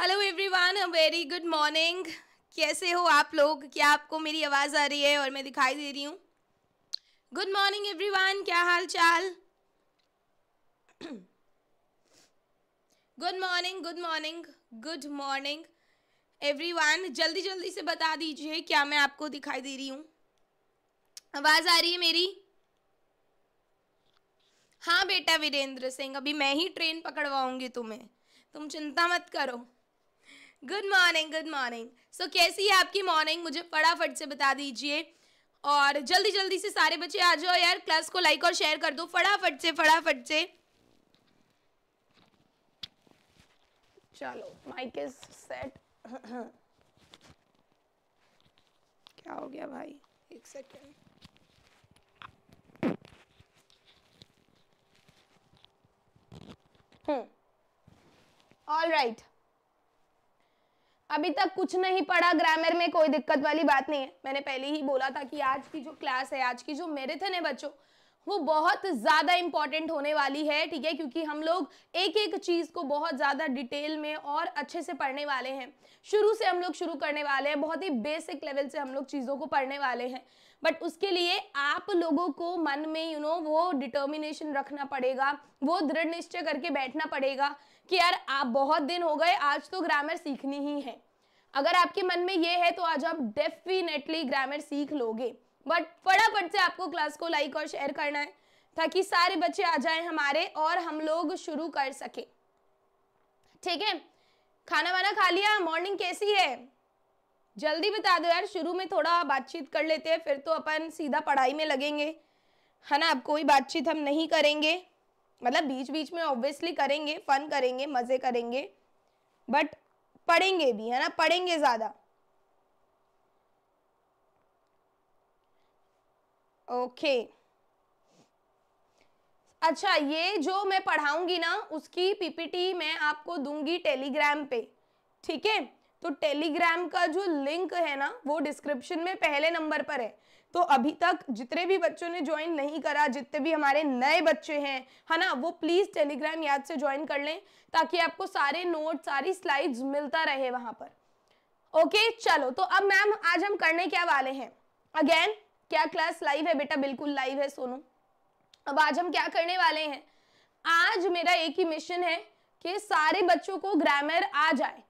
Hello everyone a very good morning कैसे हो आप लोग क्या आपको मेरी आवाज़ आ रही है और मैं दिखाई दे रही हूँ गुड मॉर्निंग एवरीवन क्या हाल चाल good morning good morning good morning everyone जल्दी जल्दी से बता दीजिए क्या मैं आपको दिखाई दे रही हूँ आवाज़ आ रही है मेरी हाँ बेटा वीरेंद्र सिंह अभी मैं ही ट्रेन पकड़वाऊंगी तुम्हें तुम चिंता मत करो good morning good morning so कैसी है आपकी मॉर्निंग मुझे फटाफट से बता दीजिए और जल्दी जल्दी से सारे बच्चे आ जाओ यार क्लास को लाइक और शेयर कर दो फटाफट से फटाफट से चलो माइक इज सेट क्या हो गया भाई एक second hmm all right right. अभी तक कुछ नहीं पढ़ा ग्रामर में कोई दिक्कत वाली बात नहीं है मैंने पहले ही बोला था कि आज की जो क्लास है आज की जो मैराथन है बच्चों वो बहुत ज़्यादा इम्पॉर्टेंट होने वाली है ठीक है क्योंकि हम लोग एक एक चीज़ को बहुत ज़्यादा डिटेल में और अच्छे से पढ़ने वाले हैं शुरू से हम लोग शुरू करने वाले हैं बहुत ही बेसिक लेवल से हम लोग चीज़ों को पढ़ने वाले हैं बट उसके लिए आप लोगों को मन में यू you नो know, वो डिटर्मिनेशन रखना पड़ेगा वो दृढ़ निश्चय करके बैठना पड़ेगा कि यार आप बहुत दिन हो गए आज तो ग्रामर सीखनी ही है अगर आपके मन में ये है तो आज आप डेफिनेटली ग्रामर सीख लोगे बट फटाफट से आपको क्लास को लाइक और शेयर करना है ताकि सारे बच्चे आ जाएं हमारे और हम लोग शुरू कर सके ठीक है खाना वाना खा लिया मॉर्निंग कैसी है जल्दी बता दो यार शुरू में थोड़ा बातचीत कर लेते हैं फिर तो अपन सीधा पढ़ाई में लगेंगे है ना अब कोई बातचीत हम नहीं करेंगे मतलब बीच बीच में ऑब्वियसली करेंगे फन करेंगे मज़े करेंगे बट पढ़ेंगे भी है ना पढ़ेंगे ज़्यादा ओके okay. अच्छा ये जो मैं पढ़ाऊंगी ना उसकी पीपीटी मैं आपको दूंगी टेलीग्राम पे ठीक है तो टेलीग्राम का जो लिंक है ना वो डिस्क्रिप्शन में पहले नंबर पर है तो अभी तक जितने भी बच्चों ने ज्वाइन नहीं करा जितने भी हमारे नए बच्चे हैं है ना वो प्लीज़ टेलीग्राम याद से ज्वाइन कर लें ताकि आपको सारे नोट सारी स्लाइड्स मिलता रहे वहां पर ओके चलो तो अब मैम आज हम करने क्या वाले हैं अगेन क्या क्लास लाइव है बेटा बिल्कुल लाइव है सोनू अब आज हम क्या करने वाले हैं आज मेरा एक ही मिशन है कि सारे बच्चों को ग्रामर आ जाए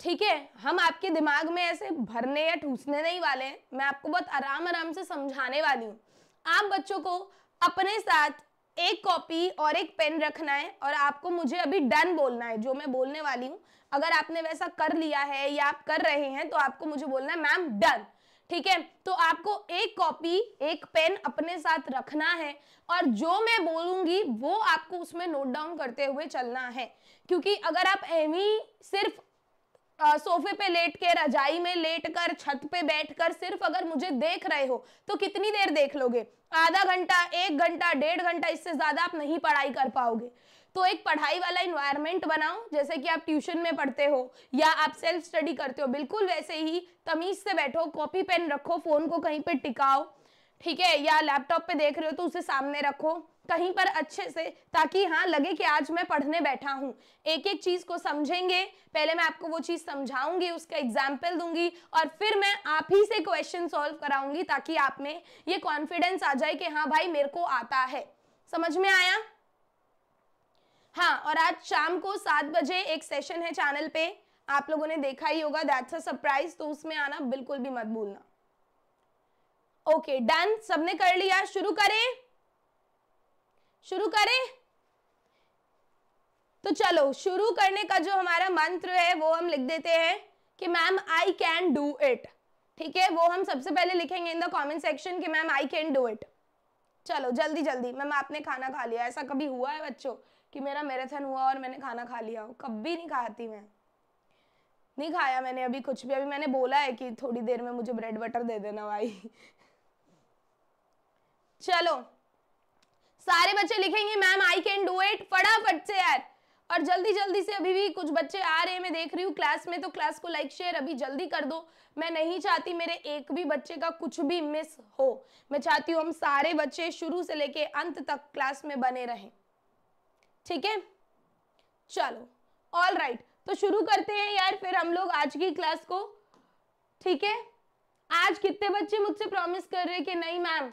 ठीक है हम आपके दिमाग में ऐसे भरने या ठूसने नहीं वाले मैं आपको बहुत आराम आराम से समझाने वाली हूँ आप बच्चों को अपने साथ एक कॉपी और एक पेन रखना है और आपको मुझे अभी डन बोलना है जो मैं बोलने वाली हूँ अगर आपने वैसा कर लिया है या आप कर रहे हैं तो आपको मुझे बोलना है मैम डन ठीक है तो आपको एक कॉपी एक पेन अपने साथ रखना है और जो मैं बोलूंगी वो आपको उसमें नोट डाउन करते हुए चलना है क्योंकि अगर आप एवी सिर्फ आ, सोफे पे लेट के रजाई में लेट कर छत पे बैठकर सिर्फ अगर मुझे देख रहे हो तो कितनी देर देख लोगे आधा घंटा एक घंटा डेढ़ घंटा इससे ज्यादा आप नहीं पढ़ाई कर पाओगे तो एक पढ़ाई वाला इन्वायरमेंट बनाओ जैसे कि आप ट्यूशन में पढ़ते हो या आप सेल्फ स्टडी करते हो बिल्कुल वैसे ही तमीज से बैठो कॉपी पेन रखो फोन को कहीं पे टिकाओ ठीक है या लैपटॉप पे देख रहे हो तो उसे सामने रखो कहीं पर अच्छे से ताकि हाँ लगे कि आज मैं पढ़ने बैठा हूँ एक एक चीज़ को समझेंगे पहले मैं आपको वो चीज़ समझाऊंगी उसका एग्जाम्पल दूंगी और फिर मैं आप ही से क्वेश्चन सॉल्व कराऊंगी ताकि आप में ये कॉन्फिडेंस आ जाए कि हाँ भाई मेरे को आता है समझ में आया हाँ और आज शाम को सात बजे एक सेशन है चैनल पे आप लोगों ने देखा ही होगा दैट्स अ सरप्राइज तो उसमें आना बिल्कुल भी मत भूलना ओके डन सबने कर लिया शुरू करें शुरू करें तो चलो शुरू करने का जो हमारा मंत्र है वो हम लिख देते हैं कि ma'am I can do it ठीक है वो हम सबसे पहले लिखेंगे इन द कमेंट सेक्शन कि ma'am I can do it चलो जल्दी जल्दी मैम आपने खाना खा लिया ऐसा कभी हुआ है बच्चों कि मेरा मैराथन हुआ और मैंने खाना खा लिया कभी नहीं खाती मैं नहीं खाया मैंने अभी कुछ भी अभी मैंने बोला है कि थोड़ी देर में मुझे ब्रेड बटर दे देना भाई चलो सारे बच्चे लिखेंगे ma'am I can do it फटाफट से यार और जल्दी जल्दी से अभी भी कुछ बच्चे आ रहे हैं मैं देख रही हूँ क्लास में तो क्लास को लाइक शेयर अभी जल्दी कर दो मैं नहीं चाहती मेरे एक भी बच्चे का कुछ भी मिस हो मैं चाहती हूँ हम सारे बच्चे शुरू से लेके अंत तक क्लास में बने रहें ठीक है चलो ऑल राइट right, तो शुरू करते हैं यार फिर हम लोग आज की क्लास को ठीक है आज कितने बच्चे मुझसे प्रॉमिस कर रहे कि नहीं मैम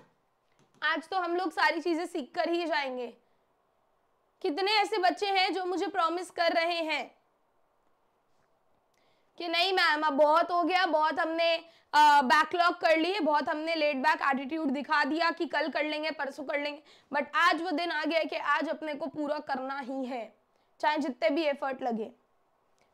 आज तो हम लोग सारी चीजें सीख कर ही जाएंगे कितने ऐसे बच्चे हैं जो मुझे प्रॉमिस कर रहे हैं कि नहीं मैम अब बहुत हो गया बहुत हमने बैकलॉग कर लिए बहुत हमने लेट बैक एटीट्यूड दिखा दिया कि कल कर लेंगे परसों कर लेंगे बट आज वो दिन आ गया कि आज अपने को पूरा करना ही है चाहे जितने भी एफर्ट लगे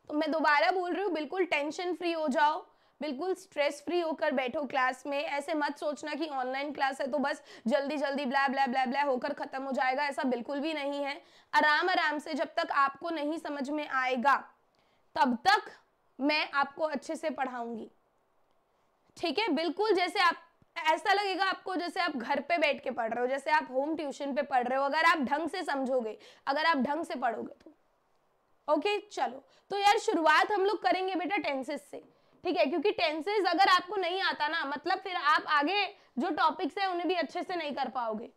तो मैं दोबारा बोल रही हूँ बिल्कुल टेंशन फ्री हो जाओ बिल्कुल स्ट्रेस फ्री होकर बैठो क्लास में ऐसे मत सोचना कि ऑनलाइन क्लास है तो बस जल्दी जल्दी ब्ला ब्ला ब्ला ब्ला होकर खत्म हो जाएगा ऐसा बिल्कुल भी नहीं है आराम आराम से जब तक आपको नहीं समझ में आएगा तब तक मैं आपको अच्छे से पढ़ाऊंगी ठीक है बिल्कुल जैसे आप ऐसा लगेगा आपको जैसे आप घर पे बैठ के पढ़ रहे हो जैसे आप होम ट्यूशन पे पढ़ रहे हो अगर आप ढंग से समझोगे अगर आप ढंग से पढ़ोगे तो ओके चलो तो यार शुरुआत हम लोग करेंगे बेटा टेंसेस से ठीक है क्योंकि टेंसेज अगर आपको नहीं आता ना मतलब फिर आप आगे जो टॉपिक्स है उन्हें भी अच्छे से नहीं कर पाओगे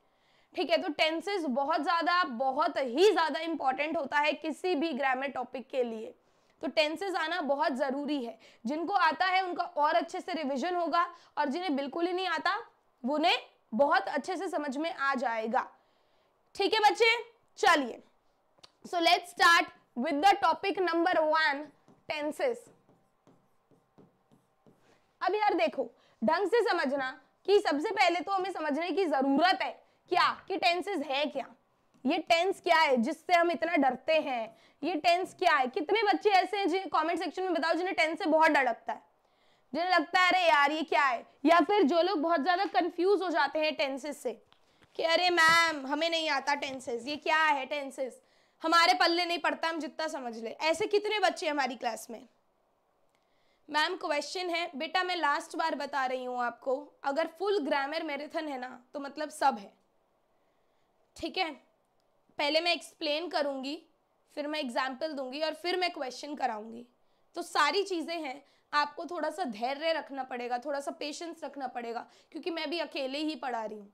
ठीक है तो टेंसेज बहुत ज़्यादा बहुत ही ज़्यादा इंपॉर्टेंट होता है किसी भी ग्रामर टॉपिक के लिए तो टेंसेज आना बहुत ज़रूरी है जिनको आता है उनका और अच्छे से रिविजन होगा और जिन्हें बिल्कुल ही नहीं आता उन्हें बहुत अच्छे से समझ में आ जाएगा ठीक है बच्चे चलिए so let start with the topic number one tenses अब यार देखो ढंग से समझना कि सबसे पहले तो हमें समझने की जरूरत है क्या कि टेंसेस है क्या ये टेंस क्या है जिससे हम इतना डरते हैं ये टेंस क्या है कितने बच्चे ऐसे हैं जिन्हें कमेंट सेक्शन में बताओ जिन्हें टेंस से बहुत डर लगता है जिन्हें लगता है अरे यार ये क्या है या फिर जो लोग बहुत ज़्यादा कंफ्यूज हो जाते हैं टेंसेस से कि अरे मैम हमें नहीं आता टेंसेस ये क्या है टेंसेस हमारे पल्ले नहीं पड़ता हम जितना समझ ले ऐसे कितने बच्चे हमारी क्लास में मैम क्वेश्चन है बेटा मैं लास्ट बार बता रही हूँ आपको अगर फुल ग्रामर मैराथन है ना तो मतलब सब है ठीक है पहले मैं एक्सप्लेन करूँगी फिर मैं एग्जाम्पल दूंगी और फिर मैं क्वेश्चन कराऊंगी तो सारी चीज़ें हैं आपको थोड़ा सा धैर्य रखना पड़ेगा थोड़ा सा पेशेंस रखना पड़ेगा क्योंकि मैं भी अकेले ही पढ़ा रही हूँ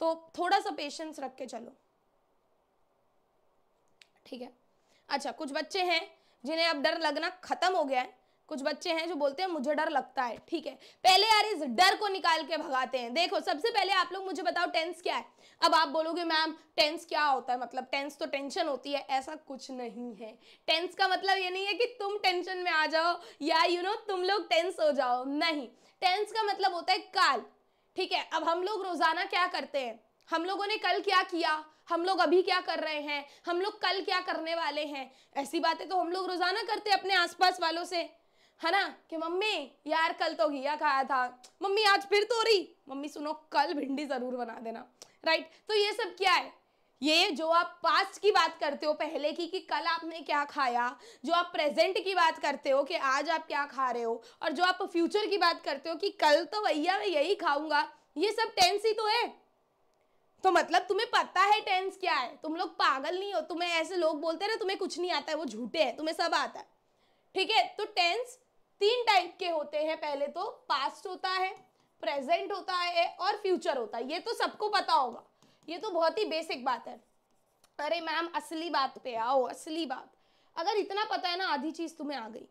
तो थोड़ा सा पेशेंस रख के चलो ठीक है अच्छा कुछ बच्चे हैं जिन्हें अब डर लगना ख़त्म हो गया है कुछ बच्चे हैं जो बोलते हैं मुझे डर लगता है ठीक है पहले यार इस डर को निकाल के भगाते हैं देखो सबसे पहले आप लोग मुझे बताओ टेंस क्या है अब आप बोलोगे मैम टेंस क्या होता है मतलब टेंस तो टेंशन होती है ऐसा कुछ नहीं है टेंस का मतलब ये नहीं है कि तुम टेंशन में आ जाओ या यू you नो know, तुम लोग टेंस हो जाओ नहीं टेंस का मतलब होता है काल ठीक है अब हम लोग रोजाना क्या करते हैं हम लोगों ने कल क्या किया हम लोग अभी क्या कर रहे हैं हम लोग कल क्या करने वाले हैं ऐसी बातें तो हम लोग रोजाना करते हैं अपने आसपास वालों से है ना कि मम्मी यार कल तो घिया खाया था मम्मी आज फिर तो रही मम्मी सुनो कल भिंडी ज़रूर बना देना राइट तो ये सब क्या है ये जो आप पास्ट की बात करते हो पहले की कि कल आपने क्या खाया जो आप प्रेजेंट की बात करते हो कि आज आप क्या खा रहे हो और जो आप फ्यूचर की बात करते हो कि कल तो भैया मैं यही खाऊंगा ये सब टेंस ही तो है तो मतलब तुम्हें पता है टेंस क्या है तुम लोग पागल नहीं हो तुम्हें ऐसे लोग बोलते ना तुम्हें कुछ नहीं आता है वो झूठे हैं तुम्हें सब आता है ठीक है तो टेंस तीन टाइप के होते हैं पहले तो पास्ट होता है प्रेजेंट होता है और फ्यूचर होता है ये तो सबको पता होगा ये तो बहुत ही बेसिक बात है अरे मैम असली बात पे आओ असली बात अगर इतना पता है ना आधी चीज़ तुम्हें आ गई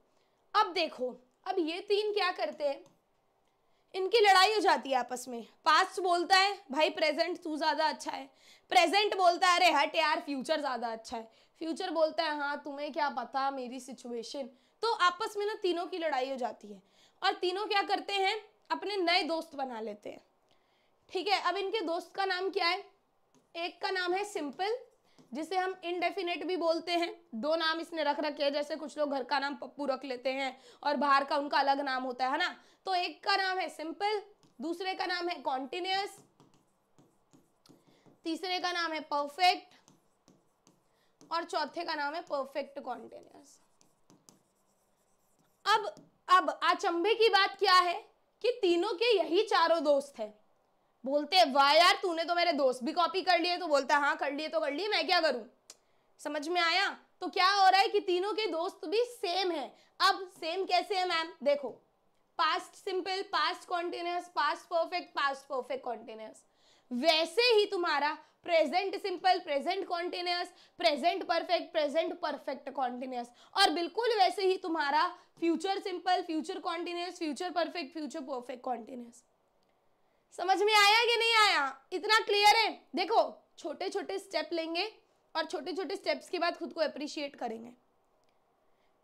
अब देखो अब ये तीन क्या करते हैं इनकी लड़ाई हो जाती है आपस में पास्ट बोलता है भाई प्रेजेंट तू ज़्यादा अच्छा है प्रेजेंट बोलता है अरे हट यार फ्यूचर ज़्यादा अच्छा है फ्यूचर बोलता है हाँ तुम्हें क्या पता मेरी सिचुएशन तो आपस में ना तीनों की लड़ाई हो जाती है और तीनों क्या करते हैं अपने नए दोस्त बना लेते हैं ठीक है अब इनके दोस्त का नाम क्या है एक का नाम है सिंपल जिसे हम इनडेफिनेट भी बोलते हैं दो नाम इसने रख रखे हैं जैसे कुछ लोग घर का नाम पप्पू रख लेते हैं और बाहर का उनका अलग नाम होता है ना तो एक का नाम है सिंपल दूसरे का नाम है कॉन्टिन्यूस तीसरे का नाम है परफेक्ट और चौथे का नाम है परफेक्ट कॉन्टिन्यूस अब अब अचंभे की बात क्या है कि तीनों के यही चारों दोस्त हैं बोलते हैं वाह यार तूने तो मेरे दोस्त भी कॉपी कर लिए तो बोलता हाँ कर लिए तो कर लिए मैं क्या करूं समझ में आया तो क्या हो रहा है कि तीनों के दोस्त भी सेम हैं अब सेम कैसे है मैम देखो past simple past continuous past perfect past perfect continuous वैसे ही तुम्हारा present simple present continuous present perfect present perfect continuous और बिल्कुल वैसे ही तुम्हारा future simple future continuous future perfect future perfect continuous समझ में आया कि नहीं आया इतना क्लियर है देखो छोटे छोटे स्टेप लेंगे और छोटे छोटे स्टेप्स के बाद खुद को अप्रिशिएट करेंगे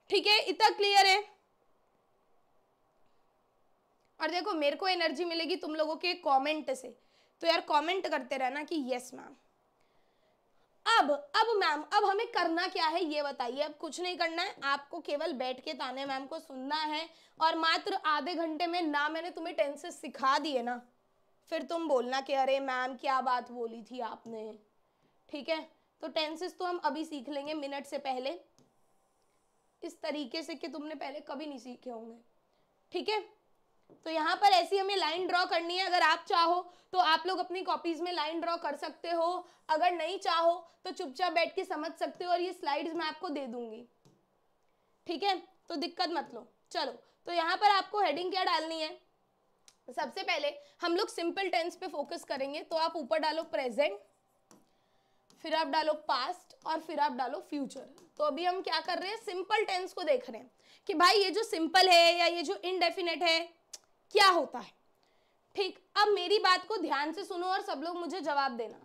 ठीक है इतना क्लियर है और देखो मेरे को एनर्जी मिलेगी तुम लोगों के कमेंट से तो यार कमेंट करते रहना कि यस मैम अब अब मैम अब हमें करना क्या है ये बताइए अब कुछ नहीं करना है आपको केवल बैठ के ताने मैम को सुनना है और मात्र आधे घंटे में ना मैंने तुम्हें टेंसेस सिखा दिए ना फिर तुम बोलना कि अरे मैम क्या बात बोली थी आपने ठीक है तो टेंसेस तो हम अभी सीख लेंगे मिनट से पहले इस तरीके से कि तुमने पहले कभी नहीं सीखे होंगे ठीक है तो यहाँ पर ऐसी हमें लाइन ड्रॉ करनी है अगर आप चाहो तो आप लोग अपनी कॉपीज में लाइन ड्रॉ कर सकते हो अगर नहीं चाहो तो चुपचाप बैठ के समझ सकते हो और ये स्लाइड्स मैं आपको दे दूंगी ठीक है तो दिक्कत मत लो चलो तो यहाँ पर आपको हेडिंग क्या डालनी है सबसे पहले हम लोग सिंपल टेंस पे फोकस करेंगे तो आप ऊपर डालो प्रेजेंट फिर आप डालो पास्ट और फिर आप डालो फ्यूचर तो अभी हम क्या कर रहे हैं सिंपल टेंस को देख रहे हैं कि भाई ये जो सिंपल है या ये जो इनडेफिनेट है क्या होता है ठीक अब मेरी बात को ध्यान से सुनो और सब लोग मुझे जवाब देना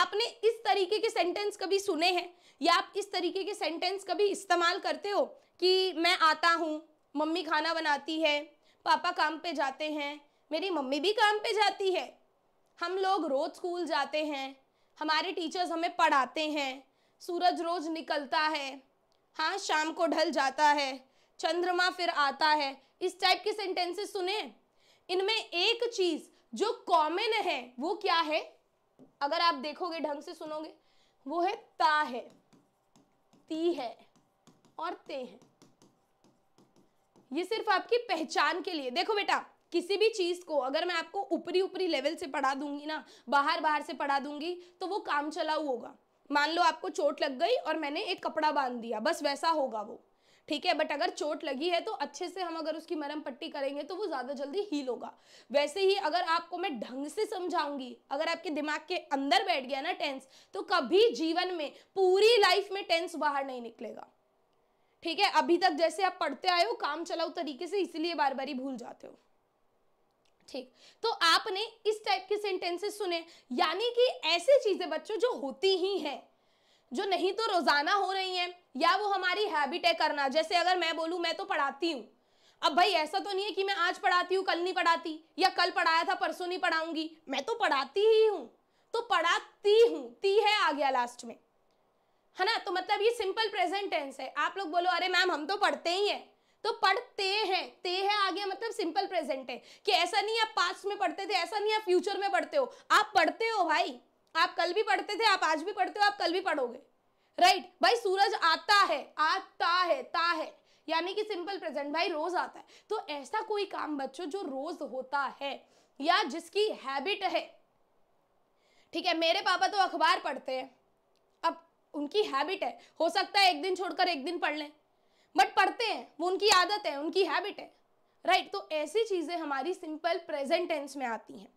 आपने इस तरीके के सेंटेंस कभी सुने हैं या आप इस तरीके के सेंटेंस कभी इस्तेमाल करते हो कि मैं आता हूँ मम्मी खाना बनाती है पापा काम पे जाते हैं मेरी मम्मी भी काम पे जाती है हम लोग रोज़ स्कूल जाते हैं हमारे टीचर्स हमें पढ़ाते हैं सूरज रोज़ निकलता है हाँ शाम को ढल जाता है चंद्रमा फिर आता है इस टाइप के सेंटेंसेस सुने इनमें एक चीज जो कॉमन है वो क्या है अगर आप देखोगे ढंग से सुनोगे वो है ता है ती है और ते है ये सिर्फ आपकी पहचान के लिए देखो बेटा किसी भी चीज़ को अगर मैं आपको ऊपरी ऊपरी लेवल से पढ़ा दूंगी ना बाहर बाहर से पढ़ा दूंगी तो वो काम चलाऊ होगा मान लो आपको चोट लग गई और मैंने एक कपड़ा बांध दिया बस वैसा होगा वो ठीक है बट अगर चोट लगी है तो अच्छे से हम अगर उसकी मरम पट्टी करेंगे तो वो ज़्यादा जल्दी हील होगा वैसे ही अगर आपको मैं ढंग से समझाऊंगी अगर आपके दिमाग के अंदर बैठ गया ना टेंस तो कभी जीवन में पूरी लाइफ में टेंस बाहर नहीं निकलेगा ठीक है अभी तक जैसे आप पढ़ते आए हो काम चलाओ तरीके से इसलिए बार बार ही भूल जाते हो ठीक तो आपने इस टाइप के सेंटेंसेस सुने यानी कि ऐसी चीजें बच्चों जो होती ही हैं जो नहीं तो रोजाना हो रही हैं या वो हमारी हैबिट है करना जैसे अगर मैं बोलूँ मैं तो पढ़ाती हूँ अब भाई ऐसा तो नहीं है कि मैं आज पढ़ाती हूँ कल नहीं पढ़ाती या कल पढ़ाया था परसों नहीं पढ़ाऊंगी मैं तो पढ़ाती ही हूँ तो पढ़ाती हूँ ती है आ गया लास्ट में है ना तो मतलब ये सिंपल प्रेजेंट टेंस है आप लोग बोलो अरे मैम हम तो पढ़ते ही हैं तो पढ़ते हैं ते है आ गया मतलब सिंपल प्रेजेंट है कि ऐसा नहीं आप पास्ट में पढ़ते थे ऐसा नहीं आप फ्यूचर में पढ़ते हो आप पढ़ते हो भाई आप कल भी पढ़ते थे आप आज भी पढ़ते हो आप कल भी पढ़ोगे राइट right. भाई सूरज आता है आता है ता है यानी कि सिंपल प्रेजेंट भाई रोज आता है तो ऐसा कोई काम बच्चों जो रोज होता है या जिसकी हैबिट है ठीक है मेरे पापा तो अखबार पढ़ते हैं अब उनकी हैबिट है हो सकता है एक दिन छोड़कर एक दिन पढ़ लें बट पढ़ते हैं वो उनकी आदत है उनकी हैबिट है राइट right, तो ऐसी चीज़ें हमारी सिंपल प्रेजेंट टेंस में आती हैं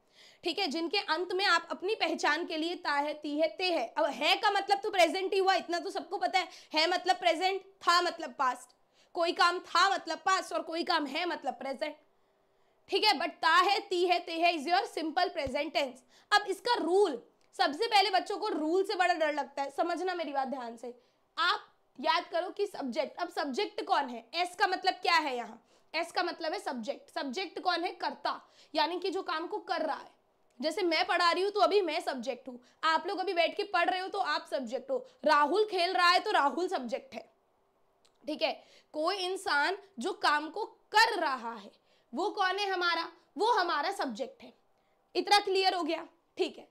ठीक है जिनके अंत में आप अपनी पहचान के लिए ता है ती है ते है अब है का मतलब तो प्रेजेंट ही हुआ इतना तो सबको पता है है मतलब प्रेजेंट था मतलब पास्ट कोई काम था मतलब पास्ट और कोई काम है मतलब प्रेजेंट ठीक है बट ता है ती है ते है is your simple present tense अब इसका रूल सबसे पहले बच्चों को रूल से बड़ा डर लगता है समझना मेरी बात ध्यान से आप याद करो कि सब्जेक्ट अब सब्जेक्ट कौन है एस का मतलब क्या है यहाँ एस का मतलब है सब्जेक्ट सब्जेक्ट कौन है करता यानी कि जो काम को कर रहा है जैसे मैं पढ़ा रही हूँ तो अभी मैं सब्जेक्ट हूँ आप लोग अभी बैठ के पढ़ रहे हो तो आप सब्जेक्ट हो राहुल खेल रहा है तो राहुल सब्जेक्ट है ठीक है कोई इंसान जो काम को कर रहा है वो कौन है हमारा वो हमारा सब्जेक्ट है इतना क्लियर हो गया ठीक है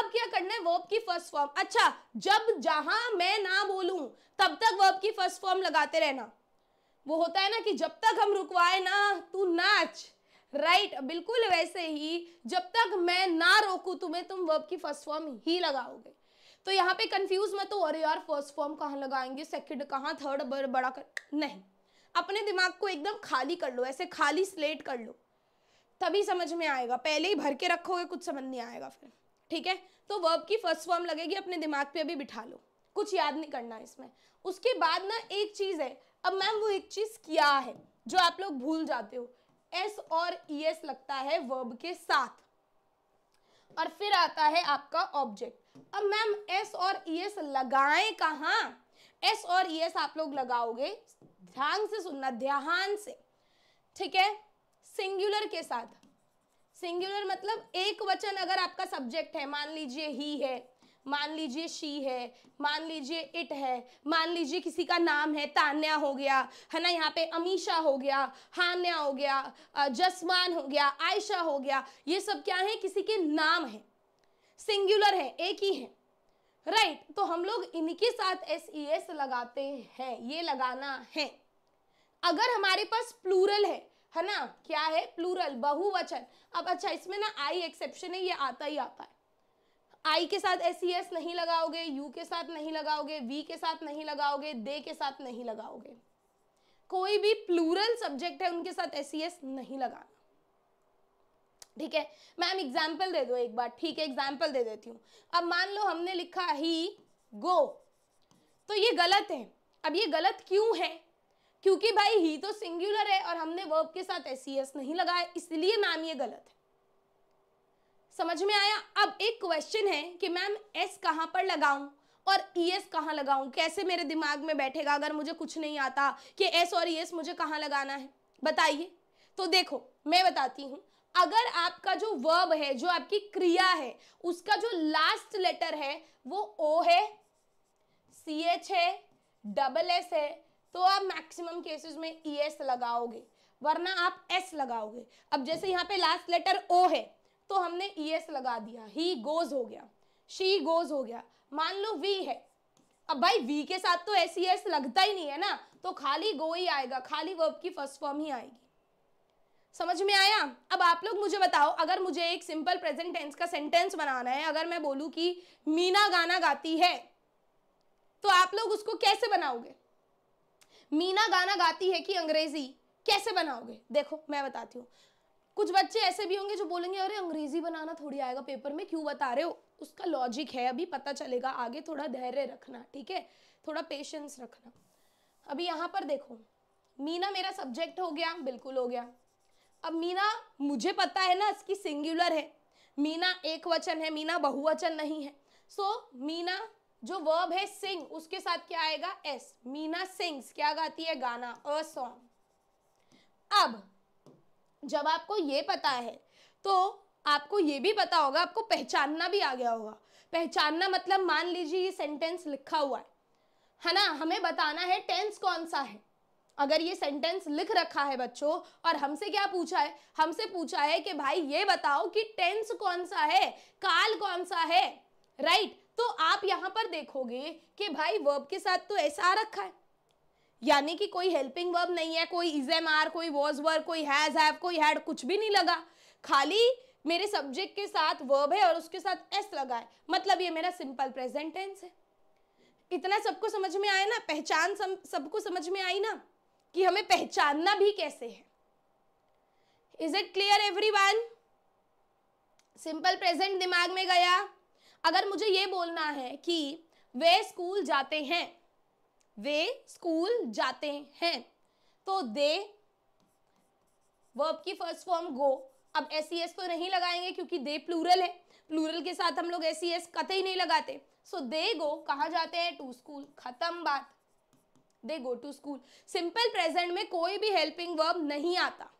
अब क्या करना है वर्ब की फर्स्ट फॉर्म अच्छा जब जहां मैं ना बोलूं तब तक वर्ब की फर्स्ट फॉर्म लगाते रहना वो होता है ना कि जब तक हम रुकवाए ना तू नाच राइट बिल्कुल वैसे ही जब तक मैं ना रोकू तुम्हें तुम वर्ब की फर्स्ट फॉर्म ही लगाओगे तो यहाँ पे कंफ्यूज मत हो अरे यार फर्स्ट फॉर्म कहाँ लगाएंगे सेकंड कहाँ थर्ड बड़ा कर नहीं अपने दिमाग को एकदम खाली कर लो ऐसे खाली स्लेट कर लो तभी समझ में आएगा पहले ही भर के रखोगे कुछ समझ नहीं आएगा फिर ठीक है तो वर्ब की फर्स्ट फॉर्म लगेगी अपने दिमाग पे अभी बिठा लो कुछ याद नहीं करना इसमें उसके बाद ना एक चीज़ है अब मैम वो एक चीज़ क्या है जो आप लोग भूल जाते हो एस और ई e एस लगता है वर्ब के साथ और फिर आता है आपका ऑब्जेक्ट अब मैम एस और ई e एस लगाए कहा एस और ई e एस आप लोग लगाओगे ध्यान से सुनना ध्यान से ठीक है सिंगुलर के साथ सिंगुलर मतलब एक वचन अगर आपका सब्जेक्ट है मान लीजिए ही है मान लीजिए शी है मान लीजिए इट है मान लीजिए किसी का नाम है तान्या हो गया है ना यहाँ पे अमीशा हो गया हान्या हो गया जसमान हो गया आयशा हो गया ये सब क्या है किसी के नाम है सिंगुलर है एक ही है राइट right, तो हम लोग इनके साथ एस ई एस लगाते हैं ये लगाना है अगर हमारे पास प्लूरल है है ना क्या है प्लूरल बहुवचन अब अच्छा इसमें ना आई एक्सेप्शन है ये आता ही आता है आई के साथ एस सी एस नहीं लगाओगे यू के साथ नहीं लगाओगे वी के साथ नहीं लगाओगे दे के साथ नहीं लगाओगे कोई भी प्लूरल सब्जेक्ट है उनके साथ एस सी एस नहीं लगाना ठीक है मैम एग्जाम्पल दे दो एक बार ठीक है एग्जाम्पल दे देती हूँ अब मान लो हमने लिखा ही गो तो ये गलत है अब ये गलत क्यों है क्योंकि भाई ही तो सिंगुलर है और हमने वर्ब के साथ एस e नहीं लगाया इसलिए मैम ये गलत है समझ में आया अब एक क्वेश्चन है कि मैम एस कहाँ पर लगाऊं और ई e एस कहाँ लगाऊं कैसे मेरे दिमाग में बैठेगा अगर मुझे कुछ नहीं आता कि एस और ई e एस मुझे कहाँ लगाना है बताइए तो देखो मैं बताती हूँ अगर आपका जो वर्ब है जो आपकी क्रिया है उसका जो लास्ट लेटर है वो ओ है सी एच है डबल एस है तो आप मैक्सिमम केसेस में ई e एस लगाओगे वरना आप एस लगाओगे अब जैसे यहाँ पे लास्ट लेटर ओ है तो हमने ई e एस लगा दिया ही गोज हो गया शी गोज हो गया मान लो वी है अब भाई वी के साथ तो एस ई एस लगता ही नहीं है ना तो खाली गो ही आएगा खाली वर्ब की फर्स्ट फॉर्म ही आएगी समझ में आया अब आप लोग मुझे बताओ अगर मुझे एक सिंपल प्रेजेंट टेंस का सेंटेंस बनाना है अगर मैं बोलूँ कि मीना गाना गाती है तो आप लोग उसको कैसे बनाओगे मीना गाना गाती है कि अंग्रेजी कैसे बनाओगे देखो मैं बताती हूँ कुछ बच्चे ऐसे भी होंगे जो बोलेंगे अरे अंग्रेजी बनाना थोड़ी आएगा पेपर में क्यों बता रहे हो उसका लॉजिक है अभी पता चलेगा आगे थोड़ा धैर्य रखना ठीक है थोड़ा पेशेंस रखना अभी यहाँ पर देखो मीना मेरा सब्जेक्ट हो गया बिल्कुल हो गया अब मीना मुझे पता है ना इसकी सिंगुलर है मीना एक वचन है मीना बहुवचन नहीं है सो so, मीना जो वर्ब है सिंग उसके साथ क्या आएगा एस मीना सिंग्स क्या गाती है गाना अ सॉन्ग अब जब आपको ये पता है तो आपको ये भी पता होगा आपको पहचानना भी आ गया होगा पहचानना मतलब मान लीजिए ये सेंटेंस लिखा हुआ है है ना हमें बताना है टेंस कौन सा है अगर ये सेंटेंस लिख रखा है बच्चों और हमसे क्या पूछा है हमसे पूछा है कि भाई ये बताओ कि टेंस कौन सा है काल कौन सा है राइट तो आप यहाँ पर देखोगे कि भाई वर्ब के साथ तो ऐसा रखा है यानी कि कोई हेल्पिंग वर्ब नहीं है कोई इज एम आर कोई वॉज वर्ब कोई हैज हैव कोई हैड कुछ भी नहीं लगा खाली मेरे सब्जेक्ट के साथ वर्ब है और उसके साथ एस लगा है मतलब ये मेरा सिंपल प्रेजेंट टेंस है इतना सबको समझ में आया ना पहचान सबको समझ में आई ना कि हमें पहचानना भी कैसे है is it clear every everyone simple present दिमाग में गया अगर मुझे ये बोलना है कि वे स्कूल जाते हैं वे स्कूल जाते हैं तो दे वर्ब की फर्स्ट फॉर्म गो अब एस सी एस तो नहीं लगाएंगे क्योंकि दे प्लूरल है प्लूरल के साथ हम लोग एस सी एस कत ही नहीं लगाते सो दे गो कहा जाते हैं टू स्कूल खत्म बात they go to school simple present में कोई भी हेल्पिंग वर्ब नहीं आता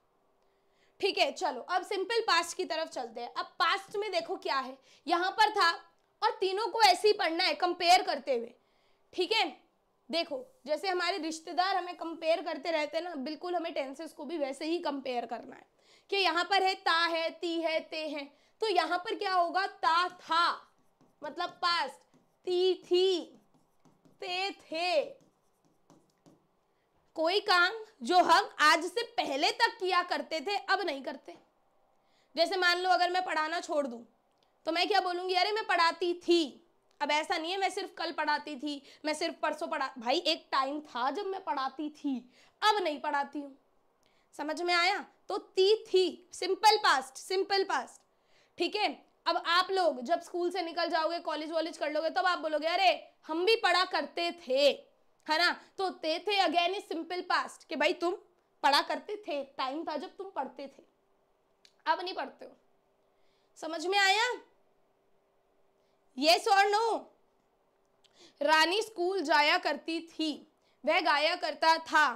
ठीक है चलो अब सिंपल पास्ट की तरफ चलते हैं अब पास्ट में देखो क्या है यहां पर था और तीनों को ऐसे ही पढ़ना है कंपेयर करते हुए ठीक है देखो जैसे हमारे रिश्तेदार हमें कंपेयर करते रहते हैं ना बिल्कुल हमें टेंसेस को भी वैसे ही कंपेयर करना है कि यहाँ पर है ता है ती है ते है तो यहाँ पर क्या होगा ता था मतलब पास्ट ती थी ते थे कोई काम जो हम आज से पहले तक किया करते थे अब नहीं करते जैसे मान लो अगर मैं पढ़ाना छोड़ दूं तो मैं क्या बोलूंगी अरे मैं पढ़ाती थी अब ऐसा नहीं है मैं सिर्फ कल पढ़ाती थी मैं सिर्फ परसों पढ़ा भाई एक टाइम था जब मैं पढ़ाती थी अब नहीं पढ़ाती हूँ समझ में आया तो ती थी सिंपल पास्ट सिंपल पास्ट ठीक है अब आप लोग जब स्कूल से निकल जाओगे कॉलेज वॉलेज कर लोगे तब तो आप बोलोगे अरे हम भी पढ़ा करते थे है ना तो ते थे अगेन इज सिंपल पास्ट कि भाई तुम पढ़ा करते थे टाइम था जब तुम पढ़ते थे अब नहीं पढ़ते हो समझ में आया यस और नो रानी स्कूल जाया करती थी वह गाया करता था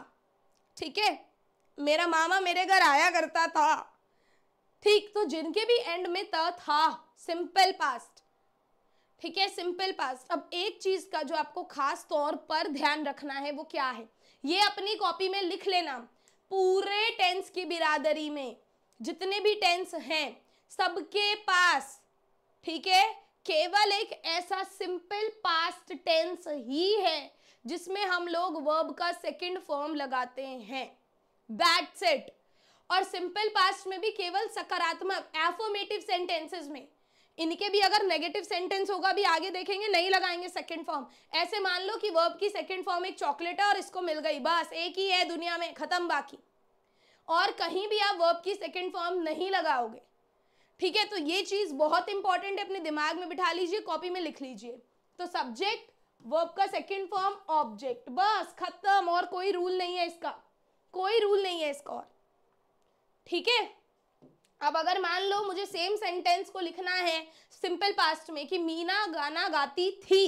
ठीक है मेरा मामा मेरे घर आया करता था ठीक तो जिनके भी एंड में ता था सिंपल पास्ट ठीक है सिंपल पास्ट अब एक चीज का जो आपको खास तौर पर ध्यान रखना है वो क्या है ये अपनी कॉपी में लिख लेना पूरे टेंस की बिरादरी में जितने भी टेंस हैं सबके पास ठीक है केवल एक ऐसा सिंपल पास्ट टेंस ही है जिसमें हम लोग वर्ब का सेकंड फॉर्म लगाते हैं दैट्स इट और सिंपल पास्ट में भी केवल सकारात्मक एफोमेटिव सेंटेंसेस में इनके भी अगर नेगेटिव सेंटेंस होगा भी आगे देखेंगे नहीं लगाएंगे सेकंड फॉर्म ऐसे मान लो कि वर्ब की सेकंड फॉर्म एक चॉकलेट है और इसको मिल गई बस एक ही है दुनिया में खत्म बाकी और कहीं भी आप वर्ब की सेकंड फॉर्म नहीं लगाओगे ठीक है तो ये चीज बहुत इंपॉर्टेंट है अपने दिमाग में बिठा लीजिए कॉपी में लिख लीजिए तो सब्जेक्ट वर्ब का सेकेंड फॉर्म ऑब्जेक्ट बस खत्म और कोई रूल नहीं है इसका कोई रूल नहीं है इसका और ठीक है अब अगर मान लो मुझे सेम सेंटेंस को लिखना है सिंपल पास्ट में कि मीना गाना गाती थी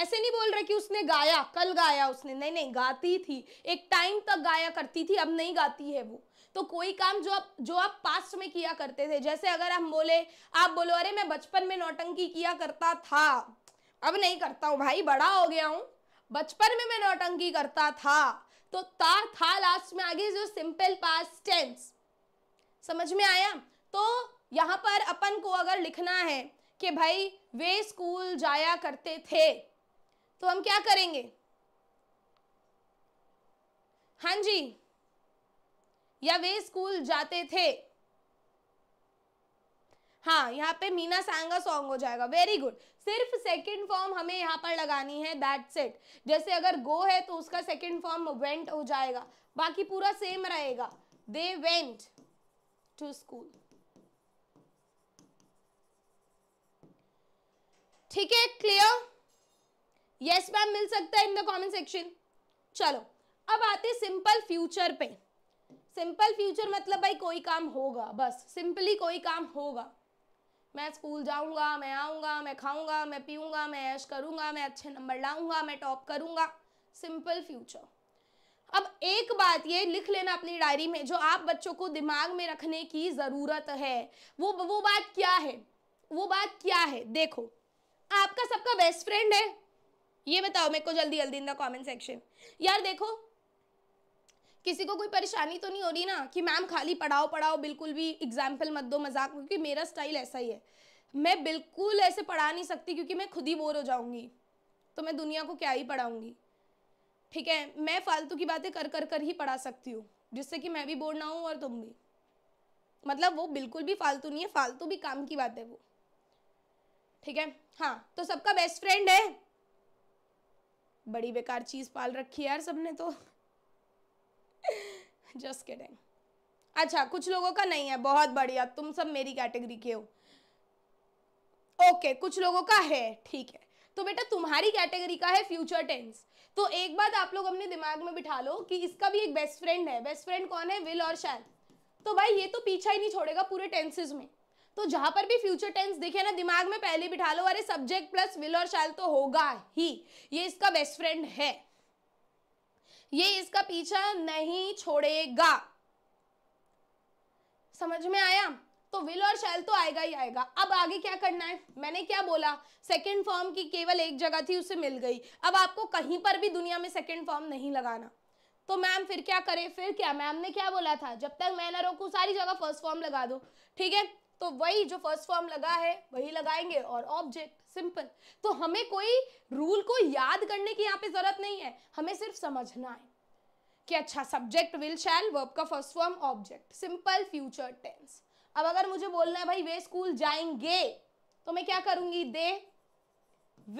ऐसे नहीं बोल रहे कि उसने गाया कल गाया उसने नहीं नहीं गाती थी एक टाइम तक गाया करती थी अब नहीं गाती है वो तो कोई काम जो आप जो आप पास्ट में किया करते थे जैसे अगर हम बोले आप बोलो अरे मैं बचपन में नौटंकी किया करता था अब नहीं करता हूँ भाई बड़ा हो गया हूँ बचपन में मैं नौटंकी करता था तो ता था लास्ट में आगे जो सिंपल पास्ट टेंस समझ में आया तो यहाँ पर अपन को अगर लिखना है कि भाई वे स्कूल जाया करते थे तो हम क्या करेंगे हाँ जी या वे स्कूल जाते थे हाँ यहाँ पे मीना सांगा सॉन्ग हो जाएगा वेरी गुड सिर्फ सेकंड फॉर्म हमें यहाँ पर लगानी है दैट्स इट जैसे अगर गो है तो उसका सेकंड फॉर्म वेंट हो जाएगा बाकी पूरा सेम रहेगा दे वेंट टू स्कूल ठीक है क्लियर यस मैम मिल सकता है इन द कमेंट सेक्शन चलो अब आते सिंपल फ्यूचर पे सिंपल फ्यूचर मतलब भाई कोई काम होगा बस सिंपली कोई काम होगा मैं स्कूल जाऊंगा मैं आऊंगा मैं खाऊंगा मैं पीऊंगा मैं ऐश करूंगा मैं अच्छे नंबर लाऊंगा मैं टॉप करूंगा सिंपल फ्यूचर अब एक बात ये लिख लेना अपनी डायरी में जो आप बच्चों को दिमाग में रखने की ज़रूरत है वो वो बात क्या है वो बात क्या है देखो आपका सबका बेस्ट फ्रेंड है ये बताओ मेरे को जल्दी जल्दी इन द कमेंट सेक्शन यार देखो किसी को कोई परेशानी तो नहीं हो रही ना कि मैम खाली पढ़ाओ पढ़ाओ बिल्कुल भी एग्जाम्पल मत दो मजाक क्योंकि मेरा स्टाइल ऐसा ही है मैं बिल्कुल ऐसे पढ़ा नहीं सकती क्योंकि मैं खुद ही बोर हो जाऊँगी तो मैं दुनिया को क्या ही पढ़ाऊँगी ठीक है मैं फालतू की बातें कर कर कर ही पढ़ा सकती हूँ जिससे कि मैं भी बोर ना हूँ और तुम भी मतलब वो बिल्कुल भी फालतू नहीं है फालतू भी काम की बात है वो ठीक है हाँ तो सबका बेस्ट फ्रेंड है बड़ी बेकार चीज पाल रखी है यार सबने तो जस्ट किडिंग अच्छा कुछ लोगों का नहीं है बहुत बढ़िया तुम सब मेरी कैटेगरी के हो ओके कुछ लोगों का है ठीक है तो बेटा तुम्हारी कैटेगरी का है फ्यूचर टेंस तो एक बात आप लोग अपने दिमाग में बिठा लो कि इसका भी एक बेस्ट फ्रेंड है बेस्ट फ्रेंड कौन है विल और शैल तो भाई ये तो पीछा ही नहीं छोड़ेगा पूरे टेंसेज में तो जहां पर भी फ्यूचर टेंस देखे ना दिमाग में पहले बिठा लो अरे सब्जेक्ट प्लस विल और शैल तो होगा ही ये इसका बेस्ट फ्रेंड है ये इसका पीछा नहीं छोड़ेगा समझ में आया तो विल और शैल तो आएगा ही आएगा अब आगे क्या करना है मैंने क्या बोला सेकंड फॉर्म की केवल एक जगह थी उसे मिल गई अब आपको कहीं पर भी दुनिया में सेकंड फॉर्म नहीं लगाना तो मैम फिर क्या करे फिर क्या मैम ने क्या बोला था जब तक मैं ना रोकू सारी जगह फर्स्ट फॉर्म लगा दो ठीक है तो वही जो फर्स्ट फॉर्म लगा है वही लगाएंगे और ऑब्जेक्ट सिंपल तो हमें कोई रूल को याद करने की यहाँ पे जरूरत नहीं है हमें सिर्फ समझना है कि अच्छा सब्जेक्ट विल शैल वर्ब का first form object simple future tense अब अगर मुझे बोलना है भाई वे स्कूल जाएंगे तो मैं क्या करूंगी they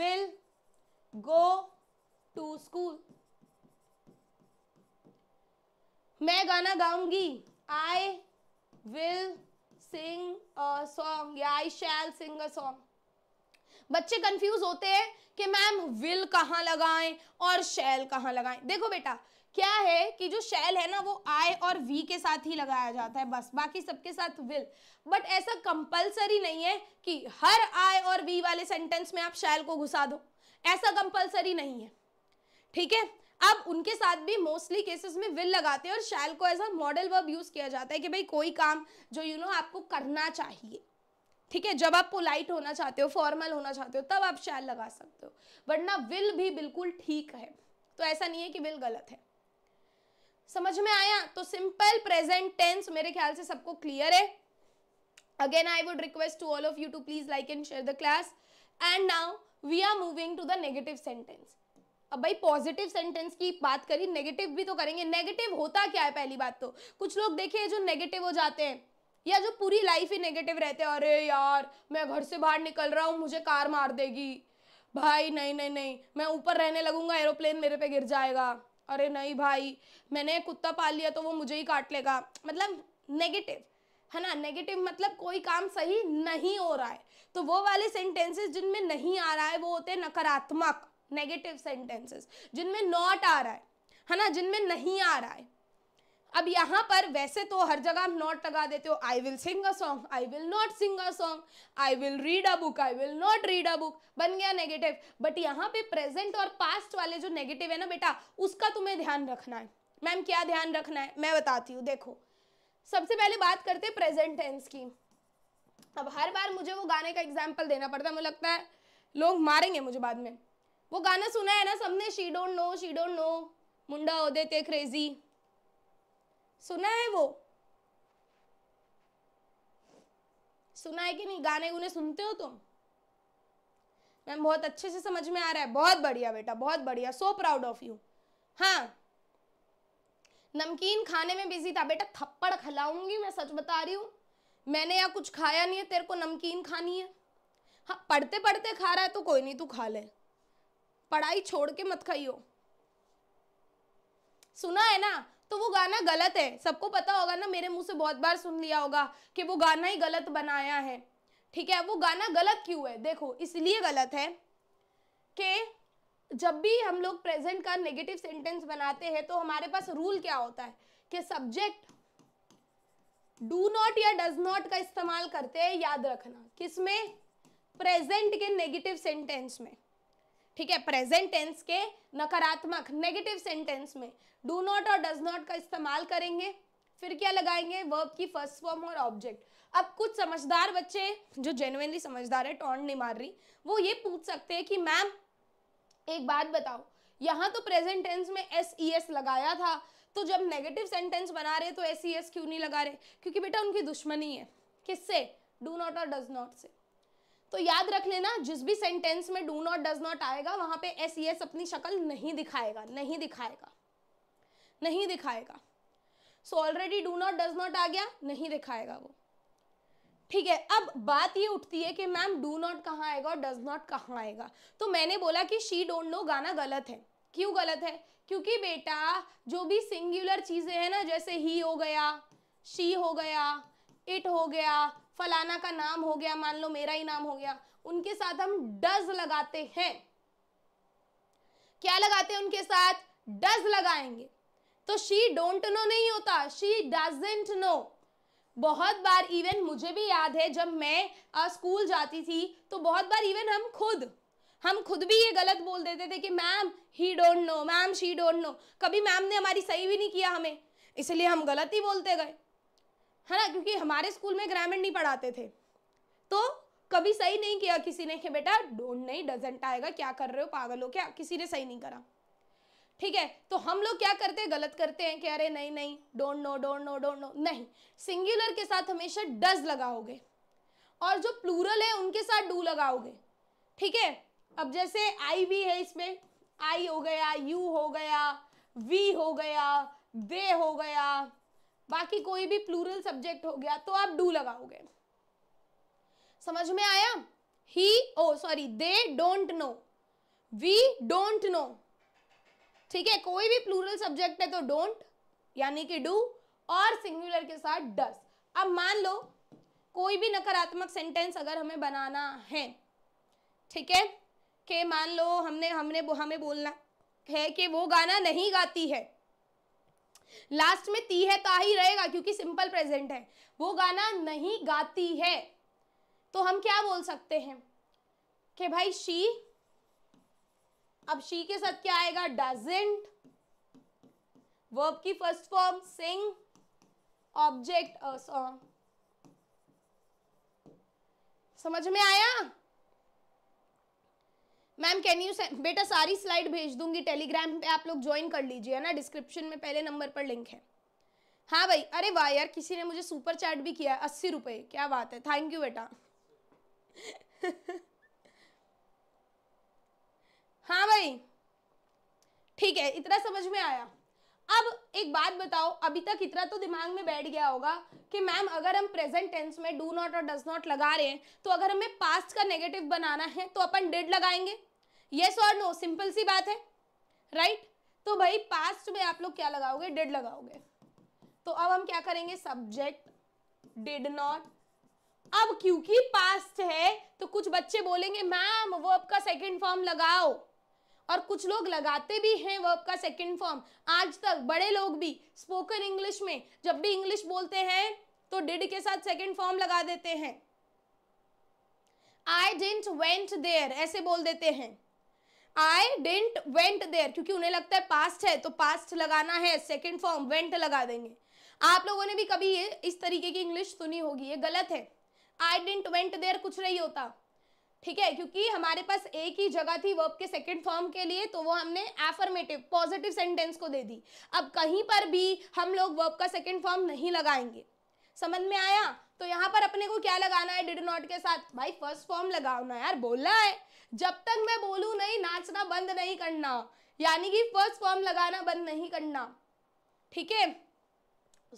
will go to school मैं गाना गाऊंगी आई विल सिंग अ सॉन्ग या आई शैल सिंग अ सॉन्ग बच्चे कंफ्यूज होते हैं कि मैम विल कहाँ लगाएं और शैल कहाँ लगाएं देखो बेटा क्या है कि जो शैल है ना वो आई और वी के साथ ही लगाया जाता है बस बाकी सबके साथ विल बट ऐसा कंपलसरी नहीं है कि हर आई और वी वाले सेंटेंस में आप शैल को घुसा दो ऐसा कंपलसरी नहीं है ठीक है अब उनके साथ भी मोस्टली केसेस में विल लगाते हैं और शैल को as a modal verb use किया जाता है कि भाई कोई काम जो यू you नो know, आपको करना चाहिए ठीक है जब आप पोलाइट होना चाहते हो फॉर्मल होना चाहते हो तब आप शैल लगा सकते हो वरना विल भी बिल्कुल ठीक है तो ऐसा नहीं है कि विल गलत है समझ में आया तो सिंपल प्रेजेंट टेंस मेरे ख्याल से सबको क्लियर है again I would request to all of you to please like and share the class and now we are moving to the negative sentence अब भाई पॉजिटिव सेंटेंस की बात करी नेगेटिव भी तो करेंगे नेगेटिव होता क्या है पहली बात तो कुछ लोग देखिए जो नेगेटिव हो जाते हैं या जो पूरी लाइफ ही नेगेटिव रहते हैं अरे यार मैं घर से बाहर निकल रहा हूँ मुझे कार मार देगी भाई नहीं नहीं नहीं मैं ऊपर रहने लगूंगा एरोप्लेन मेरे पे गिर जाएगा अरे नहीं भाई मैंने कुत्ता पाल लिया तो वो मुझे ही काट लेगा मतलब नेगेटिव है ना नेगेटिव मतलब कोई काम सही नहीं हो रहा है तो वो वाले सेंटेंसेस जिनमें नहीं आ रहा है वो होते हैं नकारात्मक नेगेटिव सेंटेंसेस जिनमें नॉट आ रहा है है ना जिनमें नहीं आ रहा है अब यहाँ पर वैसे तो हर जगह आप नॉट लगा देते हो I will sing a song I will not sing a song I will read a book I will not read a book बन गया नेगेटिव बट यहाँ पे प्रेजेंट और पास्ट वाले जो नेगेटिव है ना बेटा उसका तुम्हें ध्यान रखना है मैम क्या ध्यान रखना है मैं बताती हूँ देखो सबसे पहले बात करते हैं प्रेजेंट टेंस की अब हर बार मुझे वो गाने का एग्जाम्पल देना पड़ता है मुझे लगता है लोग मारेंगे मुझे बाद में वो गाना सुना है ना सबने she don't know she don't know मुंडा ओदे ते क्रेजी सुना है वो सुना है कि नहीं गाने गुने सुनते हो तुम मैम बहुत अच्छे से समझ में आ रहा है बहुत बढ़िया बेटा बहुत बढ़िया सो प्राउड ऑफ यू हाँ नमकीन खाने में बिजी था बेटा थप्पड़ खिलाऊंगी मैं सच बता रही हूँ मैंने यहाँ कुछ खाया नहीं है तेरे को नमकीन खानी है हाँ पढ़ते पढ़ते खा रहा है तो कोई नहीं तू खा ले पढ़ाई छोड़ के मत खाइयो सुना है ना तो वो गाना गलत है सबको पता होगा ना मेरे मुंह से बहुत बार सुन लिया होगा कि वो गाना ही गलत बनाया है ठीक है वो गाना गलत क्यों है देखो इसलिए गलत है कि जब भी हम लोग प्रेजेंट का नेगेटिव सेंटेंस बनाते हैं तो हमारे पास रूल क्या होता है कि सब्जेक्ट डू नॉट या डज नॉट का इस्तेमाल करते हैं याद रखना किसमें प्रेजेंट के नेगेटिव सेंटेंस में ठीक है प्रेजेंट टेंस के नकारात्मक नेगेटिव सेंटेंस में डू नॉट और डज नॉट का इस्तेमाल करेंगे फिर क्या लगाएंगे वर्ब की फर्स्ट फॉर्म और ऑब्जेक्ट अब कुछ समझदार बच्चे जो जेनुअनली समझदार है टॉन्ट नहीं मार रही वो ये पूछ सकते हैं कि मैम एक बात बताओ यहाँ तो प्रेजेंट टेंस में एस ई एस लगाया था तो जब नेगेटिव सेंटेंस बना रहे तो एस ई एस क्यों नहीं लगा रहे क्योंकि बेटा उनकी दुश्मनी है किससे डू नॉट और डज नॉट से तो याद रख लेना जिस भी सेंटेंस में डू नॉट डज नॉट आएगा वहां पे एस ई एस अपनी शक्ल नहीं दिखाएगा नहीं दिखाएगा नहीं दिखाएगा so already do not does not आ गया नहीं दिखाएगा वो ठीक है अब बात ये उठती है कि मैम डू नॉट कहाँ आएगा और डज नॉट कहाँ आएगा तो मैंने बोला कि शी डोंट नो गाना गलत है क्यों गलत है क्योंकि बेटा जो भी सिंगुलर चीज़ें हैं ना जैसे ही हो गया शी हो गया इट हो गया फलाना का नाम हो गया मान लो मेरा ही नाम हो गया उनके साथ हम डज लगाते हैं क्या लगाते हैं उनके साथ डज लगाएंगे तो शी डोंट नो नहीं होता शी डजेंट नो बहुत बार इवन मुझे भी याद है जब मैं स्कूल जाती थी तो बहुत बार इवन हम खुद हम खुद भी ये गलत बोल देते थे कि ma'am he don't know ma'am she don't know कभी मैम ने हमारी सही भी नहीं किया हमें इसलिए हम गलत ही बोलते गए है ना क्योंकि हमारे स्कूल में ग्रामर नहीं पढ़ाते थे तो कभी सही नहीं किया किसी ने कि बेटा डोंट नहीं डजेंट आएगा क्या कर रहे हो पागल हो क्या किसी ने सही नहीं करा ठीक है तो हम लोग क्या करते हैं गलत करते हैं कि अरे नहीं नहीं don't know don't know don't know नहीं सिंगुलर के साथ हमेशा डज लगाओगे और जो प्लूरल है उनके साथ डू लगाओगे ठीक है अब जैसे आई भी है इसमें आई हो गया यू हो गया वी हो गया दे हो गया बाकी कोई भी प्लूरल सब्जेक्ट हो गया तो आप डू लगाओगे समझ में आया he oh sorry they don't know we don't know ठीक है कोई भी प्लूरल सब्जेक्ट है तो डोंट यानी कि डू और सिंगुलर के साथ डस अब मान लो कोई भी नकारात्मक सेंटेंस अगर हमें बनाना है ठीक है के मान लो हमने हमने हमें बोलना है कि वो गाना नहीं गाती है लास्ट में ती है ता तो ही रहेगा क्योंकि सिंपल प्रेजेंट है वो गाना नहीं गाती है तो हम क्या बोल सकते हैं कि भाई शी अब शी के साथ क्या आएगा डजेंट वर्ब की first form sing object song समझ में आया मैम कैन यू बेटा सारी स्लाइड भेज दूंगी टेलीग्राम पे आप लोग ज्वाइन कर लीजिए ना डिस्क्रिप्शन में पहले नंबर पर लिंक है हाँ भाई अरे वाह यार किसी ने मुझे सुपर चैट भी किया है अस्सी रुपये क्या बात है थैंक यू बेटा हाँ भाई ठीक है इतना समझ में आया अब एक बात बताओ अभी तक इतना तो दिमाग में बैठ गया होगा कि मैम अगर हम प्रेजेंट टेंस में डू नॉट और डज नॉट लगा रहे हैं तो अगर हमें पास्ट का नेगेटिव बनाना है तो अपन डिड लगाएंगे येस और नो सिंपल सी बात है राइट right? तो भाई पास्ट में आप लोग क्या लगाओगे डिड लगाओगे तो अब हम क्या करेंगे सब्जेक्ट डिड नॉट अब क्योंकि पास्ट है तो कुछ बच्चे बोलेंगे मैम वो आपका सेकेंड फॉर्म लगाओ और कुछ लोग लगाते भी हैं वर्ब का सेकंड फॉर्म आज तक बड़े लोग भी स्पोकन इंग्लिश में जब भी इंग्लिश बोलते हैं तो डिड के साथ सेकंड फॉर्म लगा देते हैं आई डेंट वेंट देयर ऐसे बोल देते हैं आई डेंट वेंट देयर क्योंकि उन्हें लगता है पास्ट है तो पास्ट लगाना है सेकेंड फॉर्म वेंट लगा देंगे आप लोगों ने भी कभी ये इस तरीके की इंग्लिश सुनी होगी ये गलत है आई डेंट वेंट देयर कुछ नहीं होता ठीक है क्योंकि हमारे पास एक ही जगह थी वर्ब के सेकंड फॉर्म के लिए तो वो हमने एफर्मेटिव पॉजिटिव सेंटेंस को दे दी अब कहीं पर भी हम लोग वर्ब का सेकंड फॉर्म नहीं लगाएंगे समझ में आया तो यहाँ पर अपने को क्या लगाना है डिड नॉट के साथ भाई फर्स्ट फॉर्म लगाओ ना यार बोलना है जब तक मैं बोलूँ नहीं नाचना बंद नहीं करना यानी कि फर्स्ट फॉर्म लगाना बंद नहीं करना ठीक है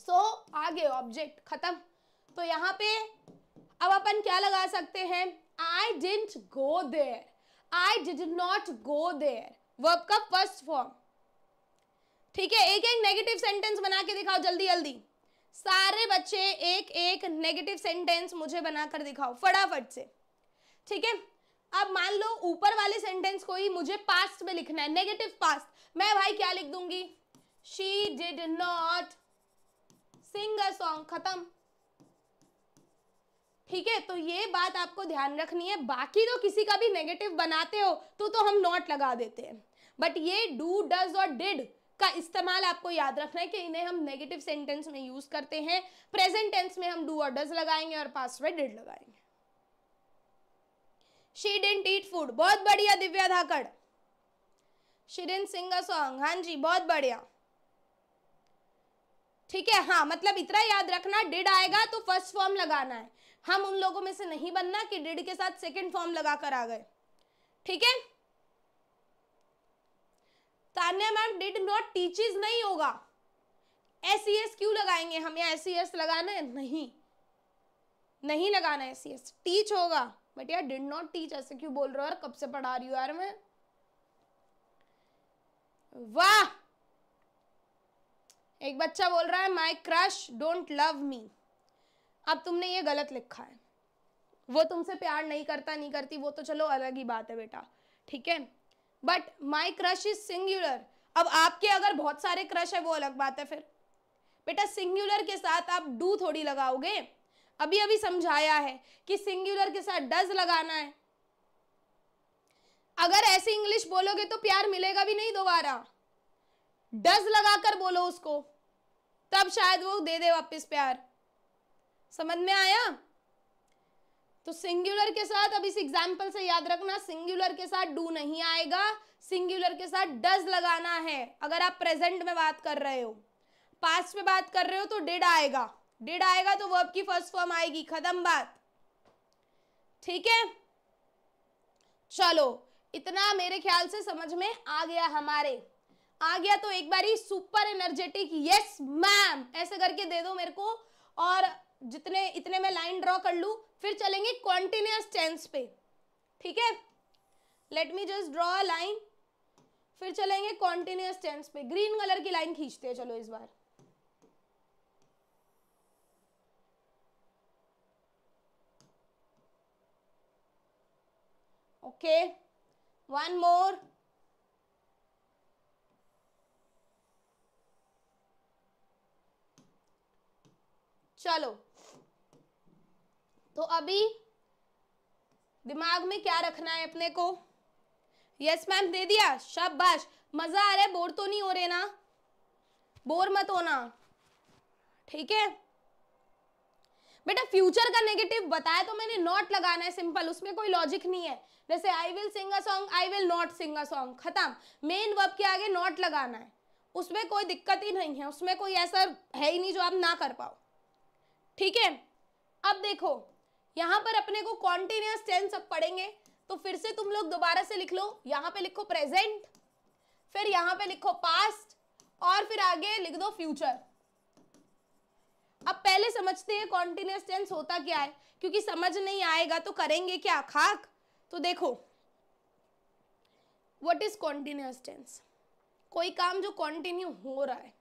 सो आगे ऑब्जेक्ट खत्म तो यहाँ पे अब अपन क्या लगा सकते हैं I didn't go there I did not go there verb का फर्स्ट फॉर्म ठीक है एक एक नेगेटिव सेंटेंस बना के दिखाओ जल्दी जल्दी सारे बच्चे एक एक नेगेटिव सेंटेंस मुझे बनाकर दिखाओ फटाफट से ठीक है अब मान लो ऊपर वाले सेंटेंस को ही मुझे पास्ट में लिखना है नेगेटिव पास्ट मैं भाई क्या लिख दूंगी she did not sing a song खत्म ठीक है तो ये बात आपको ध्यान रखनी है बाकी तो किसी का भी नेगेटिव बनाते हो तो तो हम नॉट लगा देते हैं बट ये डू डज और डिड का इस्तेमाल आपको याद रखना है कि इन्हें हम नेगेटिव सेंटेंस में यूज करते हैं प्रेजेंट टेंस में हम डू और डज लगाएंगे और पास्ट में डिड लगाएंगे शी डेंट ईट फूड बहुत बढ़िया दिव्या धाकड़ शिरिन सिंग सॉन्ग हाँ जी बहुत बढ़िया ठीक है हाँ मतलब इतना याद रखना डिड आएगा तो फर्स्ट फॉर्म लगाना है हम उन लोगों में से नहीं बनना कि डिड के साथ सेकेंड फॉर्म लगाकर आ गए ठीक है Tanya ma'am did not teaches नहीं होगा एस एस क्यों लगाएंगे हम यहाँ एस एस लगाना है नहीं नहीं लगाना एस एस टीच होगा बट यार डिड नॉट टीच ऐसे क्यों बोल रहे हो यार कब से पढ़ा रही हूँ यार मैं वाह एक बच्चा बोल रहा है my crush don't love me अब तुमने ये गलत लिखा है वो तुमसे प्यार नहीं करता नहीं करती वो तो चलो अलग ही बात है बेटा ठीक है but my crush is singular अब आपके अगर बहुत सारे क्रश है वो अलग बात है फिर बेटा सिंगुलर के साथ आप डू थोड़ी लगाओगे अभी अभी समझाया है कि सिंगुलर के साथ डज लगाना है अगर ऐसे इंग्लिश बोलोगे तो प्यार मिलेगा भी नहीं दोबारा डज लगाकर बोलो उसको तब शायद वो दे दे वापस प्यार समझ में आया तो सिंगुलर के साथ अब इस एग्जाम्पल से याद रखना सिंगुलर के साथ डू नहीं आएगा सिंगुलर के साथ डज लगाना है अगर आप प्रेजेंट में बात कर रहे हो पास्ट में बात कर रहे हो तो डिड आएगा डिड आएगा तो वर्ब की फर्स्ट फॉर्म आएगी खत्म बात ठीक है चलो इतना मेरे ख्याल से समझ में आ गया हमारे आ गया तो एक बारी सुपर एनर्जेटिक यस मैम ऐसे करके दे दो मेरे को और जितने इतने में लाइन ड्रॉ कर लू फिर चलेंगे कॉन्टिन्यूस टेंस पे ठीक है let me just draw a line फिर चलेंगे कॉन्टिन्यूस टेंस पे ग्रीन कलर की लाइन खींचते हैं चलो इस बार ओके वन मोर चलो तो अभी दिमाग में क्या रखना है अपने को यस मैम दे दिया शाबाश मजा आ रहा है बोर तो नहीं हो रहे ना बोर मत होना ठीक है बेटा फ्यूचर का नेगेटिव बताया तो मैंने नॉट लगाना है सिंपल उसमें कोई लॉजिक नहीं है जैसे I will sing a song I will not sing a song खत्म मेन वर्ब के आगे नॉट लगाना है उसमें कोई दिक्कत ही नहीं है उसमें कोई ऐसा है ही नहीं जो आप ना कर पाओ ठीक है अब देखो यहाँ पर अपने को कॉन्टिन्यूस टेंस अब पढ़ेंगे तो फिर से तुम लोग दोबारा से लिख लो यहाँ पे लिखो प्रेजेंट फिर यहाँ पे लिखो पास्ट और फिर आगे लिख दो फ्यूचर अब पहले समझते हैं कॉन्टिन्यूस टेंस होता क्या है क्योंकि समझ नहीं आएगा तो करेंगे क्या खाक तो देखो व्हाट इज कॉन्टिन्यूस टेंस कोई काम जो कॉन्टिन्यू हो रहा है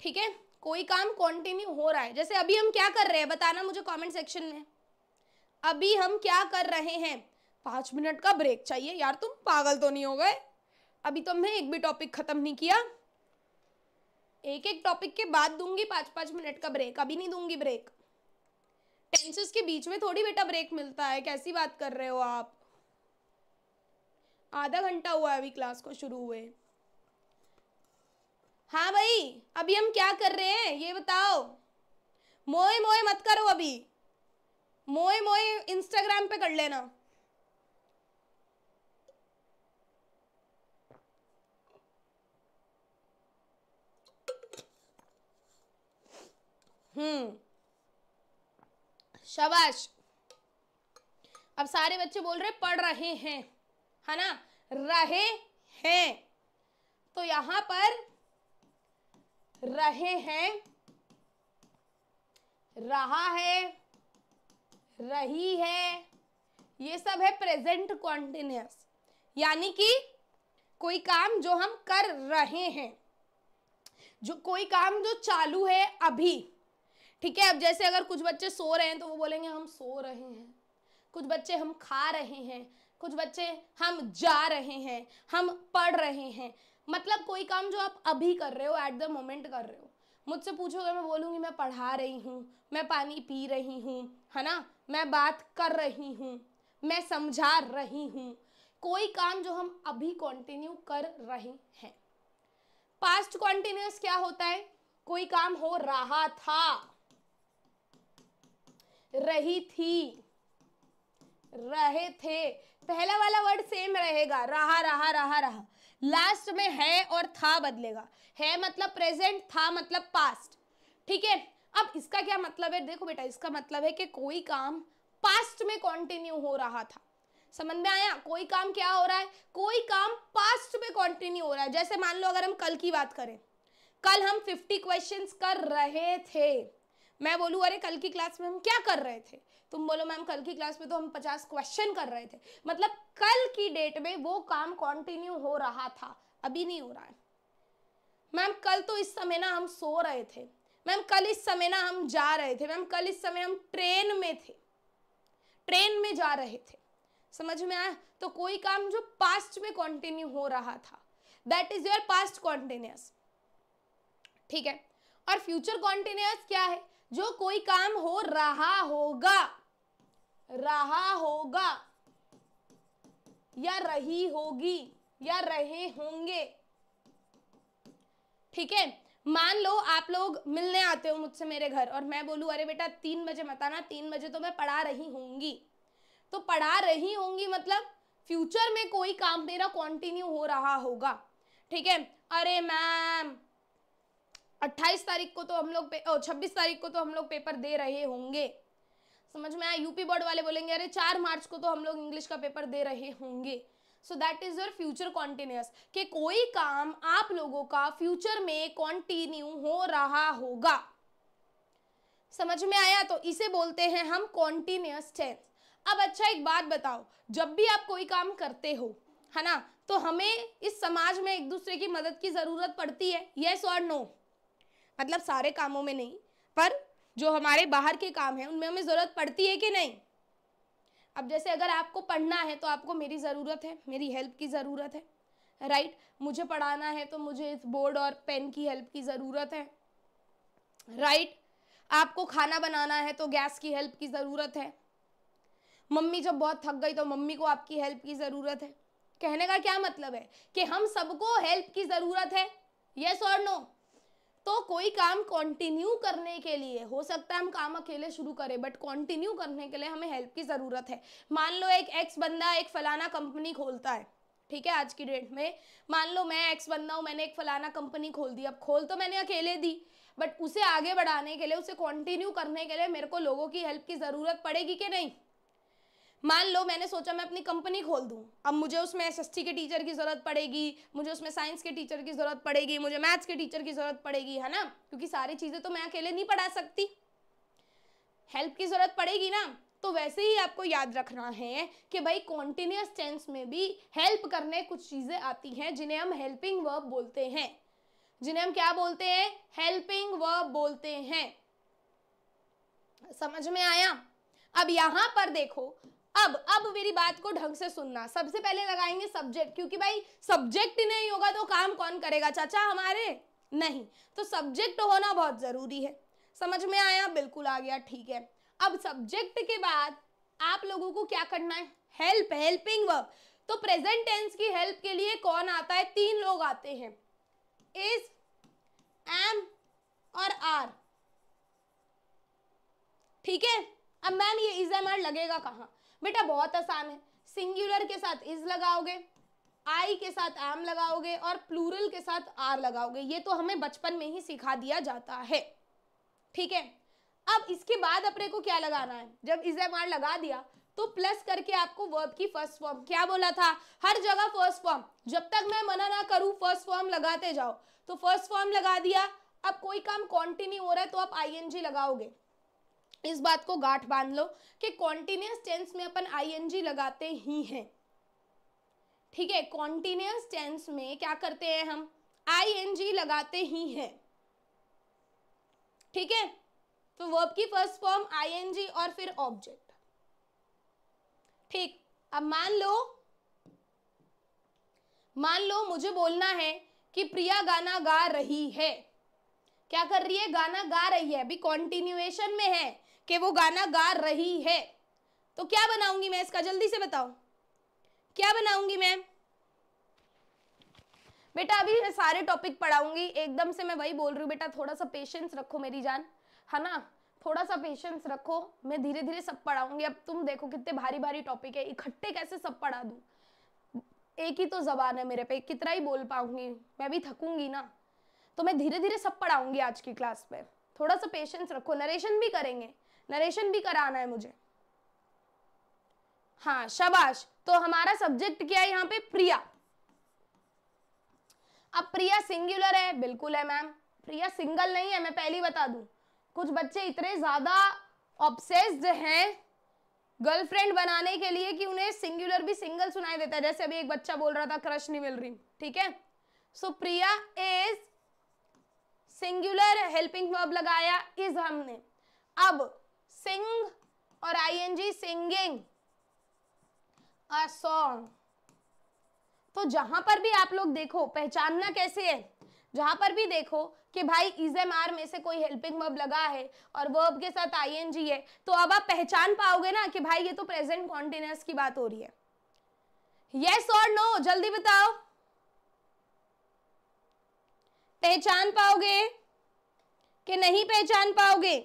ठीक है कोई काम कंटिन्यू हो रहा है जैसे अभी हम क्या कर रहे हैं बताना मुझे कमेंट सेक्शन में अभी हम क्या कर रहे हैं पाँच मिनट का ब्रेक चाहिए यार तुम पागल तो नहीं हो गए अभी तो हमने एक भी टॉपिक खत्म नहीं किया एक एक टॉपिक के बाद दूंगी पाँच पाँच मिनट का ब्रेक अभी नहीं दूंगी ब्रेक टेंसेस के बीच में थोड़ी बेटा ब्रेक मिलता है कैसी बात कर रहे हो आप आधा घंटा हुआ है अभी क्लास को शुरू हुए हाँ भाई अभी हम क्या कर रहे हैं ये बताओ मोए मोए मत करो अभी मोए मोए इंस्टाग्राम पे कर लेना हम्म शाबाश अब सारे बच्चे बोल रहे पढ़ रहे हैं है ना रहे हैं तो यहां पर रहे हैं रहा है रही है ये सब है प्रेजेंट कॉन्टिन्यूस यानी कि कोई काम जो हम कर रहे हैं जो कोई काम जो चालू है अभी ठीक है अब जैसे अगर कुछ बच्चे सो रहे हैं तो वो बोलेंगे हम सो रहे हैं कुछ बच्चे हम खा रहे हैं कुछ बच्चे हम जा रहे हैं हम पढ़ रहे हैं मतलब कोई काम जो आप अभी कर रहे हो एट द मोमेंट कर रहे हो मुझसे पूछोगे मैं बोलूँगी मैं पढ़ा रही हूँ मैं पानी पी रही हूँ है ना मैं बात कर रही हूँ मैं समझा रही हूँ कोई काम जो हम अभी कंटिन्यू कर रहे हैं पास्ट कॉन्टिन्यूस क्या होता है कोई काम हो रहा था रही थी रहे थे पहला वाला वर्ड सेम रहेगा रहा रहा रहा रहा लास्ट में है और था बदलेगा है मतलब प्रेजेंट था मतलब पास्ट ठीक है अब इसका क्या मतलब है देखो बेटा इसका मतलब है कि कोई काम पास्ट में कंटिन्यू हो रहा था समझ में आया कोई काम क्या हो रहा है कोई काम पास्ट में कंटिन्यू हो रहा है जैसे मान लो अगर हम कल की बात करें कल हम 50 क्वेश्चंस कर रहे थे मैं बोलूँ अरे कल की क्लास में हम क्या कर रहे थे तुम बोलो मैम कल की क्लास में तो हम पचास क्वेश्चन कर रहे थे मतलब कल की डेट में वो काम कॉन्टिन्यू हो रहा था अभी नहीं हो रहा है मैम कल तो इस समय ना हम सो रहे थे मैम कल इस समय ना हम जा रहे थे मैम कल इस समय हम ट्रेन में थे ट्रेन में जा रहे थे समझ में आया तो कोई काम जो पास्ट में कंटिन्यू हो रहा था that is your past continuous ठीक है और फ्यूचर कॉन्टिन्यूस क्या है जो कोई काम हो रहा होगा रहा होगा या रही होगी या रहे होंगे ठीक है मान लो आप लोग मिलने आते हो मुझसे मेरे घर और मैं बोलूं अरे बेटा तीन बजे मत आना तीन बजे तो मैं पढ़ा रही होंगी तो पढ़ा रही होंगी मतलब फ्यूचर में कोई काम मेरा कंटिन्यू हो रहा होगा ठीक है अरे मैम अट्ठाईस तारीख को तो हम लोग छब्बीस तारीख को तो हम लोग पेपर दे रहे होंगे समझ में आया यूपी बोर्ड वाले बोलेंगे अरे चार मार्च को तो हम लोग इंग्लिश का पेपर दे रहे होंगे so that is your future continuous कि कोई काम आप लोगों का फ्यूचर में कॉन्टिन्यू हो रहा होगा समझ में आया तो इसे बोलते हैं हम कॉन्टिन्यूस टेंस अब अच्छा एक बात बताओ जब भी आप कोई काम करते हो है ना तो हमें इस समाज में एक दूसरे की मदद की ज़रूरत पड़ती है यस और नो मतलब सारे कामों में नहीं पर जो हमारे बाहर के काम हैं उनमें हमें ज़रूरत पड़ती है कि नहीं अब जैसे अगर आपको पढ़ना है तो आपको मेरी ज़रूरत है मेरी हेल्प की ज़रूरत है राइट मुझे पढ़ाना है तो मुझे इस बोर्ड और पेन की हेल्प की ज़रूरत है राइट आपको खाना बनाना है तो गैस की हेल्प की ज़रूरत है मम्मी जब बहुत थक गई तो मम्मी को आपकी हेल्प की ज़रूरत है कहने का क्या मतलब है कि हम सबको हेल्प की ज़रूरत है यस और नो तो कोई काम कंटिन्यू करने के लिए हो सकता है हम काम अकेले शुरू करें बट कंटिन्यू करने के लिए हमें हेल्प की ज़रूरत है मान लो एक एक्स बंदा एक फलाना कंपनी खोलता है ठीक है आज की डेट में मान लो मैं एक्स बंदा हूँ मैंने एक फलाना कंपनी खोल दी अब खोल तो मैंने अकेले दी बट उसे आगे बढ़ाने के लिए उसे कंटिन्यू करने के लिए मेरे को लोगों की हेल्प की ज़रूरत पड़ेगी कि नहीं मान लो मैंने सोचा मैं अपनी कंपनी खोल दूँ अब मुझे उसमें एस के टीचर की ज़रूरत पड़ेगी मुझे उसमें साइंस के टीचर की ज़रूरत पड़ेगी मुझे मैथ्स के टीचर की ज़रूरत पड़ेगी है ना क्योंकि सारी चीज़ें तो मैं अकेले नहीं पढ़ा सकती हेल्प की ज़रूरत पड़ेगी ना तो वैसे ही आपको याद रखना है कि भाई कॉन्टिन्यूस टेंस में भी हेल्प करने कुछ चीज़ें आती हैं जिन्हें हम हेल्पिंग वर्ब बोलते हैं जिन्हें हम क्या बोलते हैं हेल्पिंग वर्ब बोलते हैं समझ में आया अब यहां पर देखो अब अब मेरी बात को ढंग से सुनना सबसे पहले लगाएंगे सब्जेक्ट क्योंकि भाई सब्जेक्ट ही नहीं होगा तो काम कौन करेगा चाचा हमारे नहीं तो सब्जेक्ट होना बहुत ज़रूरी है समझ में आया बिल्कुल आ गया ठीक है अब सब्जेक्ट के बाद आप लोगों को क्या करना है हेल्प हेल्पिंग वर्ब तो प्रेजेंट टेंस की हेल्प के लिए कौन आता है तीन लोग आते हैं इस एम और आर ठीक है अब मैम ये इज एम आर लगेगा कहाँ बेटा बहुत आसान है सिंगुलर के साथ इज लगाओगे आई के साथ एम लगाओगे और प्लूरल के साथ आर लगाओगे ये तो हमें बचपन में ही सिखा दिया जाता है ठीक है अब इसके बाद अपने को क्या लगाना है जब इज एम आर लगा दिया तो प्लस करके आपको वर्ब की फर्स्ट फॉर्म क्या बोला था हर जगह फर्स्ट फॉर्म जब तक मैं मना ना करूं फर्स्ट फॉर्म लगाते जाओ तो फर्स्ट फॉर्म लगा दिया अब कोई काम कॉन्टिन्यू हो रहा है तो आप आईएनजी लगाओगे इस बात को गांठ बांध लो कि कॉन्टिन्यूस टेंस में अपन आईएनजी लगाते ही हैं ठीक है कॉन्टिन्यूस टेंस में क्या करते हैं हम आईएनजी लगाते ही हैं ठीक है तो वर्ब की फर्स्ट फॉर्म आईएनजी और फिर ऑब्जेक्ट ठीक अब मान लो मान लो मुझे बोलना है कि प्रिया गाना गा रही है क्या कर रही है गाना गा रही है अभी कॉन्टिन्यूएशन में है कि वो गाना गा रही है तो क्या बनाऊंगी मैं इसका जल्दी से बताओ क्या बनाऊंगी मैं बेटा अभी मैं सारे टॉपिक पढ़ाऊंगी एकदम से मैं वही बोल रही हूँ बेटा थोड़ा सा पेशेंस रखो मेरी जान है ना थोड़ा सा पेशेंस रखो मैं धीरे धीरे सब पढ़ाऊंगी अब तुम देखो कितने भारी भारी टॉपिक है इकट्ठे कैसे सब पढ़ा दू एक ही तो जबान है मेरे पे कितना ही बोल पाऊंगी मैं भी थकूंगी ना तो मैं धीरे धीरे सब पढ़ाऊंगी आज की क्लास में थोड़ा सा पेशेंस रखो नरेशन भी करेंगे नरेशन भी कराना है मुझे हाँ शबाश तो हमारा सब्जेक्ट क्या है यहाँ पे प्रिया अब प्रिया सिंगुलर है बिल्कुल है मैम प्रिया सिंगल नहीं है मैं पहली बता दू कुछ बच्चे इतने ज्यादा ऑब्सेस्ड हैं गर्लफ्रेंड बनाने के लिए कि उन्हें सिंगुलर भी सिंगल सुनाई देता है जैसे अभी एक बच्चा बोल रहा था क्रश नहीं मिल रही ठीक है so Priya is singular helping verb लगाया इज हमने अब sing और ing singing a song तो जहां पर भी आप लोग देखो पहचानना कैसे है जहां पर भी देखो कि भाई इज एम आर में से कोई हेल्पिंग वर्ब लगा है और वर्ब के साथ आई एन जी है तो अब आप पहचान पाओगे ना कि भाई ये तो प्रेजेंट कॉन्टिन्यूस की बात हो रही है यस और नो जल्दी बताओ पहचान पाओगे कि नहीं पहचान पाओगे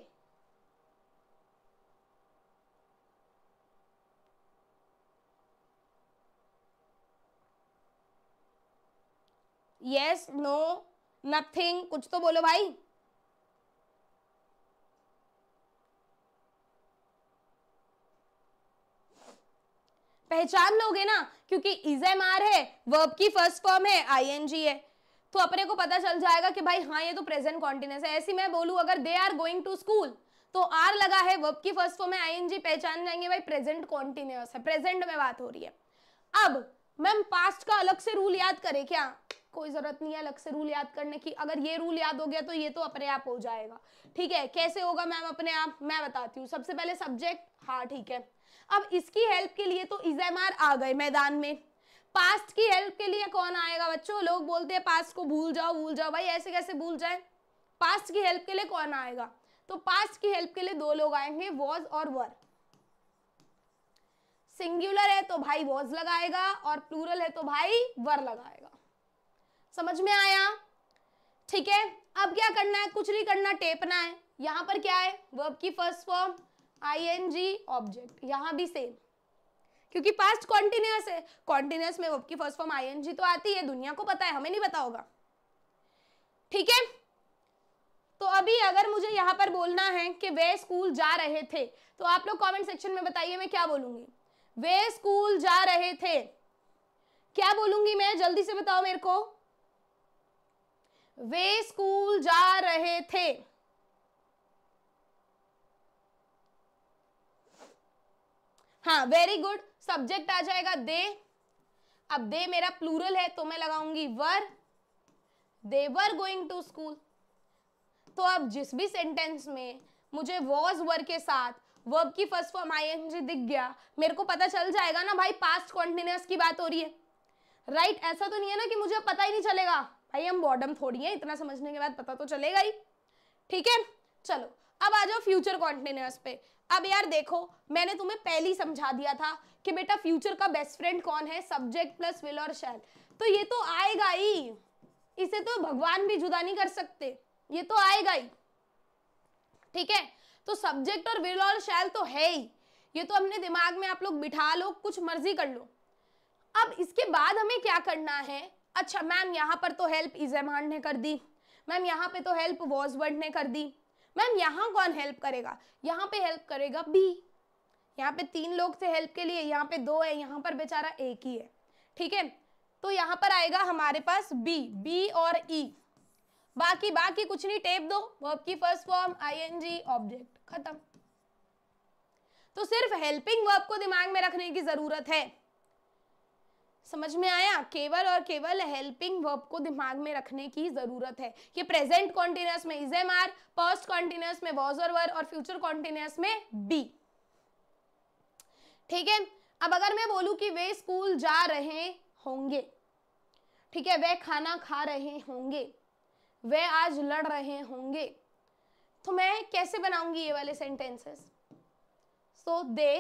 यस नो नथिंग कुछ तो बोलो भाई पहचान लोगे ना क्योंकि इज एम आर है वर्ब की फर्स्ट फॉर्म है जी है तो अपने को पता चल जाएगा कि भाई हाँ ये तो प्रेजेंट कॉन्टिन्यूस है ऐसी मैं बोलू अगर they are going to school तो आर लगा है वर्ब की फर्स्ट फॉर्म है एन जी पहचान जाएंगे भाई प्रेजेंट कॉन्टिन्यूस है प्रेजेंट में बात हो रही है अब मैम पास्ट का अलग से रूल याद करे क्या कोई ज़रूरत नहीं है अलग से रूल याद करने की अगर ये रूल याद हो गया तो ये तो अपने आप हो जाएगा ठीक है कैसे होगा मैम अपने आप मैं बताती हूँ सबसे पहले सब्जेक्ट हाँ ठीक है अब इसकी हेल्प के लिए तो आर आ गए मैदान में पास्ट की हेल्प के लिए कौन आएगा बच्चों लोग बोलते हैं पास्ट को भूल जाओ भूल जाओ भाई ऐसे कैसे भूल जाए पास्ट की हेल्प के लिए कौन आएगा तो पास्ट की हेल्प के लिए दो लोग आएंगे वॉज और वर सिंगुलर है तो भाई वॉज लगाएगा और प्लूरल है तो भाई वर लगाएगा समझ में आया ठीक है अब क्या करना है कुछ नहीं करना टेपना है यहां पर क्या है वर्ब की first form I N G object यहां भी सेम क्योंकि पास्ट कॉन्टिन्यूस है कॉन्टिन्यूस में वर्ब की first form I N G तो आती है दुनिया को पता है हमें नहीं पता होगा ठीक है तो अभी अगर मुझे यहाँ पर बोलना है कि वे स्कूल जा रहे थे तो आप लोग कमेंट सेक्शन में बताइए मैं क्या बोलूंगी वे स्कूल जा रहे थे क्या बोलूंगी मैं जल्दी से बताओ मेरे को वे स्कूल जा रहे थे हाँ वेरी गुड सब्जेक्ट आ जाएगा दे अब दे मेरा प्लूरल है तो मैं लगाऊंगी were they were going to school तो अब जिस भी सेंटेंस में मुझे वॉज वर के साथ वर्ब की first form I N G दिख गया मेरे को पता चल जाएगा ना भाई पास्ट कॉन्टिन्यूस की बात हो रही है राइट right? ऐसा तो नहीं है ना कि मुझे पता ही नहीं चलेगा भाई हम बॉडम थोड़ी हैं इतना समझने के बाद पता तो चलेगा ही ठीक है चलो अब आ जाओ फ्यूचर कॉन्टिन्यूस पे अब यार देखो मैंने तुम्हें पहले ही समझा दिया था कि बेटा फ्यूचर का बेस्ट फ्रेंड कौन है सब्जेक्ट प्लस विल और शैल तो ये तो आएगा ही इसे तो भगवान भी जुदा नहीं कर सकते ये तो आएगा ही ठीक है तो सब्जेक्ट और विल और शैल तो है ही ये तो हमने दिमाग में आप लोग बिठा लो कुछ मर्जी कर लो अब इसके बाद हमें क्या करना है अच्छा मैम यहाँ पर तो हेल्प इजमान ने कर दी मैम यहाँ पे तो हेल्प वॉजवर्ड ने कर दी मैम यहाँ कौन हेल्प करेगा यहाँ पे हेल्प करेगा बी यहाँ पे तीन लोग थे हेल्प के लिए यहाँ पे दो है यहाँ पर बेचारा एक ही है ठीक है तो यहाँ पर आएगा हमारे पास बी बी और ई e. बाकी बाकी कुछ नहीं टेप दो वर्ब की फर्स्ट फॉर्म आईएनजी ऑब्जेक्ट खत्म तो सिर्फ हेल्पिंग वर्ब को दिमाग में रखने की जरूरत है समझ में आया केवल और केवल हेल्पिंग वर्ब को दिमाग में रखने की जरूरत है ये प्रेजेंट कॉन्टिन्यूस में is am are first continuous में वॉज और वर और फ्यूचर कॉन्टिन्यूस में बी ठीक है अब अगर मैं बोलूं कि वे स्कूल जा रहे होंगे ठीक है वे खाना खा रहे होंगे वे आज लड़ रहे होंगे तो मैं कैसे बनाऊंगी ये वाले sentences so they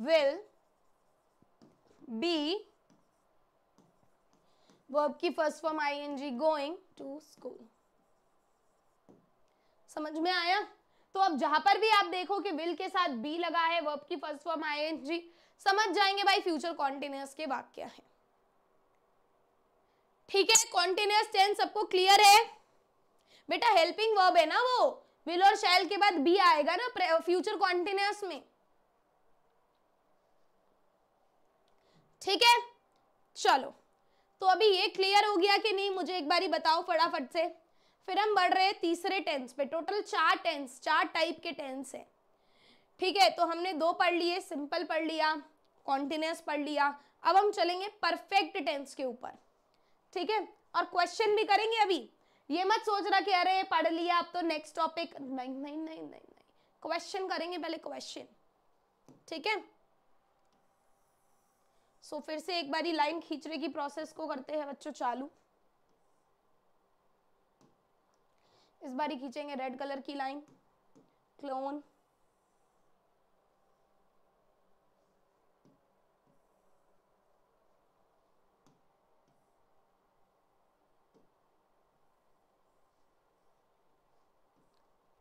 will be verb की first form I N G going to school समझ में आया तो अब जहां पर भी आप देखो कि विल के साथ बी लगा है वर्ब की first form I N G समझ जाएंगे भाई फ्यूचर कॉन्टिन्यूस के वाक्य है ठीक है कॉन्टिन्यूस टेंस सबको क्लियर है बेटा हेल्पिंग वर्ब है ना वो विल और शैल के बाद बी आएगा ना फ्यूचर कॉन्टिन्यूस में ठीक है चलो तो अभी ये क्लियर हो गया कि नहीं मुझे एक बारी बताओ फटाफट से फिर हम बढ़ रहे हैं तीसरे टेंस पे टोटल चार टेंस चार टाइप के टेंस हैं ठीक है तो हमने दो पढ़ लिए सिंपल पढ़ लिया कॉन्टिन्यूस पढ़ लिया अब हम चलेंगे परफेक्ट टेंस के ऊपर ठीक है और क्वेश्चन भी करेंगे अभी ये मत सोच रहा कि अरे पढ़ लिया अब तो नेक्स्ट टॉपिक नहीं नहीं नहीं नहीं नहीं क्वेश्चन करेंगे पहले क्वेश्चन ठीक है सो फिर से एक बारी लाइन खींचने की प्रोसेस को करते हैं बच्चों चालू इस बारी खींचेंगे रेड कलर की लाइन क्लोन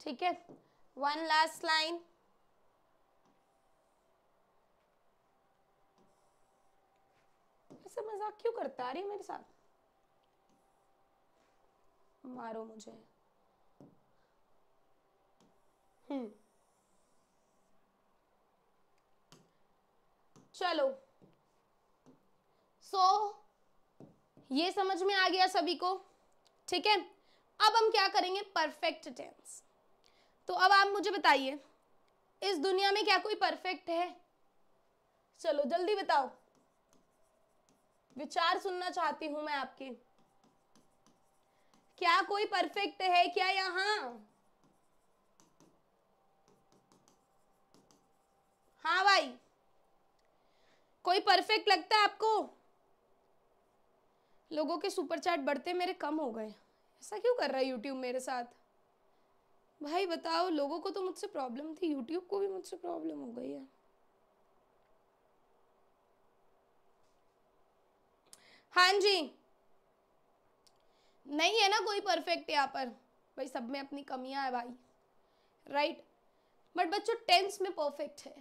ठीक है वन लास्ट लाइन ऐसा मजाक क्यों करता है मेरे साथ मारो मुझे हम्म चलो सो so, ये समझ में आ गया सभी को ठीक है अब हम क्या करेंगे परफेक्ट टेंस तो अब आप मुझे बताइए इस दुनिया में क्या कोई परफेक्ट है चलो जल्दी बताओ विचार सुनना चाहती हूं मैं आपके क्या कोई परफेक्ट है क्या यहां हाँ भाई कोई परफेक्ट लगता है आपको लोगों के सुपर चैट बढ़ते मेरे कम हो गए ऐसा क्यों कर रहा है यूट्यूब मेरे साथ भाई बताओ लोगों को तो मुझसे प्रॉब्लम थी यूट्यूब को भी मुझसे प्रॉब्लम हो गई है हाँ जी नहीं है ना कोई परफेक्ट यहाँ पर भाई सब में अपनी कमियां है भाई राइट बट बच्चों टेंस में परफेक्ट है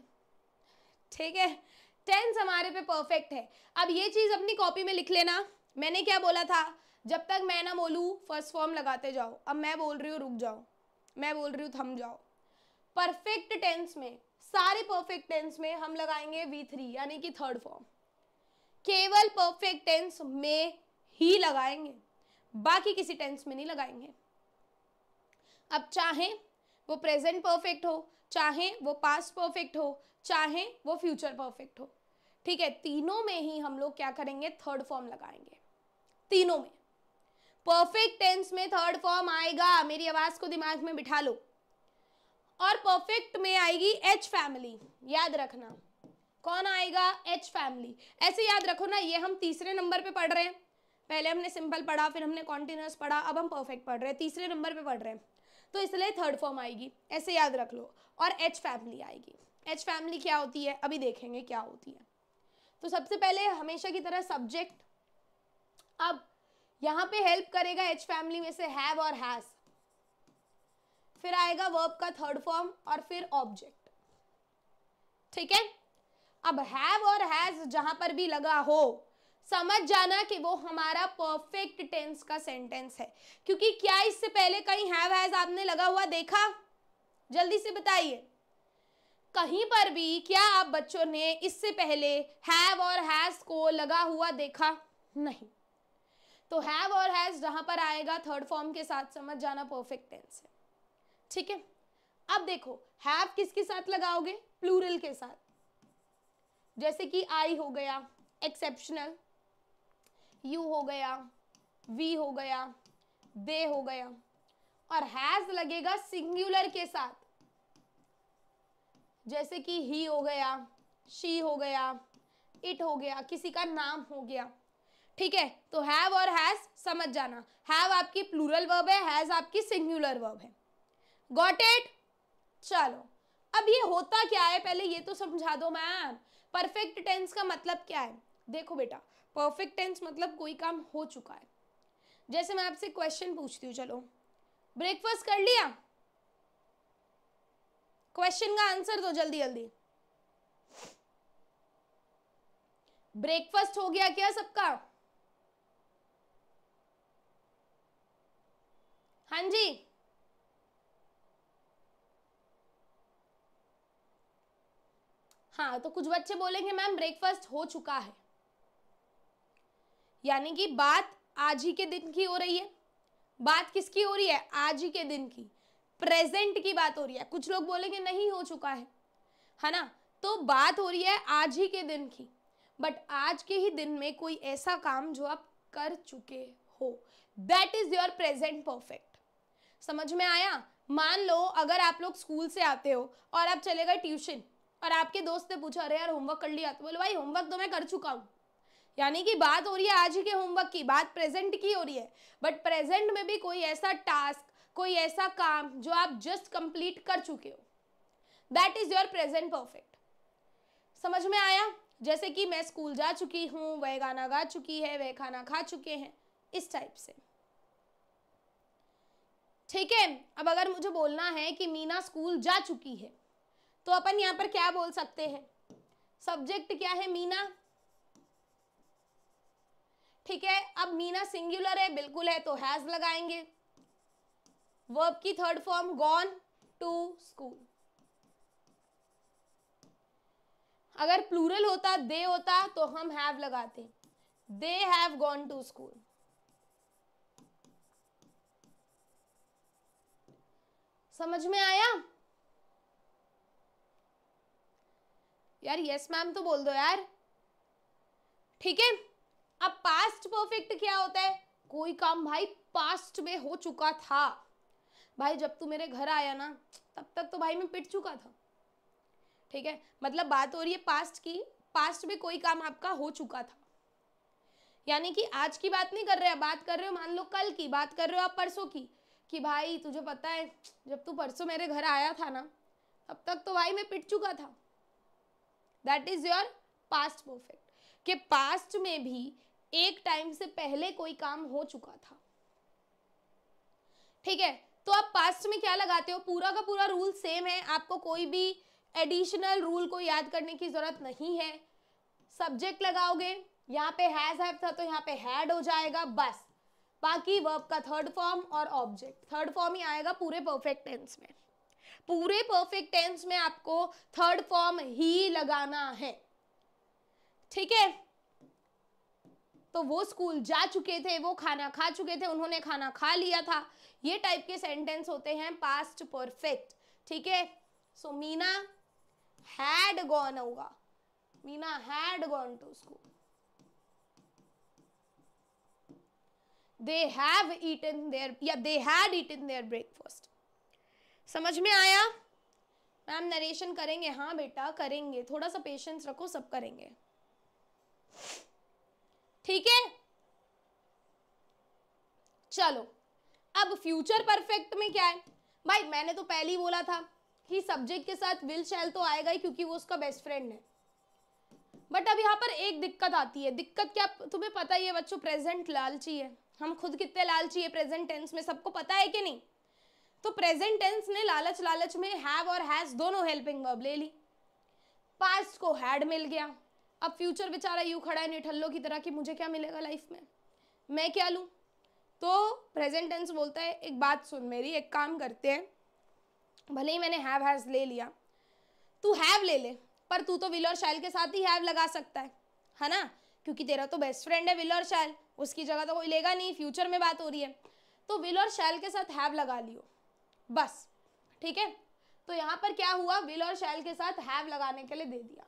ठीक है टेंस हमारे पे परफेक्ट है अब ये चीज़ अपनी कॉपी में लिख लेना मैंने क्या बोला था जब तक मैं ना बोलू फर्स्ट फॉर्म लगाते जाओ अब मैं बोल रही हूँ रुक जाओ मैं बोल रही हूँ थम जाओ परफेक्ट टेंस में सारे परफेक्ट टेंस में हम लगाएंगे वी थ्री यानी कि थर्ड फॉर्म केवल परफेक्ट टेंस में ही लगाएंगे बाकी किसी टेंस में नहीं लगाएंगे अब चाहे वो प्रेजेंट परफेक्ट हो चाहे वो पास्ट परफेक्ट हो चाहे वो फ्यूचर परफेक्ट हो ठीक है तीनों में ही हम लोग क्या करेंगे थर्ड फॉर्म लगाएंगे तीनों में परफेक्ट टेंस में थर्ड फॉर्म आएगा मेरी आवाज को दिमाग में बिठा लो और परफेक्ट में आएगी एच फैमिली याद रखना कौन आएगा एच फैमिली ऐसे याद रखो ना ये हम तीसरे नंबर पे पढ़ रहे हैं पहले हमने सिंपल पढ़ा फिर हमने कॉन्टिन्यूस पढ़ा अब हम परफेक्ट पढ़ रहे हैं तीसरे नंबर पे पढ़ रहे हैं तो इसलिए थर्ड फॉर्म आएगी ऐसे याद रख लो और एच फैमिली आएगी एच फैमिली क्या होती है अभी देखेंगे क्या होती है तो सबसे पहले हमेशा की तरह सब्जेक्ट अब यहाँ पे हेल्प करेगा एच फैमिली में से हैव और हैज़ फिर आएगा वर्ब का थर्ड फॉर्म और फिर ऑब्जेक्ट ठीक है अब हैव और हैज जहां पर भी लगा हो समझ जाना कि वो हमारा परफेक्ट टेंस का सेंटेंस है क्योंकि क्या इससे पहले कहीं हैव हैज आपने लगा हुआ देखा जल्दी से बताइए कहीं पर भी क्या आप बच्चों ने इससे पहले हैव और हैज को लगा हुआ देखा नहीं तो हैव और हैज जहां पर आएगा थर्ड फॉर्म के साथ समझ जाना परफेक्ट टेंस है ठीक है अब देखो हैव किसके साथ लगाओगे प्लूरल के साथ जैसे कि आई हो गया एक्सेप्शनल यू हो गया वी हो गया दे हो गया और हैज लगेगा सिंगुलर के साथ जैसे कि ही हो गया शी हो गया इट हो गया किसी का नाम हो गया ठीक है तो हैव और हैज समझ जाना हैव आपकी प्लूरल वर्ब है हैज आपकी सिंगुलर वर्ब है गॉट इट चलो अब ये होता क्या है पहले ये तो समझा दो मैम परफेक्ट टेंस का मतलब क्या है देखो बेटा परफेक्ट टेंस मतलब कोई काम हो चुका है जैसे मैं आपसे क्वेश्चन पूछती हूँ चलो ब्रेकफास्ट कर लिया क्वेश्चन का आंसर दो जल्दी जल्दी ब्रेकफास्ट हो गया क्या सबका हाँ जी हाँ तो कुछ बच्चे बोलेंगे मैम ब्रेकफास्ट हो चुका है यानी कि बात आज ही के दिन की हो रही है बात किसकी हो रही है आज ही के दिन की प्रेजेंट की बात हो रही है कुछ लोग बोलेंगे नहीं हो चुका है है ना तो बात हो रही है आज ही के दिन की बट आज के ही दिन में कोई ऐसा काम जो आप कर चुके हो that is your present perfect समझ में आया मान लो अगर आप लोग स्कूल से आते हो और आप चले गए ट्यूशन और आपके दोस्त ने पूछा अरे यार होमवर्क कर लिया तो बोले भाई होमवर्क तो मैं कर चुका हूँ यानी कि बात हो रही है आज के होमवर्क की बात प्रेजेंट की हो रही है बट प्रेजेंट में भी कोई ऐसा टास्क कोई ऐसा काम जो आप जस्ट कंप्लीट कर चुके हो that is your present perfect समझ में आया जैसे कि मैं स्कूल जा चुकी हूँ वह गाना गा चुकी है वह खाना खा चुके हैं इस टाइप से ठीक है अब अगर मुझे बोलना है कि मीना स्कूल जा चुकी है तो अपन यहाँ पर क्या बोल सकते हैं सब्जेक्ट क्या है मीना ठीक है अब मीना सिंगुलर है बिल्कुल है तो हैज लगाएंगे वर्ब की third form gone to school अगर प्लूरल होता दे होता तो हम हैव लगाते they have gone to school समझ में आया यार यस मैम तो बोल दो यार ठीक है अब पास्ट परफेक्ट क्या होता है कोई काम भाई पास्ट में हो चुका था भाई जब तू मेरे घर आया ना तब तक तो भाई मैं पिट चुका था ठीक है मतलब बात हो रही है पास्ट की पास्ट में कोई काम आपका हो चुका था यानी कि आज की बात नहीं कर रहे बात कर रहे हो मान लो कल की बात कर रहे हो आप परसों की कि भाई तुझे पता है जब तू परसों मेरे घर आया था ना तब तक तो भाई मैं पिट चुका था that is your past perfect कि पास्ट में भी एक टाइम से पहले कोई काम हो चुका था ठीक है तो आप पास्ट में क्या लगाते हो पूरा का पूरा रूल सेम है आपको कोई भी एडिशनल रूल को याद करने की जरूरत नहीं है सब्जेक्ट लगाओगे यहाँ पे हैज हैव था तो यहाँ पे हैड हो जाएगा बस बाकी वर्ब का थर्ड फॉर्म और ऑब्जेक्ट थर्ड फॉर्म ही आएगा पूरे परफेक्ट टेंस में पूरे परफेक्ट टेंस में आपको थर्ड फॉर्म ही लगाना है ठीक है तो वो स्कूल जा चुके थे वो खाना खा चुके थे उन्होंने खाना खा लिया था ये टाइप के सेंटेंस होते हैं पास्ट परफेक्ट ठीक है सो मीना हैड गॉन होगा Meena had gone to school they have eaten there या they had eaten there breakfast समझ में आया मैम नरेशन करेंगे हाँ बेटा करेंगे थोड़ा सा पेशेंस रखो सब करेंगे ठीक है चलो अब फ्यूचर परफेक्ट में क्या है भाई मैंने तो पहले ही बोला था कि सब्जेक्ट के साथ विल शैल तो आएगा ही क्योंकि वो उसका बेस्ट फ्रेंड है बट अब यहाँ पर एक दिक्कत आती है दिक्कत क्या तुम्हें पता ही है बच्चों प्रेजेंट लालची है हम खुद कितने लालची है प्रेजेंट टेंस में सबको पता है कि नहीं तो प्रेजेंट टेंस ने लालच लालच में हैव और हैज दोनों हेल्पिंग वर्ब ले ली पास्ट को हैड मिल गया अब फ्यूचर बेचारा यूँ खड़ा है निठल्लो की तरह कि मुझे क्या मिलेगा लाइफ में मैं क्या लूँ तो प्रेजेंट टेंस बोलता है एक बात सुन मेरी एक काम करते हैं भले ही मैंने हैव हैज़ ले लिया तू हैव ले ले पर तू तो विल और शैल के साथ ही हैव लगा सकता है है ना क्योंकि तेरा तो बेस्ट फ्रेंड है विल और शैल उसकी जगह तो कोई लेगा नहीं फ्यूचर में बात हो रही है तो विल और शैल के साथ हैव लगा लियो बस ठीक है तो यहाँ पर क्या हुआ विल और शैल के साथ हैव लगाने के लिए दे दिया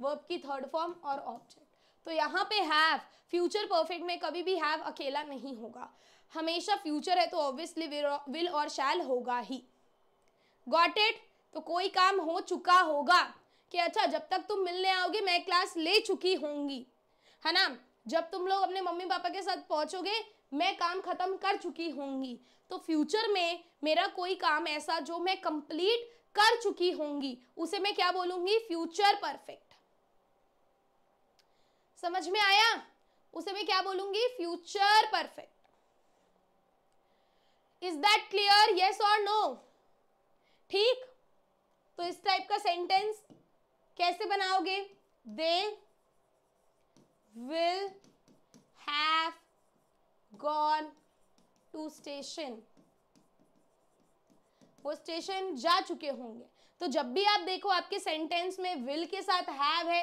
वर्ब की थर्ड फॉर्म और ऑब्जेक्ट तो यहाँ पे हैव फ्यूचर परफेक्ट में कभी भी हैव अकेला नहीं होगा हमेशा फ्यूचर है तो ऑब्वियसली विल और शैल होगा ही गॉट इट तो कोई काम हो चुका होगा कि अच्छा जब तक तुम मिलने आओगे मैं क्लास ले चुकी होंगी है ना जब तुम लोग अपने मम्मी पापा के साथ पहुंचोगे मैं काम खत्म कर चुकी होंगी तो फ्यूचर में मेरा कोई काम ऐसा जो मैं कंप्लीट कर चुकी होंगी उसे मैं क्या बोलूंगी फ्यूचर परफेक्ट समझ में आया उसे मैं क्या बोलूंगी future perfect is that clear yes और नो ठीक तो इस टाइप का सेंटेंस कैसे बनाओगे they will have gone to station वो स्टेशन जा चुके होंगे तो जब भी आप देखो आपके सेंटेंस में विल के साथ हैव है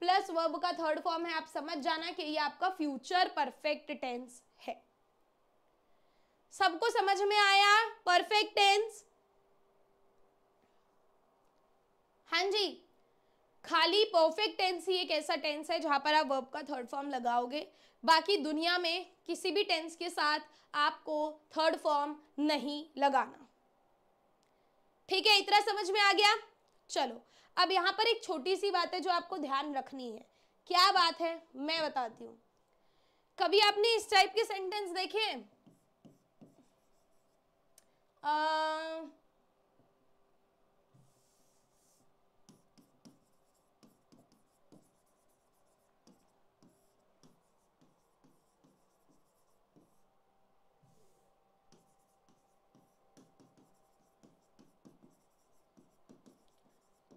प्लस वर्ब का थर्ड फॉर्म है आप समझ जाना कि ये आपका फ्यूचर परफेक्ट टेंस है सबको समझ में आया परफेक्ट टेंस हाँ जी खाली परफेक्ट टेंस ही एक ऐसा टेंस है जहां पर आप वर्ब का थर्ड फॉर्म लगाओगे बाकी दुनिया में किसी भी टेंस के साथ आपको थर्ड फॉर्म नहीं लगाना ठीक है इतना समझ में आ गया चलो अब यहाँ पर एक छोटी सी बात है जो आपको ध्यान रखनी है क्या बात है मैं बताती हूँ कभी आपने इस टाइप के सेंटेंस देखे आ,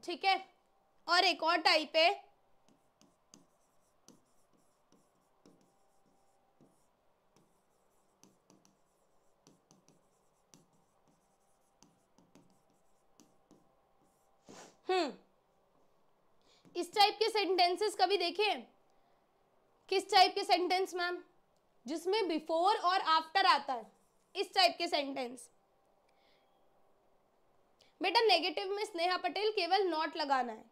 ठीक है और एक और टाइप है हम्म इस टाइप के सेंटेंसेस कभी देखे किस टाइप के सेंटेंस मैम जिसमें बिफोर और आफ्टर आता है इस टाइप के सेंटेंस बेटा नेगेटिव में स्नेहा पटेल केवल नॉट लगाना है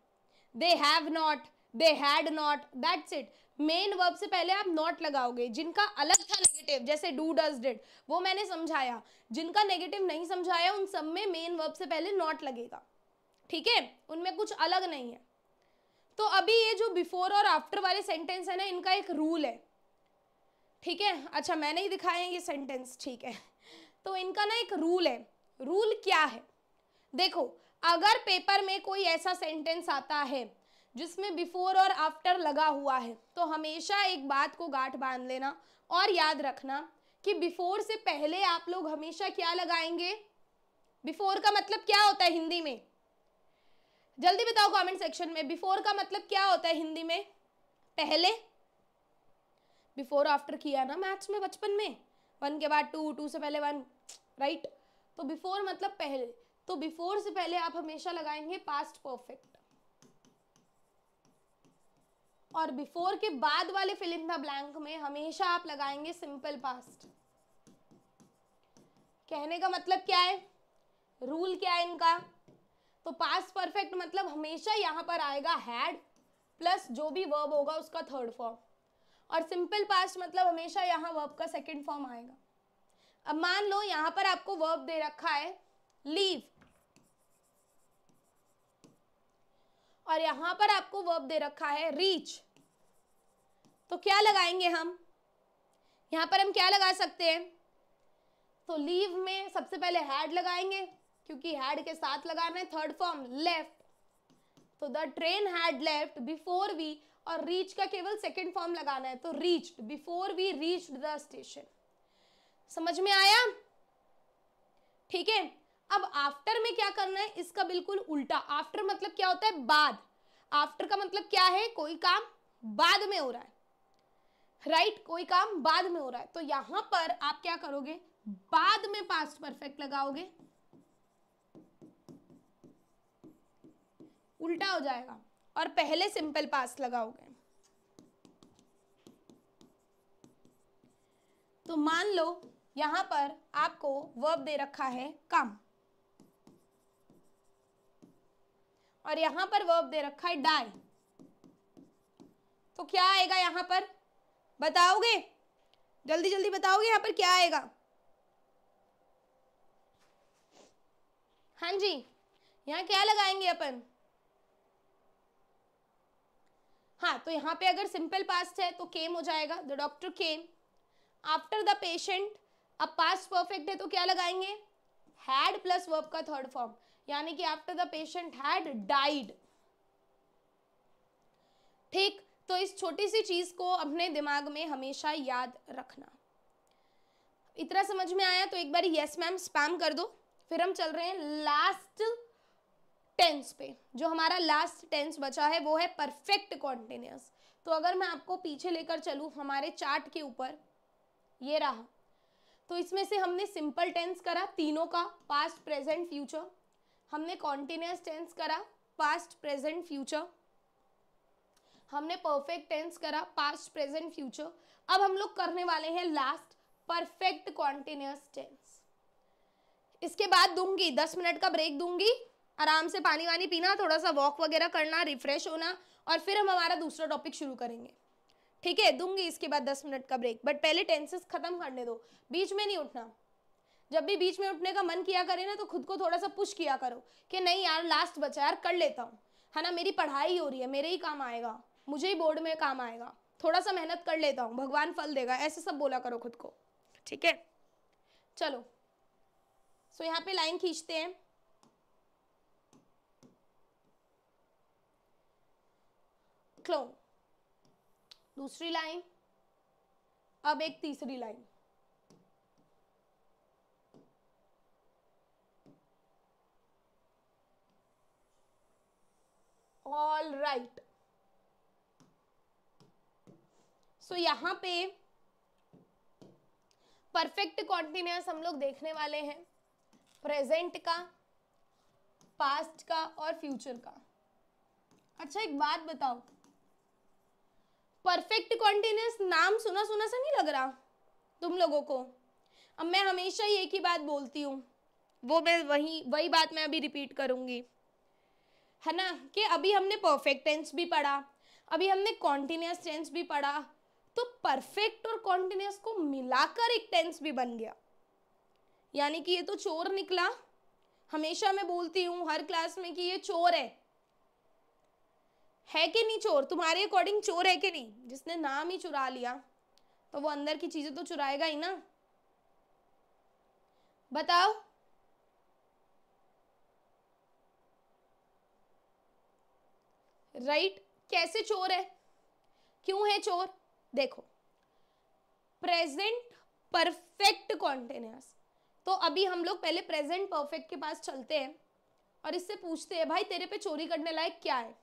they have not they had not that's it main verb से पहले आप नॉट लगाओगे जिनका अलग था नेगेटिव जैसे डू डज डिड वो मैंने समझाया जिनका नेगेटिव नहीं समझाया उन सब में मेन वर्ब से पहले नॉट लगेगा ठीक है उनमें कुछ अलग नहीं है तो अभी ये जो बिफोर और आफ्टर वाले सेंटेंस है ना इनका एक रूल है ठीक है अच्छा मैंने ही दिखाया ये सेंटेंस ठीक है तो इनका ना एक रूल है रूल क्या है देखो अगर पेपर में कोई ऐसा सेंटेंस आता है जिसमें बिफोर और आफ्टर लगा हुआ है तो हमेशा एक बात को गांठ बांध लेना और याद रखना कि बिफोर से पहले आप लोग हमेशा क्या लगाएंगे बिफोर का मतलब क्या होता है हिंदी में जल्दी बताओ कमेंट सेक्शन में बिफोर का मतलब क्या होता है हिंदी में पहले बिफोर आफ्टर किया ना मैथ्स में बचपन में वन के बाद टू टू से पहले वन राइट तो बिफोर मतलब पहले तो बिफोर से पहले आप हमेशा लगाएंगे पास्ट परफेक्ट और बिफोर के बाद वाले फिलिंग द ब्लैंक में हमेशा आप लगाएंगे सिंपल पास्ट कहने का मतलब क्या है रूल क्या है इनका तो पास्ट परफेक्ट मतलब हमेशा यहां पर आएगा हैड प्लस जो भी वर्ब होगा उसका थर्ड फॉर्म और सिंपल पास्ट मतलब हमेशा यहाँ वर्ब मतलब का सेकंड फॉर्म आएगा अब मान लो यहाँ पर आपको वर्ब दे रखा है लीव और यहां पर आपको वर्ब दे रखा है रीच तो क्या लगाएंगे हम यहां पर हम क्या लगा सकते हैं तो लीव में सबसे पहले हैड लगाएंगे क्योंकि हैड के साथ लगाना है थर्ड फॉर्म लेफ्ट तो the train had left before we और रीच का केवल सेकेंड फॉर्म लगाना है तो reached before we reached the station समझ में आया ठीक है अब आफ्टर में क्या करना है इसका बिल्कुल उल्टा आफ्टर मतलब क्या होता है बाद आफ्टर का मतलब क्या है कोई काम बाद में हो रहा है राइट right? कोई काम बाद में हो रहा है तो यहां पर आप क्या करोगे बाद में पास्ट परफेक्ट लगाओगे उल्टा हो जाएगा और पहले सिंपल पास्ट लगाओगे तो मान लो यहां पर आपको वर्ब दे रखा है काम और यहां पर वर्ब दे रखा है डाई तो क्या आएगा यहां पर बताओगे जल्दी जल्दी बताओगे यहां पर क्या आएगा हाँ जी यहां क्या लगाएंगे अपन हाँ तो यहाँ पे अगर सिंपल पास्ट है तो केम हो जाएगा the doctor came after the patient अब पास्ट परफेक्ट है तो क्या लगाएंगे हैड प्लस वर्ब का थर्ड फॉर्म यानी कि after the patient had died ठीक तो इस छोटी सी चीज को अपने दिमाग में हमेशा याद रखना इतना समझ में आया तो एक बार यस मैम स्पैम कर दो फिर हम चल रहे हैं लास्ट टेंस पे जो हमारा लास्ट टेंस बचा है वो है परफेक्ट कॉन्टिन्यूस तो अगर मैं आपको पीछे लेकर चलूँ हमारे चार्ट के ऊपर ये रहा तो इसमें से हमने सिंपल टेंस करा तीनों का पास्ट प्रेजेंट फ्यूचर हमने कॉन्टीन्यूस टेंस करा पास्ट प्रेजेंट फ्यूचर हमने परफेक्ट टेंस करा पास्ट प्रेजेंट फ्यूचर अब हम लोग करने वाले हैं लास्ट परफेक्ट कॉन्टीन्यूस टेंस इसके बाद दूंगी दस मिनट का ब्रेक दूंगी आराम से पानी वानी पीना थोड़ा सा वॉक वगैरह करना रिफ्रेश होना और फिर हम हमारा दूसरा टॉपिक शुरू करेंगे ठीक है दूंगी इसके बाद दस मिनट का ब्रेक बट पहले टेंसेस खत्म करने दो बीच में नहीं उठना जब भी बीच में उठने का मन किया करे ना तो खुद को थोड़ा सा पुश किया करो कि नहीं यार लास्ट बचा यार कर लेता हूँ है ना मेरी पढ़ाई हो रही है मेरे ही काम आएगा मुझे ही बोर्ड में काम आएगा थोड़ा सा मेहनत कर लेता हूँ भगवान फल देगा ऐसे सब बोला करो खुद को ठीक है चलो सो यहाँ पे लाइन खींचते हैं दूसरी लाइन अब एक तीसरी लाइन ऑल राइट सो यहां पे परफेक्ट कॉन्टिन्यूस हम लोग देखने वाले हैं प्रेजेंट का पास्ट का और फ्यूचर का अच्छा एक बात बताओ परफेक्ट कॉन्टिन्यूस नाम सुना सुना सा नहीं लग रहा तुम लोगों को अब मैं हमेशा ही एक ही बात बोलती हूँ वो मैं वही वही बात मैं अभी रिपीट करूंगी है ना कि अभी हमने परफेक्ट टेंस भी पढ़ा अभी हमने कॉन्टीन्यूस टेंस भी पढ़ा तो परफेक्ट और कॉन्टीन्यूस को मिलाकर एक टेंस भी बन गया यानी कि ये तो चोर निकला हमेशा मैं बोलती हूँ हर क्लास में कि ये चोर है है कि नहीं चोर तुम्हारे अकॉर्डिंग चोर है कि नहीं जिसने नाम ही चुरा लिया तो वो अंदर की चीज़ें तो चुराएगा ही ना बताओ राइट कैसे चोर है क्यों है चोर देखो प्रेजेंट परफेक्ट कॉन्टेनियस तो अभी हम लोग पहले प्रेजेंट परफेक्ट के पास चलते हैं और इससे पूछते हैं भाई तेरे पे चोरी करने लायक क्या है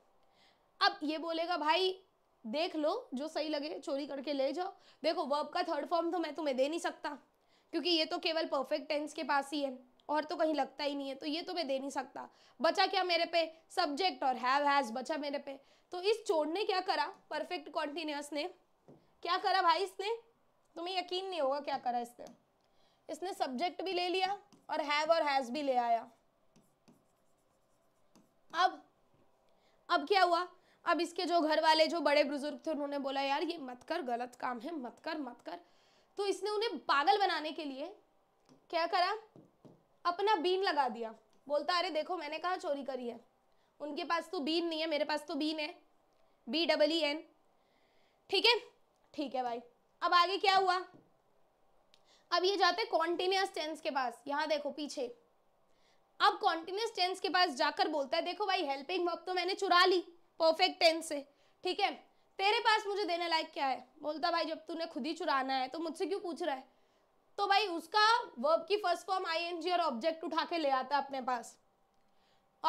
अब ये बोलेगा भाई देख लो जो सही लगे चोरी करके ले जाओ देखो वर्ब का थर्ड फॉर्म तो मैं तुम्हें दे नहीं सकता क्योंकि ये तो केवल परफेक्ट टेंस के पास ही है और तो कहीं लगता ही नहीं है तो ये तो मैं दे नहीं सकता बचा क्या मेरे पे सब्जेक्ट और हैव हैज़ बचा मेरे पे तो इस चोर ने क्या करा परफेक्ट कॉन्टीन्यूस ने क्या करा भाई इसने तुम्हें यकीन नहीं होगा क्या करा इसने इसने सब्जेक्ट भी ले लिया और हैव और हैज़ भी ले आया अब अब क्या हुआ अब इसके जो घर वाले जो बड़े बुजुर्ग थे उन्होंने बोला यार ये मत कर गलत काम है मत कर मत कर तो इसने उन्हें पागल बनाने के लिए क्या करा अपना बीन लगा दिया बोलता अरे देखो मैंने कहाँ चोरी करी है उनके पास तो बीन नहीं है मेरे पास तो बीन है बी डबल ई एन ठीक है ठीक है भाई अब आगे क्या हुआ अब ये जाते कॉन्टिन्यूस टेंस के पास यहाँ देखो पीछे अब कॉन्टिन्यूस टेंस के पास जाकर बोलता है देखो भाई हेल्पिंग वर्ब तो मैंने चुरा ली परफेक्ट टेंस से ठीक है तेरे पास मुझे देने लायक क्या है बोलता भाई जब तूने खुद ही चुराना है तो मुझसे क्यों पूछ रहा है तो भाई उसका वर्ब की फर्स्ट फॉर्म आईएनजी और ऑब्जेक्ट उठा के ले आता है अपने पास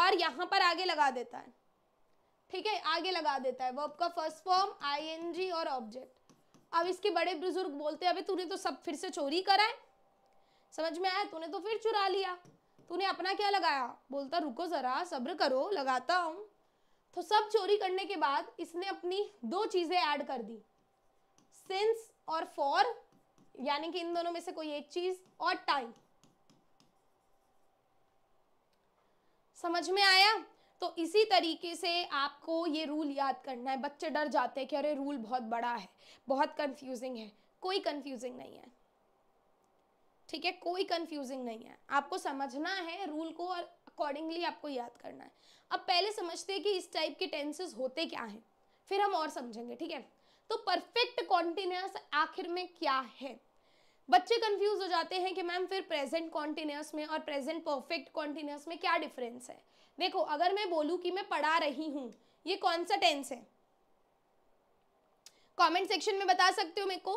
और यहाँ पर आगे लगा देता है ठीक है आगे लगा देता है वर्ब का फर्स्ट फॉर्म आईएनजी और ऑब्जेक्ट अब इसके बड़े बुजुर्ग बोलते हैं अभी तूने तो सब फिर से चोरी करा है समझ में आया तूने तो फिर चुरा लिया तूने अपना क्या लगाया बोलता रुको जरा सब्र करो लगाता हूँ तो सब चोरी करने के बाद इसने अपनी दो चीजें ऐड कर दी सिंस और फॉर यानी कि इन दोनों में से कोई एक चीज और टाइम समझ में आया तो इसी तरीके से आपको ये रूल याद करना है बच्चे डर जाते हैं कि अरे रूल बहुत बड़ा है बहुत कंफ्यूजिंग है कोई कंफ्यूजिंग नहीं है ठीक है कोई कंफ्यूजिंग नहीं है आपको समझना है रूल को और अकॉर्डिंगली आपको याद करना है अब पहले समझते हैं कि इस टाइप के टेंसेस होते क्या हैं फिर हम और समझेंगे ठीक है तो परफेक्ट कॉन्टिन्यूस आखिर में क्या है बच्चे कंफ्यूज हो जाते हैं कि मैम फिर प्रेजेंट कॉन्टिन्यूस में और प्रेजेंट परफेक्ट कॉन्टिन्यूस में क्या डिफरेंस है देखो अगर मैं बोलूँ कि मैं पढ़ा रही हूँ ये कौन सा टेंस है कमेंट सेक्शन में बता सकते हो मेरे को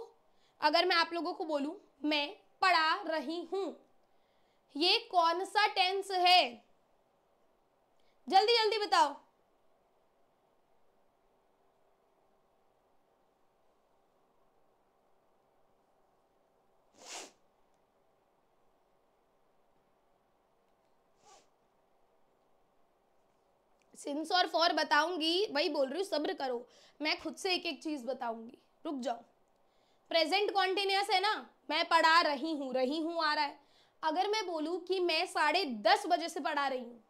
अगर मैं आप लोगों को बोलूं मैं पढ़ा रही हूं ये कौन सा टेंस है जल्दी जल्दी बताओ सिंस और फॉर बताऊंगी वही बोल रही हूँ सब्र करो मैं खुद से एक एक चीज बताऊंगी रुक जाओ प्रेजेंट कॉन्टिन्यूस है ना मैं पढ़ा रही हूँ रही हूँ आ रहा है अगर मैं बोलूँ कि मैं साढ़े दस बजे से पढ़ा रही हूँ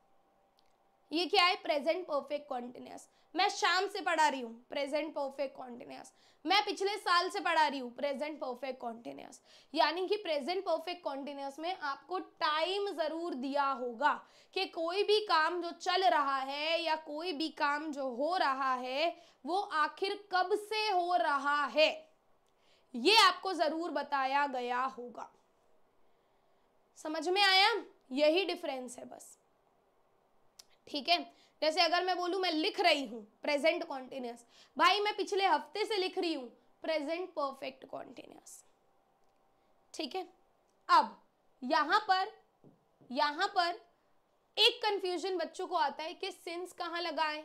ये क्या है प्रेजेंट परफेक्ट कॉन्टिन्यूस मैं शाम से पढ़ा रही हूँ प्रेजेंट परफेक्ट कॉन्टिन्यूस मैं पिछले साल से पढ़ा रही हूँ प्रेजेंट परफेक्ट कॉन्टिन्यूस यानी कि प्रेजेंट परफेक्ट कॉन्टिन्यूस में आपको टाइम ज़रूर दिया होगा कि कोई भी काम जो चल रहा है या कोई भी काम जो हो रहा है वो आखिर कब से हो रहा है ये आपको ज़रूर बताया गया होगा समझ में आया यही डिफरेंस है बस ठीक है जैसे अगर मैं बोलूँ मैं लिख रही हूँ प्रेजेंट कॉन्टिन्यूस भाई मैं पिछले हफ्ते से लिख रही हूँ प्रेजेंट परफेक्ट कॉन्टिन्यूस ठीक है अब यहाँ पर यहाँ पर एक कंफ्यूजन बच्चों को आता है कि सिंस कहाँ लगाएं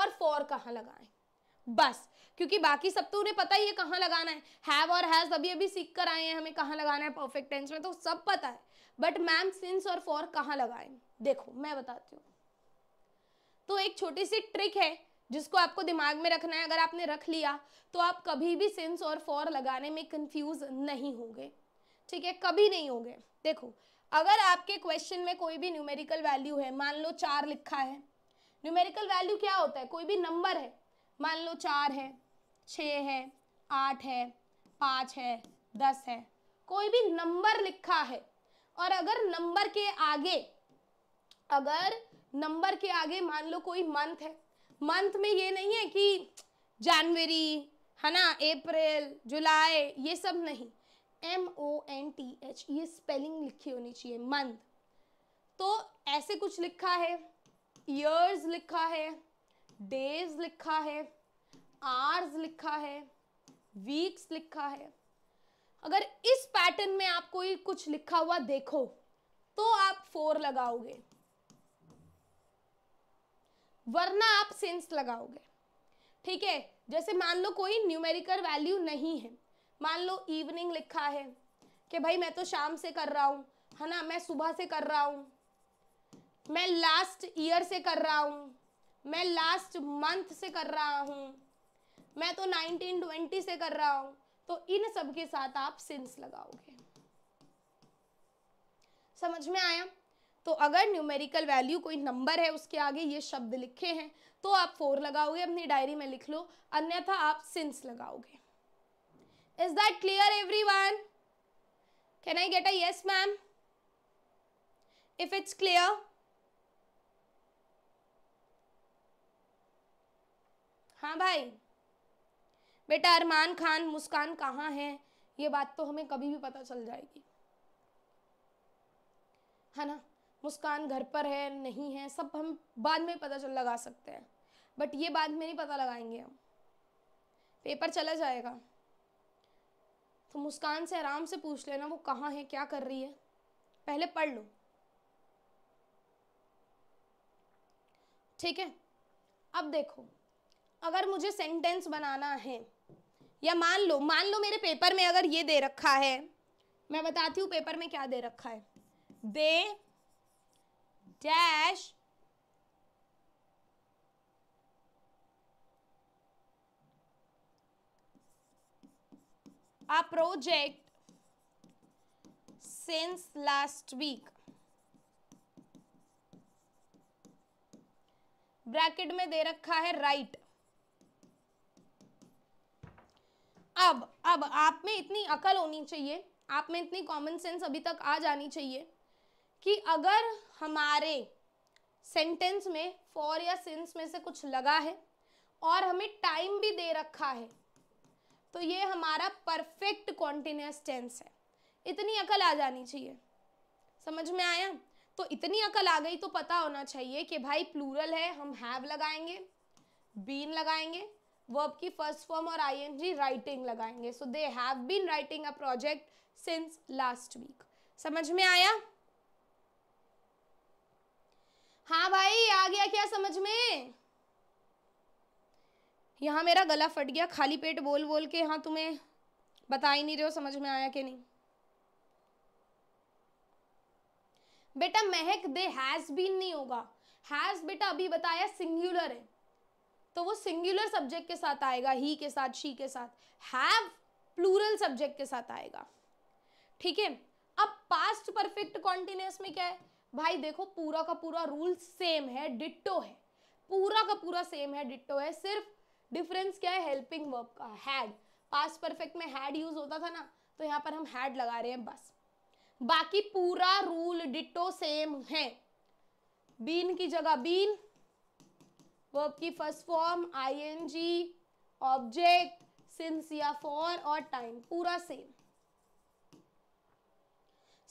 और फॉर कहाँ लगाएं बस क्योंकि बाकी सब तो उन्हें पता ही है कहाँ लगाना है हैव और हैज अभी अभी सीख कर आए हैं हमें कहाँ लगाना है परफेक्ट टेंस में तो सब पता है बट मैम सिंस और फॉर कहाँ लगाएं देखो मैं बताती हूँ तो एक छोटी सी ट्रिक है जिसको आपको दिमाग में रखना है अगर आपने रख लिया तो आप कभी भी सिंस और फॉर लगाने में कंफ्यूज नहीं होंगे ठीक है कभी नहीं होंगे देखो अगर आपके क्वेश्चन में कोई भी न्यूमेरिकल वैल्यू है मान लो चार लिखा है न्यूमेरिकल वैल्यू क्या होता है कोई भी नंबर है मान लो चार है छ है आठ है पाँच है दस है कोई भी नंबर लिखा है और अगर नंबर के आगे अगर नंबर के आगे मान लो कोई मंथ है मंथ में ये नहीं है कि जनवरी है ना अप्रैल जुलाई ये सब नहीं M O N T H ये स्पेलिंग लिखी होनी चाहिए मंथ तो ऐसे कुछ लिखा है ईयर्स लिखा है डेज लिखा है आवर्स लिखा है वीक्स लिखा है अगर इस पैटर्न में आप कोई कुछ लिखा हुआ देखो तो आप फोर लगाओगे वरना आप सिंस लगाओगे ठीक है जैसे मान लो कोई न्यूमेरिकल वैल्यू नहीं है मान लो इवनिंग लिखा है कि भाई मैं तो शाम से कर रहा हूँ है ना मैं सुबह से कर रहा हूँ मैं लास्ट ईयर से कर रहा हूँ मैं लास्ट मंथ से कर रहा हूँ मैं तो 1920 से कर रहा हूँ तो इन सब के साथ आप सिंस लगाओगे समझ में आया तो अगर न्यूमेरिकल वैल्यू कोई नंबर है उसके आगे ये शब्द लिखे हैं तो आप फोर लगाओगे अपनी डायरी में लिख लो अन्यथा आप सिंस लगाओगे is that clear every everyone can I get us ma'am if it's clear हाँ भाई बेटा अरमान खान मुस्कान कहाँ है ये बात तो हमें कभी भी पता चल जाएगी है हाँ ना मुस्कान घर पर है नहीं है सब हम बाद में पता चल लगा सकते हैं बट ये बाद में नहीं पता लगाएंगे हम पेपर चला जाएगा तो मुस्कान से आराम से पूछ लेना वो कहाँ है क्या कर रही है पहले पढ़ लो ठीक है अब देखो अगर मुझे सेंटेंस बनाना है या मान लो मान लो मेरे पेपर में अगर ये दे रखा है मैं बताती हूँ पेपर में क्या दे रखा है they dash a project since last week bracket में दे रखा है राइट अब अब आप में इतनी अकल होनी चाहिए आप में इतनी कॉमन सेंस अभी तक आ जानी चाहिए कि अगर हमारे सेंटेंस में फॉर या सिंस में से कुछ लगा है और हमें टाइम भी दे रखा है तो ये हमारा परफेक्ट कॉन्टिन्यूस टेंस है इतनी अकल आ जानी चाहिए समझ में आया तो इतनी अकल आ गई तो पता होना चाहिए कि भाई प्लूरल है हम हैव लगाएंगे बीन लगाएंगे वर्ब की फर्स्ट फॉर्म और आईएनजी राइटिंग लगाएंगे so they have been writing a project since last week समझ में आया हाँ भाई आ गया क्या समझ में यहाँ मेरा गला फट गया खाली पेट बोल बोल के यहाँ तुम्हें बता ही नहीं रहे हो समझ में आया कि नहीं बेटा महक दे हैज बीन नहीं होगा हैज बेटा अभी बताया सिंगुलर है तो वो सिंगुलर सब्जेक्ट के साथ आएगा ही के साथ शी के साथ हैव प्लूरल सब्जेक्ट के साथ आएगा ठीक है अब पास्ट परफेक्ट कॉन्टिन्यूस में क्या है भाई देखो पूरा का पूरा रूल सेम है डिट्टो है पूरा का पूरा सेम है डिट्टो है सिर्फ डिफरेंस क्या है हेल्पिंग वर्ब का हैड पास्ट परफेक्ट में हैड यूज होता था ना तो यहाँ पर हम हैड लगा रहे हैं बस बाकी पूरा रूल डिट्टो सेम है बीन की जगह बीन वर्ब की first form I N G object since या फॉर और टाइम पूरा same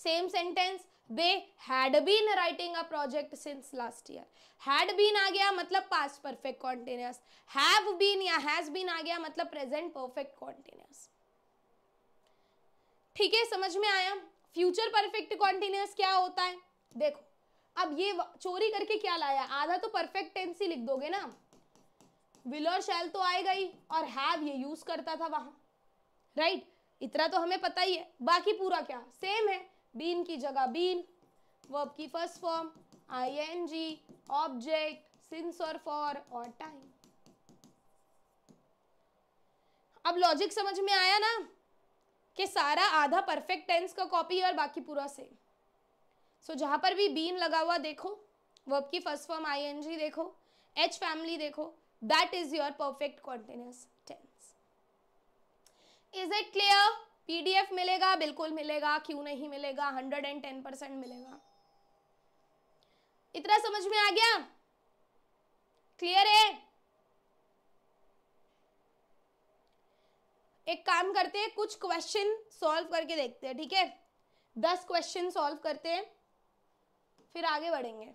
same sentence they had been writing a project since last year had been आ गया मतलब past perfect continuous have been या हैज बीन आ गया मतलब प्रेजेंट परफेक्ट कॉन्टिन्यूस ठीक है समझ में आया फ्यूचर परफेक्ट कॉन्टिन्यूस क्या होता है देखो अब ये चोरी करके क्या लाया आधा तो परफेक्ट टेंस ही लिख दोगे ना विल और शैल तो आएगा ही और हैव ये यूज करता था वहां राइट right? इतना तो हमें पता ही है बाकी पूरा क्या सेम है बीन की जगह बीन वर्ब की first form I N G object since और फॉर और टाइम अब लॉजिक समझ में आया ना कि सारा आधा परफेक्ट टेंस का कॉपी और बाकी पूरा सेम सो so, जहाँ पर भी बीन लगा हुआ देखो वर्ब की first form I N G देखो एच फैमिली देखो that is your perfect continuous tense is it clear PDF मिलेगा बिल्कुल मिलेगा क्यों नहीं मिलेगा हंड्रेड एंड टेन परसेंट मिलेगा इतना समझ में आ गया क्लियर है एक काम करते हैं कुछ क्वेश्चन सॉल्व करके देखते हैं ठीक है दस क्वेश्चन सॉल्व करते हैं फिर आगे बढ़ेंगे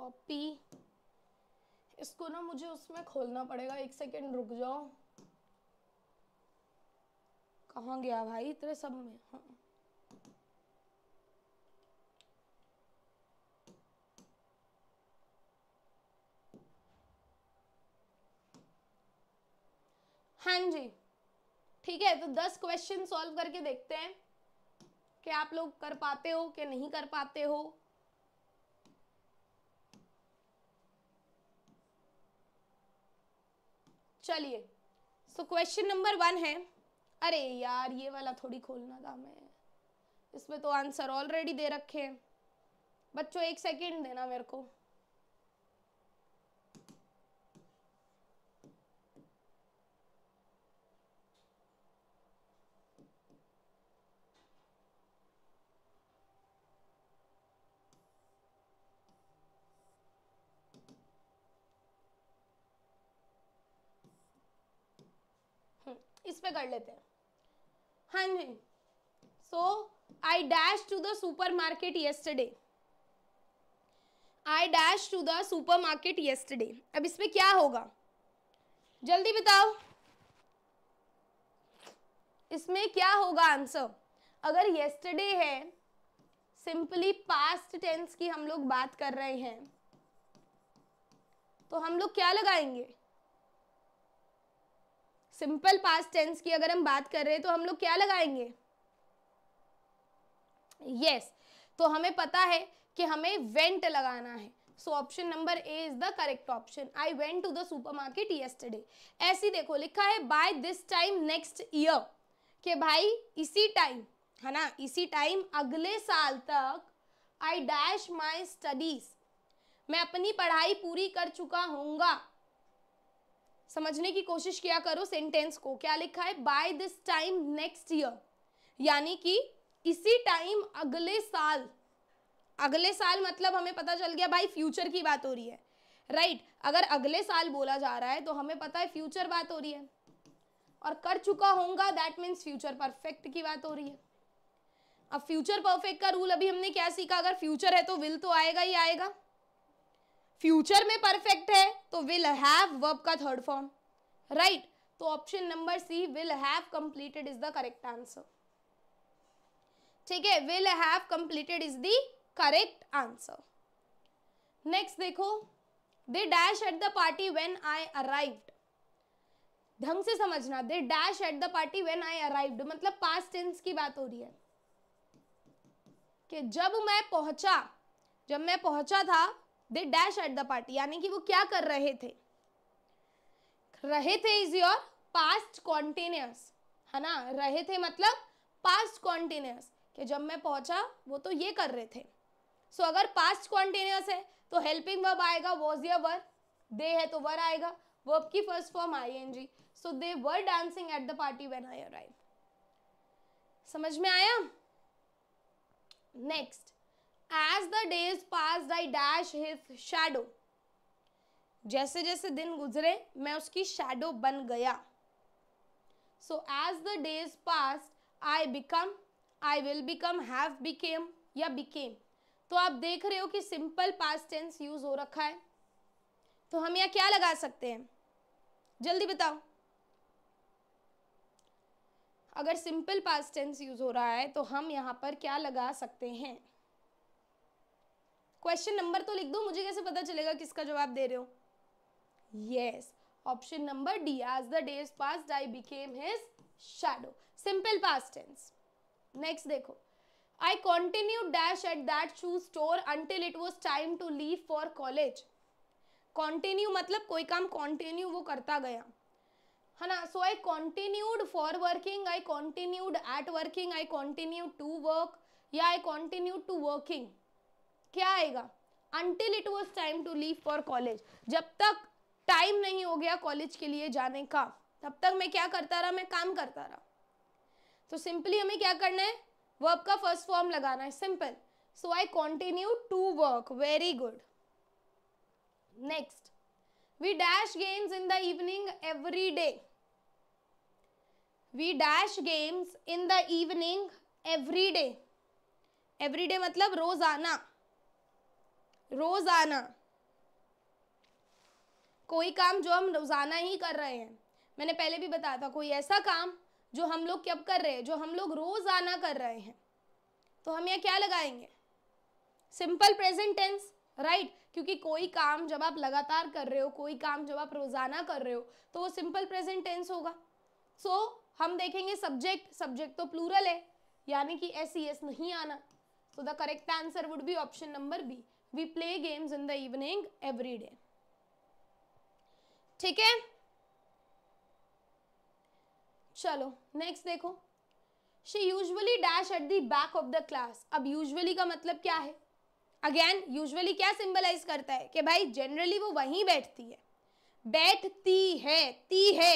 कॉपी इसको ना मुझे उसमें खोलना पड़ेगा एक सेकेंड रुक जाओ कहा गया भाई इतने सब में हाँ हाँ जी ठीक है तो दस क्वेश्चन सॉल्व करके देखते हैं कि आप लोग कर पाते हो कि नहीं कर पाते हो चलिए सो क्वेश्चन नंबर वन है अरे यार ये वाला थोड़ी खोलना था मैं इसमें तो आंसर ऑलरेडी दे रखे हैं बच्चों एक सेकेंड देना मेरे को इस पे कर लेते हैं हाँ जी so I dash to the supermarket yesterday I dash to the supermarket yesterday अब इसमें क्या होगा जल्दी बताओ इसमें क्या होगा आंसर अगर येस्टरडे है सिंपली पास्ट टेंस की हम लोग बात कर रहे हैं तो हम लोग क्या लगाएंगे सिंपल पास टेंस की अगर हम बात कर रहे हैं तो हम लोग क्या लगाएंगे यस yes, तो हमें पता है कि हमें वेंट लगाना है so option number A is the correct option I went to the supermarket yesterday ऐसी देखो लिखा है by this time next year कि भाई इसी टाइम है ना इसी टाइम अगले साल तक आई डैश माई स्टडीज मैं अपनी पढ़ाई पूरी कर चुका हूँगा समझने की कोशिश किया करो सेंटेंस को क्या लिखा है by this time next year यानी कि इसी टाइम अगले साल अगले साल मतलब हमें पता चल गया भाई फ्यूचर की बात हो रही है राइट right? अगर अगले साल बोला जा रहा है तो हमें पता है फ्यूचर बात हो रही है और कर चुका होगा दैट मीन्स फ्यूचर परफेक्ट की बात हो रही है अब फ्यूचर परफेक्ट का रूल अभी हमने क्या सीखा अगर फ्यूचर है तो विल तो आएगा ही आएगा फ्यूचर में परफेक्ट है तो विल हैव वर्ब का थर्ड फॉर्म राइट तो option number C will have completed is the correct answer ठीक है will have completed is the correct answer next देखो they dash at the party when I arrived ढंग से समझना they dash at the party when I arrived मतलब past tense की बात हो रही है कि जब मैं पहुंचा जब मैं पहुंचा था they dash at the party यानी कि वो क्या कर रहे थे रहे थे इज योर पास्ट कॉन्टिन्यूस है ना रहे थे मतलब पास्ट कॉन्टिन्यूस कि जब मैं पहुंचा वो तो ये कर रहे थे सो so, अगर पास्ट कॉन्टिन्यूस है तो हेल्पिंग वर्ब आएगा वॉज या वर दे है तो वर आएगा वर्ब की first form I N G so they were dancing at the party when I arrive समझ में आया next as the days pass I dash his shadow जैसे जैसे दिन गुजरे मैं उसकी शेडो बन गया so as the days pass I become I will become have became या बिकेम तो आप देख रहे हो कि सिंपल पास टेंस यूज हो रखा है तो हम यह क्या लगा सकते हैं जल्दी बताओ अगर सिंपल पास टेंस यूज हो रहा है तो हम यहाँ पर क्या लगा सकते हैं क्वेश्चन नंबर तो लिख दो मुझे कैसे पता चलेगा किसका जवाब दे रहे हो yes option number D as the days pass I became his shadow simple past tense next देखो I continue dash at that shoe store until it was time to leave for college continue मतलब कोई काम continue वो करता गया है ना so I continued for working I continued at working I continue to work या आई कॉन्टिन्यू टू वर्किंग क्या आएगा until it was time to leave for college जब तक टाइम नहीं हो गया कॉलेज के लिए जाने का तब तक मैं क्या करता रहा मैं काम करता रहा तो so, सिंपली हमें क्या करना है वर्क का फर्स्ट फॉर्म लगाना है simple so I continue to work very good next we dash games in the evening every day we dash games in the evening every day every day मतलब रोज आना रोज़ाना कोई काम जो हम रोज़ाना ही कर रहे हैं मैंने पहले भी बताया था कोई ऐसा काम जो हम लोग कब कर रहे हैं जो हम लोग रोज़ाना कर रहे हैं तो हम यह क्या लगाएंगे सिंपल प्रेजेंट टेंस राइट क्योंकि कोई काम जब आप लगातार कर रहे हो कोई काम जब आप रोज़ाना कर रहे हो तो वो सिंपल प्रेजेंट टेंस होगा सो so, हम देखेंगे सब्जेक्ट सब्जेक्ट तो प्लूरल है यानी कि एस ई एस नहीं आना so the correct answer would be option number B we play games in the evening every day ठीक है चलो नेक्स्ट देखो she usually dash at the back of the class अब यूजली का मतलब क्या है अगेन यूजली क्या सिंबलाइज करता है कि भाई जनरली वो वहीं बैठती है बैठती है ती है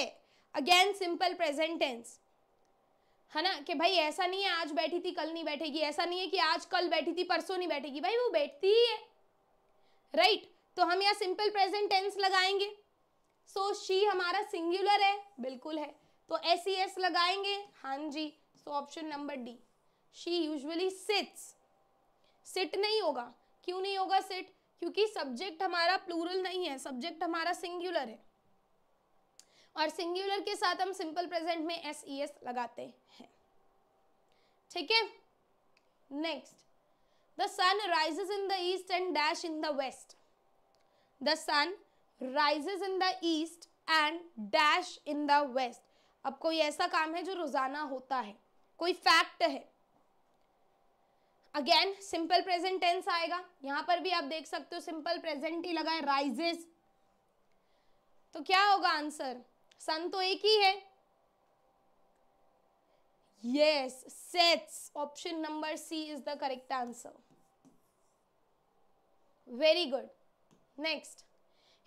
अगेन सिंपल प्रेजेंटेंस है ना कि भाई ऐसा नहीं है आज बैठी थी कल नहीं बैठेगी ऐसा नहीं है कि आज कल बैठी थी परसों नहीं बैठेगी भाई वो बैठती ही है राइट right? तो हम यहाँ सिंपल प्रेजेंट टेंस लगाएंगे सो so, शी हमारा सिंगुलर है बिल्कुल है तो एस ई एस लगाएंगे हाँ जी so option number D she usually sits sit नहीं होगा क्यों नहीं होगा सिट क्योंकि सब्जेक्ट हमारा प्लूरल नहीं है सब्जेक्ट हमारा सिंगुलर है और सिंगुलर के साथ हम सिंपल प्रेजेंट में एस ई एस लगाते हैं ठीक है next the sun rises in the east and dash in the west the sun rises in the east and dash in the west अब कोई ऐसा काम है जो रोजाना होता है कोई फैक्ट है अगेन सिंपल प्रेजेंट टेंस आएगा यहां पर भी आप देख सकते हो सिंपल प्रेजेंट ही लगा है राइजेस तो क्या होगा आंसर सन तो एक ही है yes sets option number C is the correct answer very good next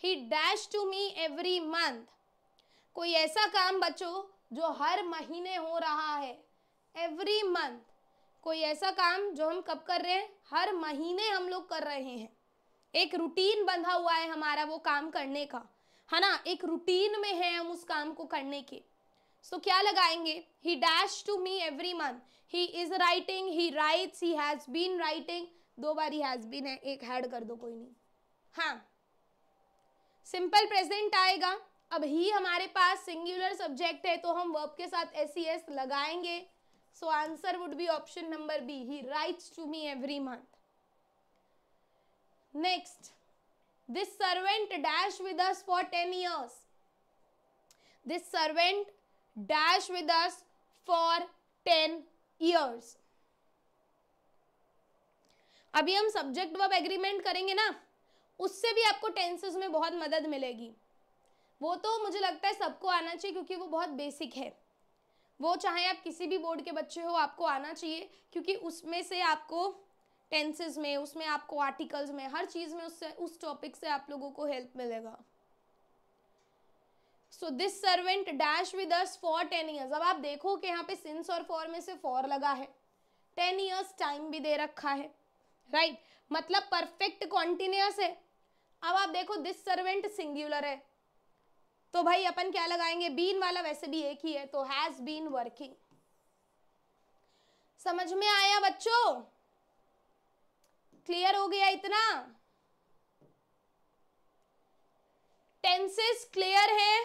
he dash to me every month कोई ऐसा काम बच्चों जो हर महीने हो रहा है एवरी मंथ कोई ऐसा काम जो हम कब कर रहे हैं हर महीने हम लोग कर रहे हैं एक रूटीन बंधा हुआ है हमारा वो काम करने का है ना एक रूटीन में है हम उस काम को करने के सो so, क्या लगाएंगे he dash to me every month he is writing he writes he has been writing दो बार ही हैज बीन है एक हैड कर दो कोई नहीं हाँ सिंपल प्रेजेंट आएगा अब ही हमारे पास सिंगुलर सब्जेक्ट है तो हम वर्ब के साथ एस सी एस लगाएंगे so answer would be option number B he writes to me every month next this servant dash with us for 10 years this servant dash with us for 10 years अभी हम subject verb agreement करेंगे ना उससे भी आपको tenses में बहुत मदद मिलेगी वो तो मुझे लगता है सबको आना चाहिए क्योंकि वो बहुत बेसिक है वो चाहे आप किसी भी बोर्ड के बच्चे हो आपको आना चाहिए क्योंकि उसमें से आपको टेंसेज में उसमें आपको आर्टिकल्स में हर चीज़ में उससे उस टॉपिक से आप लोगों को हेल्प मिलेगा so this servant dash with us for ten years अब आप देखो कि यहाँ पे सिंस और फॉर में से फॉर लगा है टेन ईयर्स टाइम भी दे रखा है राइट right? मतलब परफेक्ट कॉन्टिन्यूस है अब आप देखो दिस सर्वेंट सिंगुलर है तो भाई अपन क्या लगाएंगे बीन वाला वैसे भी एक ही है तो हैज बीन वर्किंग समझ में आया बच्चों क्लियर हो गया इतना टेंसेस क्लियर है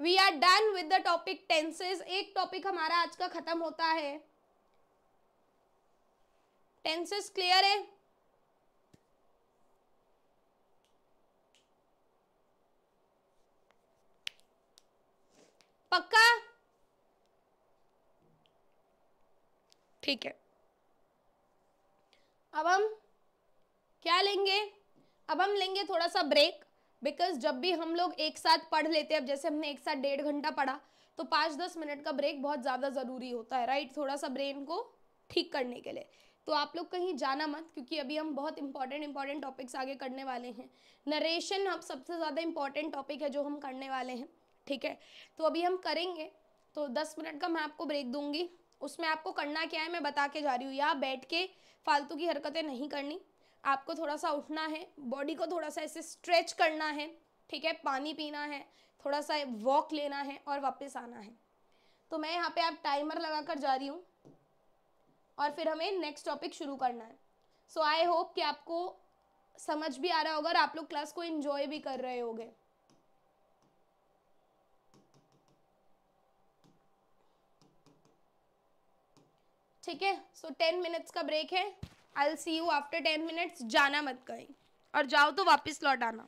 we are done with the topic tenses एक टॉपिक हमारा आज का खत्म होता है टेंसेस क्लियर है पक्का ठीक है अब हम क्या लेंगे अब हम लेंगे थोड़ा सा ब्रेक बिकॉज जब भी हम लोग एक साथ पढ़ लेते हैं अब जैसे हमने एक साथ डेढ़ घंटा पढ़ा तो पाँच दस मिनट का ब्रेक बहुत ज़्यादा ज़रूरी होता है राइट थोड़ा सा ब्रेन को ठीक करने के लिए तो आप लोग कहीं जाना मत क्योंकि अभी हम बहुत इंपॉर्टेंट इंपॉर्टेंट टॉपिक्स आगे करने वाले हैं नरेशन अब सबसे ज़्यादा इंपॉर्टेंट टॉपिक है जो हम करने वाले हैं ठीक है तो अभी हम करेंगे तो दस मिनट का मैं आपको ब्रेक दूंगी उसमें आपको करना क्या है मैं बता के जा रही हूँ या बैठ के फालतू की हरकतें नहीं करनी आपको थोड़ा सा उठना है बॉडी को थोड़ा सा ऐसे स्ट्रेच करना है ठीक है पानी पीना है थोड़ा सा वॉक लेना है और वापस आना है तो मैं यहाँ पे आप टाइमर लगा कर जा रही हूँ और फिर हमें नेक्स्ट टॉपिक शुरू करना है सो आई होप कि आपको समझ भी आ रहा होगा और आप लोग क्लास को इन्जॉय भी कर रहे होंगे ठीक है सो टेन मिनट्स का ब्रेक है I see you after ten minutes जाना मत कहीं और जाओ तो वापस लौट आना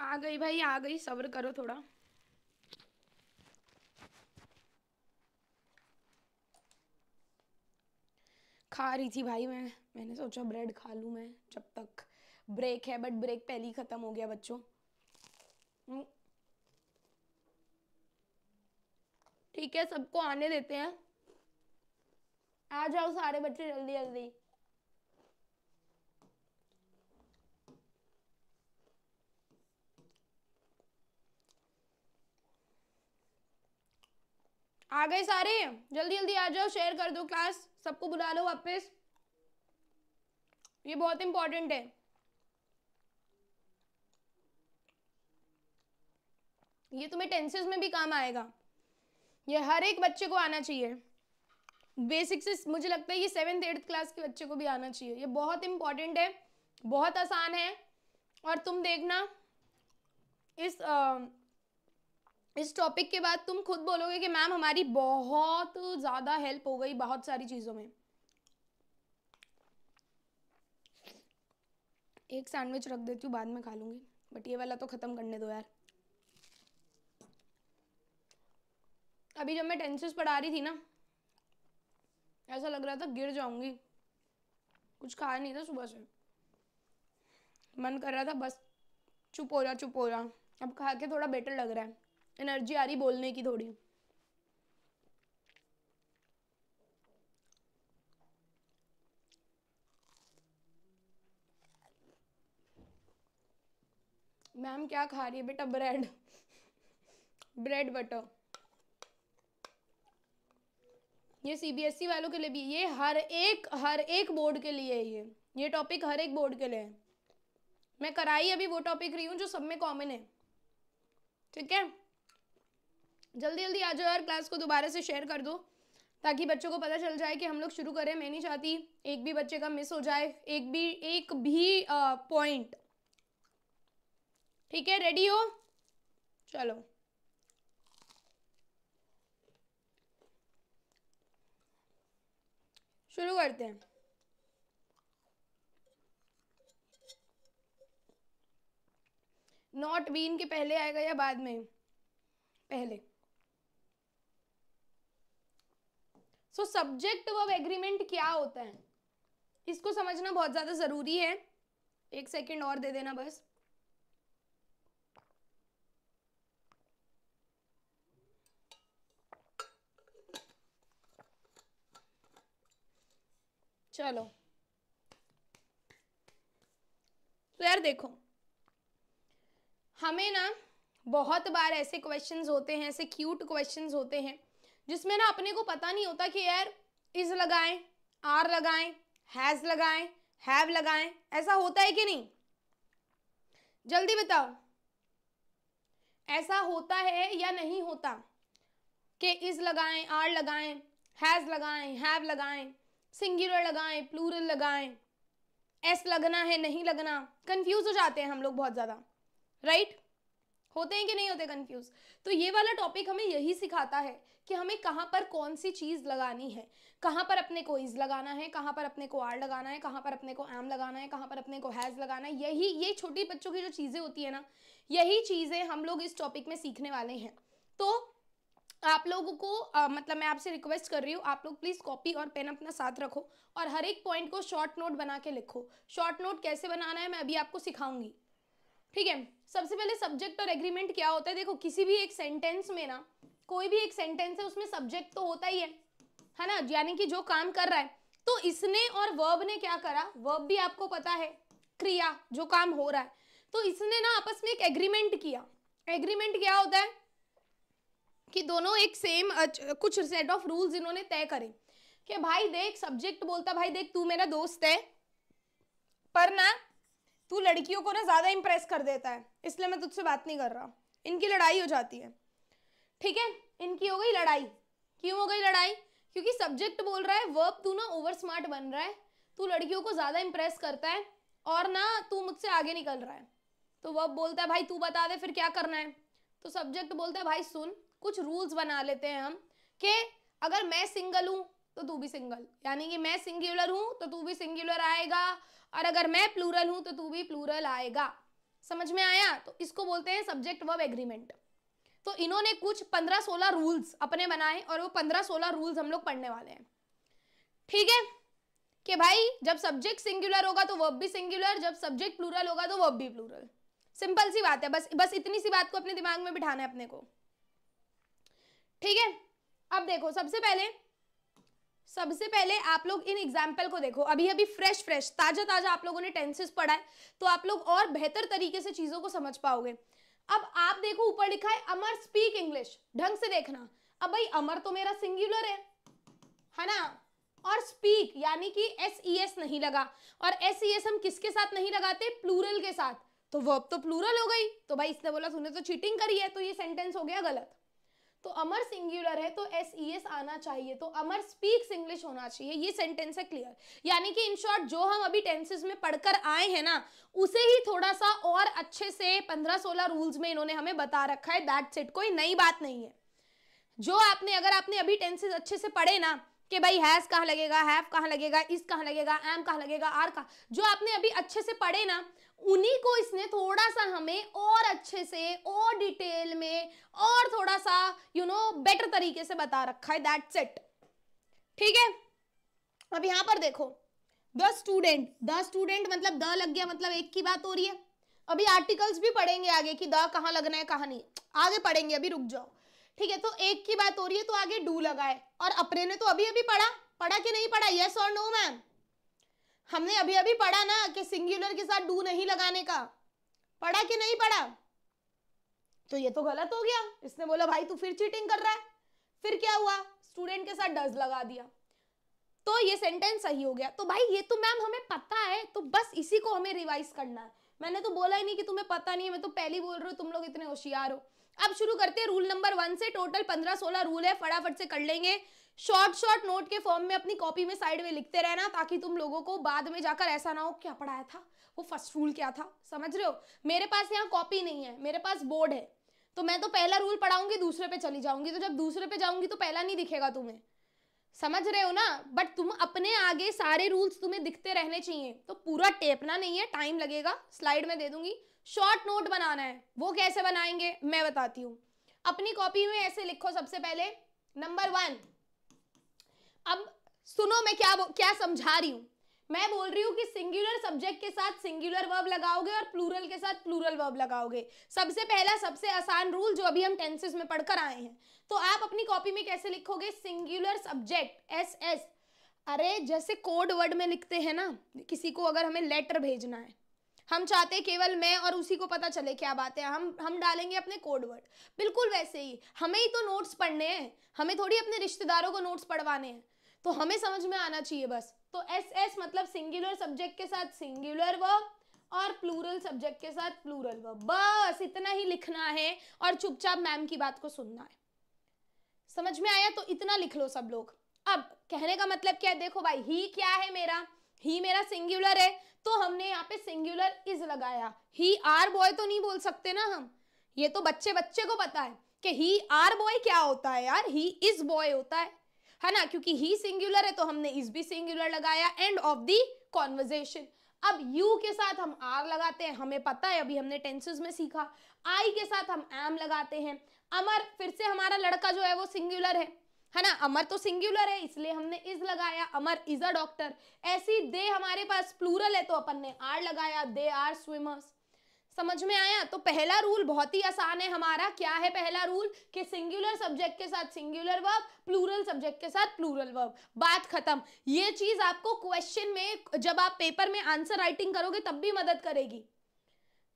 आ गई भाई आ गई सब्र करो थोड़ा खा रही थी भाई मैं मैंने सोचा ब्रेड खा लू मैं जब तक ब्रेक है बट ब्रेक पहले ही ख़त्म हो गया बच्चों हम्म। ठीक है सबको आने देते हैं आ जाओ सारे बच्चे जल्दी जल्दी आ गए सारे जल्दी जल्दी आ जाओ शेयर कर दो क्लास सबको बुला लो वापस ये बहुत इंपॉर्टेंट है ये तुम्हें टेंसेस में भी काम आएगा ये हर एक बच्चे को आना चाहिए बेसिक से मुझे लगता है ये सेवेंथ एट्थ क्लास के बच्चे को भी आना चाहिए ये बहुत इंपॉर्टेंट है बहुत आसान है और तुम देखना इस आ, इस टॉपिक के बाद तुम खुद बोलोगे कि मैम हमारी बहुत ज़्यादा हेल्प हो गई बहुत सारी चीज़ों में एक सैंडविच रख देती हूँ बाद में खा लूंगी बट ये वाला तो ख़त्म करने दो यार अभी जब मैं टेंसेस पढ़ा रही थी ना ऐसा लग रहा था गिर जाऊंगी कुछ खाया नहीं था सुबह से मन कर रहा था बस चुप हो जा चुप हो जा अब खा के थोड़ा बेटर लग रहा है एनर्जी आ रही बोलने की थोड़ी मैम क्या खा रही है बेटा ब्रेड ब्रेड बटर ये सीबीएसई e वालों के लिए भी ये हर एक हर एक बोर्ड के लिए है ये ये टॉपिक हर एक बोर्ड के लिए है मैं कराई अभी वो टॉपिक रही हूँ जो सब में कॉमन है ठीक है जल्दी जल्दी आ जाओ यार क्लास को दोबारा से शेयर कर दो ताकि बच्चों को पता चल जाए कि हम लोग शुरू करें मैं नहीं चाहती एक भी बच्चे का मिस हो जाए एक भी एक भी पॉइंट ठीक है रेडी हो चलो शुरू करते हैं नॉट बीन के पहले आएगा या बाद में पहले सो सब्जेक्ट वर्ब एग्रीमेंट क्या होता है इसको समझना बहुत ज़्यादा ज़रूरी है एक सेकेंड और दे देना बस चलो तो यार देखो हमें ना बहुत बार ऐसे क्वेश्चंस होते हैं ऐसे क्यूट क्वेश्चंस होते हैं जिसमें ना अपने को पता नहीं होता कि यार इज लगाएं आर लगाएं हैज लगाएं हैव लगाएं ऐसा होता है कि नहीं जल्दी बताओ ऐसा होता है या नहीं होता कि इज लगाएं आर लगाएं हैज लगाएं हैव लगाएं सिंगुलर लगाएं प्लूरल लगाएं एस लगना है नहीं लगना कंफ्यूज हो जाते हैं हम लोग बहुत ज़्यादा राइट right? होते हैं कि नहीं होते कंफ्यूज तो ये वाला टॉपिक हमें यही सिखाता है कि हमें कहाँ पर कौन सी चीज़ लगानी है कहाँ पर अपने को इज़ लगाना है कहाँ पर अपने को आर लगाना है कहाँ पर अपने को एम लगाना है कहाँ पर अपने को हैज़ लगाना है यही ये छोटी बच्चों की जो चीज़ें होती है ना यही चीज़ें हम लोग इस टॉपिक में सीखने वाले हैं तो आप लोगों को आ, मतलब मैं आपसे रिक्वेस्ट कर रही हूँ आप लोग प्लीज़ कॉपी और पेन अपना साथ रखो और हर एक पॉइंट को शॉर्ट नोट बना के लिखो शॉर्ट नोट कैसे बनाना है मैं अभी आपको सिखाऊंगी ठीक है सबसे पहले सब्जेक्ट और एग्रीमेंट क्या होता है देखो किसी भी एक सेंटेंस में ना कोई भी एक सेंटेंस है उसमें सब्जेक्ट तो होता ही है है ना यानी कि जो काम कर रहा है तो इसने और वर्ब ने क्या करा वर्ब भी आपको पता है क्रिया जो काम हो रहा है तो इसने ना आपस में एक एग्रीमेंट किया एग्रीमेंट क्या होता है कि दोनों एक सेम कुछ सेट ऑफ रूल्स इन्होंने तय करे कि भाई देख सब्जेक्ट बोलता भाई देख तू मेरा दोस्त है पर ना तू लड़कियों को ना ज़्यादा इंप्रेस कर देता है इसलिए मैं तुझसे बात नहीं कर रहा इनकी लड़ाई हो जाती है ठीक है इनकी हो गई लड़ाई क्यों हो गई लड़ाई क्योंकि सब्जेक्ट बोल रहा है वर्ब तू ना ओवर स्मार्ट बन रहा है तू लड़कियों को ज़्यादा इम्प्रेस करता है और ना तू मुझसे आगे निकल रहा है तो वर्ब बोलता है भाई तू बता दे फिर क्या करना है तो सब्जेक्ट बोलता है भाई सुन कुछ रूल्स बना लेते हैं हम कि अगर मैं सिंगल हूँ तो तू भी सिंगल यानी कि मैं सिंगुलर हूँ तो तू भी सिंगुलर आएगा और अगर मैं प्लूरल हूँ तो तू भी प्लूरल आएगा समझ में आया तो इसको बोलते हैं सब्जेक्ट वर्ब एग्रीमेंट तो इन्होंने कुछ पंद्रह सोलह रूल्स अपने बनाए और वो पंद्रह सोलह रूल्स हम लोग पढ़ने वाले हैं ठीक है कि भाई जब सब्जेक्ट सिंगुलर होगा तो वर्ब भी सिंगुलर जब सब्जेक्ट प्लूरल होगा तो वर्ब भी प्लूरल सिंपल सी बात है बस बस इतनी सी बात को अपने दिमाग में बिठाना है अपने को ठीक है अब देखो सबसे पहले सबसे पहले आप लोग इन एग्जाम्पल को देखो अभी अभी फ्रेश फ्रेश ताजा ताजा आप लोगों ने टेंसेस पढ़ा है तो आप लोग और बेहतर तरीके से चीज़ों को समझ पाओगे अब आप देखो ऊपर लिखा है अमर स्पीक इंग्लिश ढंग से देखना अब भाई अमर तो मेरा सिंगुलर है है ना और स्पीक यानी कि एस ई एस नहीं लगा और एस ई एस हम किसके साथ नहीं लगाते प्लूरल के साथ तो वर्ब तो प्लूरल हो गई तो भाई इसने बोला तूने तो चीटिंग करी है तो ये सेंटेंस हो गया गलत तो अमर सिंगुलर है तो एस ई एस आना चाहिए तो अमर स्पीक्स इंग्लिश होना चाहिए ये सेंटेंस है क्लियर यानी कि इन शॉर्ट जो हम अभी टेंसेस में पढ़कर आए हैं ना उसे ही थोड़ा सा और अच्छे से पंद्रह सोलह रूल्स में इन्होंने हमें बता रखा है दैट सेट कोई नई बात नहीं है जो आपने अगर आपने अभी टेंसेज अच्छे से पढ़े ना कि भाई हैज़ कहाँ लगेगा हैव कहाँ लगेगा इस कहाँ लगेगा एम कहाँ लगेगा आर कहा जो आपने अभी अच्छे से पढ़े ना उन्हीं को इसने थोड़ा सा हमें और अच्छे से और डिटेल में और थोड़ा सा यू नो बेटर तरीके से बता रखा है दैट्स इट ठीक है अब यहां पर देखो द स्टूडेंट द स्टूडेंट मतलब द लग गया मतलब एक की बात हो रही है अभी आर्टिकल्स भी पढ़ेंगे आगे कि द कहा लगना है कहाँ नहीं आगे पढ़ेंगे अभी रुक जाओ ठीक है तो एक की बात हो रही है तो आगे डू लगाए और अपने ने तो अभी अभी पढ़ा पढ़ा कि नहीं पढ़ा यस और नो मैम हमने अभी अभी पढ़ा ना कि सिंगुलर के साथ डू नहीं लगाने का पढ़ा कि नहीं पढ़ा तो ये तो गलत हो गया इसने बोला भाई तू फिर चीटिंग कर रहा है फिर क्या हुआ स्टूडेंट के साथ डज लगा दिया तो ये सेंटेंस सही हो गया तो भाई ये तो मैम हमें पता है तो बस इसी को हमें रिवाइज करना है मैंने तो बोला ही नहीं कि तुम्हें पता नहीं है मैं तो पहली बोल रही हूँ तुम लोग इतने होशियार हो अब शुरू करते हैं रूल नंबर वन से टोटल पंद्रह सोलह रूल है फटाफट से कर लेंगे शॉर्ट शॉर्ट नोट के फॉर्म में अपनी कॉपी में साइड में लिखते रहना ताकि तुम लोगों को बाद में जाकर ऐसा ना हो क्या पढ़ाया था वो फर्स्ट रूल क्या था समझ रहे हो मेरे पास यहाँ कॉपी नहीं है मेरे पास बोर्ड है तो मैं तो पहला रूल पढ़ाऊंगी दूसरे पे चली जाऊंगी तो जब दूसरे पे जाऊंगी तो पहला नहीं दिखेगा तुम्हें समझ रहे हो ना बट तुम अपने आगे सारे रूल्स तुम्हें दिखते रहने चाहिए तो पूरा टेपना नहीं है टाइम लगेगा स्लाइड में दे दूंगी शॉर्ट नोट बनाना है वो कैसे बनाएंगे मैं बताती हूँ अपनी कॉपी में ऐसे लिखो सबसे पहले नंबर वन अब सुनो मैं क्या क्या समझा रही हूँ मैं बोल रही हूँ कि सिंगुलर सब्जेक्ट के साथ सिंगुलर वर्ब लगाओगे और प्लूरल के साथ प्लूरल वर्ब लगाओगे सबसे पहला सबसे आसान रूल जो अभी हम टेंसेस में पढ़कर आए हैं तो आप अपनी कॉपी में कैसे लिखोगे सिंगुलर सब्जेक्ट एस एस अरे जैसे कोड वर्ड में लिखते हैं ना किसी को अगर हमें लेटर भेजना है हम चाहते केवल मैं और उसी को पता चले क्या बात है हम हम डालेंगे अपने कोड वर्ड बिल्कुल वैसे ही हमें ही तो नोट्स पढ़ने हैं हमें थोड़ी अपने रिश्तेदारों को नोट्स पढ़वाने हैं तो हमें समझ में आना चाहिए बस तो एस एस मतलब सिंगुलर सब्जेक्ट के साथ सिंगुलर वर्ब और प्लूरल सब्जेक्ट के साथ प्लूरल वर्ब बस इतना ही लिखना है और चुपचाप मैम की बात को सुनना है समझ में आया तो इतना लिख लो सब लोग अब कहने का मतलब क्या है देखो भाई ही क्या है मेरा ही मेरा सिंगुलर है तो हमने यहाँ पे सिंगुलर इज लगाया ही आर बॉय तो नहीं बोल सकते ना हम ये तो बच्चे बच्चे को पता है कि ही आर बॉय क्या होता है यार ही इज बॉय होता है है ना क्योंकि ही सिंगुलर है तो हमने इस भी सिंगुलर लगाया एंड ऑफ दी कॉन्वर्जेशन अब यू के साथ हम आर लगाते हैं हमें पता है अभी हमने टेंसेस में सीखा आई के साथ हम एम लगाते हैं अमर फिर से हमारा लड़का जो है वो सिंगुलर है है ना अमर तो सिंगुलर है इसलिए हमने इज लगाया अमर इज अ डॉक्टर ऐसी दे हमारे पास प्लूरल है तो अपन ने आर लगाया दे आर स्विमर्स समझ में आया तो पहला रूल बहुत ही आसान है हमारा क्या है पहला रूल कि सिंगुलर सब्जेक्ट के साथ सिंगुलर वर्ब प्लूरल सब्जेक्ट के साथ प्लूरल वर्ब बात खत्म ये चीज आपको क्वेश्चन में जब आप पेपर में आंसर राइटिंग करोगे तब भी मदद करेगी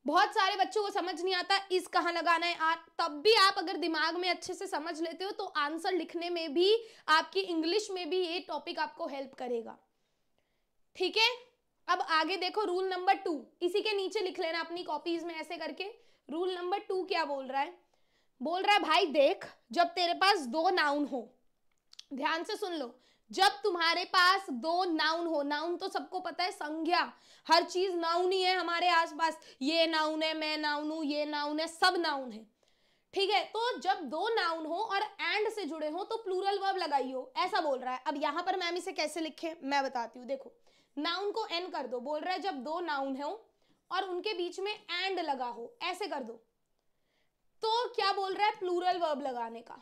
बहुत सारे बच्चों को समझ नहीं आता इस कहाँ लगाना है आर तब भी आप अगर दिमाग में अच्छे से समझ लेते हो तो आंसर लिखने में भी आपकी इंग्लिश में भी ये टॉपिक आपको हेल्प करेगा ठीक है अब आगे देखो रूल नंबर टू इसी के नीचे लिख लेना अपनी कॉपीज में ऐसे करके रूल नंबर टू क्या बोल रहा है बोल रहा है भाई देख जब तेरे पास दो नाउन हो ध्यान से सुन लो जब तुम्हारे पास दो नाउन हो नाउन तो सबको पता है संज्ञा हर चीज नाउन ही है हमारे आसपास ये नाउन है मैं नाउन हूं ये नाउन है सब नाउन है ठीक है तो जब दो नाउन हो और एंड से जुड़े हो तो प्लूरल वर्ब लगाइयो ऐसा बोल रहा है अब यहां पर मैम इसे कैसे लिखे मैं बताती हूँ देखो नाउन को एन कर दो बोल रहा है जब दो नाउन हो और उनके बीच में एंड लगा हो ऐसे कर दो तो क्या बोल रहा है प्लूरल वर्ब लगाने का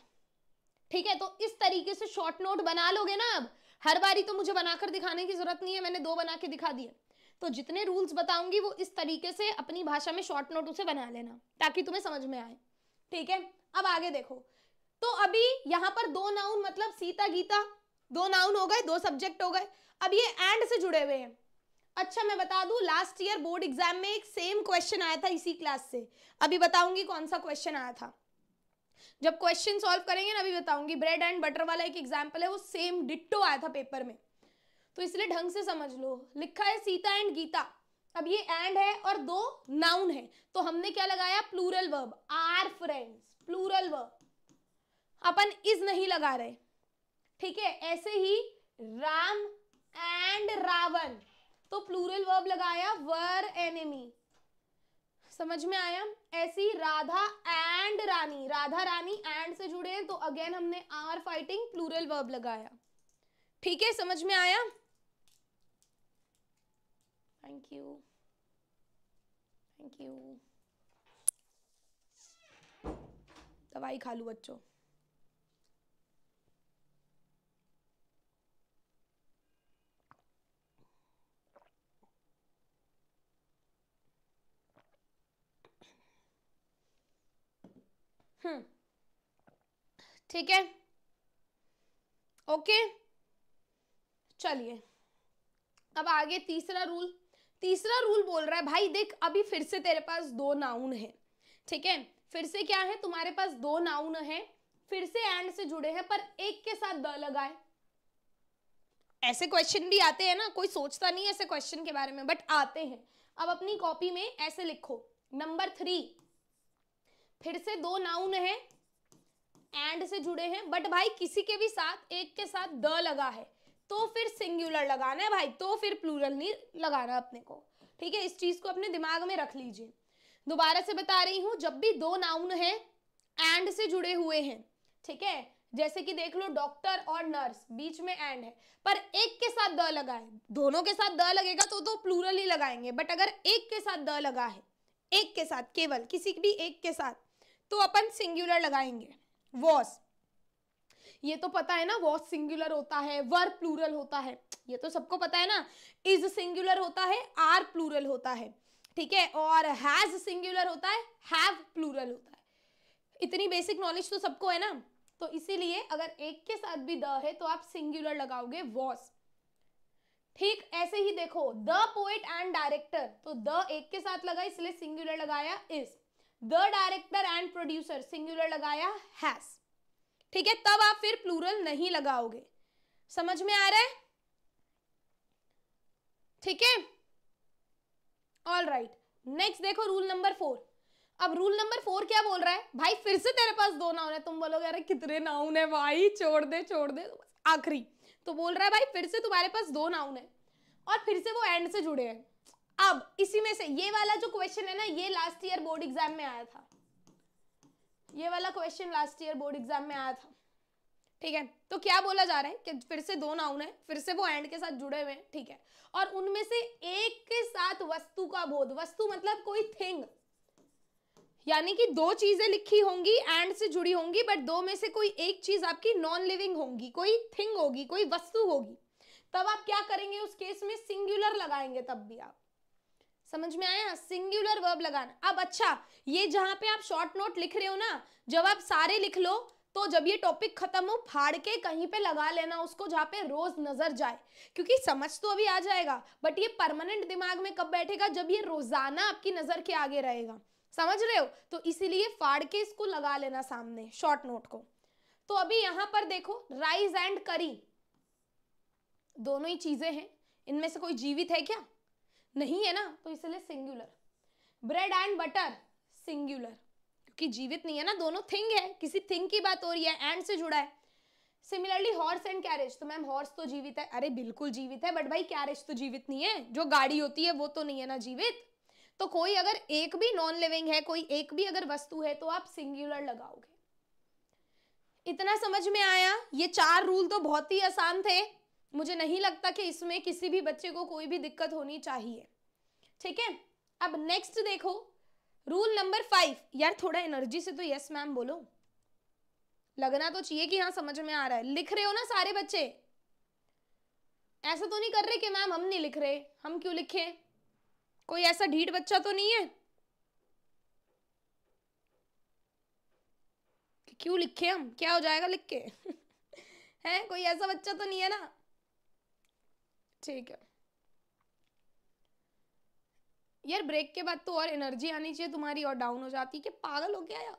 ठीक है तो इस तरीके से शॉर्ट नोट बना लोगे ना अब हर बारी तो मुझे बनाकर दिखाने की जरूरत नहीं है मैंने दो बना के दिखा दिए तो जितने रूल्स बताऊंगी वो इस तरीके से अपनी भाषा में शॉर्ट नोट उसे बना लेना ताकि तुम्हें समझ में आए ठीक है अब आगे देखो तो अभी यहाँ पर दो नाउन मतलब सीता गीता दो नाउन हो गए दो सब्जेक्ट हो गए अब ये एंड से जुड़े हुए हैं अच्छा मैं बता दूं लास्ट ईयर बोर्ड एग्जाम में एक सेम क्वेश्चन आया था इसी क्लास से अभी बताऊंगी कौन सा क्वेश्चन आया था जब क्वेश्चन सॉल्व करेंगे ना अभी बताऊंगी ब्रेड एंड बटर वाला एक एग्जाम्पल है वो सेम डिट्टो आया था पेपर में तो इसलिए ढंग से समझ लो लिखा है सीता एंड गीता अब ये एंड है और दो नाउन है तो हमने क्या लगाया plural verb are friends plural verb अपन इज नहीं लगा रहे ठीक है ऐसे ही राम एंड रावण तो प्लूरल वर्ब लगाया वर एनिमी समझ में आया ऐसी राधा एंड रानी राधा रानी एंड से जुड़े हैं तो अगेन हमने आर फाइटिंग प्लूरल वर्ब लगाया ठीक है समझ में आया थैंक यू थैंक यू दवाई खा लू बच्चों ठीक है ओके चलिए अब आगे तीसरा रूल तीसरा रूल बोल रहा है भाई देख अभी फिर से तेरे पास दो नाउन है ठीक है फिर से क्या है तुम्हारे पास दो नाउन है फिर से एंड से जुड़े हैं पर एक के साथ द लगाए ऐसे क्वेश्चन भी आते हैं ना कोई सोचता नहीं ऐसे क्वेश्चन के बारे में बट आते हैं अब अपनी कॉपी में ऐसे लिखो नंबर थ्री फिर से दो नाउन है एंड से जुड़े हैं बट भाई किसी के भी साथ एक के साथ द लगा है तो फिर सिंगुलर लगाना है भाई तो फिर प्लूरल नहीं लगाना अपने को ठीक है इस चीज को अपने दिमाग में रख लीजिए दोबारा से बता रही हूँ जब भी दो नाउन है एंड से जुड़े हुए हैं ठीक है जैसे कि देख लो डॉक्टर और नर्स बीच में एंड है पर एक के साथ द लगा है दोनों के साथ द लगेगा तो तो प्लूरल ही लगाएंगे बट अगर एक के साथ द लगा है एक के साथ केवल किसी भी एक के साथ तो अपन सिंगुलर लगाएंगे वॉस ये तो पता है ना वॉस सिंगुलर होता है वर प्लूरल होता है ये तो सबको पता है ना इज सिंगुलर होता है आर प्लूरल होता है ठीक है और हैज सिंगुलर होता है हैव प्लूरल होता है इतनी बेसिक नॉलेज तो सबको है ना तो इसीलिए अगर एक के साथ भी द है तो आप सिंगुलर लगाओगे वॉस ठीक ऐसे ही देखो द पोएट एंड डायरेक्टर तो द एक के साथ लगा इसलिए सिंगुलर लगाया is the director and producer singular लगाया हैस ठीक है तब आप फिर प्लूरल नहीं लगाओगे समझ में आ रहा है ठीक है ऑल राइट नेक्स्ट देखो रूल नंबर फोर अब रूल नंबर फोर क्या बोल रहा है भाई फिर से तेरे पास दो नाउन है तुम बोलोगे अरे कितने नाउन है भाई छोड़ दे छोड़ दे आखिरी तो बोल रहा है भाई फिर से तुम्हारे पास दो नाउन है और फिर से वो एंड से जुड़े हैं अब इसी में से ये वाला जो क्वेश्चन है ना ये लास्ट ईयर बोर्ड एग्जाम में आया था ये वाला question last year board exam में आया था ठीक है तो क्या बोला जा रहा है कि फिर से दो नाउन है फिर से वो एंड के साथ जुड़े हुए हैं ठीक है और उनमें से एक के साथ वस्तु का बोध वस्तु मतलब कोई थिंग यानी कि दो चीजें लिखी होंगी एंड से जुड़ी होंगी बट दो में से कोई एक चीज आपकी नॉन लिविंग होगी कोई थिंग होगी कोई वस्तु होगी तब आप क्या करेंगे उस केस में सिंगुलर लगाएंगे तब भी आप समझ में आया सिंगुलर वर्ब लगाना अब अच्छा ये जहां पे आप शॉर्ट नोट लिख रहे हो ना जब आप सारे लिख लो तो जब ये टॉपिक खत्म हो फाड़ के कहीं पे लगा लेना उसको जहाँ पे रोज नजर जाए क्योंकि समझ तो अभी आ जाएगा बट ये परमानेंट दिमाग में कब बैठेगा जब ये रोजाना आपकी नजर के आगे रहेगा समझ रहे हो तो इसीलिए फाड़ के इसको लगा लेना सामने शॉर्ट नोट को तो अभी यहां पर देखो राइस एंड करी दोनों ही चीजें हैं इनमें से कोई जीवित है क्या नहीं है ना तो इसलिए singular bread and butter singular क्योंकि जीवित नहीं है ना दोनों थिंग है किसी थिंग की बात हो रही है एंड से जुड़ा है सिमिलरली हॉर्स एंड कैरेज तो मैम हॉर्स तो जीवित है अरे बिल्कुल जीवित है बट भाई कैरेज तो जीवित नहीं है जो गाड़ी होती है वो तो नहीं है ना जीवित तो कोई अगर एक भी नॉन लिविंग है कोई एक भी अगर वस्तु है तो आप सिंगुलर लगाओगे इतना समझ में आया ये चार रूल तो बहुत ही आसान थे मुझे नहीं लगता कि इसमें किसी भी बच्चे को कोई भी दिक्कत होनी चाहिए ठीक है अब नेक्स्ट देखो रूल नंबर फाइव यार थोड़ा एनर्जी से तो यस मैम बोलो लगना तो चाहिए कि हाँ समझ में आ रहा है लिख रहे हो ना सारे बच्चे ऐसा तो नहीं कर रहे कि मैम हम नहीं लिख रहे हम क्यों लिखे कोई ऐसा ढीठ बच्चा तो नहीं है क्यों लिखे हम क्या हो जाएगा लिख के है कोई ऐसा बच्चा तो नहीं है ना ठीक है यार ब्रेक के बाद तो और एनर्जी आनी चाहिए तुम्हारी और डाउन हो जाती है कि पागल हो गया यार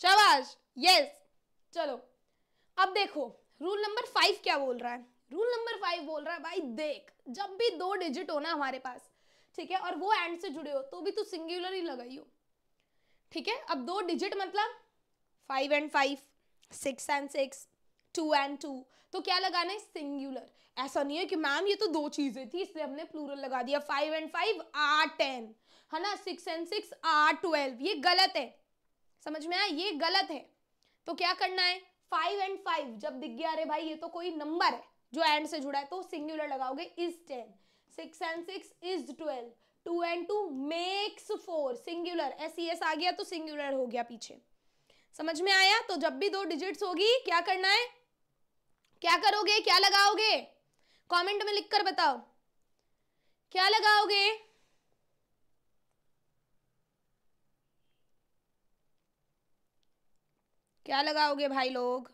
शाबाश यस चलो अब देखो रूल नंबर फाइव क्या बोल रहा है रूल नंबर फाइव बोल रहा है भाई देख जब भी दो डिजिट हो ना हमारे पास ठीक है और वो एंड से जुड़े हो तो भी तू तो सिंगुलर ही हो ठीक है अब दो डिजिट मतलब five and five six and six two and two तो क्या लगाना है सिंगुलर ऐसा नहीं है कि मैम ये तो दो चीजें थी इसलिए हमने प्लूरल लगा दिया five and five are ten है ना six and six are twelve ये गलत है समझ में आया ये गलत है तो क्या करना है फाइव एंड फाइव जब दिख गया अरे भाई ये तो कोई नंबर है जो एंड से जुड़ा है तो सिंगुलर लगाओगे is ten six and six is twelve two and two makes four singular S E S आ गया तो सिंगुलर हो गया पीछे समझ में आया तो जब भी दो डिजिट्स होगी क्या करना है क्या करोगे क्या लगाओगे कमेंट में लिखकर बताओ क्या लगाओगे क्या लगाओगे भाई लोग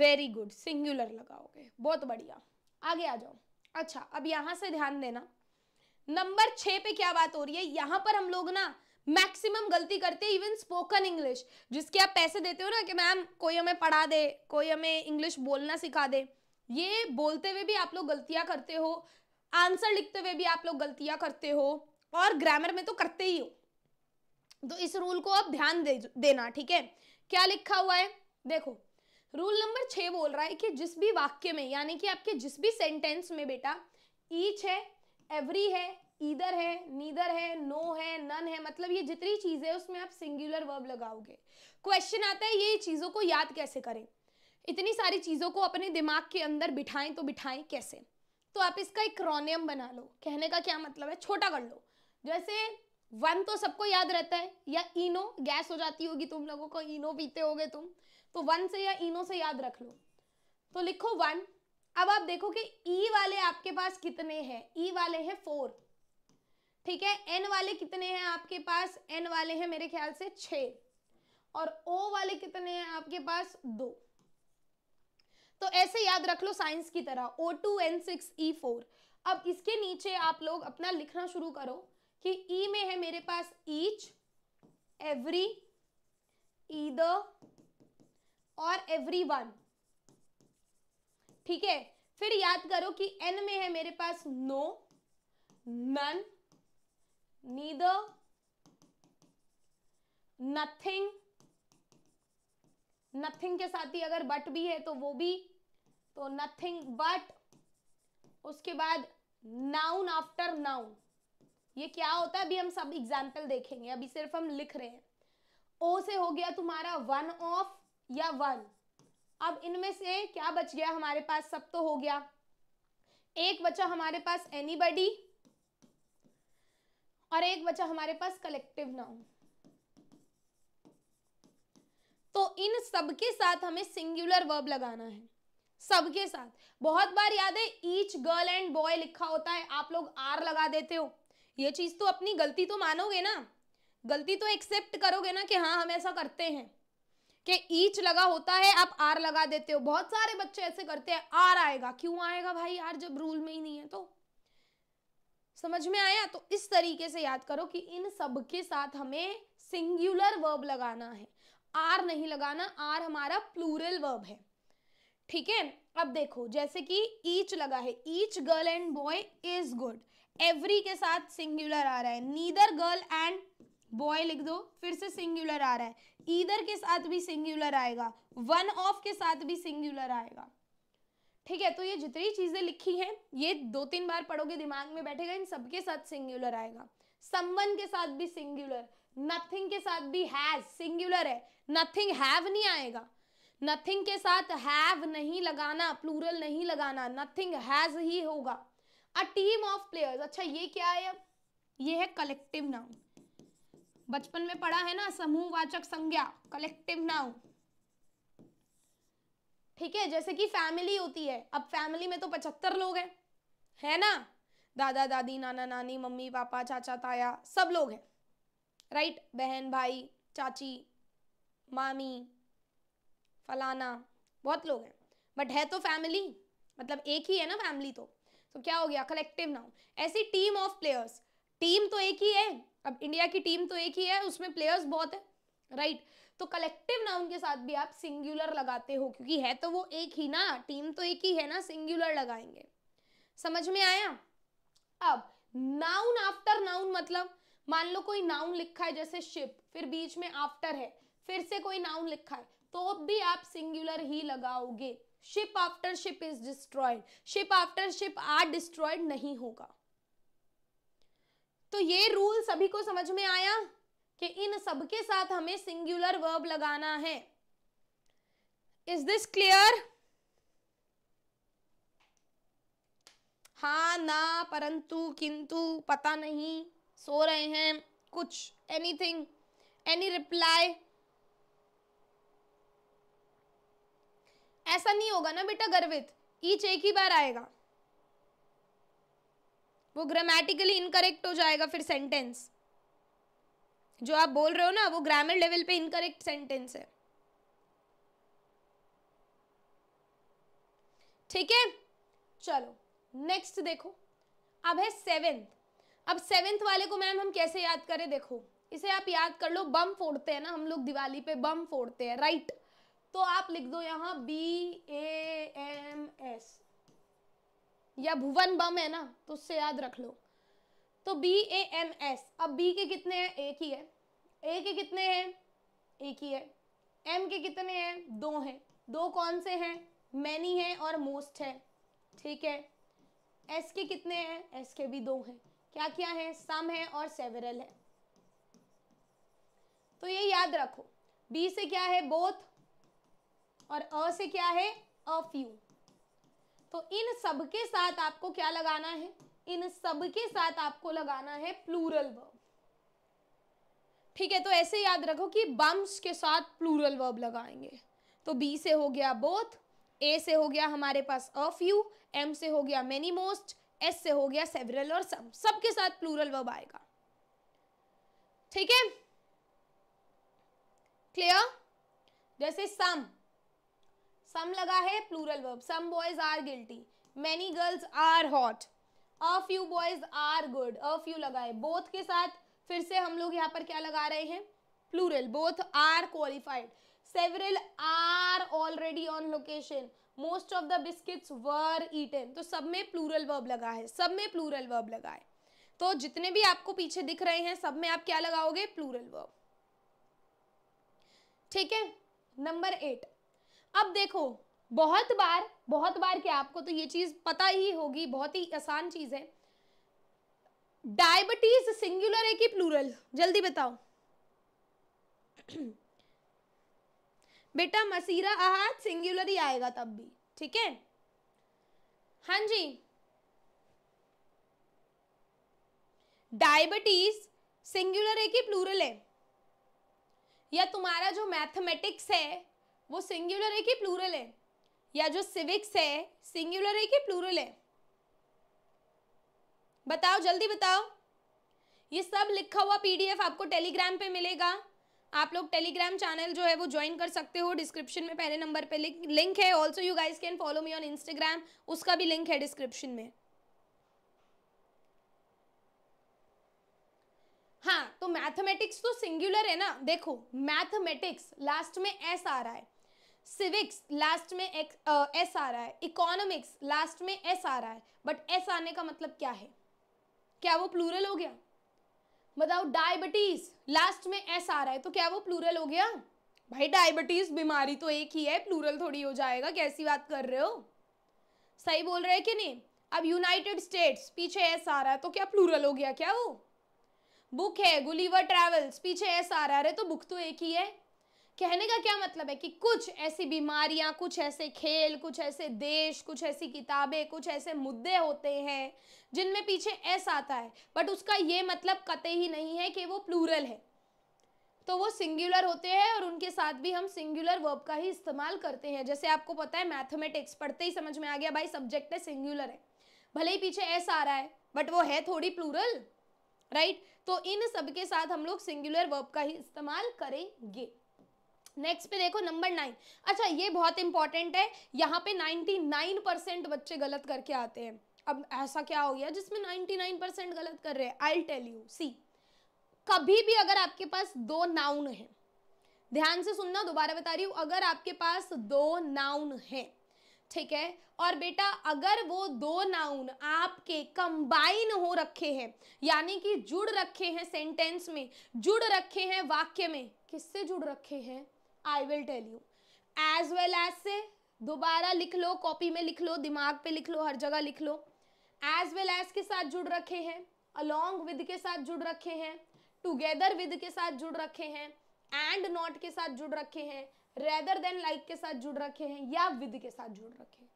वेरी गुड सिंगुलर लगाओगे बहुत बढ़िया आगे आ जाओ अच्छा अब यहां से ध्यान देना नंबर छह पे क्या बात हो रही है यहाँ पर हम लोग ना मैक्सिमम गलती करते हैं इवन स्पोकन इंग्लिश जिसके आप पैसे देते हो ना कि मैम कोई हमें पढ़ा दे कोई हमें इंग्लिश बोलना सिखा दे ये बोलते हुए भी आप लोग गलतियां करते हो आंसर लिखते हुए भी आप लोग गलतियां करते हो और ग्रामर में तो करते ही हो तो इस रूल को आप ध्यान दे देना ठीक है क्या लिखा हुआ है देखो रूल नंबर छ बोल रहा है कि जिस भी वाक्य में यानी कि आपके जिस भी सेंटेंस में बेटा ईच है एवरी है ईदर है नीदर है नो है नन है मतलब ये जितनी चीज़ें उसमें आप सिंगुलर वर्ब लगाओगे क्वेश्चन आता है ये चीज़ों को याद कैसे करें इतनी सारी चीज़ों को अपने दिमाग के अंदर बिठाएं तो बिठाएं कैसे तो आप इसका एक क्रोनियम बना लो कहने का क्या मतलब है छोटा कर लो जैसे वन तो सबको याद रहता है या इनो गैस हो जाती होगी तुम लोगों को इनो पीते होगे तुम तो वन से या इनो से याद रख लो तो लिखो वन अब आप देखो कि ई e वाले आपके पास कितने हैं ई e वाले हैं फोर ठीक है एन वाले कितने हैं आपके पास एन वाले हैं मेरे ख्याल से छ और ओ वाले कितने हैं आपके पास दो तो ऐसे याद रख लो साइंस की तरह O two N six E four अब इसके नीचे आप लोग अपना लिखना शुरू करो कि ई e में है मेरे पास ईच एवरी ईदर और एवरी वन ठीक है फिर याद करो कि एन में है मेरे पास no none neither nothing nothing के साथ ही अगर बट भी है तो वो भी तो नथिंग बट उसके बाद नाउन आफ्टर नाउन ये क्या होता है अभी हम सब एग्जाम्पल देखेंगे अभी सिर्फ हम लिख रहे हैं ओ से हो गया तुम्हारा वन ऑफ या वन अब इनमें से क्या बच गया हमारे पास सब तो हो गया एक बचा हमारे पास एनी बडी और एक बचा हमारे पास कलेक्टिव नाउन तो इन सब के साथ हमें सिंगुलर वर्ब लगाना है सबके साथ बहुत बार याद है ईच गर्ल एंड बॉय लिखा होता है आप लोग आर लगा देते हो ये चीज तो अपनी गलती तो मानोगे ना गलती तो एक्सेप्ट करोगे ना कि हाँ हम ऐसा करते हैं कि ईच लगा होता है आप आर लगा देते हो बहुत सारे बच्चे ऐसे करते हैं आर आएगा क्यों आएगा भाई आर जब रूल में ही नहीं है तो समझ में आया तो इस तरीके से याद करो कि इन सब के साथ हमें सिंगुलर वर्ब लगाना है आर नहीं लगाना आर हमारा प्लूरल वर्ब है ठीक है अब देखो जैसे कि ईच लगा है each girl and boy is good every के साथ सिंगुलर आ रहा है नीदर गर्ल एंड बॉय लिख दो फिर से सिंगुलर आ रहा है ईदर के साथ भी सिंगुलर आएगा वन ऑफ के साथ भी सिंगुलर आएगा ठीक है तो ये जितनी चीज़ें लिखी हैं ये दो तीन बार पढ़ोगे दिमाग में बैठेगा इन सबके साथ सिंगुलर आएगा समवन के साथ भी सिंगुलर नथिंग के साथ भी हैज सिंगुलर है नथिंग हैव नहीं आएगा नथिंग के साथ हैव नहीं लगाना प्लूरल नहीं लगाना नथिंग हैज ही होगा अ टीम ऑफ प्लेयर्स अच्छा ये क्या है अब ये है कलेक्टिव नाउन बचपन में पढ़ा है ना समूहवाचक संज्ञा कलेक्टिव नाउन ठीक है जैसे कि फैमिली होती है अब फैमिली में तो पचहत्तर लोग हैं है ना दादा दादी नाना नानी मम्मी पापा चाचा ताया सब लोग हैं राइट बहन भाई चाची मामी फलाना बहुत लोग हैं बट है तो फैमिली मतलब एक ही है ना फैमिली तो तो क्या हो गया कलेक्टिव नाउ ऐसी टीम ऑफ प्लेयर्स टीम तो एक ही है अब इंडिया की टीम तो एक ही है उसमें प्लेयर्स बहुत है राइट right? तो कलेक्टिव नाउन के साथ भी आप सिंगुलर लगाते हो क्योंकि है तो वो एक ही ना टीम तो एक ही है ना सिंगुलर लगाएंगे समझ में आया अब नाउन आफ्टर नाउन मतलब मान लो कोई नाउन लिखा है जैसे शिप फिर बीच में आफ्टर है फिर से कोई नाउन लिखा है तो भी आप सिंगुलर ही लगाओगे ship after ship is destroyed ship after ship are destroyed नहीं होगा तो ये रूल सभी को समझ में आया कि इन सब के साथ हमें सिंगुलर वर्ब लगाना है इज दिस क्लियर हा ना परंतु किंतु पता नहीं सो रहे हैं कुछ एनीथिंग एनी रिप्लाई ऐसा नहीं होगा ना बेटा गर्वित ईच एक ही बार आएगा वो ग्रामेटिकली इनकरेक्ट हो जाएगा फिर सेंटेंस जो आप बोल रहे हो ना वो ग्रामर लेवल पे इनकरेक्ट सेंटेंस है ठीक है चलो नेक्स्ट देखो अब है सेवेंथ अब सेवेंथ वाले को मैम हम कैसे याद करें देखो इसे आप याद कर लो बम फोड़ते हैं ना हम लोग दिवाली पे बम फोड़ते हैं राइट तो आप लिख दो यहाँ बी ए एम एस या भुवन बम है ना तो उससे याद रख लो तो बी ए एम एस अब बी के कितने हैं एक ही है ए के कितने हैं एक ही है एम के कितने हैं दो हैं दो कौन से हैं मैनी है और मोस्ट है ठीक है एस के कितने हैं एस के भी दो हैं क्या क्या है सम है और सेवरल है तो ये याद रखो बी से क्या है बोथ और अ से क्या है अ फ्यू तो इन सब के साथ आपको क्या लगाना है इन सब के साथ आपको लगाना है प्लूरल वर्ब ठीक है तो ऐसे याद रखो कि बम्स के साथ प्लूरल वर्ब लगाएंगे तो बी से हो गया बोथ ए से हो गया हमारे पास अ फ्यू एम से हो गया मेनी मोस्ट एस से हो गया सेवरल और सम सब साथ प्लूरल वर्ब आएगा ठीक है क्लियर जैसे सम सम लगा है plural verb some boys are guilty many girls are hot a few boys are good a few लगा है बोथ के साथ फिर से हम लोग यहाँ पर क्या लगा रहे हैं plural both are qualified several are already on location most of the biscuits were eaten तो सब में प्लूरल वर्ब लगा है सब में प्लूरल वर्ब लगा है तो जितने भी आपको पीछे दिख रहे हैं सब में आप क्या लगाओगे प्लूरल वर्ब ठीक है नंबर एट अब देखो बहुत बार बहुत बार क्या आपको तो ये चीज पता ही होगी बहुत ही आसान चीज है डायबिटीज सिंगुलर है कि प्लूरल जल्दी बताओ बेटा मसीरा आहार सिंगुलर ही आएगा तब भी ठीक है हाँ जी डायबिटीज सिंगुलर है कि प्लूरल है या तुम्हारा जो मैथमेटिक्स है वो सिंगुलर है कि प्लूरल है या जो सिविक्स है सिंगुलर है कि प्लूरल है बताओ जल्दी बताओ ये सब लिखा हुआ पीडीएफ आपको टेलीग्राम पे मिलेगा आप लोग टेलीग्राम चैनल जो है वो ज्वाइन कर सकते हो डिस्क्रिप्शन में पहले नंबर पे लिंक है also you guys can follow me on Instagram उसका भी लिंक है डिस्क्रिप्शन में हाँ तो मैथमेटिक्स तो सिंगुलर है ना देखो मैथमेटिक्स लास्ट में एस आ रहा है सिविक्स लास्ट में एस आ रहा है इकोनॉमिक्स लास्ट में एस आ रहा है बट एस आने का मतलब क्या है क्या वो प्लूरल हो गया बताओ डायबिटीज लास्ट में एस आ रहा है तो क्या वो प्लूरल हो गया भाई डायबिटीज बीमारी तो एक ही है प्लूरल थोड़ी हो जाएगा कैसी बात कर रहे हो सही बोल रहे हैं कि नहीं अब यूनाइटेड स्टेट्स पीछे एस आ रहा है तो क्या प्लूरल हो गया क्या वो बुक है गुलीवर ट्रेवल्स पीछे एस आ रहा है तो बुक तो एक ही है कहने का क्या मतलब है कि कुछ ऐसी बीमारियां कुछ ऐसे खेल कुछ ऐसे देश कुछ ऐसी किताबें कुछ ऐसे मुद्दे होते हैं जिनमें पीछे एस आता है बट उसका ये मतलब कते ही नहीं है कि वो प्लूरल है तो वो सिंगुलर होते हैं और उनके साथ भी हम सिंगुलर वर्ब का ही इस्तेमाल करते हैं जैसे आपको पता है मैथमेटिक्स पढ़ते ही समझ में आ गया भाई सब्जेक्ट है सिंगुलर है भले ही पीछे एस आ रहा है बट वो है थोड़ी प्लूरल राइट तो इन सब के साथ हम लोग सिंगुलर वर्ब का ही इस्तेमाल करेंगे नेक्स्ट पे देखो नंबर नाइन अच्छा ये बहुत इंपॉर्टेंट है यहाँ पे नाइन्टी नाइन परसेंट बच्चे गलत करके आते हैं अब ऐसा क्या हो गया जिसमें नाइन्टी नाइन परसेंट गलत कर रहे हैं आई टेल यू सी कभी भी अगर आपके पास दो नाउन है ध्यान से सुनना दोबारा बता रही हूँ अगर आपके पास दो नाउन है ठीक है और बेटा अगर वो दो नाउन आपके कंबाइन हो रखे हैं यानी कि जुड़ रखे हैं सेंटेंस में जुड़ रखे हैं वाक्य में किससे जुड़ रखे हैं I will tell you as well as से दोबारा लिख लो कॉपी में लिख लो दिमाग पे लिख लो हर जगह लिख लो एज वेल एज के साथ जुड़ रखे हैं अलोंग विद के साथ जुड़ रखे हैं टुगेदर विद के साथ जुड़ रखे हैं एंड नॉट के साथ जुड़ रखे हैं रेदर देन लाइक के साथ जुड़ रखे हैं या विद के साथ जुड़ रखे हैं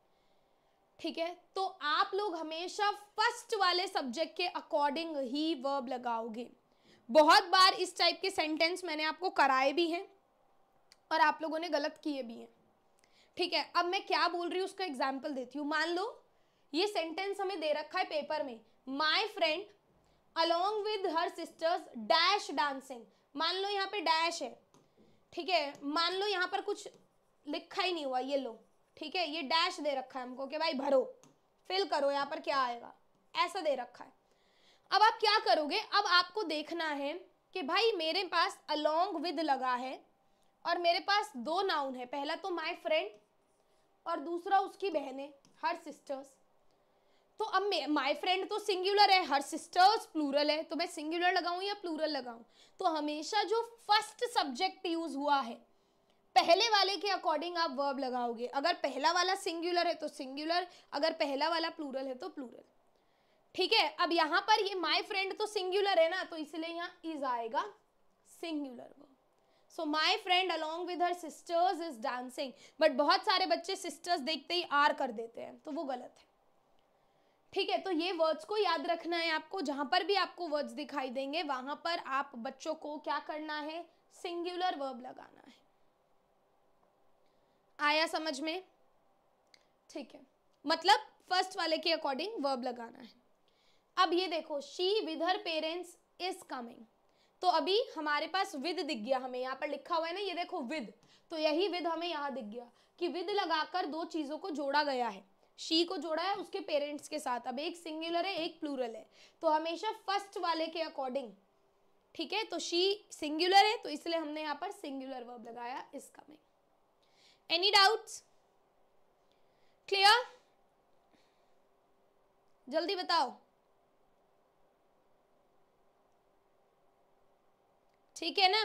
ठीक है तो आप लोग हमेशा फर्स्ट वाले सब्जेक्ट के अकॉर्डिंग ही वर्ब लगाओगे बहुत बार इस टाइप के सेंटेंस मैंने आपको कराए भी हैं और आप लोगों ने गलत किए भी हैं ठीक है अब मैं क्या बोल रही हूँ उसका एग्जाम्पल देती हूँ मान लो ये सेंटेंस हमें दे रखा है पेपर में my friend along with her sisters dash dancing मान लो यहाँ पे डैश है ठीक है मान लो यहाँ पर कुछ लिखा ही नहीं हुआ ये लो ठीक है ये डैश दे रखा है हमको कि भाई भरो फिल करो यहाँ पर क्या आएगा ऐसा दे रखा है अब आप क्या करोगे अब आपको देखना है कि भाई मेरे पास अलोंग विद लगा है और मेरे पास दो नाउन है पहला तो माय फ्रेंड और दूसरा उसकी है हर सिस्टर्स तो अब माय फ्रेंड तो सिंगुलर है हर सिस्टर्स प्लूरल है तो मैं सिंगुलर लगाऊं या प्लूरल लगाऊं तो हमेशा जो फर्स्ट सब्जेक्ट यूज़ हुआ है पहले वाले के अकॉर्डिंग आप वर्ब लगाओगे अगर पहला वाला सिंगुलर है तो सिंगुलर अगर पहला वाला प्लूरल है तो प्लूरल ठीक है अब यहाँ पर ये माई फ्रेंड तो सिंगुलर है ना तो इसलिए यहाँ इज आएगा singular verb so my friend along with her sisters is dancing but बहुत सारे बच्चे सिस्टर्स देखते ही आर कर देते हैं तो वो गलत है ठीक है तो ये वर्ड्स को याद रखना है आपको जहां पर भी आपको वर्ड्स दिखाई देंगे वहां पर आप बच्चों को क्या करना है सिंगुलर वर्ब लगाना है आया समझ में ठीक है मतलब फर्स्ट वाले के अकॉर्डिंग वर्ब लगाना है अब ये देखो she with her parents is coming तो अभी हमारे पास विद दिख गया हमें यहाँ पर लिखा हुआ है ना ये देखो विद तो यही विद हमें यहाँ दिख गया कि विद लगाकर दो चीज़ों को जोड़ा गया है शी को जोड़ा है उसके पेरेंट्स के साथ अब एक सिंगुलर है एक प्लूरल है तो हमेशा फर्स्ट वाले के अकॉर्डिंग ठीक है तो शी सिंगुलर है तो इसलिए हमने यहाँ पर सिंगुलर वर्ब लगाया इसका में एनी डाउट्स क्लियर जल्दी बताओ ठीक है ना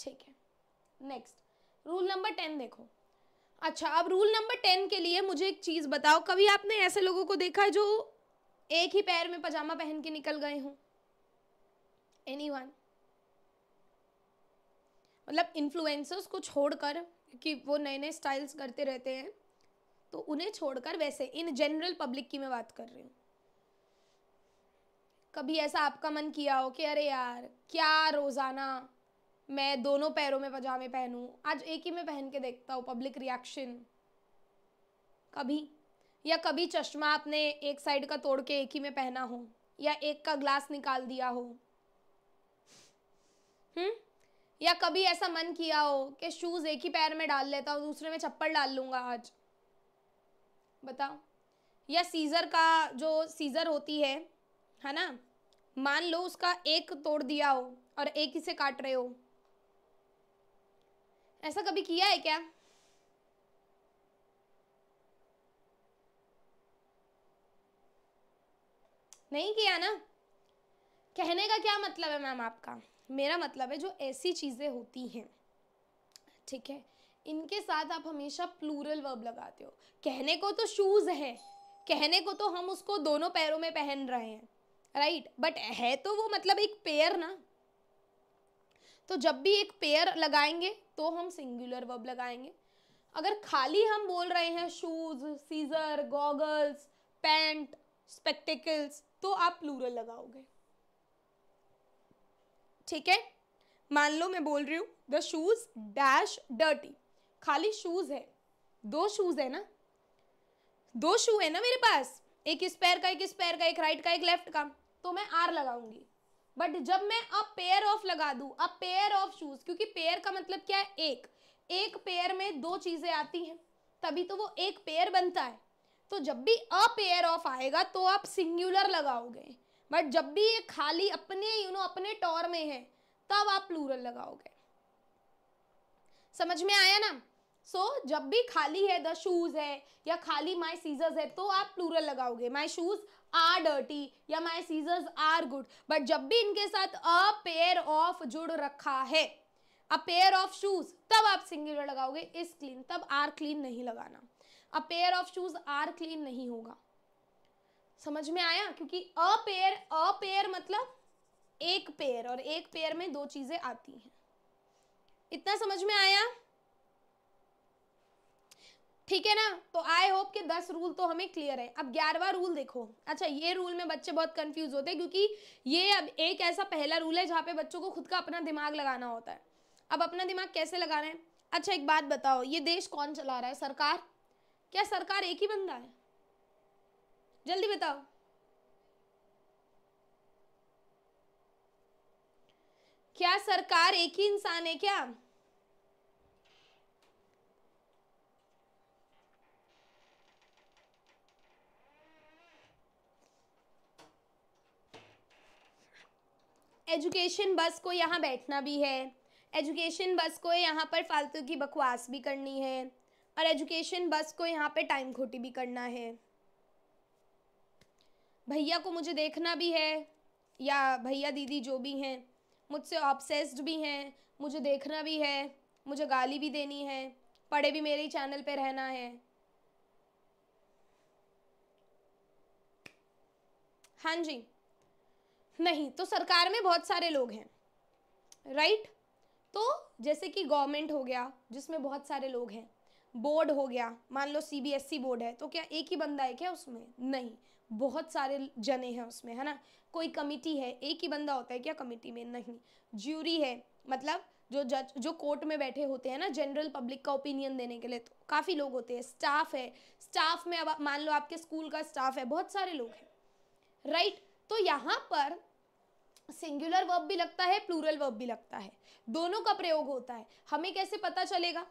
ठीक है नेक्स्ट रूल नंबर टेन देखो अच्छा अब रूल नंबर टेन के लिए मुझे एक चीज़ बताओ कभी आपने ऐसे लोगों को देखा है जो एक ही पैर में पजामा पहन के निकल गए हों एनी मतलब इन्फ्लुएंसर्स को छोड़कर क्योंकि वो नए नए स्टाइल्स करते रहते हैं तो उन्हें छोड़कर वैसे इन जनरल पब्लिक की मैं बात कर रही हूँ कभी ऐसा आपका मन किया हो कि अरे यार क्या रोज़ाना मैं दोनों पैरों में पजामे पहनूं आज एक ही में पहन के देखता हूँ पब्लिक रिएक्शन कभी या कभी चश्मा आपने एक साइड का तोड़ के एक ही में पहना हो या एक का ग्लास निकाल दिया हो हम्म या कभी ऐसा मन किया हो कि शूज़ एक ही पैर में डाल लेता हूँ दूसरे में चप्पल डाल लूँगा आज बताओ या सीज़र का जो सीज़र होती है है ना मान लो उसका एक तोड़ दिया हो और एक ही से काट रहे हो ऐसा कभी किया है क्या नहीं किया ना कहने का क्या मतलब है मैम आपका मेरा मतलब है जो ऐसी चीज़ें होती हैं ठीक है इनके साथ आप हमेशा प्लूरल वर्ब लगाते हो कहने को तो शूज़ है कहने को तो हम उसको दोनों पैरों में पहन रहे हैं राइट right? बट है तो वो मतलब एक पेयर ना तो जब भी एक पेयर लगाएंगे तो हम सिंगुलर वर्ब लगाएंगे अगर खाली हम बोल रहे हैं shoes scissor goggles pant spectacles तो आप प्लूरल लगाओगे ठीक है मान लो मैं बोल रही हूँ द शूज डैश डर्टी खाली शूज है दो शूज है ना दो शू है ना मेरे पास एक इस पैर का एक इस पैर का एक राइट का एक लेफ्ट का तो मैं आर लगाऊंगी बट जब मैं अ पेयर ऑफ लगा दू अ पेयर ऑफ शूज क्योंकि पेयर का मतलब क्या है एक एक पेयर में दो चीजें आती हैं तभी तो वो एक पेयर बनता है तो जब भी अ पेयर ऑफ आएगा तो आप सिंगुलर लगाओगे बट जब भी ये खाली अपने यू नो अपने टॉर में है तब आप प्लूरल लगाओगे समझ में आया ना सो so, जब भी खाली है द शूज है या खाली माई सीजर्स है तो आप प्लूरल लगाओगे माई शूज आर डर्टी या my scissors are good but जब भी इनके साथ अ पेयर ऑफ जुड़ रखा है अ पेयर ऑफ शूज तब आप सिंगुलर लगाओगे इस क्लीन तब आर क्लीन नहीं लगाना a pair of shoes are clean नहीं होगा समझ में आया क्योंकि अ पेयर अ पेयर मतलब एक पेयर और एक पेयर में दो चीजें आती हैं इतना समझ में आया ठीक है ना तो आई होप के दस रूल तो हमें क्लियर है अब ग्यारहवा रूल देखो अच्छा ये रूल में बच्चे बहुत कंफ्यूज होते हैं क्योंकि ये अब एक ऐसा पहला रूल है जहाँ पे बच्चों को खुद का अपना दिमाग लगाना होता है अब अपना दिमाग कैसे लगाना है अच्छा एक बात बताओ ये देश कौन चला रहा है सरकार क्या सरकार एक ही बंदा है जल्दी बताओ क्या सरकार एक ही इंसान है क्या एजुकेशन बस को यहाँ बैठना भी है एजुकेशन बस को यहाँ पर फालतू की बकवास भी करनी है और एजुकेशन बस को यहाँ पर टाइम खोटी भी करना है भैया को मुझे देखना भी है या भैया दीदी जो भी हैं मुझसे ऑब्सेस्ड भी हैं मुझे देखना भी है मुझे गाली भी देनी है पढ़े भी मेरे ही चैनल पे रहना है हाँ जी नहीं तो सरकार में बहुत सारे लोग हैं राइट तो जैसे कि गवर्नमेंट हो गया जिसमें बहुत सारे लोग हैं बोर्ड हो गया मान लो सीबीएसई बोर्ड e है तो क्या एक ही बंदा है क्या उसमें नहीं बहुत सारे जने हैं उसमें है ना कोई कमिटी है एक ही बंदा होता है क्या कमिटी में नहीं ज्यूरी है मतलब जो जज जो कोर्ट में बैठे होते हैं ना जनरल पब्लिक का ओपिनियन देने के लिए तो काफ़ी लोग होते हैं स्टाफ है स्टाफ में अब मान लो आपके स्कूल का स्टाफ है बहुत सारे लोग हैं राइट तो यहाँ पर सिंगुलर वर्ब भी लगता है प्लूरल वर्ब भी लगता है दोनों का प्रयोग होता है हमें कैसे पता चलेगा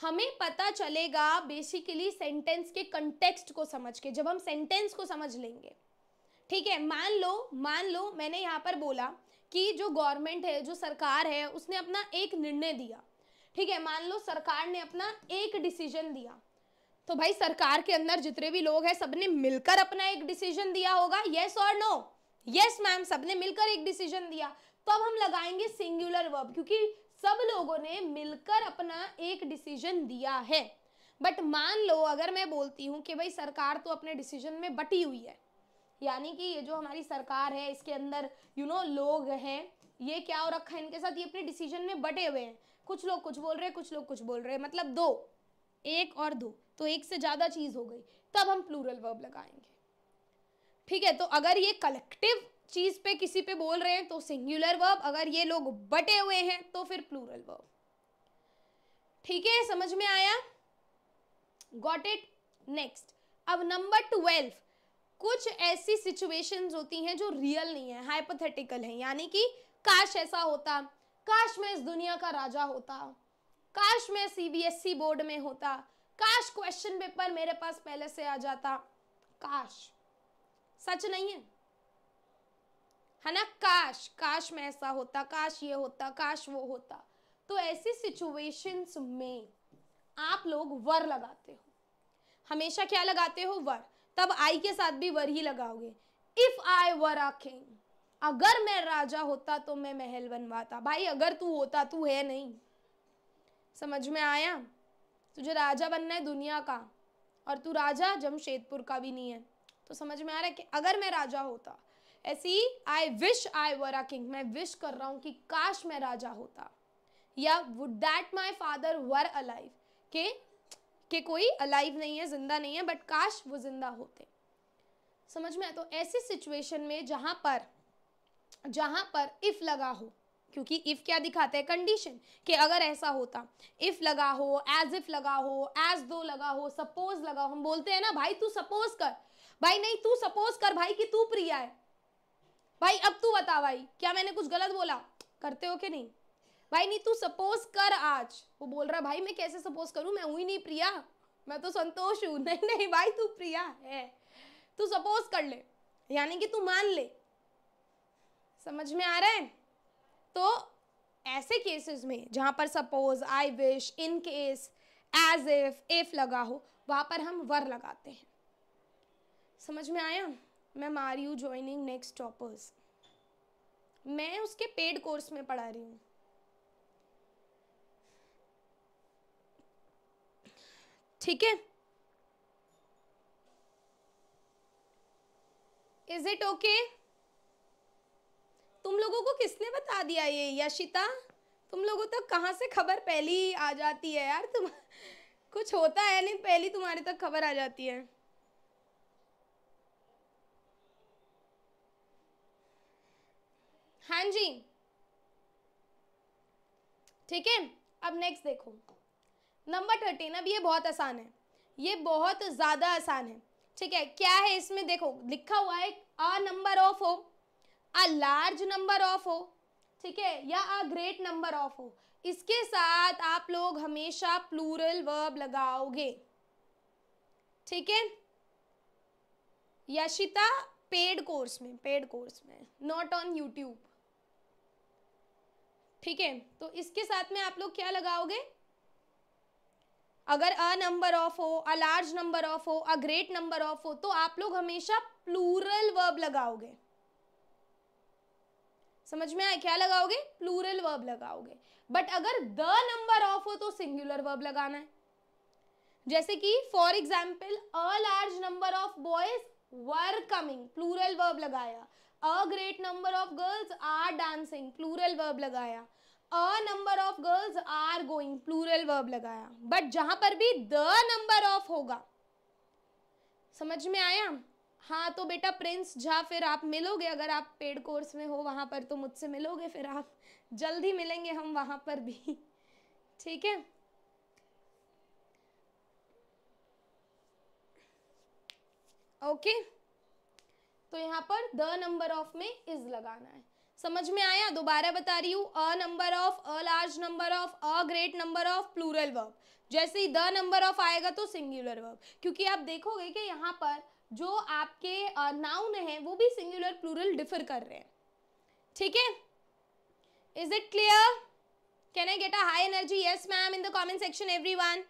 हमें पता चलेगा बेसिकली सेंटेंस के कंटेक्स्ट को समझ के जब हम सेंटेंस को समझ लेंगे ठीक है मान लो मान लो मैंने यहाँ पर बोला कि जो गवर्नमेंट है जो सरकार है उसने अपना एक निर्णय दिया ठीक है मान लो सरकार ने अपना एक डिसीजन दिया तो भाई सरकार के अंदर जितने भी लोग हैं सबने मिलकर अपना एक डिसीजन दिया होगा येस और नो यस मैम सबने मिलकर एक डिसीजन दिया तब हम लगाएंगे सिंगुलर वर्ब क्योंकि सब लोगों ने मिलकर अपना एक डिसीजन दिया है बट मान लो अगर मैं बोलती हूँ कि भाई सरकार तो अपने डिसीजन में बटी हुई है यानी कि ये जो हमारी सरकार है इसके अंदर यू you नो know, लोग हैं ये क्या हो रखा है इनके साथ ये अपने डिसीजन में बटे हुए हैं कुछ लोग कुछ बोल रहे हैं कुछ लोग कुछ बोल रहे हैं मतलब दो एक और दो तो एक से ज़्यादा चीज़ हो गई तब हम प्लूरल वर्ब लगाएंगे ठीक है तो अगर ये कलेक्टिव चीज पे किसी पे बोल रहे हैं तो सिंगुलर वर्ब अगर ये लोग बटे हुए हैं तो फिर प्लूरल वर्ब ठीक है समझ में आया गॉट इट नेक्स्ट अब नंबर ट्वेल्व कुछ ऐसी सिचुएशंस होती हैं जो रियल नहीं है हाइपोथेटिकल है यानी कि काश ऐसा होता काश मैं इस दुनिया का राजा होता काश मैं सीबीएसई बोर्ड e में होता काश क्वेश्चन पेपर मेरे पास पहले से आ जाता काश सच नहीं है है ना काश काश में ऐसा होता काश ये होता काश वो होता तो ऐसी सिचुएशंस में आप लोग वर लगाते हो हमेशा क्या लगाते हो वर तब आई के साथ भी वर ही लगाओगे if I were uh king अगर मैं राजा होता तो मैं महल बनवाता भाई अगर तू होता तू है नहीं समझ में आया तुझे राजा बनना है दुनिया का और तू राजा जमशेदपुर का भी नहीं है तो समझ में आ रहा है कि अगर मैं राजा होता ऐसी I wish I were a king मैं विश कर रहा हूँ कि काश मैं राजा होता या would that my father were alive के कि कोई अलाइव नहीं है जिंदा नहीं है बट काश वो जिंदा होते समझ में आया तो ऐसी सिचुएशन में जहाँ पर जहाँ पर इफ़ लगा हो क्योंकि इफ़ क्या दिखाते हैं कंडीशन कि अगर ऐसा होता इफ़ लगा हो एज इफ़ लगा हो एज दो लगा हो सपोज लगा हो हम बोलते हैं ना भाई तू सपोज कर भाई नहीं तू सपोज कर भाई कि तू प्रिया है भाई अब तू बता भाई क्या मैंने कुछ गलत बोला करते हो कि नहीं भाई नहीं तू सपोज कर आज वो बोल रहा भाई मैं कैसे सपोज करूं मैं हुई नहीं प्रिया मैं तो संतोष हूं नहीं नहीं भाई तू प्रिया है तू सपोज कर ले यानी कि तू मान ले समझ में आ रहा है तो ऐसे केसेस में जहां पर suppose I wish in case as if if लगा हो वहां पर हम वर लगाते हैं समझ में आया ma'am are you joining next toppers मैं उसके पेड कोर्स में पढ़ा रही हूँ ठीक है इज इट ओके तुम लोगों को किसने बता दिया ये यशिता तुम लोगों तक कहाँ से खबर पहली आ जाती है यार तुम कुछ होता है नहीं पहली तुम्हारे तक खबर आ जाती है हाँ जी ठीक है अब नेक्स्ट देखो नंबर थर्टीन अब ये बहुत आसान है ये बहुत ज़्यादा आसान है ठीक है क्या है इसमें देखो लिखा हुआ है अ नंबर ऑफ हो अ लार्ज नंबर ऑफ हो ठीक है या अ ग्रेट नंबर ऑफ हो इसके साथ आप लोग हमेशा प्लूरल वर्ब लगाओगे ठीक है यशिता पेड कोर्स में पेड कोर्स में नॉट ऑन यूट्यूब ठीक है तो इसके साथ में आप लोग क्या लगाओगे अगर अ नंबर ऑफ हो अ लार्ज नंबर ऑफ हो अ ग्रेट नंबर ऑफ हो तो आप लोग हमेशा प्लूरल वर्ब लगाओगे समझ में आया क्या लगाओगे प्लूरल वर्ब लगाओगे बट अगर द नंबर ऑफ हो तो सिंगुलर वर्ब लगाना है जैसे कि for example a large number of boys were coming plural verb लगाया a great number of girls are dancing plural verb लगाया a number of girls are going plural verb लगाया but जहां पर भी द नंबर ऑफ होगा समझ में आया हाँ तो बेटा प्रिंस जा फिर आप मिलोगे अगर आप पेड कोर्स में हो वहां पर तो मुझसे मिलोगे फिर आप जल्दी मिलेंगे हम वहां पर भी ठीक है ओके okay. तो यहाँ पर द नंबर ऑफ में इज लगाना है समझ में आया दोबारा बता रही हूँ a number of a large number of a great number of plural verb जैसे ही द नंबर ऑफ आएगा तो सिंगुलर वर्ब क्योंकि आप देखोगे कि यहाँ पर जो आपके नाउन है वो भी सिंगुलर प्लूरल डिफर कर रहे हैं ठीक है is it clear can I get a high energy yes ma'am in the comment section everyone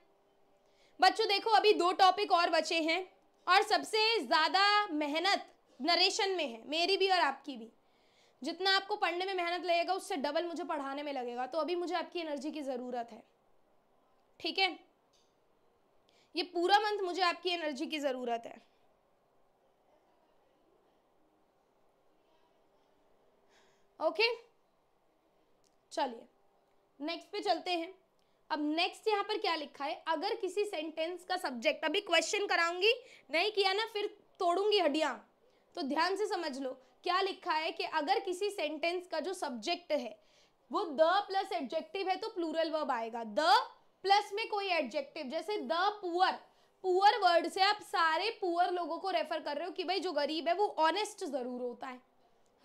बच्चों देखो अभी दो टॉपिक और बचे हैं और सबसे ज़्यादा मेहनत नरेशन में है मेरी भी और आपकी भी जितना आपको पढ़ने में मेहनत लगेगा उससे डबल मुझे पढ़ाने में लगेगा तो अभी मुझे आपकी एनर्जी की ज़रूरत है ठीक है ये पूरा मंथ मुझे आपकी एनर्जी की ज़रूरत है ओके चलिए नेक्स्ट पे चलते हैं अब नेक्स्ट यहाँ पर क्या लिखा है अगर किसी सेंटेंस का सब्जेक्ट अभी क्वेश्चन कराऊंगी नहीं किया ना फिर तोड़ूंगी हड्डियाँ तो ध्यान से समझ लो क्या लिखा है कि अगर किसी सेंटेंस का जो सब्जेक्ट है वो द प्लस एडजेक्टिव है तो प्लूरल वर्ब आएगा द प्लस में कोई एडजेक्टिव जैसे द पुअर पुअर वर्ड से आप सारे पुअर लोगों को रेफर कर रहे हो कि भाई जो गरीब है वो ऑनेस्ट जरूर होता है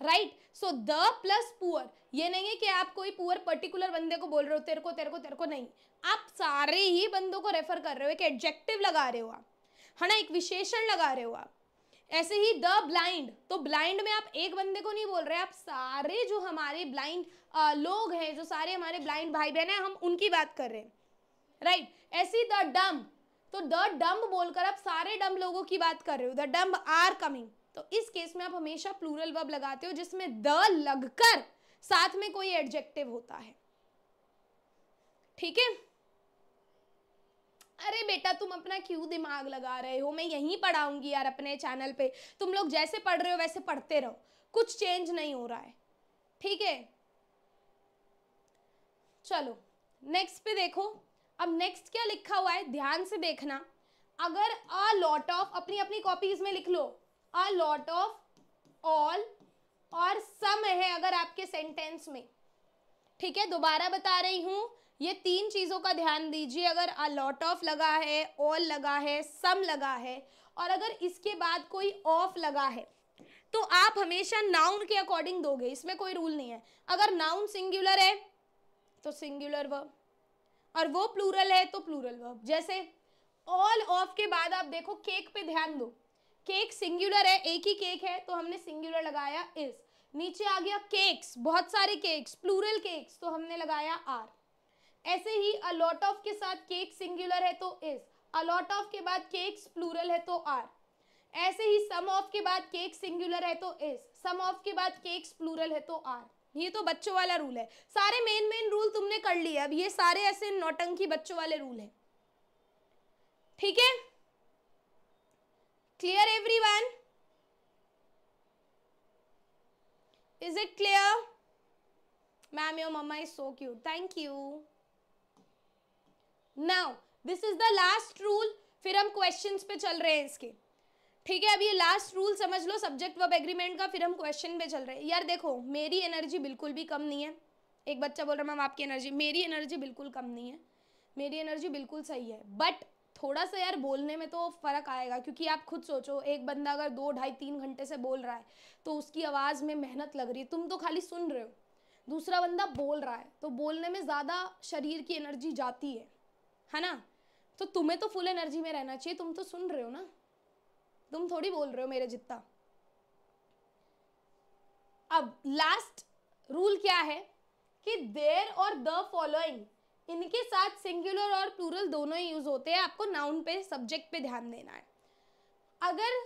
right so the plus poor ये नहीं है कि आप कोई पुअर पर्टिकुलर बंदे को बोल रहे हो तेरे को तेरे को तेरे को नहीं आप सारे ही बंदों को रेफर कर रहे हो एक एडजेक्टिव लगा रहे हो आप है ना एक विशेषण लगा रहे हो आप ऐसे ही द ब्लाइंड तो ब्लाइंड में आप एक बंदे को नहीं बोल रहे आप सारे जो हमारे ब्लाइंड लोग हैं जो सारे हमारे ब्लाइंड भाई बहन हैं हम उनकी बात कर रहे हैं राइट ऐसी द डम्ब तो द डम्ब बोलकर आप सारे डम्ब लोगों की बात कर रहे हो द डम्ब आर कमिंग तो इस केस में आप हमेशा प्लूरल वर्ब लगाते हो जिसमें द लगकर साथ में कोई एडजेक्टिव होता है ठीक है अरे बेटा तुम अपना क्यों दिमाग लगा रहे हो मैं यहीं पढ़ाऊंगी यार अपने चैनल पे तुम लोग जैसे पढ़ रहे हो वैसे पढ़ते रहो कुछ चेंज नहीं हो रहा है ठीक है चलो नेक्स्ट पे देखो अब नेक्स्ट क्या लिखा हुआ है ध्यान से देखना अगर अ लॉट ऑफ अपनी अपनी कॉपीज में लिख लो अ लॉट ऑफ ऑल और सम है अगर आपके सेंटेंस में ठीक है दोबारा बता रही हूँ ये तीन चीज़ों का ध्यान दीजिए अगर अ लॉट ऑफ लगा है ऑल लगा है सम लगा है और अगर इसके बाद कोई ऑफ लगा है तो आप हमेशा नाउन के अकॉर्डिंग दोगे इसमें कोई रूल नहीं है अगर नाउन सिंगुलर है तो सिंगुलर वर्ब और वो प्लूरल है तो प्लूरल वर्ब जैसे ऑल ऑफ के बाद आप देखो केक पे ध्यान दो केक सिंगुलर है एक ही केक है तो हमने सिंगुलर लगाया इस नीचे आ गया केक्स बहुत सारे केक्स प्लूरल केक्स तो हमने लगाया आर ऐसे ही अलॉट ऑफ के साथ केक सिंगुलर है तो इज अलॉट ऑफ के बाद केक्स प्लूरल है तो आर ऐसे ही सम ऑफ के बाद केक सिंगुलर है तो इज सम ऑफ के बाद केक्स प्लूरल है तो आर ये तो बच्चों वाला रूल है सारे मेन मेन रूल तुमने कर लिए अब ये सारे ऐसे नौटंकी बच्चों वाले रूल है ठीक है clear every everyone is it clear ma'am your mama is so cute thank you now this is the last rule फिर हम क्वेश्चंस पे चल रहे हैं इसके ठीक है अब ये लास्ट रूल समझ लो सब्जेक्ट वर्ब एग्रीमेंट का फिर हम क्वेश्चन पे चल रहे हैं यार देखो मेरी एनर्जी बिल्कुल भी कम नहीं है एक बच्चा बोल रहा मैम आपकी एनर्जी मेरी एनर्जी बिल्कुल कम नहीं है मेरी एनर्जी बिल्कुल सही है बट थोड़ा सा यार बोलने में तो फ़र्क आएगा क्योंकि आप खुद सोचो एक बंदा अगर दो ढाई तीन घंटे से बोल रहा है तो उसकी आवाज़ में मेहनत लग रही है तुम तो खाली सुन रहे हो दूसरा बंदा बोल रहा है तो बोलने में ज़्यादा शरीर की एनर्जी जाती है है ना तो तुम्हें तो फुल एनर्जी में रहना चाहिए तुम तो सुन रहे हो ना तुम थोड़ी बोल रहे हो मेरे जितना अब लास्ट रूल क्या है कि देर और द फॉलोइंग इनके साथ सिंगुलर और प्लूरल दोनों ही यूज होते हैं आपको नाउन पे सब्जेक्ट पे ध्यान देना है अगर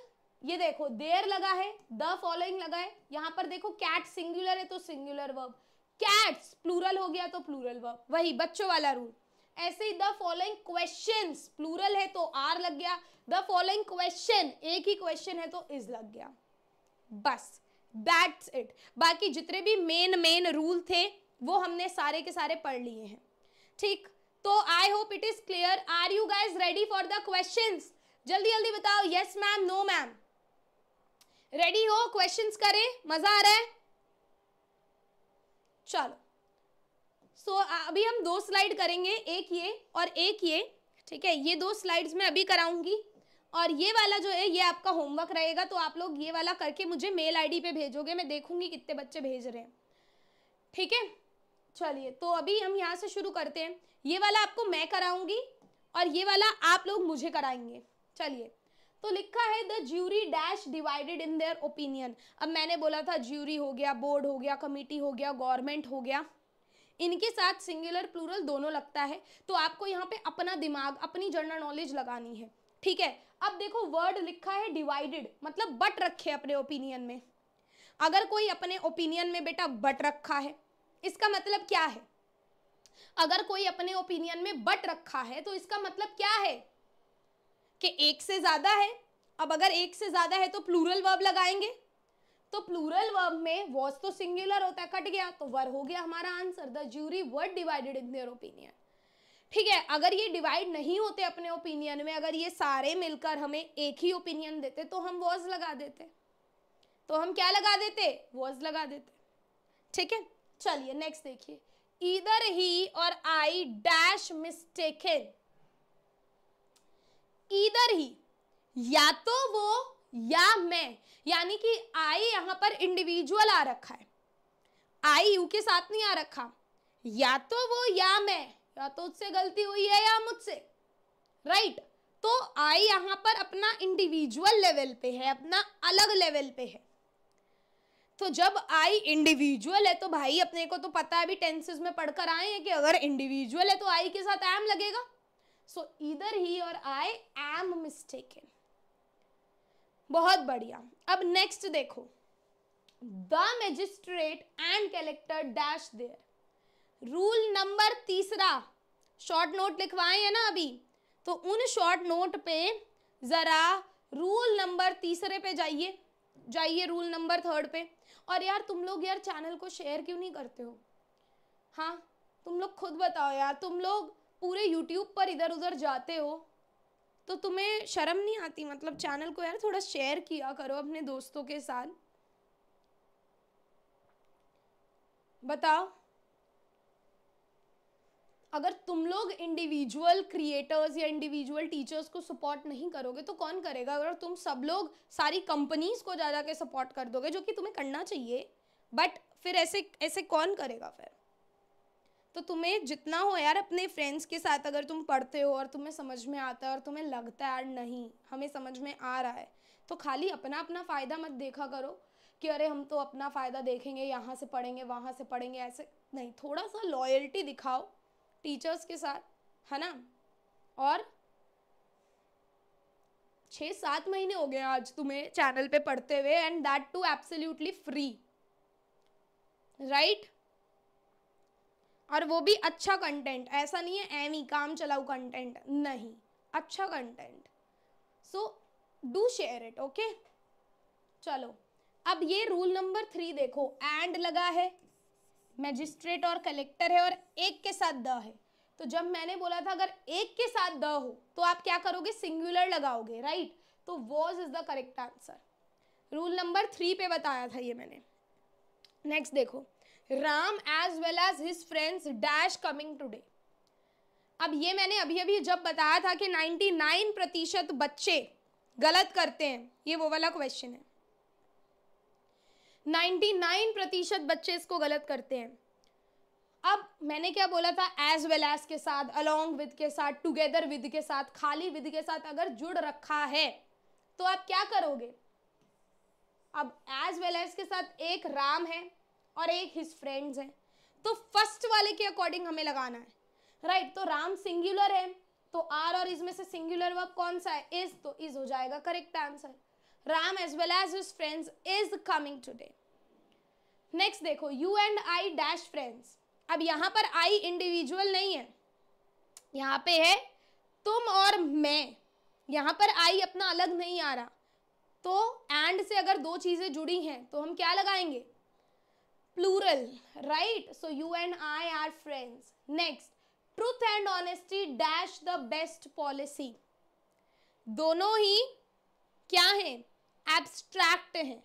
ये देखो देर लगा है द फॉलोइंग लगा है यहाँ पर देखो कैट सिंगुलर है तो सिंगुलर वर्ब कैट्स प्लूरल हो गया तो प्लूरल वर्ब वही बच्चों वाला रूल ऐसे ही द फॉलोइंग क्वेश्चन प्लूरल है तो आर लग गया द फॉलोइंग क्वेश्चन एक ही क्वेश्चन है तो इज लग गया बस दैट्स इट बाकी जितने भी मेन मेन रूल थे वो हमने सारे के सारे पढ़ लिए हैं ठीक तो I hope it is clear are you guys ready for the question जल्दी जल्दी बताओ yes ma'am no ma'am ready हो क्वेश्चंस करें मजा आ रहा है चलो सो so, अभी हम दो स्लाइड करेंगे एक ये और एक ये ठीक है ये दो स्लाइड्स मैं अभी कराऊंगी और ये वाला जो है ये आपका होमवर्क रहेगा तो आप लोग ये वाला करके मुझे मेल आईडी पे भेजोगे मैं देखूंगी कितने बच्चे भेज रहे हैं ठीक है चलिए तो अभी हम यहाँ से शुरू करते हैं ये वाला आपको मैं कराऊंगी और ये वाला आप लोग मुझे कराएंगे चलिए तो लिखा है the jury dash divided in their opinion अब मैंने बोला था ज्यूरी हो गया बोर्ड हो गया कमेटी हो गया गवर्नमेंट हो गया इनके साथ सिंगुलर प्लूरल दोनों लगता है तो आपको यहाँ पे अपना दिमाग अपनी जनरल नॉलेज लगानी है ठीक है अब देखो वर्ड लिखा है डिवाइडेड मतलब बट रखे अपने ओपिनियन में अगर कोई अपने ओपिनियन में बेटा बट रखा है इसका मतलब क्या है अगर कोई अपने ओपिनियन में बट रखा है तो इसका मतलब क्या है कि एक से ज्यादा है अब अगर एक से ज्यादा है तो प्लूरल वर्ब लगाएंगे तो प्लूरल वर्ब में वॉज तो सिंगुलर होता है कट गया तो वर हो गया हमारा answer the jury were divided in their opinion ठीक है अगर ये डिवाइड नहीं होते अपने ओपिनियन में अगर ये सारे मिलकर हमें एक ही ओपिनियन देते तो हम वॉज लगा देते तो हम क्या लगा देते वॉज लगा देते ठीक है चलिए नेक्स्ट देखिए इधर ही और आई डैश मिस्टेकन इधर ही या तो वो या मैं यानी कि आई यहाँ पर इंडिविजुअल आ रखा है आई यू के साथ नहीं आ रखा या तो वो या मैं या तो उससे गलती हुई है या मुझसे राइट right? तो आई यहाँ पर अपना इंडिविजुअल लेवल पे है अपना अलग लेवल पे है तो जब आई इंडिविजुअल है तो भाई अपने को तो पता है अभी टेंसेस में पढ़कर आए हैं कि अगर इंडिविजुअल है तो आई के साथ एम लगेगा सो इधर ही और आई एम मिस्टेकन बहुत बढ़िया अब नेक्स्ट देखो the magistrate and collector dash their rule number तीसरा शॉर्ट नोट लिखवाए हैं ना अभी तो उन शॉर्ट नोट पे ज़रा रूल नंबर तीसरे पे जाइए जाइए रूल नंबर थर्ड पे और यार तुम लोग यार चैनल को शेयर क्यों नहीं करते हो हाँ तुम लोग खुद बताओ यार तुम लोग पूरे यूट्यूब पर इधर उधर जाते हो तो तुम्हें शर्म नहीं आती मतलब चैनल को यार थोड़ा शेयर किया करो अपने दोस्तों के साथ बताओ अगर तुम लोग इंडिविजुअल क्रिएटर्स या इंडिविजुअल टीचर्स को सपोर्ट नहीं करोगे तो कौन करेगा अगर तुम सब लोग सारी कंपनीज को जा के सपोर्ट कर दोगे जो कि तुम्हें करना चाहिए बट फिर ऐसे ऐसे कौन करेगा फिर तो तुम्हें जितना हो यार अपने फ्रेंड्स के साथ अगर तुम पढ़ते हो और तुम्हें समझ में आता है और तुम्हें लगता है यार नहीं हमें समझ में आ रहा है तो खाली अपना अपना फ़ायदा मत देखा करो कि अरे हम तो अपना फ़ायदा देखेंगे यहाँ से पढ़ेंगे वहाँ से पढ़ेंगे ऐसे नहीं थोड़ा सा लॉयल्टी दिखाओ टीचर्स के साथ है ना और छः सात महीने हो गए आज तुम्हें चैनल पे पढ़ते हुए and that too absolutely free right और वो भी अच्छा कंटेंट ऐसा नहीं है एम ही काम चलाऊ कंटेंट नहीं अच्छा content so do share it okay चलो अब ये रूल नंबर थ्री देखो एंड लगा है मैजिस्ट्रेट और कलेक्टर है और एक के साथ द है तो जब मैंने बोला था अगर एक के साथ द हो तो आप क्या करोगे सिंगुलर लगाओगे राइट तो was is the correct answer rule number three पे बताया था ये मैंने नेक्स्ट देखो Ram as well as his friends dash coming today अब ये मैंने अभी अभी जब बताया था कि 99 प्रतिशत बच्चे गलत करते हैं ये वो वाला क्वेश्चन है 99 प्रतिशत बच्चे इसको गलत करते हैं अब मैंने क्या बोला था एज वेल एज के साथ अलोंग विद के साथ टुगेदर विद के साथ खाली विद के साथ अगर जुड़ रखा है तो आप क्या करोगे अब एज वेल एज के साथ एक राम है और एक हिज फ्रेंड्स है तो फर्स्ट वाले के अकॉर्डिंग हमें लगाना है राइट right, तो राम सिंगुलर है तो आर और इसमें से सिंगुलर वर्ब कौन सा है इज तो इज हो जाएगा correct answer Ram as well as his friends is coming today next देखो you and I dash friends अब यहां पर आई इंडिविजुअल नहीं है यहां पे है तुम और मैं यहां पर आई अपना अलग नहीं आ रहा तो एंड से अगर दो चीज़ें जुड़ी हैं तो हम क्या लगाएंगे plural right so you and i are friends next truth and honesty dash the best policy दोनों ही क्या हैं एब्स्ट्रैक्ट हैं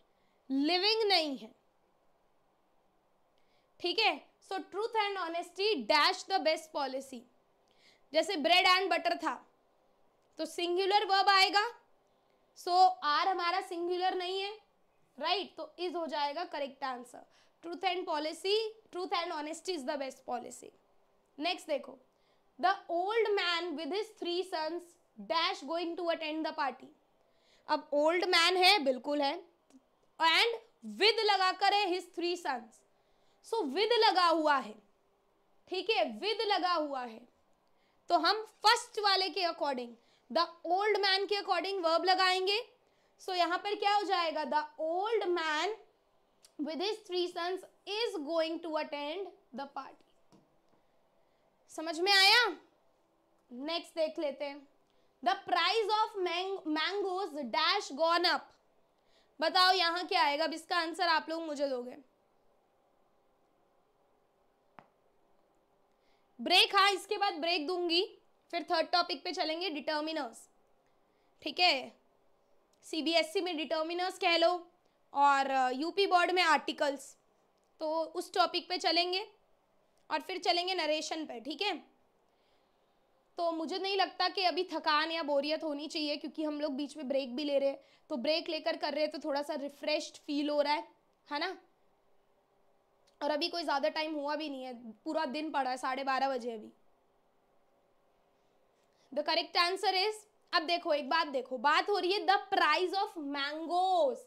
लिविंग तो नहीं है ठीक है so truth and honesty dash the best policy जैसे ब्रेड एंड बटर था तो सिंगुलर वर्ब आएगा सो so, आर हमारा सिंगुलर नहीं है राइट right? तो इज हो जाएगा correct answer truth and policy truth and honesty is the best policy next देखो the old man with his three sons dash going to attend the party अब old man है बिल्कुल है and with लगा कर है his three sons so with लगा हुआ है ठीक है विद लगा हुआ है तो हम फर्स्ट वाले के अकॉर्डिंग द ओल्ड मैन के अकॉर्डिंग वर्ब लगाएंगे सो so, यहाँ पर क्या हो जाएगा the old man with his three sons is going to attend the party समझ में आया नेक्स्ट देख लेते हैं the price of mangoes dash gone up बताओ यहां क्या आएगा अब इसका आंसर आप लोग मुझे दोगे ब्रेक हाँ इसके बाद ब्रेक दूंगी फिर थर्ड टॉपिक पे चलेंगे डिटर्मिनर्स ठीक है सीबीएसई e में डिटर्मिनर्स कह लो और यूपी बोर्ड में आर्टिकल्स तो उस टॉपिक पे चलेंगे और फिर चलेंगे नरेशन पे ठीक है तो मुझे नहीं लगता कि अभी थकान या बोरियत होनी चाहिए क्योंकि हम लोग बीच में ब्रेक भी ले रहे हैं तो ब्रेक लेकर कर रहे हैं तो थोड़ा सा रिफ्रेश्ड फील हो रहा है है ना और अभी कोई ज़्यादा टाइम हुआ भी नहीं है पूरा दिन पड़ा है साढ़े बारह बजे अभी द करेक्ट आंसर इज अब देखो एक बात देखो बात हो रही है the price of mangoes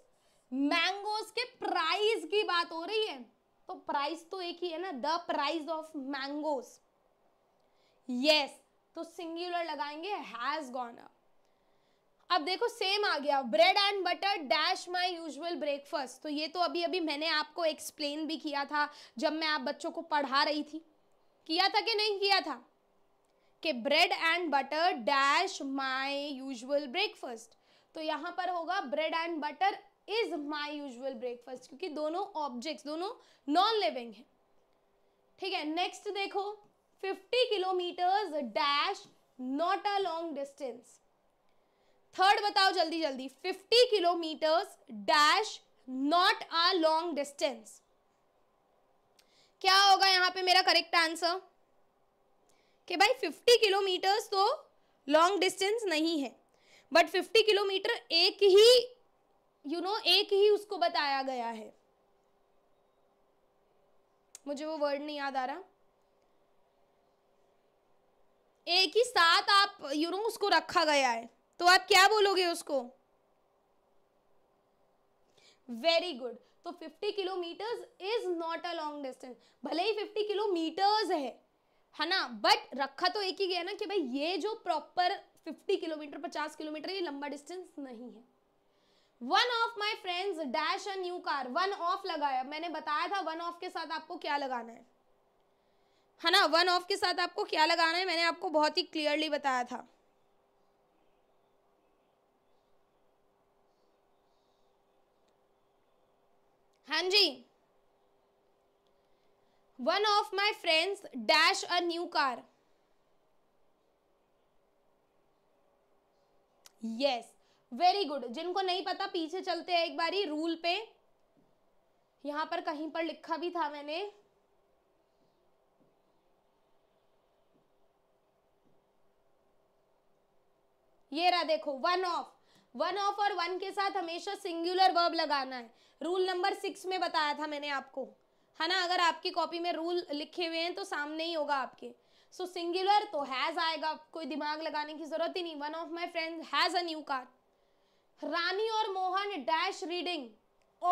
mangoes के प्राइस की बात हो रही है तो प्राइस तो एक ही है ना the price of mangoes yes तो सिंगुलर लगाएंगे हैज गॉन अप अब देखो सेम आ गया bread and butter dash my usual breakfast तो ये तो अभी अभी मैंने आपको एक्सप्लेन भी किया था जब मैं आप बच्चों को पढ़ा रही थी किया था कि नहीं किया था कि bread and butter dash my usual breakfast तो यहाँ पर होगा bread and butter is my usual breakfast क्योंकि दोनों ऑब्जेक्ट दोनों नॉन लिविंग है ठीक है नेक्स्ट देखो 50 kilometre dash not a long distance third बताओ जल्दी जल्दी 50 kilometre dash not a long distance क्या होगा यहाँ पे मेरा करेक्ट आंसर कि भाई 50 किलोमीटर तो लॉन्ग डिस्टेंस नहीं है बट 50 किलोमीटर एक ही यू नो एक ही उसको बताया गया है मुझे वो वर्ड नहीं याद आ रहा एक ही साथ आप यू नो उसको रखा गया है तो आप क्या बोलोगे उसको वेरी गुड तो 50 kilometre is not a long distance भले ही 50 किलोमीटर्स है है ना बट रखा तो एक ही गया ना कि भाई ये जो प्रॉपर 50 किलोमीटर 50 किलोमीटर ये लंबा डिस्टेंस नहीं है one of my friends dash a new car one of लगाया मैंने बताया था वन ऑफ के साथ आपको क्या लगाना है है ना वन ऑफ के साथ आपको क्या लगाना है मैंने आपको बहुत ही क्लियरली बताया था हाँ जी one of my friends dash a new car yes very good जिनको नहीं पता पीछे चलते हैं एक बारी रूल पे यहां पर कहीं पर लिखा भी था मैंने ये रहा देखो वन ऑफ वन ऑफ और वन के साथ हमेशा सिंगुलर वर्ब लगाना है रूल नंबर सिक्स में बताया था मैंने आपको है ना अगर आपकी कॉपी में रूल लिखे हुए हैं तो सामने ही होगा आपके सो so, सिंगुलर तो हैज़ आएगा कोई दिमाग लगाने की जरूरत ही नहीं one of my friend has a new car Rani और मोहन डैश रीडिंग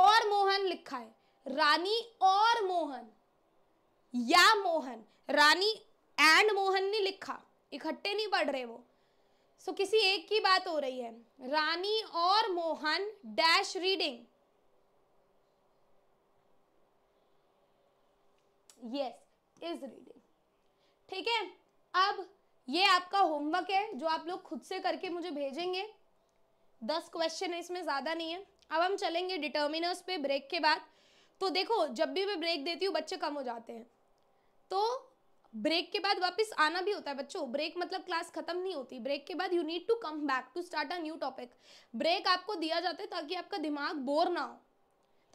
और मोहन लिखा है रानी और मोहन या मोहन रानी एंड मोहन ने लिखा इकट्ठे नहीं पढ़ रहे वो सो so, किसी एक की बात हो रही है रानी और Mohan dash reading yes is reading ठीक है अब ये आपका होमवर्क है जो आप लोग खुद से करके मुझे भेजेंगे दस क्वेश्चन है इसमें ज़्यादा नहीं है अब हम चलेंगे डिटर्मिनर्स पे ब्रेक के बाद तो देखो जब भी मैं ब्रेक देती हूँ बच्चे कम हो जाते हैं तो ब्रेक के बाद वापस आना भी होता है बच्चों ब्रेक मतलब क्लास खत्म नहीं होती ब्रेक के बाद you need to come back to start a new topic break आपको दिया जाता है ताकि आपका दिमाग बोर ना हो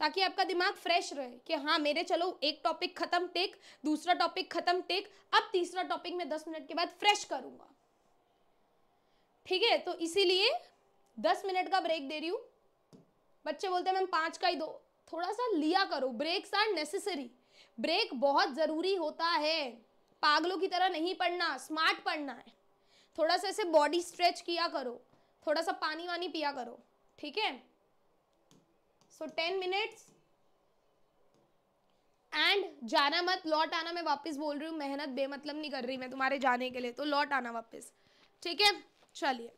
ताकि आपका दिमाग फ्रेश रहे कि हाँ मेरे चलो एक टॉपिक खत्म टेक दूसरा टॉपिक खत्म टेक अब तीसरा टॉपिक मैं दस मिनट के बाद फ्रेश करूंगा ठीक है तो इसीलिए दस मिनट का ब्रेक दे रही हूँ बच्चे बोलते हैं मैम पाँच का ही दो थोड़ा सा लिया करो ब्रेक्स आर नेसेसरी ब्रेक बहुत ज़रूरी होता है पागलों की तरह नहीं पढ़ना स्मार्ट पढ़ना है थोड़ा सा ऐसे बॉडी स्ट्रेच किया करो थोड़ा सा पानी वानी पिया करो ठीक है सो टेन मिनट्स एंड जाना मत लौट आना मैं वापस बोल रही हूँ मेहनत बेमतलब नहीं कर रही मैं तुम्हारे जाने के लिए तो लौट आना वापस ठीक है चलिए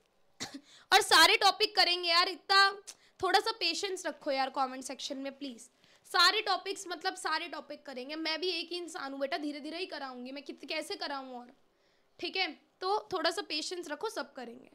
और सारे टॉपिक करेंगे यार इतना थोड़ा सा पेशेंस रखो यार कमेंट सेक्शन में प्लीज़ सारे टॉपिक्स मतलब सारे टॉपिक करेंगे मैं भी एक ही इंसान हूँ बेटा धीरे धीरे ही कराऊंगी मैं कितने कैसे कराऊँ और ठीक है तो थोड़ा सा पेशेंस रखो सब करेंगे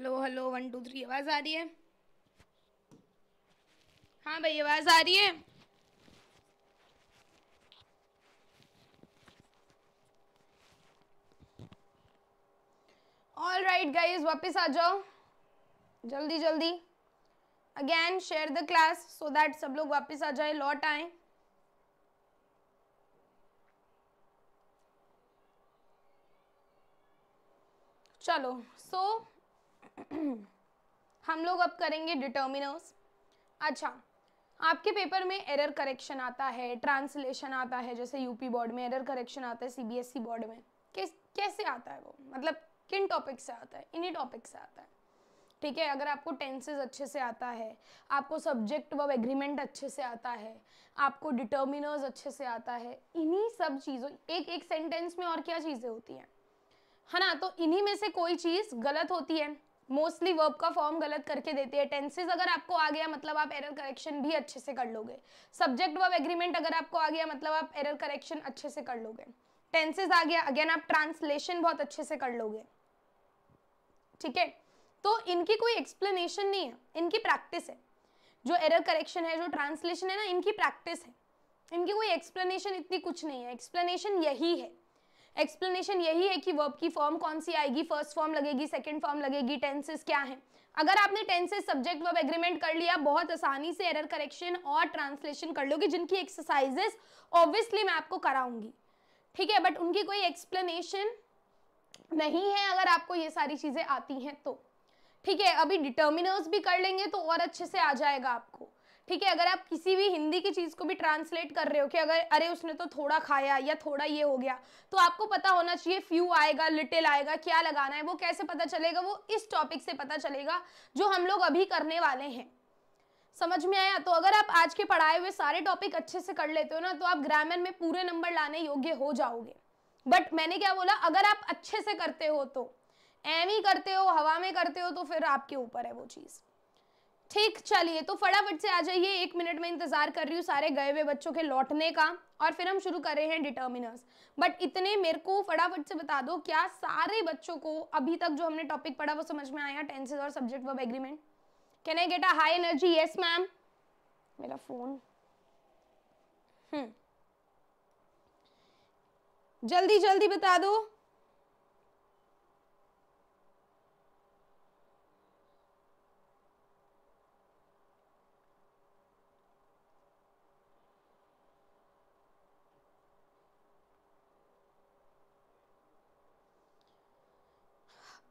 hello hello one two three आवाज़ आ रही है हाँ भाई आवाज़ आ रही है ऑल राइट गाइज वापिस आ जाओ जल्दी जल्दी again share the class so that सब लोग वापस आ जाए लौट आए चलो सो so, हम लोग अब करेंगे डिटर्मिनर्स अच्छा आपके पेपर में एरर करेक्शन आता है ट्रांसलेशन आता है जैसे यूपी बोर्ड में एरर करेक्शन आता है सीबीएसई बोर्ड e में किस कैसे आता है वो मतलब किन टॉपिक से आता है इन्हीं टॉपिक से आता है ठीक है अगर आपको टेंसेज अच्छे से आता है आपको सब्जेक्ट व एग्रीमेंट अच्छे से आता है आपको डिटर्मिनर्स अच्छे से आता है इन्हीं सब चीज़ों एक एक सेंटेंस में और क्या चीज़ें होती हैं है ना तो इन्हीं में से कोई चीज़ गलत होती है मोस्टली वर्ब का फॉर्म गलत करके देती है टेंसेज अगर आपको आ गया मतलब आप एरर करेक्शन भी अच्छे से कर लोगे सब्जेक्ट वर्ब एग्रीमेंट अगर आपको आ गया मतलब आप एरर करेक्शन अच्छे से कर लोगे टेंसेज आ गया अगेन आप ट्रांसलेशन बहुत अच्छे से कर लोगे ठीक है तो इनकी कोई एक्सप्लेनेशन नहीं है इनकी प्रैक्टिस है जो एरर करेक्शन है जो ट्रांसलेशन है ना इनकी प्रैक्टिस है इनकी कोई एक्सप्लेनेशन इतनी कुछ नहीं है एक्सप्लेनेशन यही है एक्सप्लेनेशन यही है कि वर्ब की फॉर्म कौन सी आएगी फर्स्ट फॉर्म लगेगी सेकंड फॉर्म लगेगी टेंसेस क्या है अगर आपने टेंसेस सब्जेक्ट वर्ब एग्रीमेंट कर लिया बहुत आसानी से एरर करेक्शन और ट्रांसलेशन कर लोगे जिनकी एक्सरसाइजेस ऑब्वियसली मैं आपको कराऊंगी ठीक है बट उनकी कोई एक्सप्लेनेशन नहीं है अगर आपको ये सारी चीज़ें आती हैं तो ठीक है अभी डिटर्मिनर्स भी कर लेंगे तो और अच्छे से आ जाएगा आपको ठीक है अगर आप किसी भी हिंदी की चीज़ को भी ट्रांसलेट कर रहे हो कि अगर अरे उसने तो थोड़ा खाया या थोड़ा ये हो गया तो आपको पता होना चाहिए फ्यू आएगा लिटिल आएगा क्या लगाना है वो कैसे पता चलेगा वो इस टॉपिक से पता चलेगा जो हम लोग अभी करने वाले हैं समझ में आया तो अगर आप आज के पढ़ाए हुए सारे टॉपिक अच्छे से कर लेते हो ना तो आप ग्रामर में पूरे नंबर लाने योग्य हो जाओगे बट मैंने क्या बोला अगर आप अच्छे से करते हो तो एम ही करते हो हवा में करते हो तो फिर आपके ऊपर है वो चीज़ ठीक चलिए तो फटाफट से आ जाइए एक मिनट में इंतजार कर रही हूँ सारे गए हुए बच्चों के लौटने का और फिर हम शुरू कर रहे हैं डिटर्मिनर्स बट इतने मेरे को फटाफट से बता दो क्या सारे बच्चों को अभी तक जो हमने टॉपिक पढ़ा वो समझ में आया टेंसेज और subject verb agreement can I get a high energy yes ma'am मेरा फोन हम्म जल्दी जल्दी बता दो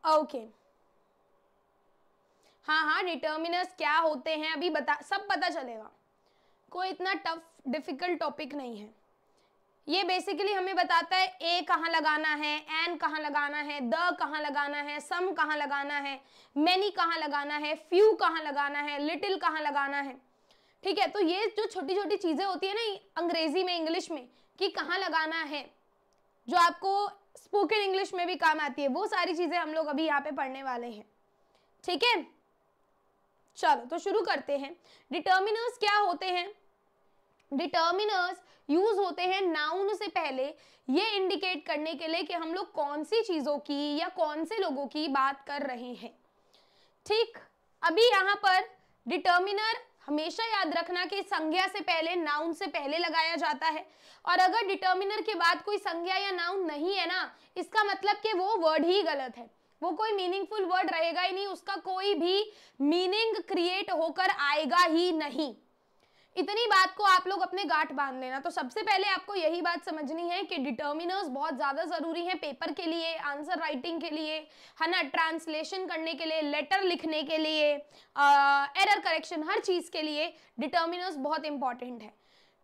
ओके हाँ हाँ डिटर्मिनर्स क्या होते हैं अभी बता सब पता चलेगा कोई इतना टफ डिफिकल्ट टॉपिक नहीं है ये बेसिकली हमें बताता है ए कहाँ लगाना है एन कहाँ लगाना है द कहाँ लगाना है सम कहाँ लगाना है मैनी कहाँ लगाना है फ्यू कहाँ लगाना है लिटिल कहाँ लगाना है ठीक है तो ये जो छोटी छोटी चीज़ें होती है ना अंग्रेजी में इंग्लिश में कि कहाँ लगाना है जो आपको स्पोकन इंग्लिश में भी काम आती है वो सारी चीज़ें हम लोग अभी यहाँ पे पढ़ने वाले हैं ठीक है चलो तो शुरू करते हैं डिटर्मिनर्स क्या होते हैं डिटर्मिनर्स यूज होते हैं नाउन से पहले ये इंडिकेट करने के लिए कि हम लोग कौन सी चीज़ों की या कौन से लोगों की बात कर रहे हैं ठीक अभी यहाँ पर डिटर्मिनर हमेशा याद रखना कि संज्ञा से पहले नाउन से पहले लगाया जाता है और अगर डिटर्मिनर के बाद कोई संज्ञा या नाउन नहीं है ना इसका मतलब कि वो वर्ड ही गलत है वो कोई मीनिंगफुल वर्ड रहेगा ही नहीं उसका कोई भी मीनिंग क्रिएट होकर आएगा ही नहीं इतनी बात को आप लोग अपने गांठ बांध लेना तो सबसे पहले आपको यही बात समझनी है कि डिटर्मिनर्स बहुत ज़्यादा ज़रूरी हैं पेपर के लिए आंसर राइटिंग के लिए है ना ट्रांसलेशन करने के लिए लेटर लिखने के लिए एरर करेक्शन हर चीज़ के लिए डिटर्मिनर्स बहुत इंपॉर्टेंट है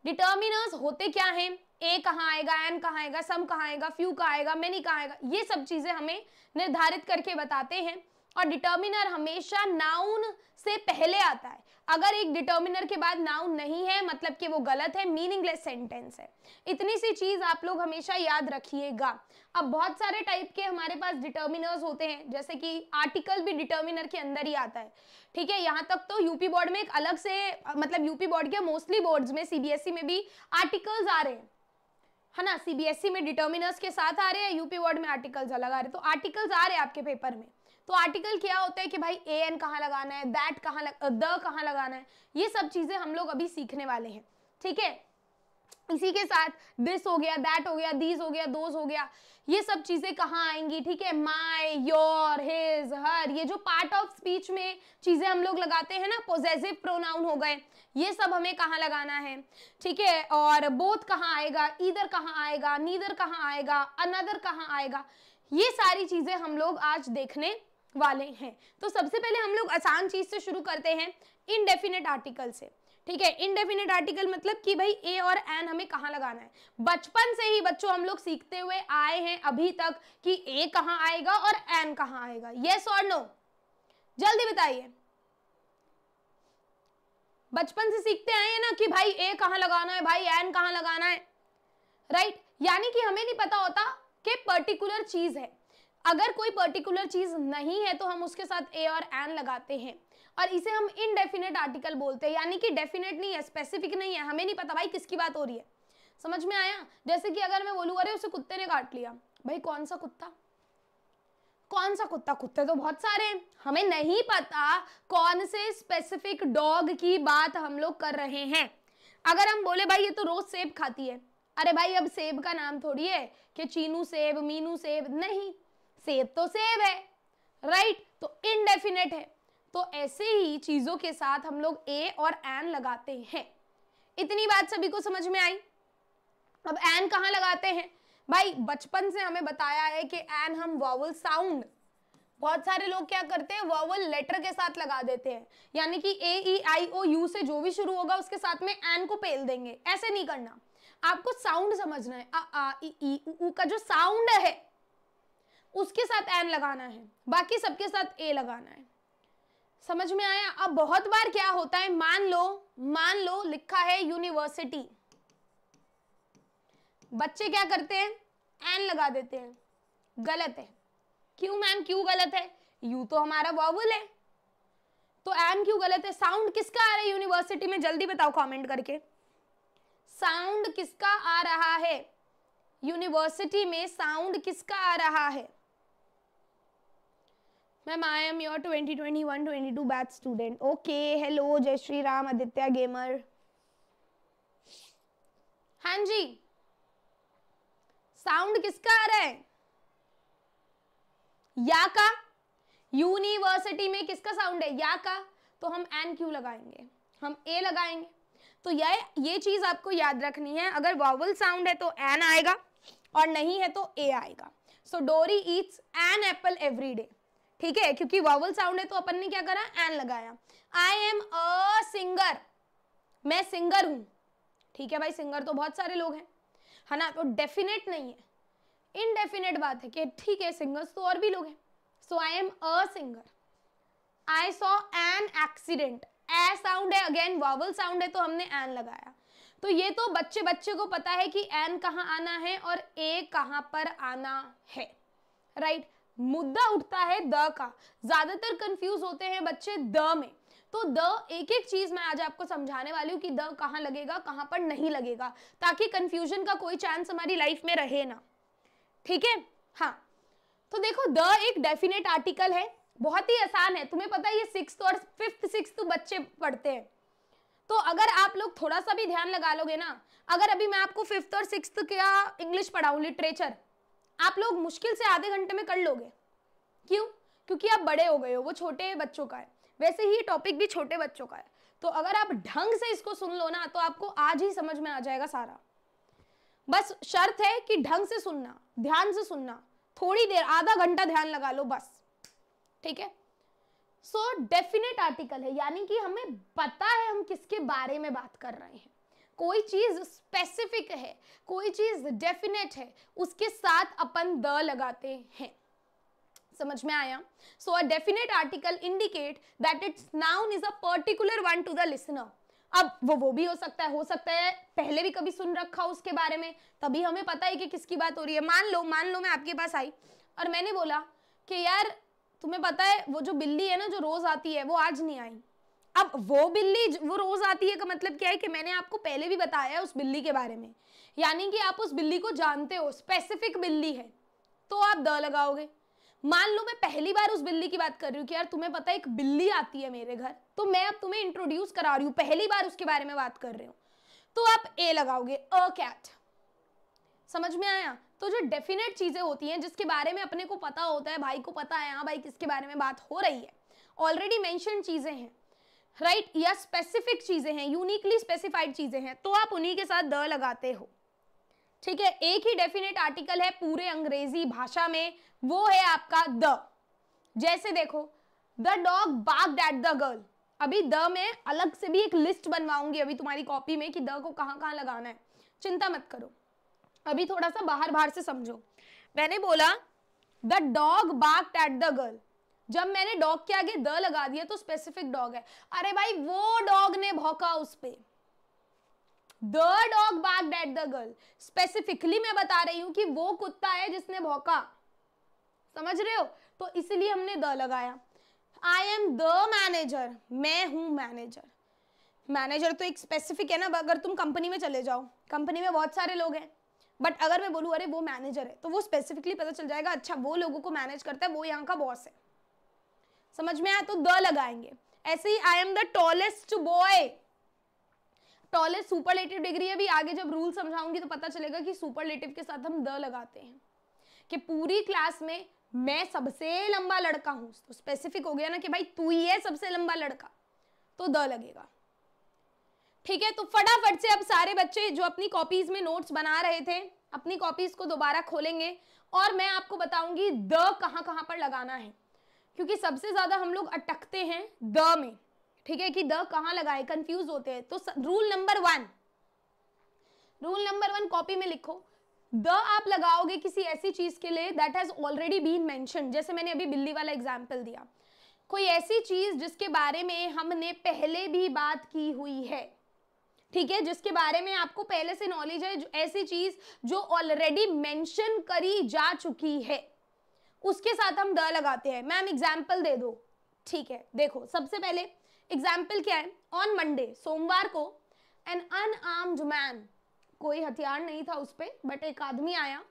डिटर्मिनर्स होते क्या हैं ए कहाँ आएगा एन कहाँ आएगा सम कहाँ आएगा फ्यू कहाँ आएगा मैनी कहाँ आएगा ये सब चीज़ें हमें निर्धारित करके बताते हैं और डिटर्मिनर हमेशा नाउन से पहले आता है अगर एक डिटर्मिनर के बाद नाउन नहीं है मतलब कि वो गलत है मीनिंगलेस सेंटेंस है इतनी सी चीज़ आप लोग हमेशा याद रखिएगा अब बहुत सारे टाइप के हमारे पास डिटर्मिनर्स होते हैं जैसे कि आर्टिकल भी डिटर्मिनर के अंदर ही आता है ठीक है यहाँ तक तो यूपी बोर्ड में एक अलग से मतलब यूपी बोर्ड के मोस्टली बोर्ड में सीबीएसई e में भी आर्टिकल्स आ रहे हैं है ना सीबीएसई e में डिटर्मिनर्स के साथ आ रहे हैं यूपी बोर्ड में आर्टिकल्स अलग आ रहे हैं तो आर्टिकल्स आ रहे हैं आपके पेपर में तो आर्टिकल क्या होता है कि भाई ए एन कहाँ लगाना है दैट कहाँ लग, द कहाँ लगाना है ये सब चीज़ें हम लोग अभी सीखने वाले हैं ठीक है इसी के साथ दिस हो गया दैट हो गया दीज हो गया दोज हो गया ये सब चीज़ें कहाँ आएंगी ठीक है माई योर हिज हर ये जो पार्ट ऑफ स्पीच में चीज़ें हम लोग लगाते हैं ना पोजेसिव प्रोनाउन हो गए ये सब हमें कहाँ लगाना है ठीक है और बोथ कहाँ आएगा इधर कहाँ आएगा नीदर कहाँ आएगा अनदर कहाँ आएगा ये सारी चीज़ें हम लोग आज देखने वाले हैं तो सबसे पहले हम लोग आसान चीज से शुरू करते हैं इनडेफिनेट आर्टिकल से ठीक है इनडेफिनेट आर्टिकल मतलब कि भाई ए और एन हमें कहाँ लगाना है बचपन से ही बच्चों हम लोग सीखते हुए आए हैं अभी तक कि ए कहाँ आएगा और एन कहाँ आएगा ये और नो जल्दी बताइए बचपन से सीखते आए हैं ना कि भाई ए कहाँ लगाना है भाई एन कहाँ लगाना है राइट यानी कि हमें नहीं पता होता कि पर्टिकुलर चीज है अगर कोई पर्टिकुलर चीज नहीं है तो हम उसके साथ ए और एन लगाते हैं और इसे हम इनडेफिनेट आर्टिकल बोलते हैं यानी कि डेफिनेट नहीं है स्पेसिफिक नहीं है हमें नहीं पता भाई किसकी बात हो रही है समझ में आया जैसे कि अगर मैं बोलूँ अरे उसे कुत्ते ने काट लिया भाई कौन सा कुत्ता कौन सा कुत्ता कुत्ते तो बहुत सारे हैं हमें नहीं पता कौन से स्पेसिफिक डॉग की बात हम लोग कर रहे हैं अगर हम बोले भाई ये तो रोज सेब खाती है अरे भाई अब सेब का नाम थोड़ी है कि चीनू सेब मीनू सेब नहीं सेब तो सेब है राइट right? तो इनडेफिनेट है तो ऐसे ही चीजों के साथ हम लोग ए और एन लगाते हैं इतनी बात सभी को समझ में आई अब एन कहा लगाते हैं भाई बचपन से हमें बताया है कि एन हम वॉवल साउंड बहुत सारे लोग क्या करते हैं वॉवल लेटर के साथ लगा देते हैं यानी कि ए ई आई ओ यू से जो भी शुरू होगा उसके साथ में एन को पेल देंगे ऐसे नहीं करना आपको साउंड समझना है आ आ ई ई उ का जो साउंड है उसके साथ एन लगाना है बाकी सबके साथ ए लगाना है समझ में आया अब बहुत बार क्या होता है मान लो मान लो लिखा है यूनिवर्सिटी बच्चे क्या करते हैं एन लगा देते हैं गलत है क्यों मैम क्यों गलत है यू तो हमारा वॉवल है तो एन क्यों गलत है साउंड किसका आ रहा है यूनिवर्सिटी में जल्दी बताओ कमेंट करके साउंड किसका आ रहा है यूनिवर्सिटी में साउंड किसका आ रहा है ma'am I am your 2021 22 batch student okay hello जय श्री राम आदित्य गेमर हाँ जी साउंड किसका आ रहा है या का यूनिवर्सिटी में किसका साउंड है या का तो हम एन क्यू लगाएंगे हम ए लगाएंगे तो ये ये चीज आपको याद रखनी है अगर वॉवल साउंड है तो एन आएगा और नहीं है तो ए आएगा so Dory eats an apple every day ठीक है क्योंकि वावल साउंड है तो अपन ने क्या करा एन लगाया आई एम अ सिंगर मैं सिंगर हूं ठीक है भाई सिंगर तो बहुत सारे लोग हैं है ना तो डेफिनेट नहीं है इनडेफिनेट बात है कि ठीक है सिंगर्स तो और भी लोग हैं so I am a singer I saw an accident a sound है अगेन वावल साउंड है तो हमने एन लगाया तो ये तो बच्चे बच्चे को पता है कि एन कहाँ आना है और ए कहाँ पर आना है राइट मुद्दा उठता है द का ज्यादातर कंफ्यूज होते हैं बच्चे द में तो द एक एक चीज मैं आज आपको समझाने वाली हूँ कि द कहाँ लगेगा कहाँ पर नहीं लगेगा ताकि कंफ्यूजन का कोई चांस हमारी लाइफ में रहे ना ठीक है हाँ तो देखो द एक डेफिनेट आर्टिकल है बहुत ही आसान है तुम्हें पता है ये सिक्स और फिफ्थ सिक्स बच्चे पढ़ते हैं तो अगर आप लोग थोड़ा सा भी ध्यान लगा लोगे ना अगर अभी मैं आपको फिफ्थ और सिक्स का इंग्लिश पढ़ाऊँ लिटरेचर आप लोग मुश्किल से आधे घंटे में कर लोगे क्यों क्योंकि आप बड़े हो गए हो वो छोटे बच्चों का है वैसे ही टॉपिक भी छोटे बच्चों का है तो अगर आप ढंग से इसको सुन लो ना तो आपको आज ही समझ में आ जाएगा सारा बस शर्त है कि ढंग से सुनना ध्यान से सुनना थोड़ी देर आधा घंटा ध्यान लगा लो बस ठीक है सो डेफिनेट आर्टिकल है यानी कि हमें पता है हम किसके बारे में बात कर रहे हैं कोई चीज़ स्पेसिफिक है कोई चीज़ डेफिनेट है उसके साथ अपन द लगाते हैं समझ में आया so a definite article indicate that its noun is a particular one to the listener अब वो वो भी हो सकता है हो सकता है पहले भी कभी सुन रखा हो उसके बारे में तभी हमें पता है कि किसकी बात हो रही है मान लो मान लो मैं आपके पास आई और मैंने बोला कि यार तुम्हें पता है वो जो बिल्ली है ना जो रोज आती है वो आज नहीं आई अब वो बिल्ली वो रोज आती है का मतलब क्या है कि मैंने आपको पहले भी बताया है उस बिल्ली के बारे में यानी कि आप उस बिल्ली को जानते हो स्पेसिफिक बिल्ली है तो आप द लगाओगे मान लो मैं पहली बार उस बिल्ली की बात कर रही हूँ कि यार तुम्हें पता है एक बिल्ली आती है मेरे घर तो मैं अब तुम्हें इंट्रोड्यूस करा रही हूँ पहली बार उसके बारे में बात कर रही हूँ तो आप ए लगाओगे अ कैट समझ में आया तो जो डेफिनेट चीज़ें होती हैं जिसके बारे में अपने को पता होता है भाई को पता है हाँ भाई किसके बारे में बात हो रही है ऑलरेडी मैंशन चीज़ें हैं राइट या स्पेसिफिक चीजें हैं यूनिकली स्पेसिफाइड चीजें हैं तो आप उन्हीं के साथ द लगाते हो ठीक है एक ही डेफिनेट आर्टिकल है पूरे अंग्रेजी भाषा में वो है आपका द जैसे देखो the dog barked at the girl अभी द में अलग से भी एक लिस्ट बनवाऊंगी अभी तुम्हारी कॉपी में कि द को कहाँ लगाना है चिंता मत करो अभी थोड़ा सा बाहर बाहर से समझो मैंने बोला the dog barked at the girl जब मैंने डॉग के आगे द लगा दिया तो स्पेसिफिक डॉग है अरे भाई वो डॉग ने भौका उस पर the dog barked at the girl specifically मैं बता रही हूँ कि वो कुत्ता है जिसने भौका समझ रहे हो तो इसलिए हमने द लगाया आई एम द मैनेजर मैं हूं मैनेजर मैनेजर तो एक स्पेसिफिक है ना अगर तुम कंपनी में चले जाओ कंपनी में बहुत सारे लोग हैं बट अगर मैं बोलूँ अरे वो मैनेजर है तो वो स्पेसिफिकली पता चल जाएगा अच्छा वो लोगों को मैनेज करता है वो यहाँ का बॉस है समझ में आया तो द लगाएंगे ऐसे ही I am the tallest boy tallest superlative degree है भी आगे जब रूल समझाऊंगी तो पता चलेगा कि सुपरलेटिव के साथ हम द लगाते हैं कि पूरी क्लास में मैं सबसे लंबा लड़का हूं तो स्पेसिफिक हो गया ना कि भाई तू ही है सबसे लंबा लड़का तो द लगेगा ठीक है तो फटाफट से अब सारे बच्चे जो अपनी कॉपीज में नोट्स बना रहे थे अपनी कॉपीज को दोबारा खोलेंगे और मैं आपको बताऊंगी द कहां कहां पर लगाना है क्योंकि सबसे ज़्यादा हम लोग अटकते हैं द में ठीक है कि द कहा लगाए कंफ्यूज होते हैं तो rule number one rule number one copy में लिखो द आप लगाओगे किसी ऐसी चीज़ के लिए that has already been mentioned जैसे मैंने अभी बिल्ली वाला एग्जाम्पल दिया कोई ऐसी चीज़ जिसके बारे में हमने पहले भी बात की हुई है ठीक है जिसके बारे में आपको पहले से नॉलेज है ऐसी चीज़ जो ऑलरेडी मेंशन करी जा चुकी है उसके साथ हम द लगाते हैं मैम एग्जाम्पल दे दो ठीक है देखो सबसे पहले एग्जाम्पल क्या है ऑन मंडे सोमवार को एन अनआर्म्ड मैन कोई हथियार नहीं था उस पर बट एक आदमी आया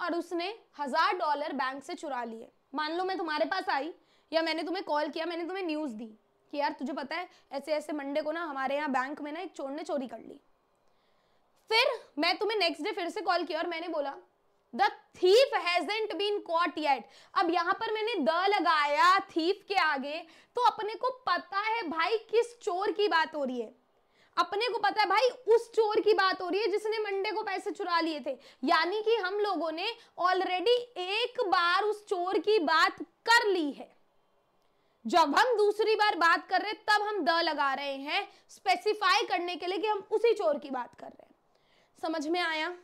और उसने हज़ार डॉलर बैंक से चुरा लिए मान लो मैं तुम्हारे पास आई या मैंने तुम्हें कॉल किया मैंने तुम्हें न्यूज़ दी कि यार तुझे पता है ऐसे ऐसे मंडे को ना हमारे यहाँ बैंक में ना एक चोर ने चोरी कर ली फिर मैं तुम्हें नेक्स्ट डे फिर से कॉल किया और मैंने बोला the thief hasn't been caught yet अब यहां पर मैंने द लगाया थीफ के आगे तो अपने को पता है भाई किस चोर की बात हो रही है अपने को पता है भाई उस चोर की बात हो रही है जिसने मंडे को पैसे चुरा लिए थे यानी कि हम लोगों ने ऑलरेडी एक बार उस चोर की बात कर ली है जब हम दूसरी बार बात कर रहे हैं तब हम द लगा रहे हैं स्पेसिफाई करने के लिए कि हम उसी चोर की बात कर रहे हैं समझ में आया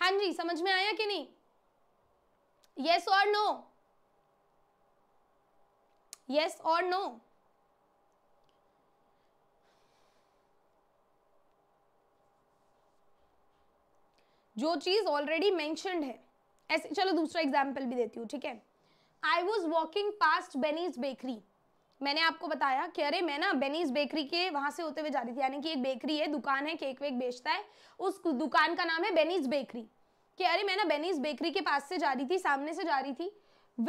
हाँ जी समझ में आया कि नहीं यस और नो यस और नो जो चीज ऑलरेडी मैंशनड है ऐसे चलो दूसरा एग्जाम्पल भी देती हूँ ठीक है I was walking past Benny's bakery मैंने आपको बताया कि अरे मैं ना बेनीस बेकरी के वहां से होते हुए जा रही थी यानी कि एक बेकरी है दुकान है केक वेक बेचता है उस दुकान का नाम है बेनीस बेकरी कि अरे मैं ना बेनीस बेकरी के पास से जा रही थी सामने से जा रही थी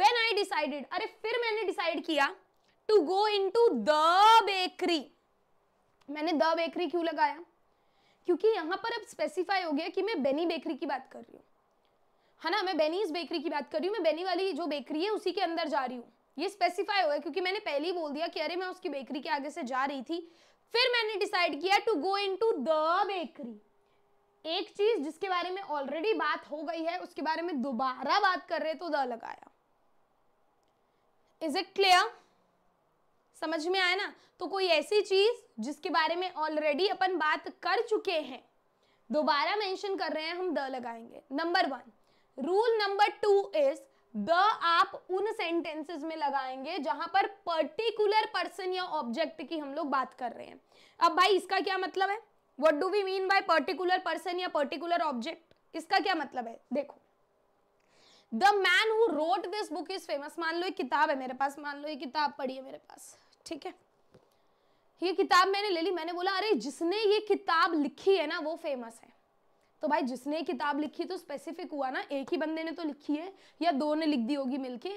वेन आई डिसाइडेड अरे फिर मैंने डिसाइड किया to go into the bakery मैंने द बेकरी क्यों लगाया क्योंकि यहाँ पर अब स्पेसिफाई हो गया कि मैं बेनी बेकरी की बात कर रही हूँ है ना मैं बेनीस बेकरी की बात कर रही हूँ मैं बेनी वाली जो बेकरी है उसी के अंदर जा रही हूँ ये स्पेसिफाई हुआ क्योंकि मैंने पहले ही बोल दिया कि अरे मैं उसकी बेकरी के आगे से जा रही थी फिर मैंने डिसाइड किया to go into the bakery एक चीज जिसके बारे में ऑलरेडी बात हो गई है उसके बारे में दोबारा बात कर रहे तो द लगाया इज इट क्लियर समझ में आया ना तो कोई ऐसी चीज जिसके बारे में ऑलरेडी अपन बात कर चुके हैं दोबारा मेंशन कर रहे हैं हम द लगाएंगे number one rule number two is the आप उन सेंटेंसेस में लगाएंगे जहां पर पर्टिकुलर पर्सन या ऑब्जेक्ट की हम लोग बात कर रहे हैं अब भाई इसका क्या मतलब है what do we mean by particular person या पर्टिकुलर ऑब्जेक्ट इसका क्या मतलब है देखो the man who wrote this book is famous मान लो एक किताब है मेरे पास मान लो ये किताब पढ़ी है मेरे पास ठीक है ये किताब मैंने ले ली मैंने बोला अरे जिसने ये किताब लिखी है ना वो फेमस है तो भाई जिसने किताब लिखी तो स्पेसिफिक हुआ ना एक ही बंदे ने तो लिखी है या दो ने लिख दी होगी मिलके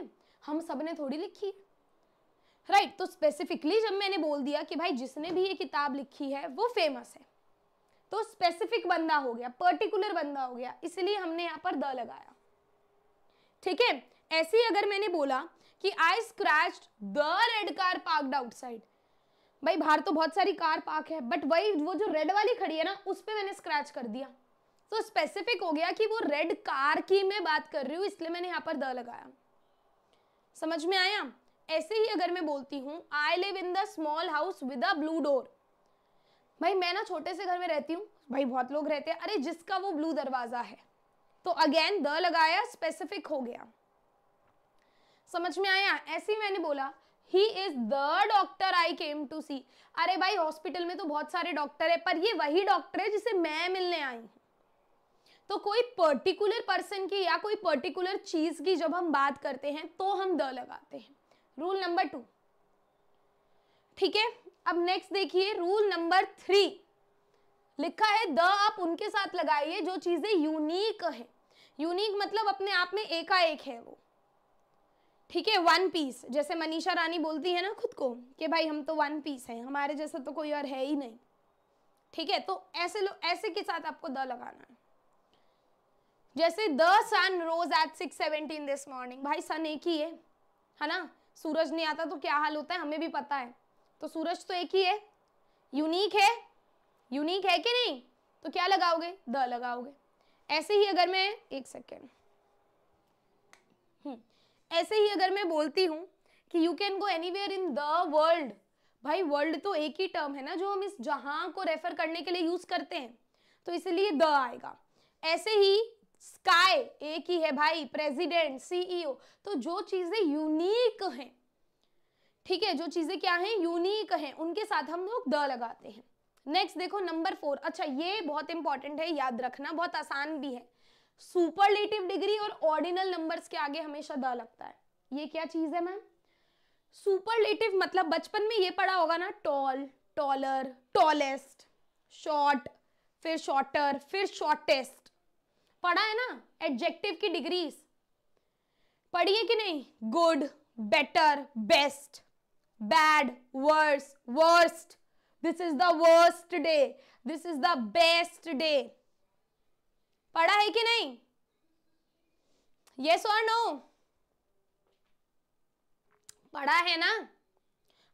हम सब ने थोड़ी लिखी राइट right, तो स्पेसिफिकली जब मैंने बोल दिया कि भाई जिसने भी ये किताब लिखी है वो फेमस है तो स्पेसिफिक बंदा हो गया पर्टिकुलर बंदा हो गया इसलिए हमने यहाँ पर द लगाया ठीक है ऐसे ही अगर मैंने बोला कि I scratch the red car parked outside भाई बाहर तो बहुत सारी कार पार्क है बट वही वो जो रेड वाली खड़ी है ना उस पर मैंने स्क्रैच कर दिया तो स्पेसिफिक हो गया कि वो रेड कार की मैं बात कर रही हूँ इसलिए मैंने यहाँ पर द लगाया समझ में आया ऐसे ही अगर मैं बोलती हूँ I live in the small house with a blue door भाई मैं ना छोटे से घर में रहती हूँ भाई बहुत लोग रहते हैं अरे जिसका वो ब्लू दरवाजा है तो अगेन द लगाया स्पेसिफिक हो गया समझ में आया ऐसे ही मैंने बोला he is the doctor I came to see अरे भाई हॉस्पिटल में तो बहुत सारे डॉक्टर है पर ये वही डॉक्टर है जिसे मैं मिलने आई हूँ तो कोई पर्टिकुलर पर्सन की या कोई पर्टिकुलर चीज की जब हम बात करते हैं तो हम द लगाते हैं रूल नंबर टू ठीक है अब नेक्स्ट देखिए रूल नंबर थ्री लिखा है द आप उनके साथ लगाइए जो चीजें यूनिक है यूनिक मतलब अपने आप में एकाएक है वो ठीक है वन पीस जैसे मनीषा रानी बोलती है ना खुद को कि भाई हम तो वन पीस हैं हमारे जैसा तो कोई और है ही नहीं ठीक है तो ऐसे लोग ऐसे के साथ आपको द लगाना है जैसे the sun rose at six seventeen this morning भाई सन एक ही है है ना सूरज नहीं आता तो क्या हाल होता है हमें भी पता है तो सूरज तो एक ही है यूनिक है यूनिक है कि नहीं तो क्या लगाओगे द लगाओगे ऐसे ही अगर मैं एक सेकेंड हम्म, ऐसे ही अगर मैं बोलती हूँ कि you can go any in the world भाई वर्ल्ड तो एक ही टर्म है ना जो हम इस जहां को रेफर करने के लिए यूज करते हैं तो इसलिए द आएगा ऐसे ही स्काई एक ही है भाई प्रेसिडेंट सीईओ तो जो चीजें यूनिक हैं ठीक है जो चीजें क्या हैं यूनिक हैं उनके साथ हम लोग द लगाते हैं नेक्स्ट देखो नंबर फोर अच्छा ये बहुत इंपॉर्टेंट है याद रखना बहुत आसान भी है सुपरलेटिव डिग्री और ऑर्डिनल नंबर्स के आगे हमेशा द लगता है ये क्या चीज है मैम सुपरलेटिव मतलब बचपन में ये पढ़ा होगा ना टॉल टॉलर टॉलेस्ट शॉर्ट फिर शॉर्टर फिर शॉर्टेस्ट पढ़ा है ना एडजेक्टिव की डिग्रीज पढ़िए कि नहीं good better best bad worse worst this is the worst day this is the best day पढ़ा है कि नहीं यस और नो पढ़ा है ना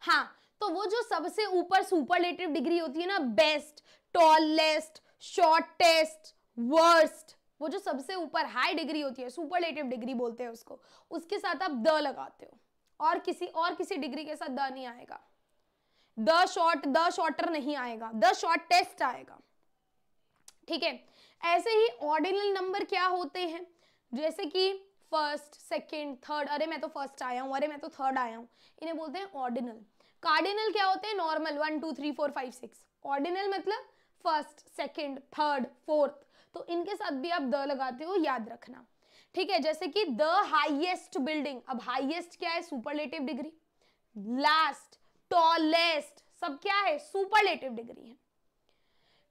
हाँ तो वो जो सबसे ऊपर सुपरलेटिव डिग्री होती है ना बेस्ट टॉलेस्ट शॉर्टेस्ट वर्स्ट वो जो सबसे ऊपर हाई डिग्री होती है सुपरलेटिव डिग्री बोलते हैं उसको उसके साथ आप द लगाते हो और किसी और किसी डिग्री के साथ द नहीं आएगा द शॉर्ट द शॉर्टर नहीं आएगा द शॉर्ट टेस्ट आएगा ठीक है ऐसे ही ऑर्डिनल नंबर क्या होते हैं जैसे कि फर्स्ट सेकेंड थर्ड अरे मैं तो फर्स्ट आया हूँ अरे मैं तो थर्ड आया हूँ इन्हें बोलते हैं ऑर्डिनल कार्डिनल क्या होते हैं normal one two three four five six ordinal मतलब फर्स्ट सेकेंड थर्ड फोर्थ तो इनके साथ भी आप द लगाते हो याद रखना ठीक है जैसे कि द हाइएस्ट बिल्डिंग अब हाइएस्ट क्या है सुपरलेटिव डिग्री लास्ट टॉलेस्ट सब क्या है सुपरलेटिव डिग्री है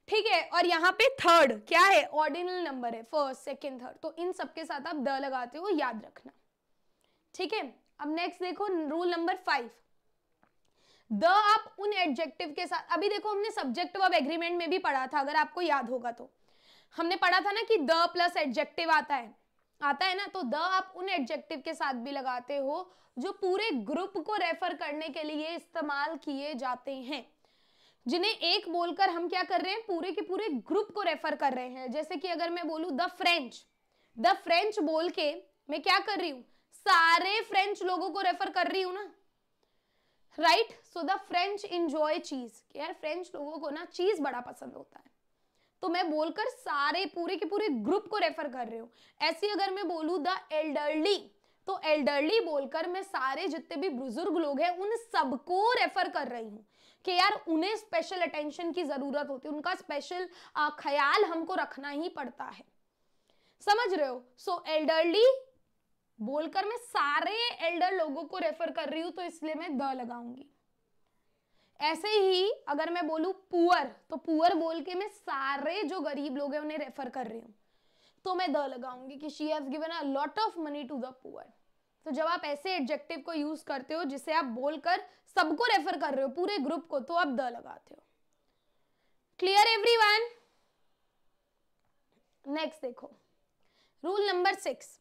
ठीक है और यहाँ पे थर्ड क्या है ऑर्डिनल नंबर है फर्स्ट सेकेंड थर्ड तो इन सबके साथ आप द लगाते हो याद रखना ठीक है अब नेक्स्ट देखो रूल नंबर फाइव द आप उन एडजेक्टिव के साथ अभी देखो हमने सब्जेक्ट वर्ब एग्रीमेंट में भी पढ़ा था अगर आपको याद होगा तो हमने पढ़ा था ना कि द प्लस एडजेक्टिव आता है आता है ना तो द आप उन एडजेक्टिव के साथ भी लगाते हो जो पूरे ग्रुप को रेफर करने के लिए इस्तेमाल किए जाते हैं जिन्हें एक बोलकर हम क्या कर रहे हैं पूरे के पूरे ग्रुप को रेफर कर रहे हैं जैसे कि अगर मैं बोलू द फ्रेंच द फ्रेंच बोल के मैं क्या कर रही हूँ सारे फ्रेंच लोगों को रेफर कर रही हूँ ना right so the French enjoy cheese यार फ्रेंच लोगों को ना चीज बड़ा पसंद होता है तो मैं बोलकर सारे पूरे के पूरे ग्रुप को रेफर कर रही हूँ ऐसी अगर मैं बोलूँ द एल्डरली तो एल्डरली बोलकर मैं सारे जितने भी बुजुर्ग लोग हैं उन सबको रेफर कर रही हूँ कि यार उन्हें स्पेशल अटेंशन की ज़रूरत होती है उनका स्पेशल ख्याल हमको रखना ही पड़ता है समझ रहे हो सो so, एल्डरली बोलकर मैं सारे एल्डर लोगों को रेफर कर रही हूं तो इसलिए मैं द लगाऊंगी ऐसे ही अगर मैं बोलूँ पुअर तो पुअर बोल के मैं सारे जो गरीब लोग हैं उन्हें रेफर कर रही हूँ तो मैं द लगाऊंगी कि she has given a lot of money to the poor तो जब आप ऐसे एडजेक्टिव को यूज करते हो जिसे आप बोलकर सबको रेफर कर रहे हो पूरे ग्रुप को तो आप द लगाते हो क्लियर एवरी वन नेक्स्ट देखो रूल नंबर सिक्स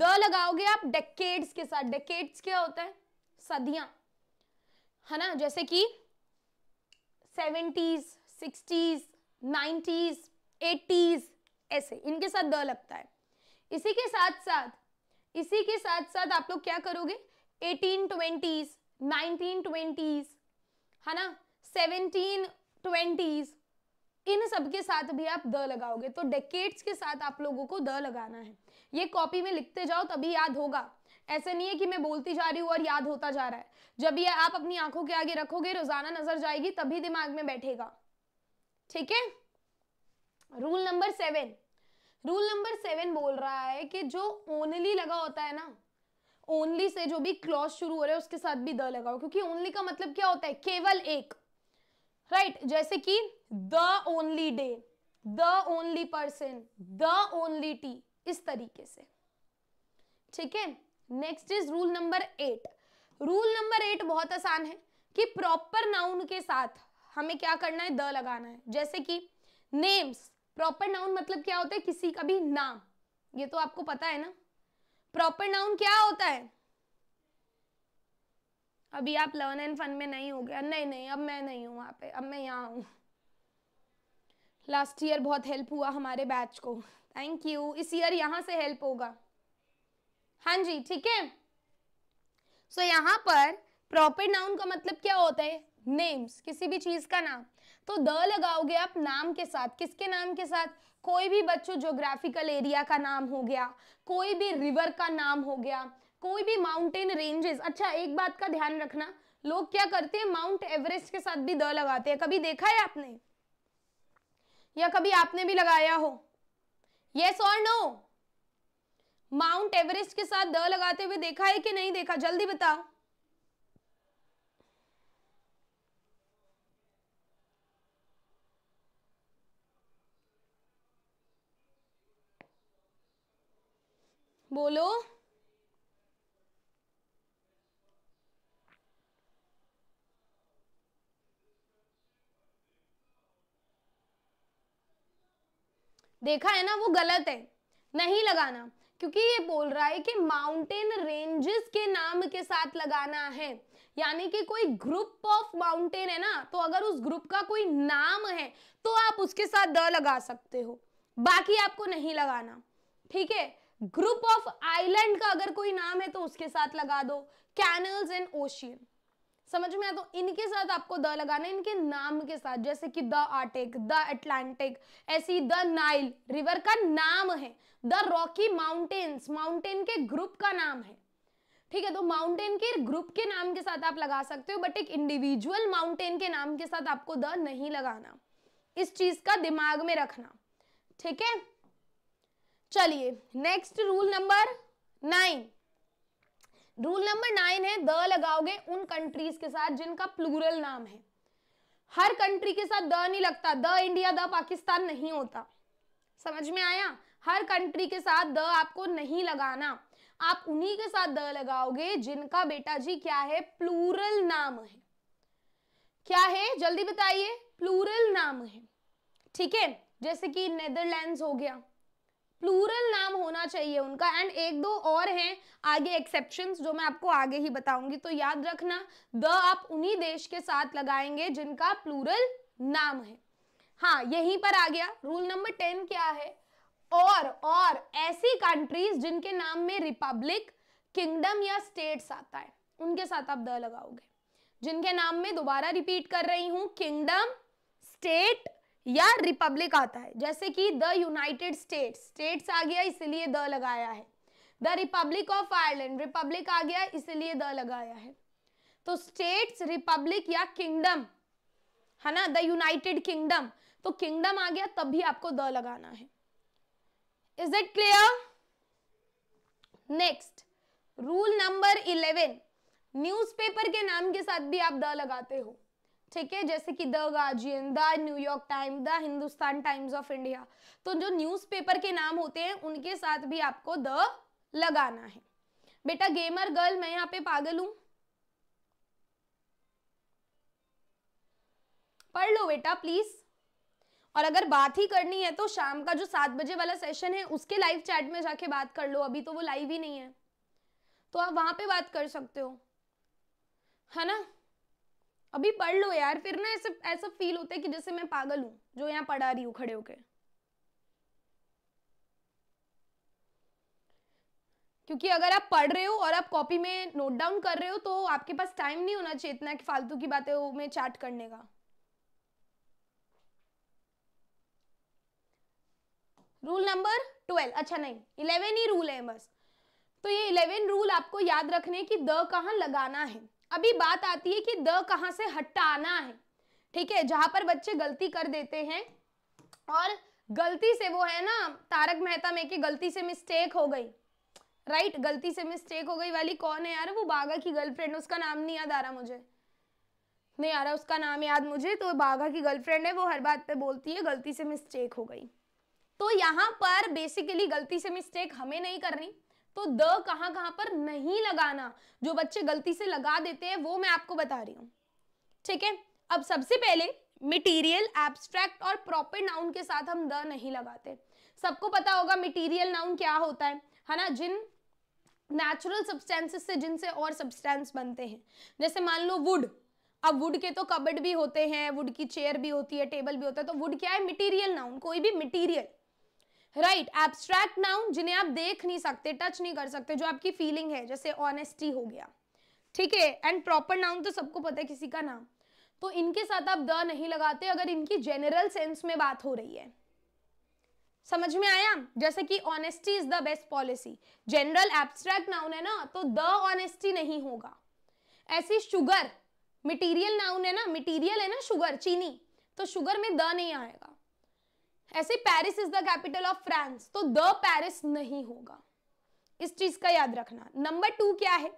द लगाओगे आप डेकेड्स के साथ डेकेड्स क्या होता है सदियां है ना जैसे कि सेवेंटीज सिक्सटीज नाइन्टीज एटीज ऐसे इनके साथ द लगता है इसी के साथ साथ इसी के साथ साथ आप लोग क्या करोगे एटीन ट्वेंटीज नाइनटीन ट्वेंटीज है ना सेवनटीन ट्वेंटीज इन सब के साथ भी आप द लगाओगे तो डेकेट्स के साथ आप लोगों को द लगाना है ये कॉपी में लिखते जाओ तभी याद होगा ऐसे नहीं है कि मैं बोलती जा रही हूँ और याद होता जा रहा है जब ये आप अपनी आंखों के आगे रखोगे रोजाना नजर जाएगी तभी दिमाग में बैठेगा ठीक है rule number seven rule number seven बोल रहा है कि जो ओनली लगा होता है ना ओनली से जो भी क्लॉज शुरू हो रहा है उसके साथ भी द लगाओ क्योंकि ओनली का मतलब क्या होता है केवल एक राइट right, जैसे कि the only day the only person the only tea इस तरीके से ठीक है next is rule number eight rule number eight बहुत आसान है कि प्रॉपर नाउन के साथ हमें क्या करना है द लगाना है जैसे कि नेम्स प्रॉपर नाउन मतलब क्या होता है किसी का भी नाम ये तो आपको पता है ना प्रॉपर नाउन क्या होता है अभी आप लर्न एंड फन में नहीं हो गया नहीं नहीं अब मैं नहीं हूं वहां पे अब मैं यहाँ हूँ लास्ट ईयर बहुत हेल्प हुआ हमारे बैच को थैंक यू इस ईयर यहाँ से हेल्प होगा हाँ जी ठीक है सो so, यहाँ पर प्रॉपर नाउन का मतलब क्या होता है नेम्स किसी भी चीज का नाम तो द लगाओगे आप नाम के साथ किसके नाम के साथ कोई भी बच्चों ज्योग्राफिकल एरिया का नाम हो गया कोई भी रिवर का नाम हो गया कोई भी माउंटेन रेंजेस अच्छा एक बात का ध्यान रखना लोग क्या करते हैं माउंट एवरेस्ट के साथ भी द लगाते हैं कभी देखा है आपने या कभी आपने भी लगाया हो यस और नो माउंट एवरेस्ट के साथ द लगाते हुए देखा है कि नहीं देखा जल्दी बताओ बोलो देखा है ना वो गलत है नहीं लगाना क्योंकि ये बोल रहा है कि माउंटेन रेंजेस के नाम के साथ लगाना है यानी कि कोई ग्रुप ऑफ माउंटेन है ना तो अगर उस ग्रुप का कोई नाम है तो आप उसके साथ द लगा सकते हो बाकी आपको नहीं लगाना ठीक है ग्रुप ऑफ आइलैंड का अगर कोई नाम है तो उसके साथ लगा दो कैनल्स एंड ओशियन समझ में आया तो इनके साथ आपको द लगाना इनके नाम के साथ जैसे कि द आर्टिक द अटलांटिक ऐसी द नाइल रिवर का नाम है द रॉकी माउंटेन्स माउंटेन के ग्रुप का नाम है ठीक है तो माउंटेन के ग्रुप के नाम के साथ आप लगा सकते हो बट एक इंडिविजुअल माउंटेन के नाम के साथ आपको द नहीं लगाना इस चीज का दिमाग में रखना ठीक है चलिए next rule number nine rule number nine है द लगाओगे उन कंट्रीज के साथ जिनका प्लूरल नाम है हर कंट्री के साथ द नहीं लगता द इंडिया द पाकिस्तान नहीं होता समझ में आया हर कंट्री के साथ द आपको नहीं लगाना आप उन्हीं के साथ द लगाओगे जिनका बेटा जी क्या है प्लूरल नाम है क्या है जल्दी बताइए प्लूरल नाम है ठीक है जैसे कि नेदरलैंड्स हो गया प्लूरल नाम होना चाहिए उनका एंड एक दो और हैं आगे एक्सेप्शन जो मैं आपको आगे ही बताऊंगी तो याद रखना द आप उन्हीं देश के साथ लगाएंगे जिनका प्लूरल नाम है हाँ यहीं पर आ गया रूल नंबर टेन क्या है और और ऐसी कंट्रीज जिनके नाम में रिपब्लिक किंगडम या स्टेट्स आता है उनके साथ आप द लगाओगे जिनके नाम में दोबारा रिपीट कर रही हूं किंगडम स्टेट या रिपब्लिक आता है जैसे कि द यूनाइटेड स्टेट्स स्टेट्स आ गया इसलिए द लगाया है the Republic of Ireland Republic आ गया इसलिए द लगाया है तो स्टेट्स रिपब्लिक या किंगडम है ना द यूनाइटेड किंगडम तो किंगडम आ गया तब भी आपको द लगाना है is it clear next rule number eleven newspaper के नाम के साथ भी आप द लगाते हो ठीक है जैसे कि the Guardian the New York time the Hindustan Times of India तो जो न्यूज़पेपर के नाम होते हैं उनके साथ भी आपको द लगाना है बेटा गेमर गर्ल मैं यहाँ पे पागल हूँ पढ़ लो बेटा प्लीज और अगर बात ही करनी है तो शाम का जो सात बजे वाला सेशन है उसके लाइव चैट में जाके बात कर लो अभी तो वो लाइव ही नहीं है तो आप वहां पे बात कर सकते हो है ना अभी पढ़ लो यार फिर ना ऐसे ऐसा फील होता है कि जैसे मैं पागल हूँ जो यहाँ पढ़ा रही हूँ खड़े होके क्योंकि अगर आप पढ़ रहे हो और आप कॉपी में नोट डाउन कर रहे हो तो आपके पास टाइम नहीं होना चाहिए इतना कि फालतू की बातें में चैट करने का रूल नंबर ट्वेल्व अच्छा नहीं इलेवन ही रूल है बस तो ये इलेवन रूल आपको याद रखने की द कहाँ लगाना है अभी बात आती है कि द कहाँ से हटाना है ठीक है जहां पर बच्चे गलती कर देते हैं और गलती से वो है ना तारक मेहता में कि गलती से मिस्टेक हो गई राइट right? गलती से मिस्टेक हो गई वाली कौन है यार वो बाघा की गर्लफ्रेंड उसका नाम नहीं याद आ रहा मुझे नहीं आ रहा उसका नाम याद मुझे तो बाघा की गर्लफ्रेंड है वो हर बात पे बोलती है गलती से मिस्टेक हो गई तो यहाँ पर बेसिकली गलती से मिस्टेक हमें नहीं करनी तो द कहां कहां पर नहीं लगाना जो बच्चे गलती से लगा देते हैं वो मैं आपको बता रही हूँ ठीक है अब सबसे पहले मिटीरियल एब्स्ट्रैक्ट और प्रॉपर नाउन के साथ हम द नहीं लगाते सबको पता होगा मिटीरियल नाउन क्या होता है है ना जिन नेचुरल सब्सटेंसेस से जिनसे और सब्सटेंस बनते हैं जैसे मान लो वुड अब वुड के तो कबड भी होते हैं वुड की चेयर भी होती है टेबल भी होता है तो वुड क्या है मिटीरियल नाउन कोई भी मिटीरियल राइट एब्स्ट्रैक्ट नाउन जिन्हें आप देख नहीं सकते टच नहीं कर सकते जो आपकी फीलिंग है जैसे ऑनेस्टी हो गया ठीक है एंड प्रॉपर नाउन तो सबको पता है किसी का नाम तो इनके साथ आप द नहीं लगाते अगर इनकी जनरल सेंस में बात हो रही है समझ में आया जैसे कि honesty is the best policy general abstract noun है ना तो द ऑनेस्टी नहीं होगा ऐसी शुगर मटेरियल नाउन है ना मटेरियल है ना शुगर चीनी तो शुगर में द नहीं आएगा ऐसे Paris is the capital of France तो द पेरिस नहीं होगा इस चीज का याद रखना नंबर टू क्या है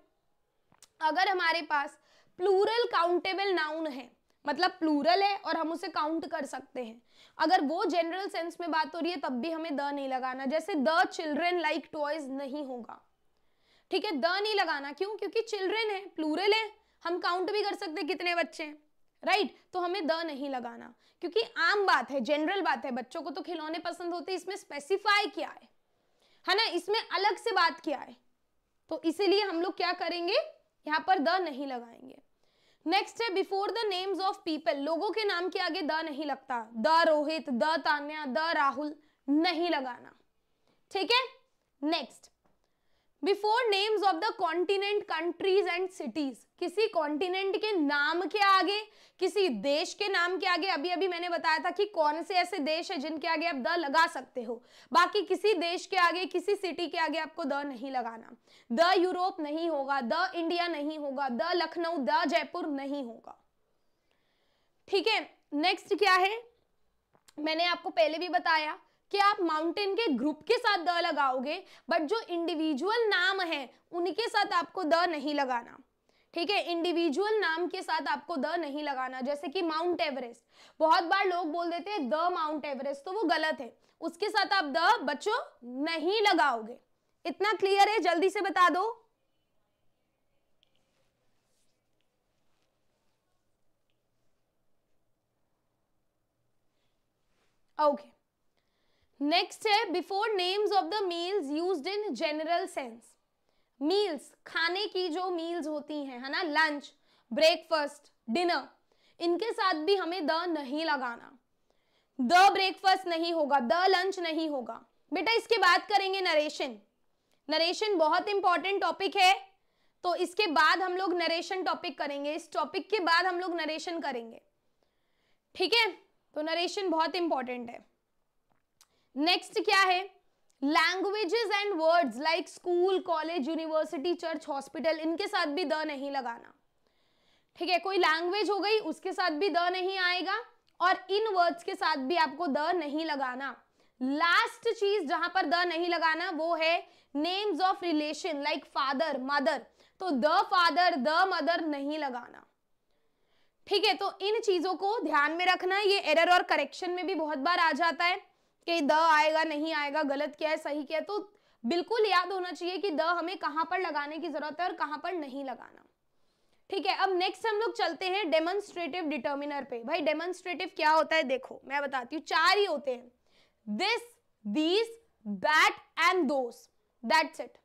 अगर हमारे पास प्लूरल काउंटेबल नाउन है मतलब प्लूरल है और हम उसे काउंट कर सकते हैं अगर वो जनरल सेंस में बात हो रही है तब भी हमें द नहीं लगाना जैसे द चिल्ड्रेन लाइक टॉयज नहीं होगा ठीक है द नहीं लगाना क्यों क्योंकि चिल्ड्रेन है प्लूरल है हम काउंट भी कर सकते कितने बच्चे हैं राइट right? तो हमें द नहीं लगाना क्योंकि आम बात है जनरल बात है बच्चों को तो खिलौने पसंद होते इसमें स्पेसिफाई क्या है है ना इसमें अलग से बात क्या है तो इसीलिए हम लोग क्या करेंगे यहाँ पर द नहीं लगाएंगे नेक्स्ट है before the names of people लोगों के नाम के आगे द नहीं लगता the Rohit the Tanya the Rahul नहीं लगाना ठीक है next before names of the continent countries and cities किसी कॉन्टिनेंट के नाम के आगे किसी देश के नाम के आगे अभी अभी मैंने बताया था कि कौन से ऐसे देश है जिनके आगे आप द लगा सकते हो बाकी किसी देश के आगे किसी सिटी के आगे आपको द नहीं लगाना द यूरोप नहीं होगा द इंडिया नहीं होगा द लखनऊ द जयपुर नहीं होगा ठीक है नेक्स्ट क्या है मैंने आपको पहले भी बताया कि आप माउंटेन के ग्रुप के साथ द लगाओगे बट जो इंडिविजुअल नाम है उनके साथ आपको द नहीं लगाना ठीक है इंडिविजुअल नाम के साथ आपको द नहीं लगाना जैसे कि माउंट एवरेस्ट बहुत बार लोग बोल देते हैं द माउंट एवरेस्ट तो वो गलत है उसके साथ आप द बच्चों नहीं लगाओगे इतना क्लियर है जल्दी से बता दो ओके okay. नेक्स्ट है before names of the meals used in general sense meals खाने की जो मील्स होती हैं है ना लंच ब्रेकफास्ट डिनर इनके साथ भी हमें द नहीं लगाना द ब्रेकफास्ट नहीं होगा द लंच नहीं होगा बेटा इसके बाद करेंगे नरेशन नरेशन बहुत इंपॉर्टेंट टॉपिक है तो इसके बाद हम लोग नरेशन टॉपिक करेंगे इस टॉपिक के बाद हम लोग नरेशन करेंगे ठीक है तो नरेशन बहुत इंपॉर्टेंट है नेक्स्ट क्या है languages and words like school college university church hospital इनके साथ भी द नहीं लगाना ठीक है कोई लैंग्वेज हो गई उसके साथ भी द नहीं आएगा और इन वर्ड्स के साथ भी आपको द नहीं लगाना लास्ट चीज जहां पर द नहीं लगाना वो है names of relation like father mother तो द फादर द मदर नहीं लगाना ठीक है तो इन चीजों को ध्यान में रखना ये एरर और करेक्शन में भी बहुत बार आ जाता है कि द आएगा नहीं आएगा गलत क्या है सही क्या है तो बिल्कुल याद होना चाहिए कि द हमें कहाँ पर लगाने की जरूरत है और कहाँ पर नहीं लगाना ठीक है अब नेक्स्ट हम लोग चलते हैं डेमोन्स्ट्रेटिव डिटर्मिनर पे भाई डेमोन्स्ट्रेटिव क्या होता है देखो मैं बताती हूँ चार ही होते हैं this these that and those that's it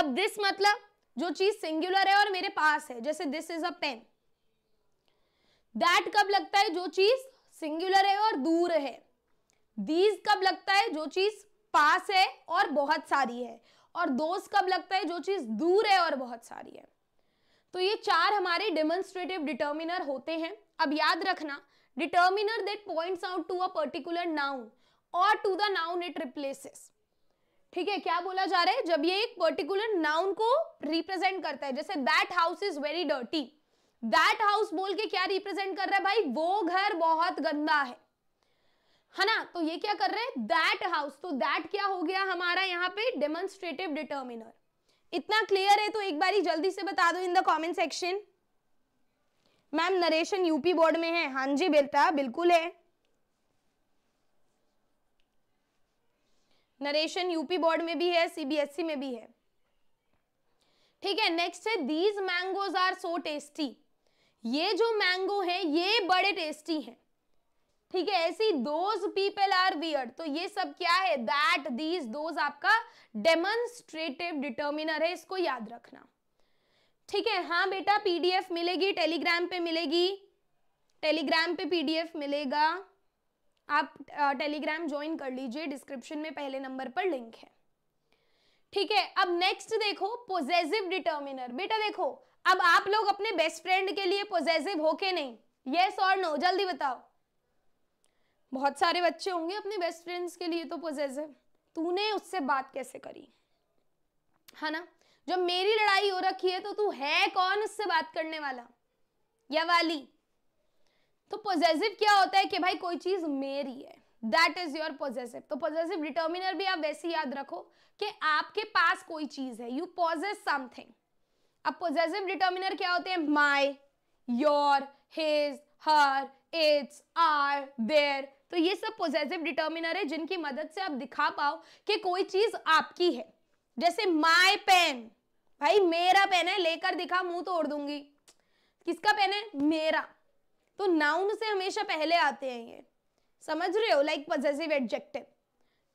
अब दिस मतलब जो चीज सिंगुलर है और मेरे पास है जैसे this is a pen that कब लगता है जो चीज सिंगुलर है और दूर है दीज कब लगता है जो चीज पास है और बहुत सारी है और दोस्त कब लगता है जो चीज दूर है और बहुत सारी है तो ये चार हमारे डिमोन्स्ट्रेटिव डिटर्मिनर होते हैं अब याद रखना determiner that points out to a particular noun और to the noun it replaces ठीक है क्या बोला जा रहा है जब ये एक पर्टिकुलर नाउन को रिप्रेजेंट करता है जैसे that house is very dirty that house बोल के क्या रिप्रेजेंट कर रहा है भाई वो घर बहुत गंदा है है ना तो ये क्या कर रहे हैं दैट हाउस तो दैट क्या हो गया हमारा यहाँ पे डेमोन्स्ट्रेटिव डिटर्मिनर इतना क्लियर है तो एक बार जल्दी से बता दो in the comment section ma'am narration UP board में है हाँ जी बेटा बिल्कुल है नरेशन यूपी बोर्ड में भी है सीबीएसई e में भी है ठीक है नेक्स्ट है these mangoes are so tasty ये जो मैंगो है ये बड़े टेस्टी हैं ठीक है ऐसी दोज पीपल आर वियर्ड तो ये सब क्या है दैट दीज दोज आपका डेमोन्स्ट्रेटिव डिटर्मिनर है इसको याद रखना ठीक है हाँ बेटा पीडीएफ मिलेगी टेलीग्राम पे मिलेगी टेलीग्राम पे पीडीएफ मिलेगा आप टेलीग्राम ज्वाइन कर लीजिए डिस्क्रिप्शन में पहले नंबर पर लिंक है ठीक है अब नेक्स्ट देखो पोजेसिव डिटर्मिनर बेटा देखो अब आप लोग अपने बेस्ट फ्रेंड के लिए पोजेसिव के नहीं यस और नो जल्दी बताओ बहुत सारे बच्चे होंगे अपने बेस्ट फ्रेंड्स के लिए तो पोजेज है तूने उससे बात कैसे करी है ना जो मेरी लड़ाई हो रखी है तो तू है कौन उससे बात करने वाला या वाली तो पोजेसिव क्या होता है कि भाई कोई चीज मेरी है दैट इज योर पोजेसिव तो पोजेसिव डिटर्मिनर भी आप वैसे याद रखो कि आपके पास कोई चीज है यू पोजेस समथिंग अब पोजेसिव डिटर्मिनर क्या होते हैं my your his her its our their तो ये सब पोजेसिव डिटर्मिनर है जिनकी मदद से आप दिखा पाओ कि कोई चीज आपकी है जैसे माय पेन भाई मेरा पेन है लेकर दिखा मुंह तोड़ दूंगी किसका पेन है मेरा तो नाउन से हमेशा पहले आते हैं ये समझ रहे हो लाइक पोजेसिव एडजेक्टिव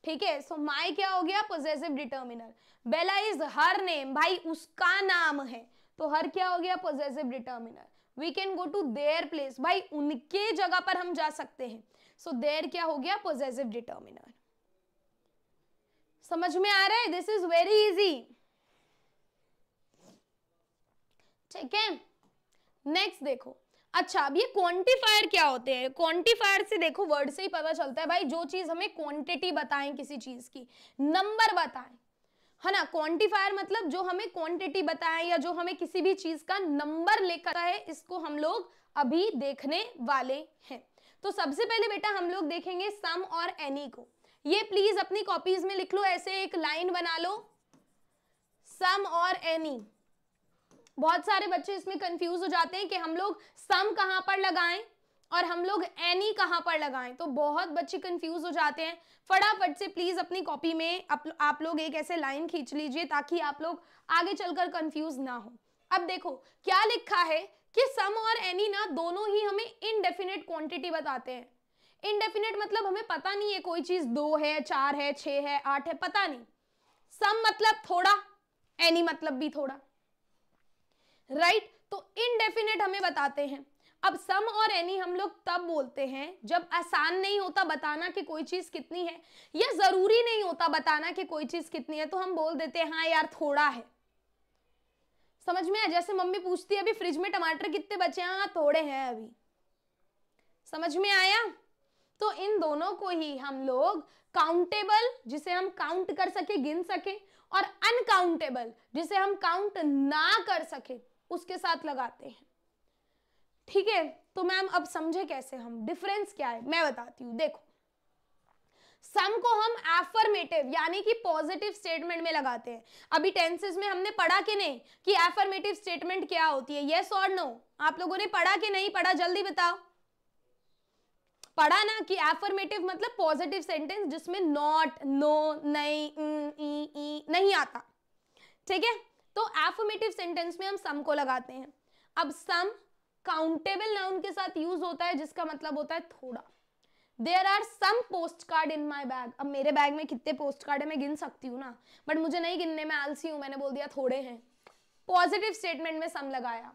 ठीक है सो माय क्या हो गया possessive determiner Bella is her name भाई उसका नाम है तो हर क्या हो गया possessive determiner we can go to their place भाई उनके जगह पर हम जा सकते हैं सो देर क्या हो गया पोजेसिव डिटर्मिनर समझ में आ रहा है दिस इज वेरी इजी ठीक है नेक्स्ट देखो अच्छा अब ये क्वांटिफायर क्या होते हैं क्वांटिफायर से देखो वर्ड से ही पता चलता है भाई जो चीज हमें क्वांटिटी बताएं किसी चीज की नंबर बताएं है ना क्वांटिफायर मतलब जो हमें क्वांटिटी बताएं या जो हमें किसी भी चीज का नंबर लेकर है इसको हम लोग अभी देखने वाले हैं तो सबसे पहले बेटा हम लोग देखेंगे सम और एनी को ये प्लीज अपनी कॉपीज में लिख लो ऐसे एक लाइन बना लो सम और एनी बहुत सारे बच्चे इसमें कंफ्यूज हो जाते हैं कि हम लोग सम कहां पर लगाएं और हम लोग एनी कहां पर लगाएं तो बहुत बच्चे कंफ्यूज हो जाते हैं फटाफट से प्लीज़ अपनी कॉपी में आप, आप लोग एक ऐसे लाइन खींच लीजिए ताकि आप लोग आगे चलकर कंफ्यूज ना हो अब देखो क्या लिखा है कि सम और एनी ना दोनों ही हमें इनडेफिनेट क्वांटिटी बताते हैं इनडेफिनेट मतलब हमें पता नहीं है कोई चीज दो है चार है छ है आठ है पता नहीं सम मतलब थोड़ा एनी मतलब भी थोड़ा राइट right? तो इनडेफिनेट हमें बताते हैं अब सम और एनी हम लोग तब बोलते हैं जब आसान नहीं होता बताना कि कोई चीज कितनी है या जरूरी नहीं होता बताना कि कोई चीज कितनी है तो हम बोल देते हैं हाँ यार थोड़ा है समझ में आया जैसे मम्मी पूछती है अभी फ्रिज में टमाटर कितने बचे हैं हाँ, थोड़े हैं अभी समझ में आया तो इन दोनों को ही हम लोग काउंटेबल जिसे हम काउंट कर सके गिन सके और अनकाउंटेबल जिसे हम काउंट ना कर सके उसके साथ लगाते हैं ठीक है तो मैम अब समझे कैसे हम डिफरेंस क्या है मैं बताती हूँ देखो सम को हम एफर्मेटिव यानी कि पॉजिटिव स्टेटमेंट में लगाते हैं अभी टेंसेस में हमने पढ़ा कि नहीं कि एफर्मेटिव स्टेटमेंट क्या होती है येस और नो आप लोगों ने पढ़ा कि नहीं पढ़ा जल्दी बताओ पढ़ा ना कि एफर्मेटिव मतलब पॉजिटिव सेंटेंस जिसमें नॉट नो नहीं mm, e, e, नहीं आता ठीक है तो एफर्मेटिव सेंटेंस में हम सम को लगाते हैं अब सम काउंटेबल नाउन के साथ यूज होता है जिसका मतलब होता है थोड़ा there are some postcard in my bag अब मेरे बैग में कितने पोस्ट कार्ड है मैं गिन सकती हूँ ना बट मुझे नहीं गिनने में आलसी हूँ मैंने बोल दिया थोड़े हैं पॉजिटिव स्टेटमेंट में सम लगाया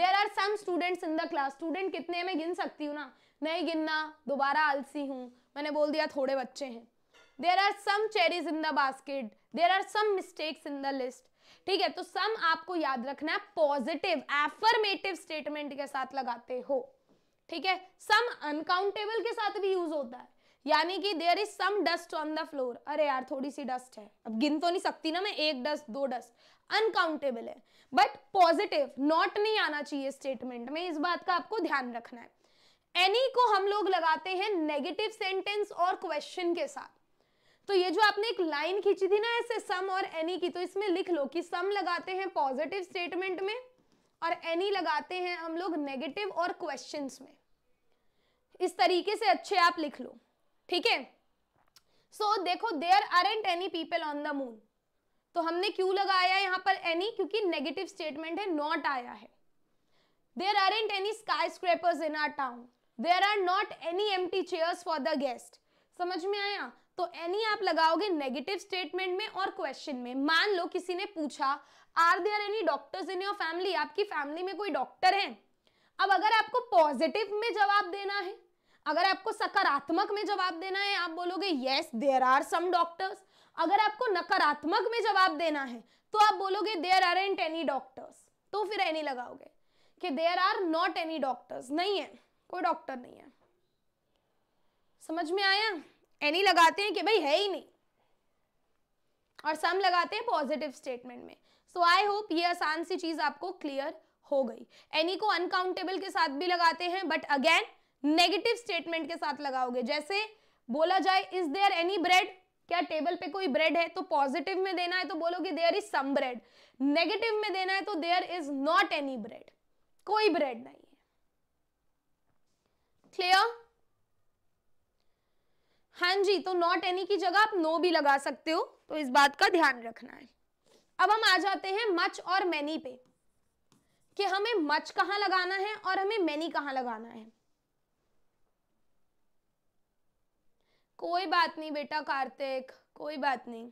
there are some students in the class student कितने मैं गिन सकती हूँ ना नहीं गिनना दोबारा आलसी हूँ मैंने बोल दिया थोड़े बच्चे हैं there are some cherries in the basket there are some mistakes in the list ठीक है तो सम आपको याद रखना है पॉजिटिव एफर्मेटिव स्टेटमेंट के साथ लगाते हो ठीक है सम अनकाउंटेबल के साथ भी यूज होता है यानी कि there is some dust on the floor अरे यार थोड़ी सी डस्ट है अब गिन तो नहीं सकती ना मैं एक डस्ट दो डस्ट अनकाउंटेबल है बट पॉजिटिव नॉट नहीं आना चाहिए स्टेटमेंट में इस बात का आपको ध्यान रखना है एनी को हम लोग लगाते हैं नेगेटिव सेंटेंस और क्वेश्चन के साथ तो ये जो आपने एक लाइन खींची थी ना ऐसे सम और एनी की तो इसमें लिख लो कि सम लगाते हैं पॉजिटिव स्टेटमेंट में और एनी लगाते हैं हम लोग नेगेटिव और क्वेश्चंस में इस तरीके से अच्छे आप लिख लो ठीक है सो देखो there aren't any people on the moon तो हमने क्यों लगाया यहाँ पर एनी क्योंकि नेगेटिव स्टेटमेंट है नॉट आया है there aren't any skyscrapers in our town there are not any empty chairs for the guest समझ में आया तो एनी आप लगाओगे नेगेटिव स्टेटमेंट में और क्वेश्चन में मान लो किसी ने पूछा are there any doctors in your family आपकी फैमिली में कोई डॉक्टर है अब अगर आपको पॉजिटिव में जवाब देना है अगर आपको सकारात्मक में जवाब देना है आप बोलोगे yes there are some doctors अगर आपको नकारात्मक में जवाब देना है तो आप बोलोगे there aren't any doctors तो फिर एनी लगाओगे कि there are not any doctors नहीं है कोई डॉक्टर नहीं है समझ में आया एनी लगाते हैं कि भाई है ही नहीं और सम लगाते हैं पॉजिटिव स्टेटमेंट में सो आई होप ये आसान सी चीज आपको क्लियर हो गई एनी को अनकाउंटेबल के साथ भी लगाते हैं बट अगेन नेगेटिव स्टेटमेंट के साथ लगाओगे जैसे बोला जाए इज देयर एनी ब्रेड क्या टेबल पे कोई ब्रेड है तो पॉजिटिव में देना है तो बोलोगे there is some bread negative में देना है तो there is not any bread कोई ब्रेड नहीं है क्लियर हां जी तो नॉट एनी की जगह आप नो भी लगा सकते हो तो इस बात का ध्यान रखना है अब हम आ जाते हैं मच और मैनी पे कि हमें मच कहां लगाना है और हमें मैनी कहां लगाना है कोई बात नहीं बेटा कार्तिक कोई बात नहीं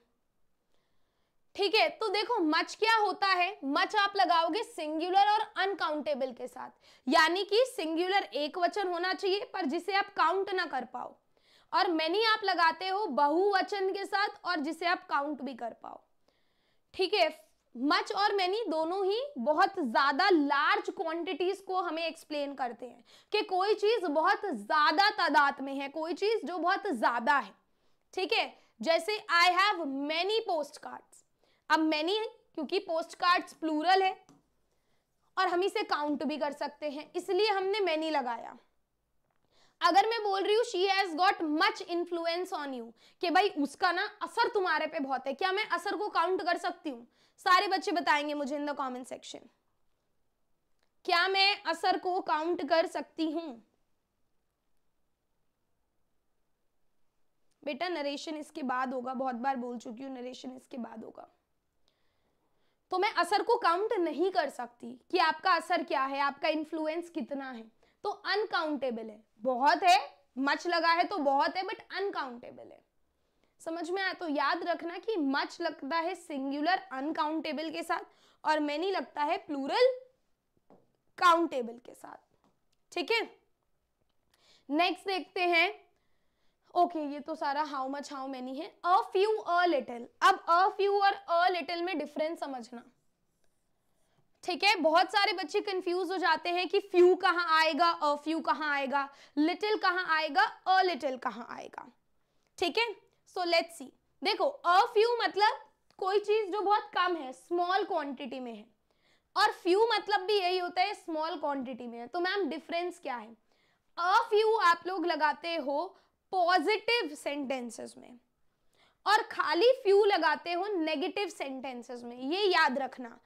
ठीक है तो देखो मच क्या होता है मच आप लगाओगे सिंगुलर और अनकाउंटेबल के साथ यानी कि सिंगुलर एक वचन होना चाहिए पर जिसे आप काउंट ना कर पाओ और मैनी आप लगाते हो बहुवचन के साथ और जिसे आप काउंट भी कर पाओ ठीक है मच और मैनी दोनों ही बहुत ज्यादा लार्ज क्वांटिटीज को हमें एक्सप्लेन करते हैं कि कोई चीज बहुत ज्यादा तादाद में है कोई चीज जो बहुत ज्यादा है ठीक है जैसे I have many postcards अब मैनी क्योंकि पोस्ट कार्ड्स प्लूरल है और हम इसे काउंट भी कर सकते हैं इसलिए हमने मैनी लगाया अगर मैं बोल रही हूँ she has got much influence on you कि भाई उसका ना असर तुम्हारे पे बहुत है क्या मैं असर को काउंट कर सकती हूँ सारे बच्चे बताएंगे मुझे इन द कमेंट सेक्शन क्या मैं असर को काउंट कर सकती हूं बेटा नरेशन इसके बाद होगा बहुत बार बोल चुकी हूँ नरेशन इसके बाद होगा तो मैं असर को काउंट नहीं कर सकती कि आपका असर क्या है आपका इन्फ्लुएंस कितना है तो अनकाउंटेबल है बहुत है मच लगा है तो बहुत है बट अनकाउंटेबल है समझ में आया तो याद रखना कि मच लगता है सिंगुलर अनकाउंटेबल के साथ और मैनी लगता है प्लूरल काउंटेबल के साथ ठीक है नेक्स्ट देखते हैं ओके okay, ये तो सारा हाउ मच हाउ मैनी है अ फ्यू अ लिटिल अब अ फ्यू और अ लिटिल में डिफरेंस समझना ठीक है बहुत सारे बच्चे कंफ्यूज हो जाते हैं कि फ्यू कहां आएगा अ फ्यू कहां आएगा लिटिल कहां आएगा अ लिटिल कहां आएगा ठीक है सो लेट सी देखो अ फ्यू मतलब कोई चीज जो बहुत कम है स्मॉल क्वांटिटी में है और फ्यू मतलब भी यही होता है स्मॉल क्वांटिटी में है तो मैम डिफरेंस क्या है अ फ्यू आप लोग लगाते हो पॉजिटिव सेंटेंसेस में और खाली फ्यू लगाते हो नेगेटिव सेंटेंसेस में ये याद रखना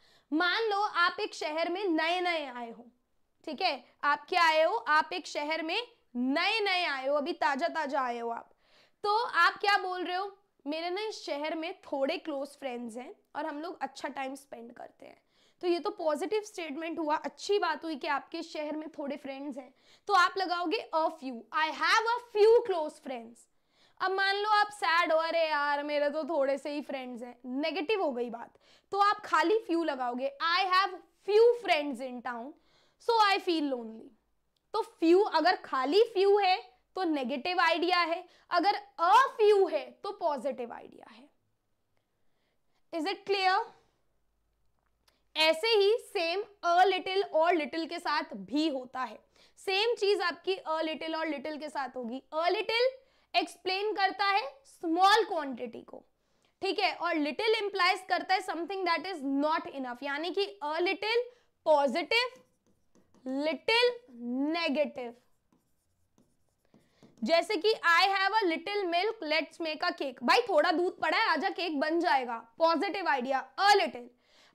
मान लो आप एक शहर में नए नए आए हो ठीक है आप क्या आए हो आप एक शहर में नए नए आए हो अभी ताजा ताजा आए हो आप तो आप क्या बोल रहे हो मेरे ना इस शहर में थोड़े क्लोज फ्रेंड्स हैं और हम लोग अच्छा टाइम स्पेंड करते हैं तो ये तो पॉजिटिव स्टेटमेंट हुआ अच्छी बात हुई कि आपके शहर में थोड़े फ्रेंड्स हैं तो आप लगाओगे a few I have a few close friends अब मान लो आप सैड हो अरे यार मेरे तो थोड़े से ही फ्रेंड्स हैं नेगेटिव हो गई बात तो आप खाली फ्यू लगाओगे I have few friends in town so I feel lonely तो फ्यू अगर खाली फ्यू है तो नेगेटिव आइडिया है अगर अ फ्यू है तो पॉजिटिव आइडिया है इज इट क्लियर ऐसे ही सेम अ लिटिल और लिटिल के साथ भी होता है सेम चीज आपकी अ लिटिल और लिटिल के साथ होगी अ लिटिल एक्सप्लेन करता है स्मॉल क्वांटिटी को ठीक है और लिटिल इंप्लाइज करता है something that is not enough यानी कि a little positive little negative जैसे कि I have a little milk let's make a cake भाई थोड़ा दूध पड़ा है आजा केक बन जाएगा पॉजिटिव आइडिया अ लिटिल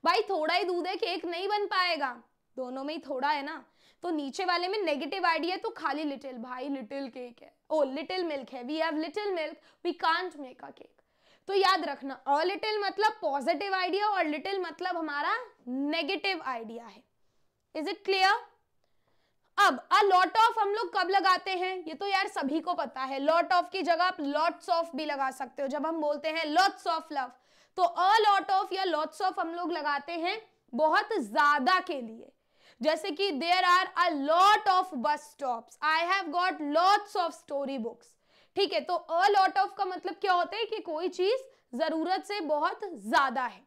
भाई थोड़ा ही दूध है केक नहीं बन पाएगा दोनों में ही थोड़ा है ना तो नीचे वाले में नेगेटिव आइडिया तो खाली लिटिल भाई लिटिल केक है ओ लिटिल मिल्क है we have little milk we can't make a cake तो याद रखना अ लिटिल मतलब पॉजिटिव आइडिया और लिटिल मतलब हमारा नेगेटिव आइडिया है इज इट क्लियर अब अ लॉट ऑफ हम लोग कब लगाते हैं ये तो यार सभी को पता है लॉट ऑफ की जगह आप लॉट्स ऑफ भी लगा सकते हो जब हम बोलते हैं लॉट्स ऑफ लव तो अ लॉट ऑफ या लॉट्स ऑफ हम लोग लगाते हैं बहुत ज्यादा के लिए जैसे कि there are a lot of bus stop I have got lots of story books ठीक है तो अ लॉट ऑफ का मतलब क्या होता है कि कोई चीज जरूरत से बहुत ज्यादा है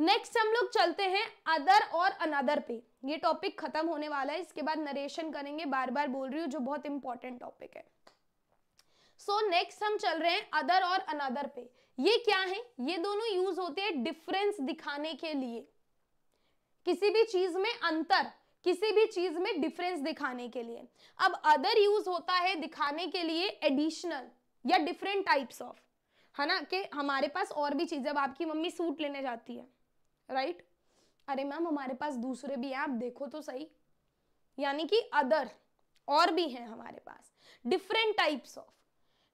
नेक्स्ट हम लोग चलते हैं अदर और अनदर पे ये टॉपिक खत्म होने वाला है इसके बाद नरेशन करेंगे बार बार बोल रही हूँ जो बहुत इंपॉर्टेंट टॉपिक है सो so, नेक्स्ट हम चल रहे हैं अदर और अनदर पे ये क्या है ये दोनों यूज होते हैं डिफरेंस दिखाने के लिए किसी भी चीज में अंतर किसी भी चीज में डिफरेंस दिखाने के लिए अब अदर यूज होता है दिखाने के लिए एडिशनल या डिफरेंट टाइप्स ऑफ है ना कि हमारे पास और भी चीजें अब आपकी मम्मी सूट लेने जाती है राइट right? अरे मैम हमारे पास दूसरे भी हैं आप देखो तो सही यानी कि अदर और भी हैं हमारे पास डिफरेंट टाइप्स ऑफ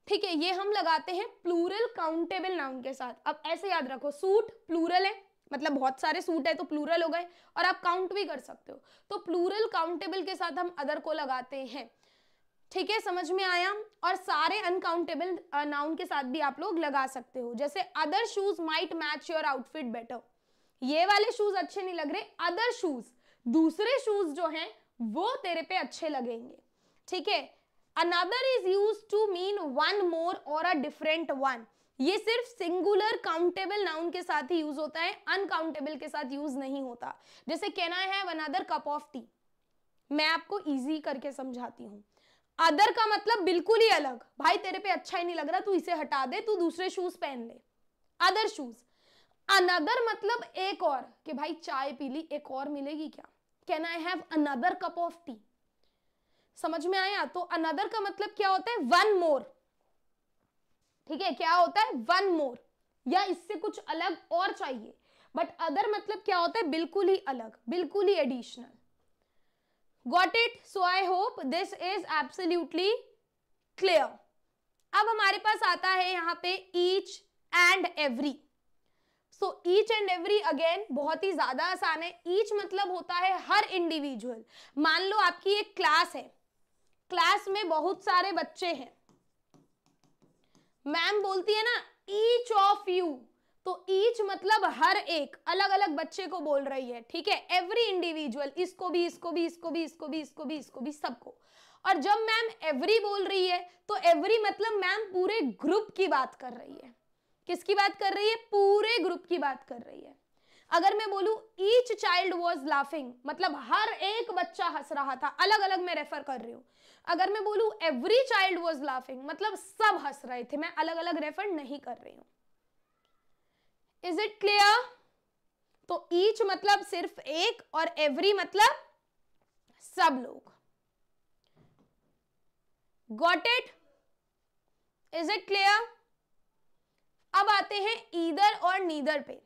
ठीक है ये हम लगाते हैं प्लूरल काउंटेबल नाउन के साथ अब ऐसे याद रखो सूट प्लूरल है मतलब बहुत सारे सूट है तो प्लूरल हो गए और आप काउंट भी कर सकते हो तो प्लूरल काउंटेबल के साथ हम अदर को लगाते हैं ठीक है समझ में आया और सारे अनकाउंटेबल नाउन uh, के साथ भी आप लोग लगा सकते हो जैसे other shoes might match your outfit better ये वाले शूज अच्छे नहीं लग रहे अदर शूज दूसरे शूज जो हैं वो तेरे पे अच्छे लगेंगे ठीक है another is use to mean one more और अ डिफरेंट वन ये सिर्फ सिंगुलर काउंटेबल नाउन के साथ ही यूज होता है अनकाउंटेबल के साथ यूज नहीं होता जैसे कहना है one other cup of tea मैं आपको इजी करके समझाती हूँ अदर का मतलब बिल्कुल ही अलग भाई तेरे पे अच्छा ही नहीं लग रहा तू इसे हटा दे तू दूसरे शूज पहन ले अदर शूज अनदर मतलब एक और कि भाई चाय पी ली एक और मिलेगी क्या can I have another cup of tea समझ में आया तो अनदर का मतलब क्या होता है वन मोर ठीक है क्या होता है वन मोर या इससे कुछ अलग और चाहिए बट अदर मतलब क्या होता है बिल्कुल ही अलग बिल्कुल ही additional got it so I hope this is absolutely clear अब हमारे पास आता है यहां पे each and every so each and every again बहुत ही ज्यादा आसान है ईच मतलब होता है हर इंडिविजुअल मान लो आपकी एक क्लास है क्लास में बहुत सारे बच्चे हैं मैम बोलती है ना ईच ऑफ यू तो ईच मतलब हर एक अलग अलग बच्चे को बोल रही है ठीक है एवरी इंडिविजुअल इसको भी इसको भी इसको भी इसको भी इसको भी इसको भी सबको और जब मैम एवरी बोल रही है तो एवरी मतलब मैम पूरे ग्रुप की बात कर रही है किसकी बात कर रही है पूरे ग्रुप की बात कर रही है अगर मैं बोलू ईच चाइल्ड वॉज लाफिंग मतलब हर एक बच्चा हंस रहा था अलग अलग मैं रेफर कर रही हूँ अगर मैं बोलू एवरी चाइल्ड वॉज लाफिंग मतलब सब हंस रहे थे मैं अलग अलग रेफर नहीं कर रही हूँ इज इट क्लियर तो ईच मतलब सिर्फ एक और एवरी मतलब सब लोग got it is it clear अब आते हैं ईदर और नीदर पे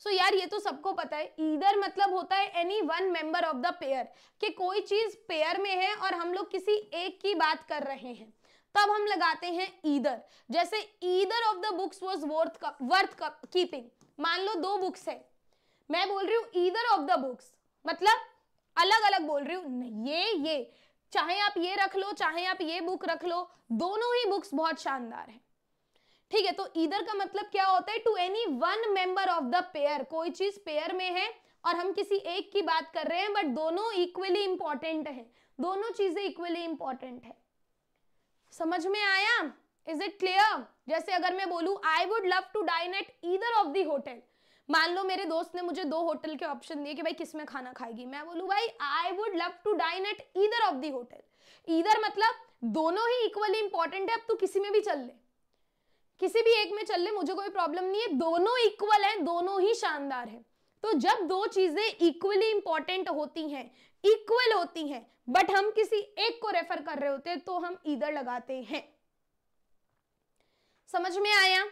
सो so यार ये तो सबको पता है ईदर मतलब होता है any one member of the pair कि कोई चीज पेयर में है और हम लोग किसी एक की बात कर रहे हैं तब हम लगाते हैं ईदर जैसे either of the books was worth worth keeping मान लो दो बुक्स है मैं बोल रही हूँ ईदर ऑफ द बुक्स मतलब अलग अलग बोल रही हूँ ये ये चाहे आप ये रख लो चाहे आप ये बुक रख लो दोनों ही बुक्स बहुत शानदार है ठीक है तो इधर का मतलब क्या होता है to any one member of the pair कोई चीज पेयर में है और हम किसी एक की बात कर रहे हैं बट दोनों इक्वली इंपॉर्टेंट है दोनों चीजें इक्वली इंपॉर्टेंट है समझ में आया इज इट क्लियर जैसे अगर मैं बोलू I would love to dine at either of the hotel मान लो मेरे दोस्त ने मुझे दो होटल के ऑप्शन दिए कि भाई किस में खाना खाएगी मैं बोलू भाई I would love to dine at either of the hotel either मतलब दोनों ही इक्वली इंपॉर्टेंट है अब तू किसी में भी चल ले किसी भी एक में चल ले मुझे कोई प्रॉब्लम नहीं है दोनों इक्वल हैं दोनों ही शानदार हैं तो जब दो चीजें इक्वली इंपॉर्टेंट होती हैं इक्वल होती हैं बट हम किसी एक को रेफर कर रहे होते हैं तो हम ईदर लगाते हैं समझ में आया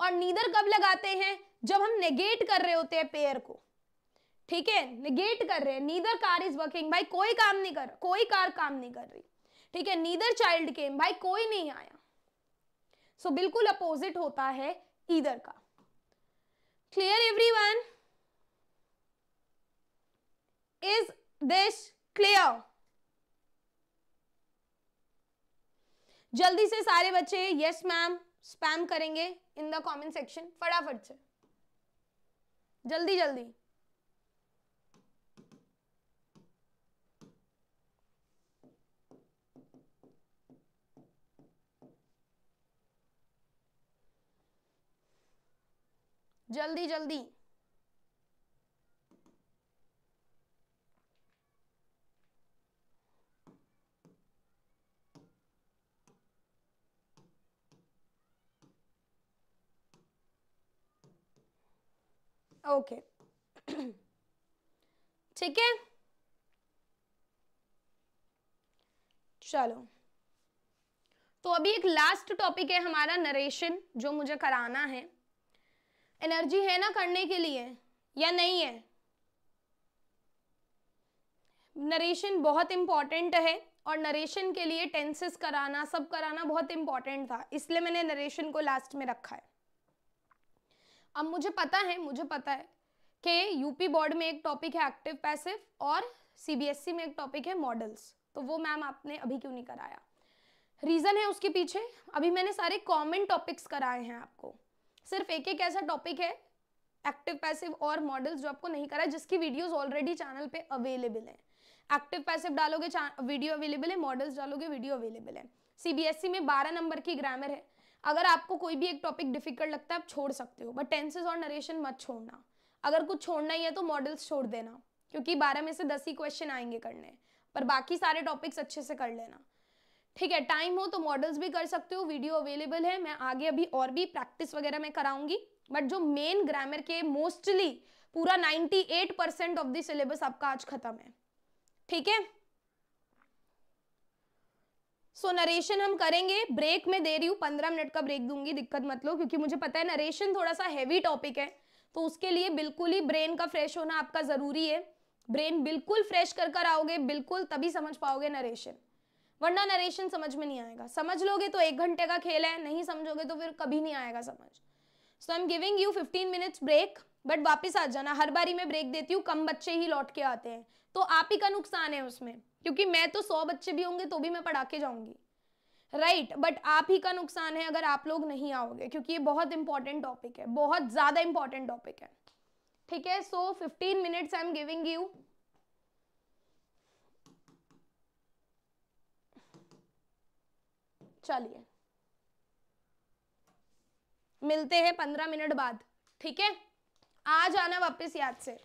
और नीदर कब लगाते हैं जब हम नेगेट कर रहे होते हैं पेयर को ठीक है निगेट कर रहे हैं नीदर कार इज वर्किंग भाई कोई काम नहीं कर कोई कार काम नहीं कर रही ठीक है नीदर चाइल्ड केम भाई कोई नहीं आया सो so, बिल्कुल अपोजिट होता है ईदर का clear every everyone is this clear जल्दी से सारे बच्चे यस मैम स्पैम करेंगे इन द कमेंट सेक्शन फटाफट से जल्दी जल्दी जल्दी जल्दी ओके ठीक है चलो तो अभी एक लास्ट टॉपिक है हमारा नरेशन जो मुझे कराना है एनर्जी है ना करने के लिए या नहीं है नरेशन बहुत इम्पॉर्टेंट है और नरेशन के लिए टेंसेस कराना सब कराना बहुत इम्पॉर्टेंट था इसलिए मैंने नरेशन को लास्ट में रखा है अब मुझे पता है मुझे पता है कि यूपी बोर्ड में एक टॉपिक है एक्टिव पैसिव और सीबीएसई e में एक टॉपिक है मॉडल्स तो वो मैम आपने अभी क्यों नहीं कराया रीज़न है उसके पीछे अभी मैंने सारे कॉमन टॉपिक्स कराए हैं आपको सिर्फ एक एक ऐसा टॉपिक है एक्टिव पैसिव और मॉडल्स जो आपको नहीं करा जिसकी वीडियोस ऑलरेडी चैनल पे अवेलेबल हैं एक्टिव पैसिव डालोगे वीडियो अवेलेबल है मॉडल्स डालोगे वीडियो अवेलेबल है सीबीएसई e में बारह नंबर की ग्रामर है अगर आपको कोई भी एक टॉपिक डिफिकल्ट लगता है आप छोड़ सकते हो बट टेंसेज और नरेशन मत छोड़ना अगर कुछ छोड़ना ही है तो मॉडल्स छोड़ देना क्योंकि बारह में से दस ही क्वेश्चन आएंगे करने पर बाकी सारे टॉपिक्स अच्छे से कर लेना ठीक है टाइम हो तो मॉडल्स भी कर सकते हो वीडियो अवेलेबल है मैं आगे अभी और भी प्रैक्टिस वगैरह मैं कराऊंगी बट जो मेन ग्रामर के मोस्टली पूरा 98 परसेंट ऑफ द सिलेबस आपका आज खत्म है ठीक है सो नरेशन हम करेंगे ब्रेक में दे रही हूँ पंद्रह मिनट का ब्रेक दूंगी दिक्कत मत लो क्योंकि मुझे पता है नरेशन थोड़ा सा हैवी टॉपिक है तो उसके लिए बिल्कुल ही ब्रेन का फ्रेश होना आपका जरूरी है ब्रेन बिल्कुल फ्रेश कर कर आओगे बिल्कुल तभी समझ पाओगे नरेशन वरना नरेशन समझ में नहीं आएगा समझ लोगे तो एक घंटे का खेल है नहीं समझोगे तो फिर कभी नहीं आएगा समझ so I am giving you fifteen minutes break but वापस आ जाना हर बारी मैं ब्रेक देती हूँ कम बच्चे ही लौट के आते हैं तो आप ही का नुकसान है उसमें क्योंकि मैं तो सौ बच्चे भी होंगे तो भी मैं पढ़ा के जाऊंगी राइट बट आप ही का नुकसान है अगर आप लोग नहीं आओगे क्योंकि ये बहुत इंपॉर्टेंट टॉपिक है बहुत ज़्यादा इंपॉर्टेंट टॉपिक है ठीक है so fifteen minutes I am giving you चलिए मिलते हैं पंद्रह मिनट बाद ठीक है आ जाना वापस याद से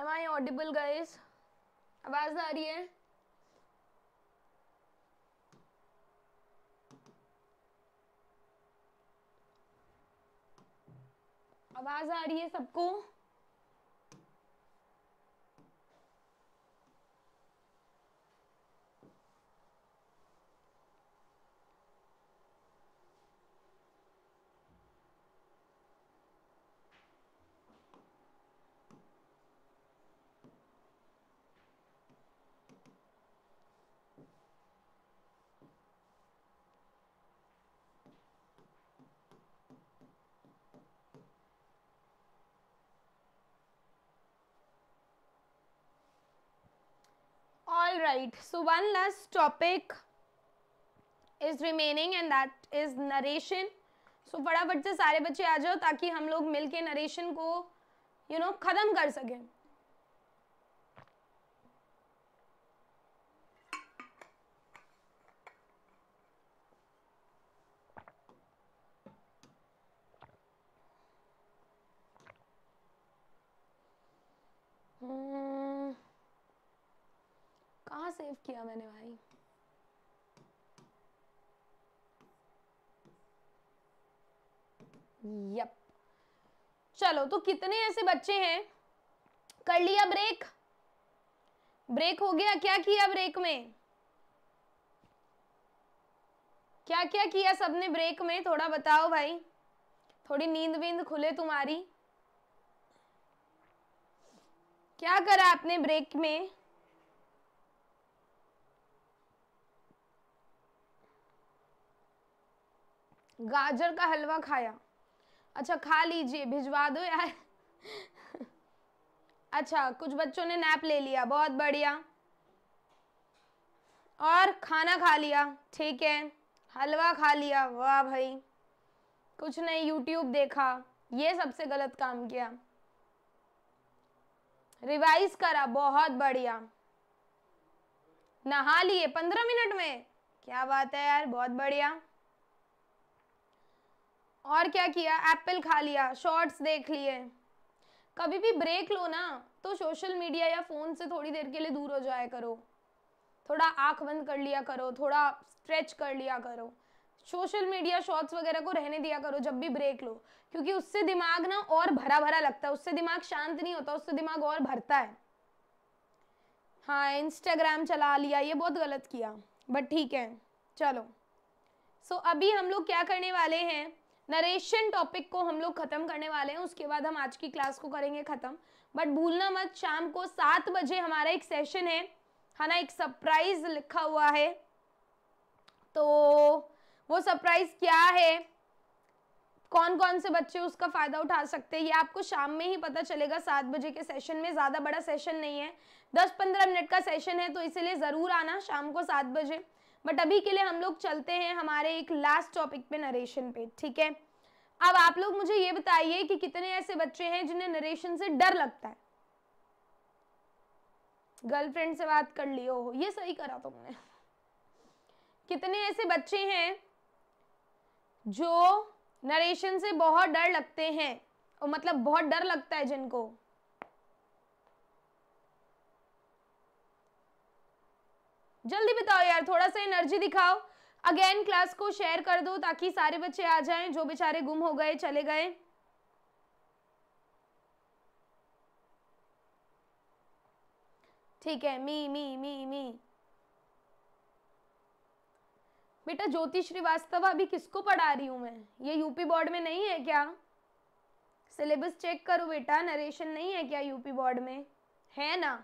एम आई ऑडिबल गाइस आवाज़ आ रही है आवाज़ आ रही है सबको all right so one last topic is remaining and that is narration so फटाफट से सारे बच्चे आ जाओ ताकि हम लोग मिलके नरेशन को यू you नो know, ख़त्म कर सकें Hmm. कहाँ सेव किया मैंने भाई यप चलो तो कितने ऐसे बच्चे हैं कर लिया ब्रेक ब्रेक हो गया क्या किया ब्रेक में क्या क्या किया सबने ब्रेक में थोड़ा बताओ भाई थोड़ी नींद वींद खुले तुम्हारी क्या करा आपने ब्रेक में गाजर का हलवा खाया अच्छा खा लीजिए भिजवा दो यार अच्छा कुछ बच्चों ने नैप ले लिया बहुत बढ़िया और खाना खा लिया ठीक है हलवा खा लिया वाह भाई कुछ नहीं यूट्यूब देखा ये सबसे गलत काम किया रिवाइज करा बहुत बढ़िया नहा लिए पंद्रह मिनट में क्या बात है यार बहुत बढ़िया और क्या किया एप्पल खा लिया शॉर्ट्स देख लिए कभी भी ब्रेक लो ना तो सोशल मीडिया या फ़ोन से थोड़ी देर के लिए दूर हो जाया करो थोड़ा आँख बंद कर लिया करो थोड़ा स्ट्रेच कर लिया करो सोशल मीडिया शॉर्ट्स वगैरह को रहने दिया करो जब भी ब्रेक लो क्योंकि उससे दिमाग ना और भरा भरा लगता है उससे दिमाग शांत नहीं होता उससे दिमाग और भरता है हाँ इंस्टाग्राम चला लिया ये बहुत गलत किया बट ठीक है चलो सो so, अभी हम लोग क्या करने वाले हैं नरेशन टॉपिक को हम लोग खत्म करने वाले हैं उसके बाद हम आज की क्लास को करेंगे खत्म बट भूलना मत शाम को सात बजे हमारा एक सेशन है है ना एक सरप्राइज लिखा हुआ है तो वो सरप्राइज क्या है कौन कौन से बच्चे उसका फ़ायदा उठा सकते हैं ये आपको शाम में ही पता चलेगा सात बजे के सेशन में ज़्यादा बड़ा सेशन नहीं है दस पंद्रह मिनट का सेशन है तो इसीलिए ज़रूर आना शाम को सात बजे बट अभी के लिए हम लोग चलते हैं हमारे एक लास्ट टॉपिक पे नरेशन पे ठीक है अब आप लोग मुझे ये बताइए कि कितने ऐसे बच्चे हैं जिन्हें नरेशन से डर लगता है गर्लफ्रेंड से बात कर लियो ये सही करा तुमने कितने ऐसे बच्चे हैं जो नरेशन से बहुत डर लगते हैं और मतलब बहुत डर लगता है जिनको जल्दी बताओ यार थोड़ा सा एनर्जी दिखाओ अगेन क्लास को शेयर कर दो ताकि सारे बच्चे आ जाएं जो बेचारे गुम हो गए चले गए ठीक है मी मी मी मी बेटा ज्योति श्रीवास्तव अभी किसको पढ़ा रही हूँ मैं ये यूपी बोर्ड में नहीं है क्या सिलेबस चेक करो बेटा नरेशन नहीं है क्या यूपी बोर्ड में है ना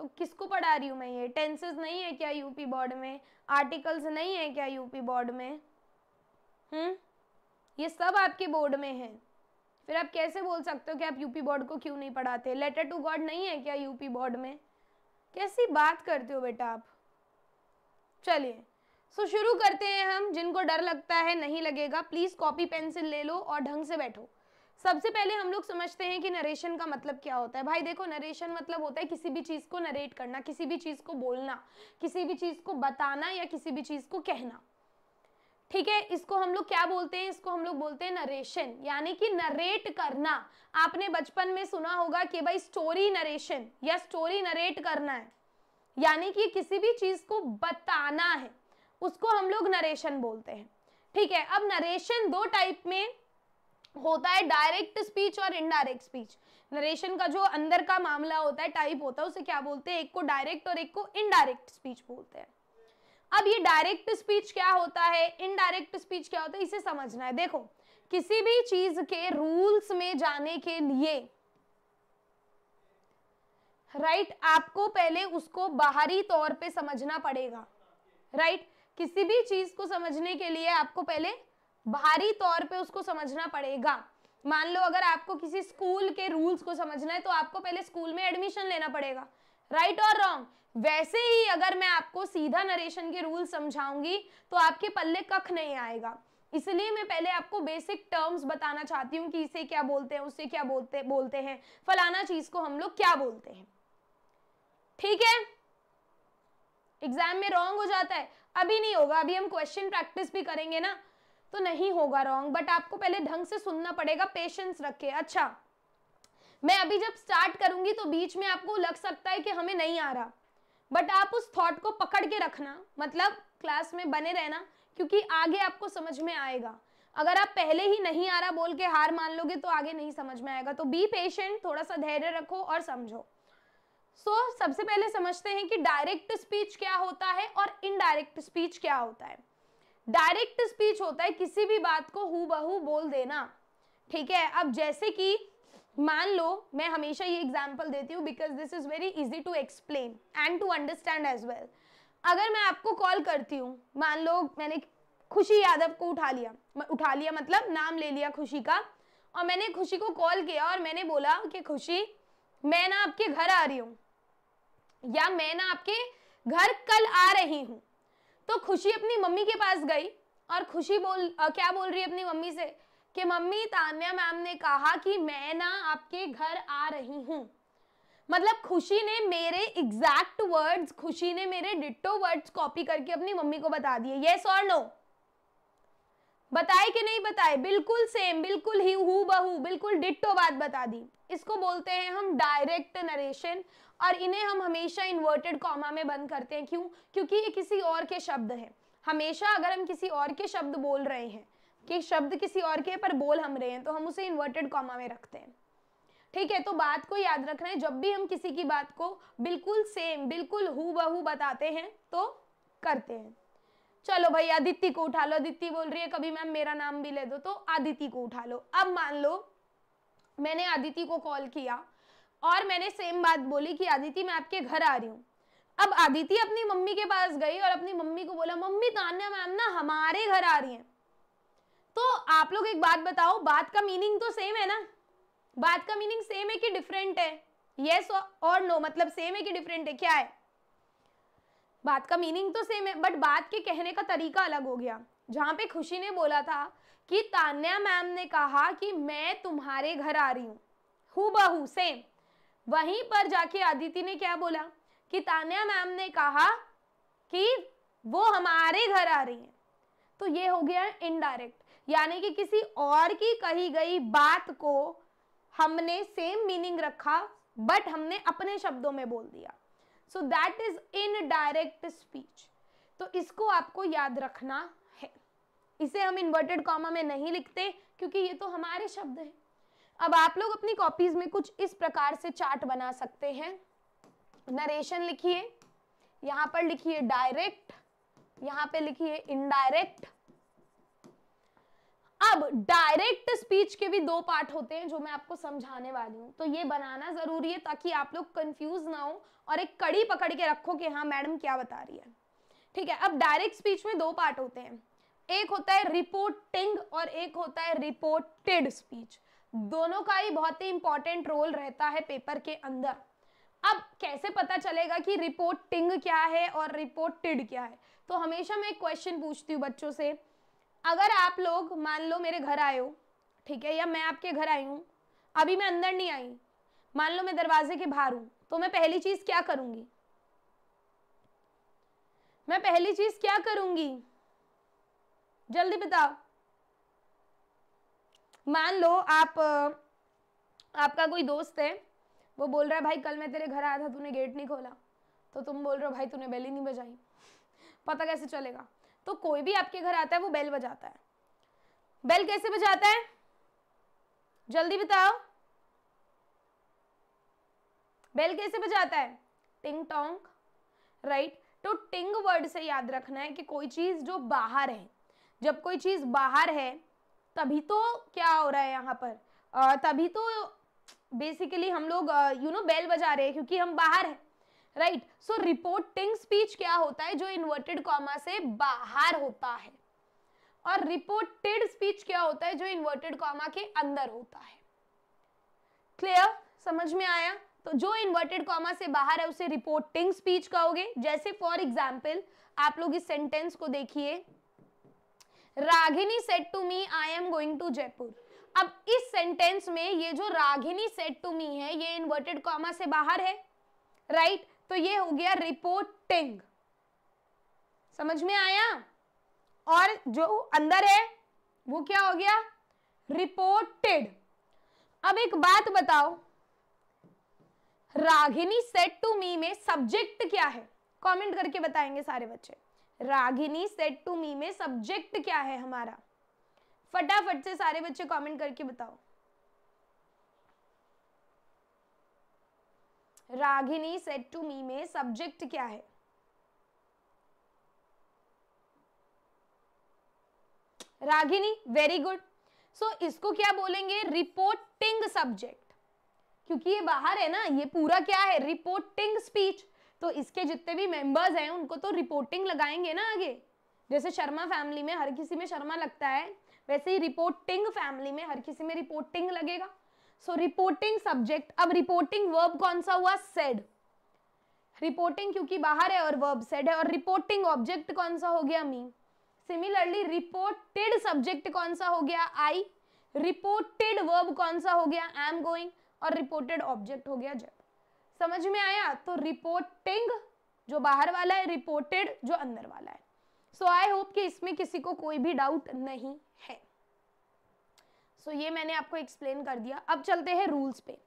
तो किसको पढ़ा रही हूँ मैं ये टेंसेस नहीं है क्या यूपी बोर्ड में आर्टिकल्स नहीं है क्या यूपी बोर्ड में हम्म ये सब आपके बोर्ड में है फिर आप कैसे बोल सकते हो कि आप यूपी बोर्ड को क्यों नहीं पढ़ाते लेटर टू गॉड नहीं है क्या यूपी बोर्ड में कैसी बात करते हो बेटा आप चलिए सो शुरू करते हैं हम जिनको डर लगता है नहीं लगेगा प्लीज़ कॉपी पेंसिल ले लो और ढंग से बैठो सबसे पहले हम लोग समझते हैं कि नरेशन का मतलब क्या होता है भाई देखो नरेशन मतलब होता है किसी भी चीज़ को नरेट करना किसी भी चीज़ को बोलना किसी भी चीज़ को बताना या किसी भी चीज़ को कहना ठीक है इसको हम लोग क्या बोलते हैं इसको हम लोग बोलते हैं नरेशन यानी कि नरेट करना आपने बचपन में सुना होगा कि भाई स्टोरी नरेशन या स्टोरी नरेट करना है यानी कि किसी भी चीज को बताना है उसको हम लोग नरेशन बोलते हैं ठीक है अब नरेशन दो टाइप में होता है डायरेक्ट स्पीच और इनडायरेक्ट स्पीच नरेशन का जो अंदर का मामला होता है टाइप होता है उसे क्या बोलते हैं एक को डायरेक्ट और एक को इनडायरेक्ट स्पीच बोलते हैं अब ये डायरेक्ट स्पीच क्या होता है इनडायरेक्ट स्पीच क्या होता है इसे समझना है देखो किसी भी चीज के रूल्स में जाने के लिए राइट right, आपको पहले उसको बाहरी तौर पे समझना पड़ेगा राइट right? किसी भी चीज को समझने के लिए आपको पहले भारी तौर पे उसको समझना पड़ेगा मान लो अगर आपको किसी स्कूल के रूल्स को समझना है तो आपको पहले स्कूल में एडमिशन लेना पड़ेगा राइट और रॉन्ग वैसे ही अगर मैं आपको सीधा नरेशन के रूल समझाऊंगी तो आपके पल्ले कख नहीं आएगा इसलिए मैं पहले आपको बेसिक टर्म्स बताना चाहती हूँ कि इसे क्या बोलते हैं उसे क्या बोलते बोलते हैं फलाना चीज को हम लोग क्या बोलते हैं ठीक है एग्जाम में रॉन्ग हो जाता है अभी नहीं होगा अभी हम क्वेश्चन प्रैक्टिस भी करेंगे ना तो नहीं होगा रॉन्ग बट आपको पहले ढंग से सुनना पड़ेगा पेशेंस रखे अच्छा मैं अभी जब स्टार्ट करूंगी तो बीच में आपको लग सकता है कि हमें नहीं आ रहा बट आप उस थॉट को पकड़ के रखना मतलब क्लास में बने रहना क्योंकि आगे आपको समझ में आएगा अगर आप पहले ही नहीं आ रहा बोल के हार मान लोगे तो आगे नहीं समझ में आएगा तो बी पेशेंट थोड़ा सा धैर्य रखो और समझो सो so, सबसे पहले समझते हैं कि डायरेक्ट स्पीच क्या होता है और इनडायरेक्ट स्पीच क्या होता है डायरेक्ट स्पीच होता है किसी भी बात को हु बहू बोल देना ठीक है अब जैसे कि मान लो मैं हमेशा ये एग्जाम्पल देती हूँ because this is very easy to explain and to understand as well अगर मैं आपको कॉल करती हूँ मान लो मैंने खुशी यादव को उठा लिया उठा लिया मतलब नाम ले लिया खुशी का और मैंने खुशी को कॉल किया और मैंने बोला कि खुशी मैं ना आपके घर आ रही हूँ या मैं ना आपके घर कल आ रही हूँ तो खुशी अपनी मम्मी के पास गई और खुशी बोल आ, क्या बोल रही है अपनी मम्मी से कि मम्मी तान्या मैम ने कहा कि मैं ना आपके घर आ रही हूँ मतलब खुशी ने मेरे एग्जैक्ट वर्ड्स खुशी ने मेरे डिटो वर्ड्स कॉपी करके अपनी मम्मी को बता दिए यस और नो बताए कि नहीं बताए बिल्कुल सेम बिल्कुल ही हु बहू बिल्कुल डिट्टो बात बता दी इसको बोलते हैं हम डायरेक्ट नरेशन और इन्हें हम हमेशा इन्वर्टेड कॉमा में बंद करते हैं क्यों क्योंकि ये किसी और के शब्द हैं हमेशा अगर हम किसी और के शब्द बोल रहे हैं कि शब्द किसी और के पर बोल हम रहे हैं तो हम उसे इन्वर्टेड कॉमा में रखते हैं ठीक है तो बात को याद रखना है जब भी हम किसी की बात को बिल्कुल सेम बिल्कुल हु बहू बताते हैं तो करते हैं चलो भाई आदित्य को उठा लो आदित्य बोल रही है कभी मैम मेरा नाम भी ले दो तो आदित्य को उठा लो अब मान लो मैंने आदित्य को कॉल किया और मैंने सेम बात बोली कि आदिति मैं आपके घर आ रही हूँ अब आदिति अपनी मम्मी के पास गई और अपनी मम्मी को बोला मम्मी तान्या मैम ना हमारे घर आ रही हैं तो आप लोग एक बात बताओ बात का मीनिंग तो सेम है ना बात का मीनिंग सेम है कि डिफरेंट है यस और नो मतलब सेम है कि डिफरेंट है क्या है बात का मीनिंग तो सेम है बट बात के कहने का तरीका अलग हो गया जहां पे खुशी ने बोला था कि तान्या मैम ने कहा कि मैं तुम्हारे घर आ रही हूँ हु बहू सेम वहीं पर जाके आदिति ने क्या बोला कि तान्या मैम ने कहा कि वो हमारे घर आ रही हैं तो ये हो गया इनडायरेक्ट यानी कि किसी और की कही गई बात को हमने सेम मीनिंग रखा बट हमने अपने शब्दों में बोल दिया so that is indirect speech तो इसको आपको याद रखना है इसे हम इन्वर्टेड कॉमा में नहीं लिखते क्योंकि ये तो हमारे शब्द हैं अब आप लोग अपनी कॉपीज में कुछ इस प्रकार से चार्ट बना सकते हैं नरेशन लिखिए यहाँ पर लिखिए डायरेक्ट यहाँ पे लिखिए इनडायरेक्ट अब डायरेक्ट स्पीच के भी दो पार्ट होते हैं जो मैं आपको समझाने वाली हूँ तो ये बनाना जरूरी है ताकि आप लोग कंफ्यूज ना हो और एक कड़ी पकड़ के रखो कि हाँ मैडम क्या बता रही है ठीक है अब डायरेक्ट स्पीच में दो पार्ट होते हैं एक होता है रिपोर्टिंग और एक होता है रिपोर्टेड स्पीच दोनों का ही बहुत ही इंपॉर्टेंट रोल रहता है पेपर के अंदर अब कैसे पता चलेगा कि रिपोर्टिंग क्या है और रिपोर्टेड क्या है तो हमेशा मैं एक क्वेश्चन पूछती हूँ बच्चों से अगर आप लोग मान लो मेरे घर आए हो ठीक है या मैं आपके घर आई हूँ अभी मैं अंदर नहीं आई मान लो मैं दरवाजे के बाहर हूँ तो मैं पहली चीज क्या करूँगी मैं पहली चीज क्या करूँगी जल्दी बताओ मान लो आप आपका कोई दोस्त है वो बोल रहा है भाई कल मैं तेरे घर आया था तूने गेट नहीं खोला तो तुम बोल रहे हो भाई तूने बेल ही नहीं बजाई पता कैसे चलेगा तो कोई भी आपके घर आता है वो बेल बजाता है बेल कैसे बजाता है जल्दी बताओ बेल कैसे बजाता है टिंग टोंग राइट तो टिंग वर्ड से याद रखना है कि कोई चीज जो बाहर है जब कोई चीज बाहर है तभी तो क्या हो रहा है यहाँ पर आ, तभी तो बेसिकली हम लोग यू नो बेल बजा रहे हैं क्योंकि हम बाहर हैं राइट सो रिपोर्टिंग स्पीच क्या होता है जो इन्वर्टेड कॉमा से बाहर होता है और रिपोर्टेड स्पीच क्या होता है जो इन्वर्टेड कॉमा के अंदर होता है क्लियर समझ में आया तो जो इन्वर्टेड कॉमा से बाहर है उसे रिपोर्टिंग स्पीच कहोगे जैसे फॉर एग्जाम्पल आप लोग इस सेंटेंस को देखिए Ragini said to me I am going to Jaipur अब इस सेंटेंस में ये जो रागिनी सेट टू मी है ये इन्वर्टेड कॉमा से बाहर है राइट right? तो ये हो गया रिपोर्टिंग समझ में आया और जो अंदर है वो क्या हो गया रिपोर्टेड अब एक बात बताओ रागिनी सेट टू मी में सब्जेक्ट क्या है कमेंट करके बताएंगे सारे बच्चे रागिनी सेट टू मी में सब्जेक्ट क्या है हमारा फटाफट से सारे बच्चे कमेंट करके बताओ रागिनी सेट टू मी में सब्जेक्ट क्या है रागिनी वेरी गुड सो इसको क्या बोलेंगे रिपोर्टिंग सब्जेक्ट क्योंकि ये बाहर है ना ये पूरा क्या है रिपोर्टिंग स्पीच तो इसके जितने भी मेंबर्स हैं उनको तो रिपोर्टिंग लगाएंगे ना आगे जैसे शर्मा फैमिली में हर किसी में शर्मा लगता है वैसे ही रिपोर्टिंग फैमिली में हर किसी में रिपोर्टिंग लगेगा सो रिपोर्टिंग सब्जेक्ट अब रिपोर्टिंग वर्ब कौन सा हुआ सेड रिपोर्टिंग क्योंकि बाहर है और वर्ब सेड है और रिपोर्टिंग ऑब्जेक्ट कौन सा हो गया मी सिमिलरली रिपोर्टेड सब्जेक्ट कौन सा हो गया आई रिपोर्टेड वर्ब कौन सा हो गया आई एम गोइंग और रिपोर्टेड ऑब्जेक्ट हो गया जेट समझ में आया तो रिपोर्टिंग जो बाहर वाला है रिपोर्टेड जो अंदर वाला है सो आई होप कि इसमें किसी को कोई भी डाउट नहीं है सो so, ये मैंने आपको एक्सप्लेन कर दिया अब चलते हैं रूल्स पे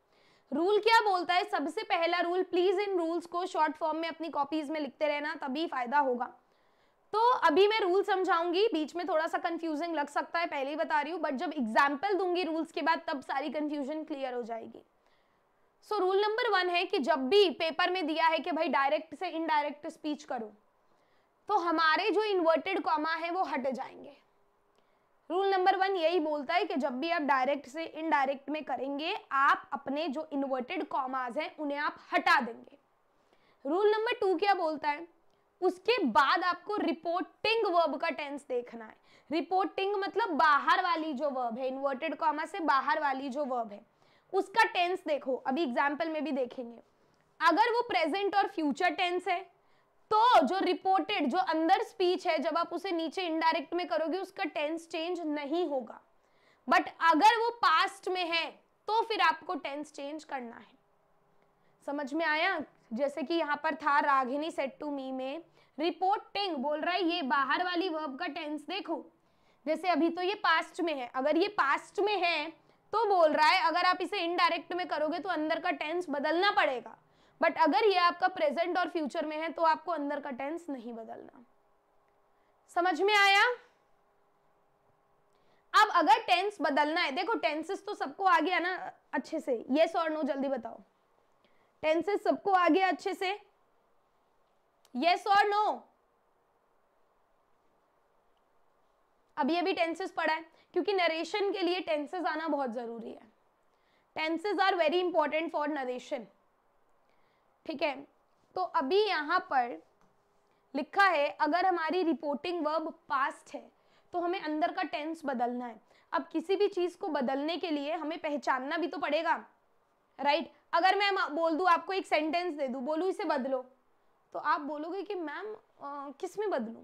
रूल क्या बोलता है सबसे पहला रूल प्लीज इन रूल्स को शॉर्ट फॉर्म में अपनी कॉपीज में लिखते रहना तभी फायदा होगा तो अभी मैं रूल समझाऊंगी बीच में थोड़ा सा कंफ्यूजिंग लग सकता है पहले ही बता रही हूँ बट जब एग्जाम्पल दूंगी रूल्स के बाद तब सारी कंफ्यूजन क्लियर हो जाएगी सो रूल नंबर वन है कि जब भी पेपर में दिया है कि भाई डायरेक्ट से इनडायरेक्ट स्पीच करो तो हमारे जो इन्वर्टेड कॉमा है वो हट जाएंगे रूल नंबर वन यही बोलता है कि जब भी आप डायरेक्ट से इनडायरेक्ट में करेंगे आप अपने जो इन्वर्टेड कॉमाज हैं उन्हें आप हटा देंगे रूल नंबर टू क्या बोलता है उसके बाद आपको रिपोर्टिंग वर्ब का टेंस देखना है रिपोर्टिंग मतलब बाहर वाली जो वर्ब है इन्वर्टेड कॉमा से बाहर वाली जो वर्ब है उसका टेंस देखो अभी एग्जाम्पल में भी देखेंगे अगर वो प्रेजेंट और फ्यूचर टेंस है तो जो रिपोर्टेड जो अंदर स्पीच है जब आप उसे नीचे इनडायरेक्ट में करोगे उसका टेंस चेंज नहीं होगा बट अगर वो पास्ट में है तो फिर आपको टेंस चेंज करना है समझ में आया जैसे कि यहाँ पर था रागिनी सेट टू मी में रिपोर्टिंग बोल रहा है ये बाहर वाली वर्ब का टेंस देखो जैसे अभी तो ये पास्ट में है अगर ये पास्ट में है तो बोल रहा है अगर आप इसे इनडायरेक्ट में करोगे तो अंदर का टेंस बदलना पड़ेगा बट अगर ये आपका प्रेजेंट और फ्यूचर में है तो आपको अंदर का टेंस नहीं बदलना समझ में आया अब अगर टेंस बदलना है देखो टेंसेस तो सबको आ गया ना अच्छे से यस और नो जल्दी बताओ टेंसेस सबको आ गया अच्छे से यस और नो अब अभी भी टेंसेस पड़ा है क्योंकि नरेशन के लिए टेंसेज आना बहुत ज़रूरी है tenses are very important for narration ठीक है तो अभी यहाँ पर लिखा है अगर हमारी रिपोर्टिंग वर्ब पास्ट है तो हमें अंदर का टेंस बदलना है अब किसी भी चीज़ को बदलने के लिए हमें पहचानना भी तो पड़ेगा राइट right? अगर मैं बोल दू आपको एक सेंटेंस दे दू बोलू इसे बदलो तो आप बोलोगे कि मैम किस में बदलू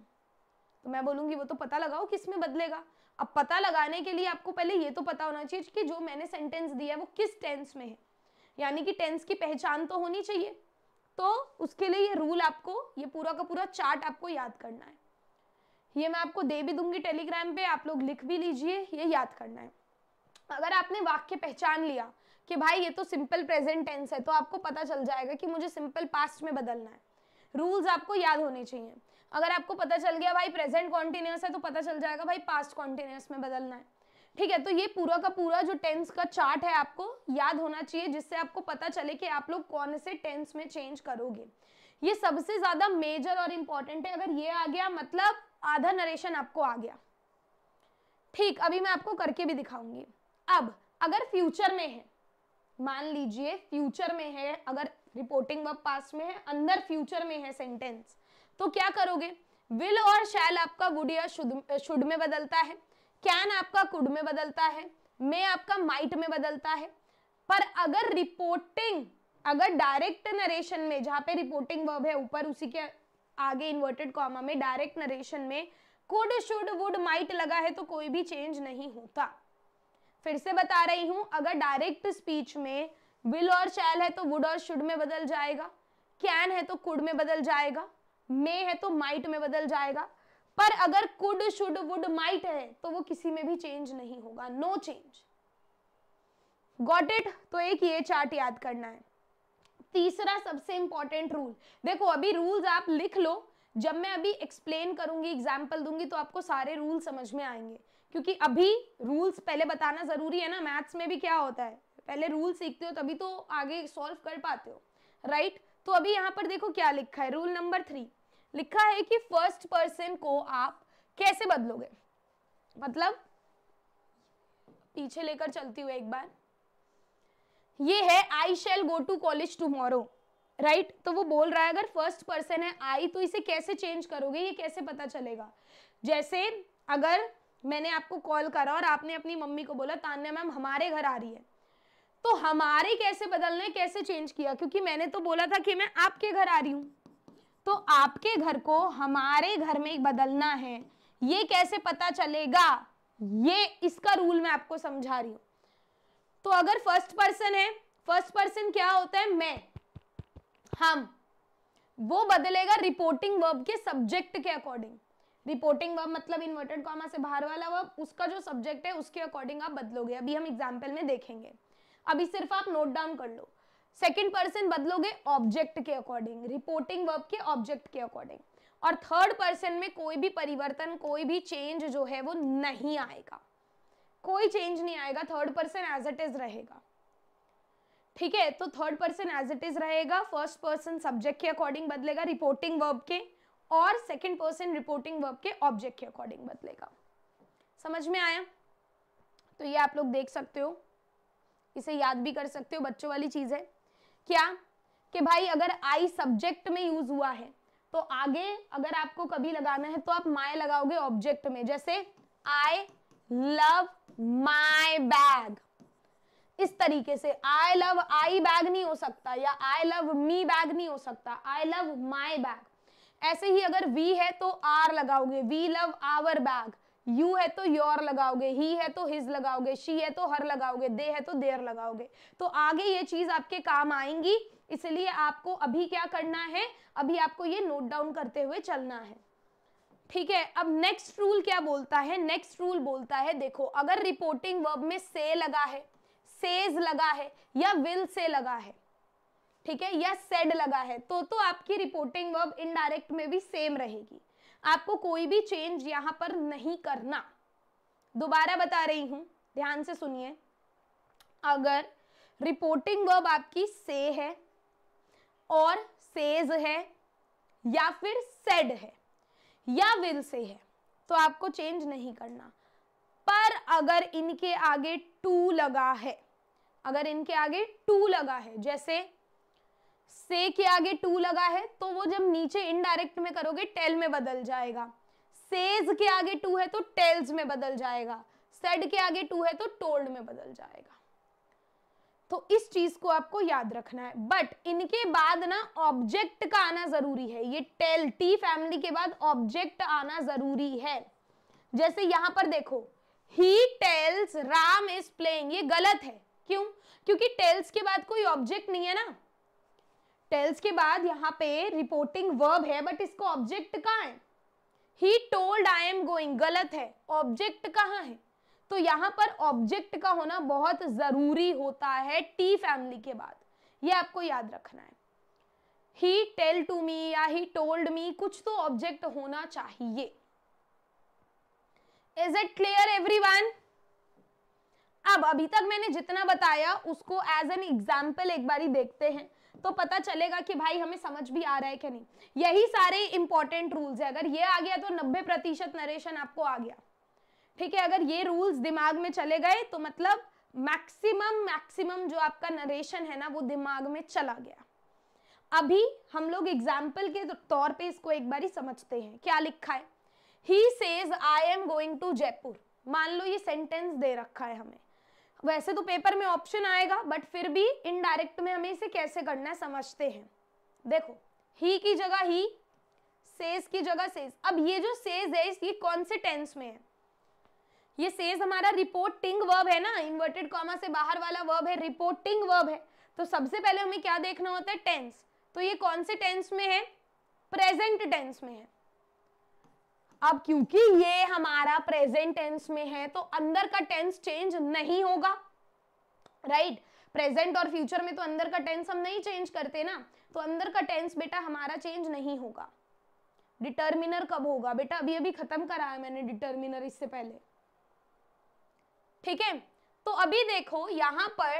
तो मैं बोलूँगी वो तो पता लगाओ किस में बदलेगा अब पता लगाने के लिए आपको पहले ये तो पता होना चाहिए कि जो मैंने सेंटेंस दिया है वो किस टेंस में है यानी कि टेंस की पहचान तो होनी चाहिए तो उसके लिए ये रूल आपको ये पूरा का पूरा चार्ट आपको याद करना है ये मैं आपको दे भी दूंगी टेलीग्राम पे आप लोग लिख भी लीजिए ये याद करना है अगर आपने वाक्य पहचान लिया कि भाई ये तो सिंपल प्रेजेंट टेंस है तो आपको पता चल जाएगा कि मुझे सिंपल पास्ट में बदलना है रूल्स आपको याद होने चाहिए अगर आपको पता चल गया भाई प्रेजेंट कॉन्टिन्यूस है तो पता चल जाएगा भाई पास्ट कॉन्टिन्यूस में बदलना है ठीक है तो ये पूरा का पूरा जो टेंस का चार्ट है आपको याद होना चाहिए जिससे आपको पता चले कि आप लोग कौन से टेंस में चेंज करोगे ये सबसे ज्यादा मेजर और इम्पोर्टेंट है अगर ये आ गया मतलब आधा नरेशन आपको आ गया ठीक अभी मैं आपको करके भी दिखाऊंगी अब अगर फ्यूचर में है मान लीजिए फ्यूचर में है अगर रिपोर्टिंग वर्ब पास्ट में है अंदर फ्यूचर में है सेंटेंस तो क्या करोगे विल और शैल आपका वुड या शुड में बदलता है कैन आपका कुड में बदलता है मे आपका माइट में बदलता है पर अगर रिपोर्टिंग अगर डायरेक्ट नरेशन में जहां पे रिपोर्टिंग वर्ब है ऊपर उसी के आगे इन्वर्टेड कॉमा में डायरेक्ट नरेशन में कुड शुड वुड माइट लगा है तो कोई भी चेंज नहीं होता फिर से बता रही हूं अगर डायरेक्ट स्पीच में विल और शैल है तो वुड और शुड में बदल जाएगा कैन है तो कुड में बदल जाएगा मे है तो माइट में बदल जाएगा पर अगर कुड शुड वुड माइट है तो वो किसी में भी चेंज नहीं होगा नो चेंज गॉट इट तो एक ये चार्ट याद करना है तीसरा सबसे इंपॉर्टेंट रूल देखो अभी रूल्स आप लिख लो जब मैं अभी एक्सप्लेन करूंगी एग्जाम्पल दूंगी तो आपको सारे रूल समझ में आएंगे क्योंकि अभी रूल्स पहले बताना जरूरी है ना मैथ्स में भी क्या होता है पहले रूल सीखते हो तभी तो आगे सॉल्व कर पाते हो राइट right? तो अभी यहाँ पर देखो क्या लिखा है रूल नंबर थ्री लिखा है कि फर्स्ट पर्सन को आप कैसे बदलोगे मतलब पीछे लेकर चलती हुए एक बार ये है I shall go to college tomorrow right तो वो बोल रहा है अगर फर्स्ट पर्सन है आई तो इसे कैसे चेंज करोगे ये कैसे पता चलेगा जैसे अगर मैंने आपको कॉल करा और आपने अपनी मम्मी को बोला तान्या मैम हमारे घर आ रही है तो हमारे कैसे बदलने कैसे चेंज किया क्योंकि मैंने तो बोला था कि मैं आपके घर आ रही हूँ तो आपके घर को हमारे घर में बदलना है ये कैसे पता चलेगा ये इसका रूल मैं आपको समझा रही हूं तो अगर फर्स्ट पर्सन है फर्स्ट पर्सन क्या होता है मैं हम वो बदलेगा रिपोर्टिंग वर्ब के सब्जेक्ट के अकॉर्डिंग रिपोर्टिंग वर्ब मतलब इन्वर्टेड कॉमा से बाहर वाला वर्ब उसका जो सब्जेक्ट है उसके अकॉर्डिंग आप बदलोगे अभी हम एग्जाम्पल में देखेंगे अभी सिर्फ आप नोट डाउन कर लो सेकेंड पर्सन बदलोगे ऑब्जेक्ट के अकॉर्डिंग रिपोर्टिंग वर्ब के ऑब्जेक्ट के अकॉर्डिंग और थर्ड पर्सन में कोई भी परिवर्तन कोई भी चेंज जो है वो नहीं आएगा कोई चेंज नहीं आएगा third person as it is रहेगा ठीक है तो third person as it is रहेगा फर्स्ट पर्सन सब्जेक्ट के अकॉर्डिंग बदलेगा रिपोर्टिंग वर्ब के और सेकेंड पर्सन रिपोर्टिंग वर्ब के ऑब्जेक्ट के अकॉर्डिंग बदलेगा समझ में आया तो ये आप लोग देख सकते हो इसे याद भी कर सकते हो बच्चों वाली चीज़ है क्या कि भाई अगर आई सब्जेक्ट में यूज हुआ है तो आगे अगर आपको कभी लगाना है तो आप माय लगाओगे ऑब्जेक्ट में जैसे आई लव माई बैग इस तरीके से आई लव आई बैग नहीं हो सकता या आई लव मी बैग नहीं हो सकता आई लव माई बैग ऐसे ही अगर वी है तो आर लगाओगे we love our bag you है तो योर लगाओगे ही है तो हिज लगाओगे शी है तो हर लगाओगे दे है तो देर लगाओगे तो आगे ये चीज आपके काम आएंगी इसलिए आपको अभी क्या करना है अभी आपको ये नोट डाउन करते हुए चलना है ठीक है अब नेक्स्ट रूल क्या बोलता है नेक्स्ट रूल बोलता है देखो अगर रिपोर्टिंग वर्ब में से लगा है सेज लगा है या विल से लगा है ठीक है या सेड लगा है तो तो आपकी रिपोर्टिंग वर्ब इनडायरेक्ट में भी सेम रहेगी आपको कोई भी चेंज यहां पर नहीं करना दोबारा बता रही हूं ध्यान से सुनिए अगर रिपोर्टिंग वर्ब आपकी से है और सेज है या फिर सेड है या विल से है तो आपको चेंज नहीं करना पर अगर इनके आगे टू लगा है अगर इनके आगे टू लगा है जैसे से के आगे टू लगा है तो वो जब नीचे इनडायरेक्ट में करोगे टेल में बदल जाएगा सेज के आगे टू है तो टेल्स में बदल जाएगा सेड के आगे टू है तो टोल्ड में बदल जाएगा तो इस चीज को आपको याद रखना है बट इनके बाद ना ऑब्जेक्ट का आना जरूरी है ये टेल टी फैमिली के बाद ऑब्जेक्ट आना जरूरी है जैसे यहां पर देखो he tells Ram is playing ये गलत है क्यों क्योंकि टेल्स के बाद कोई ऑब्जेक्ट नहीं है ना टेल्स के बाद यहाँ पे रिपोर्टिंग वर्ब है बट इसको ऑब्जेक्ट कहाँ है he told I am going गलत है ऑब्जेक्ट कहाँ है तो यहाँ पर ऑब्जेक्ट का होना बहुत जरूरी होता है टी फैमिली के बाद ये आपको याद रखना है ही टेल टू मी या ही टोल्ड मी कुछ तो ऑब्जेक्ट होना चाहिए इज इट क्लियर एवरीवन अब अभी तक मैंने जितना बताया उसको एज एन एग्जाम्पल एक बारी देखते हैं तो पता चलेगा कि भाई हमें समझ भी आ रहा है कि नहीं यही सारे इंपॉर्टेंट रूल्स है अगर ये आ गया तो नब्बे प्रतिशत नरेशन आपको आ गया ठीक है अगर ये रूल्स दिमाग में चले गए तो मतलब मैक्सिमम मैक्सिमम जो आपका नरेशन है ना वो दिमाग में चला गया अभी हम लोग एग्जाम्पल के तो तौर पे इसको एक बार समझते हैं क्या लिखा है he says I am going to Jaipur मान लो ये सेंटेंस दे रखा है हमें वैसे तो पेपर में ऑप्शन आएगा बट फिर भी इनडायरेक्ट में हमें इसे कैसे करना है समझते हैं देखो ही की जगह ही सेज की जगह सेज अब ये जो सेज है ये कौन से टेंस में है ये सेज हमारा रिपोर्टिंग वर्ब है ना इन्वर्टेड कॉमा से बाहर वाला वर्ब है रिपोर्टिंग वर्ब है तो सबसे पहले हमें क्या देखना होता है टेंस तो ये कौन से टेंस में है प्रेजेंट टेंस में है अब क्योंकि ये हमारा प्रेजेंट टेंस में है तो अंदर का टेंस चेंज नहीं होगा राइट right? प्रेजेंट और फ्यूचर में तो अंदर का टेंस हम नहीं चेंज करते ना तो अंदर का टेंस बेटा हमारा चेंज नहीं होगा डिटर्मिनर कब होगा बेटा अभी अभी खत्म करा है मैंने डिटर्मिनर इससे पहले ठीक है तो अभी देखो यहाँ पर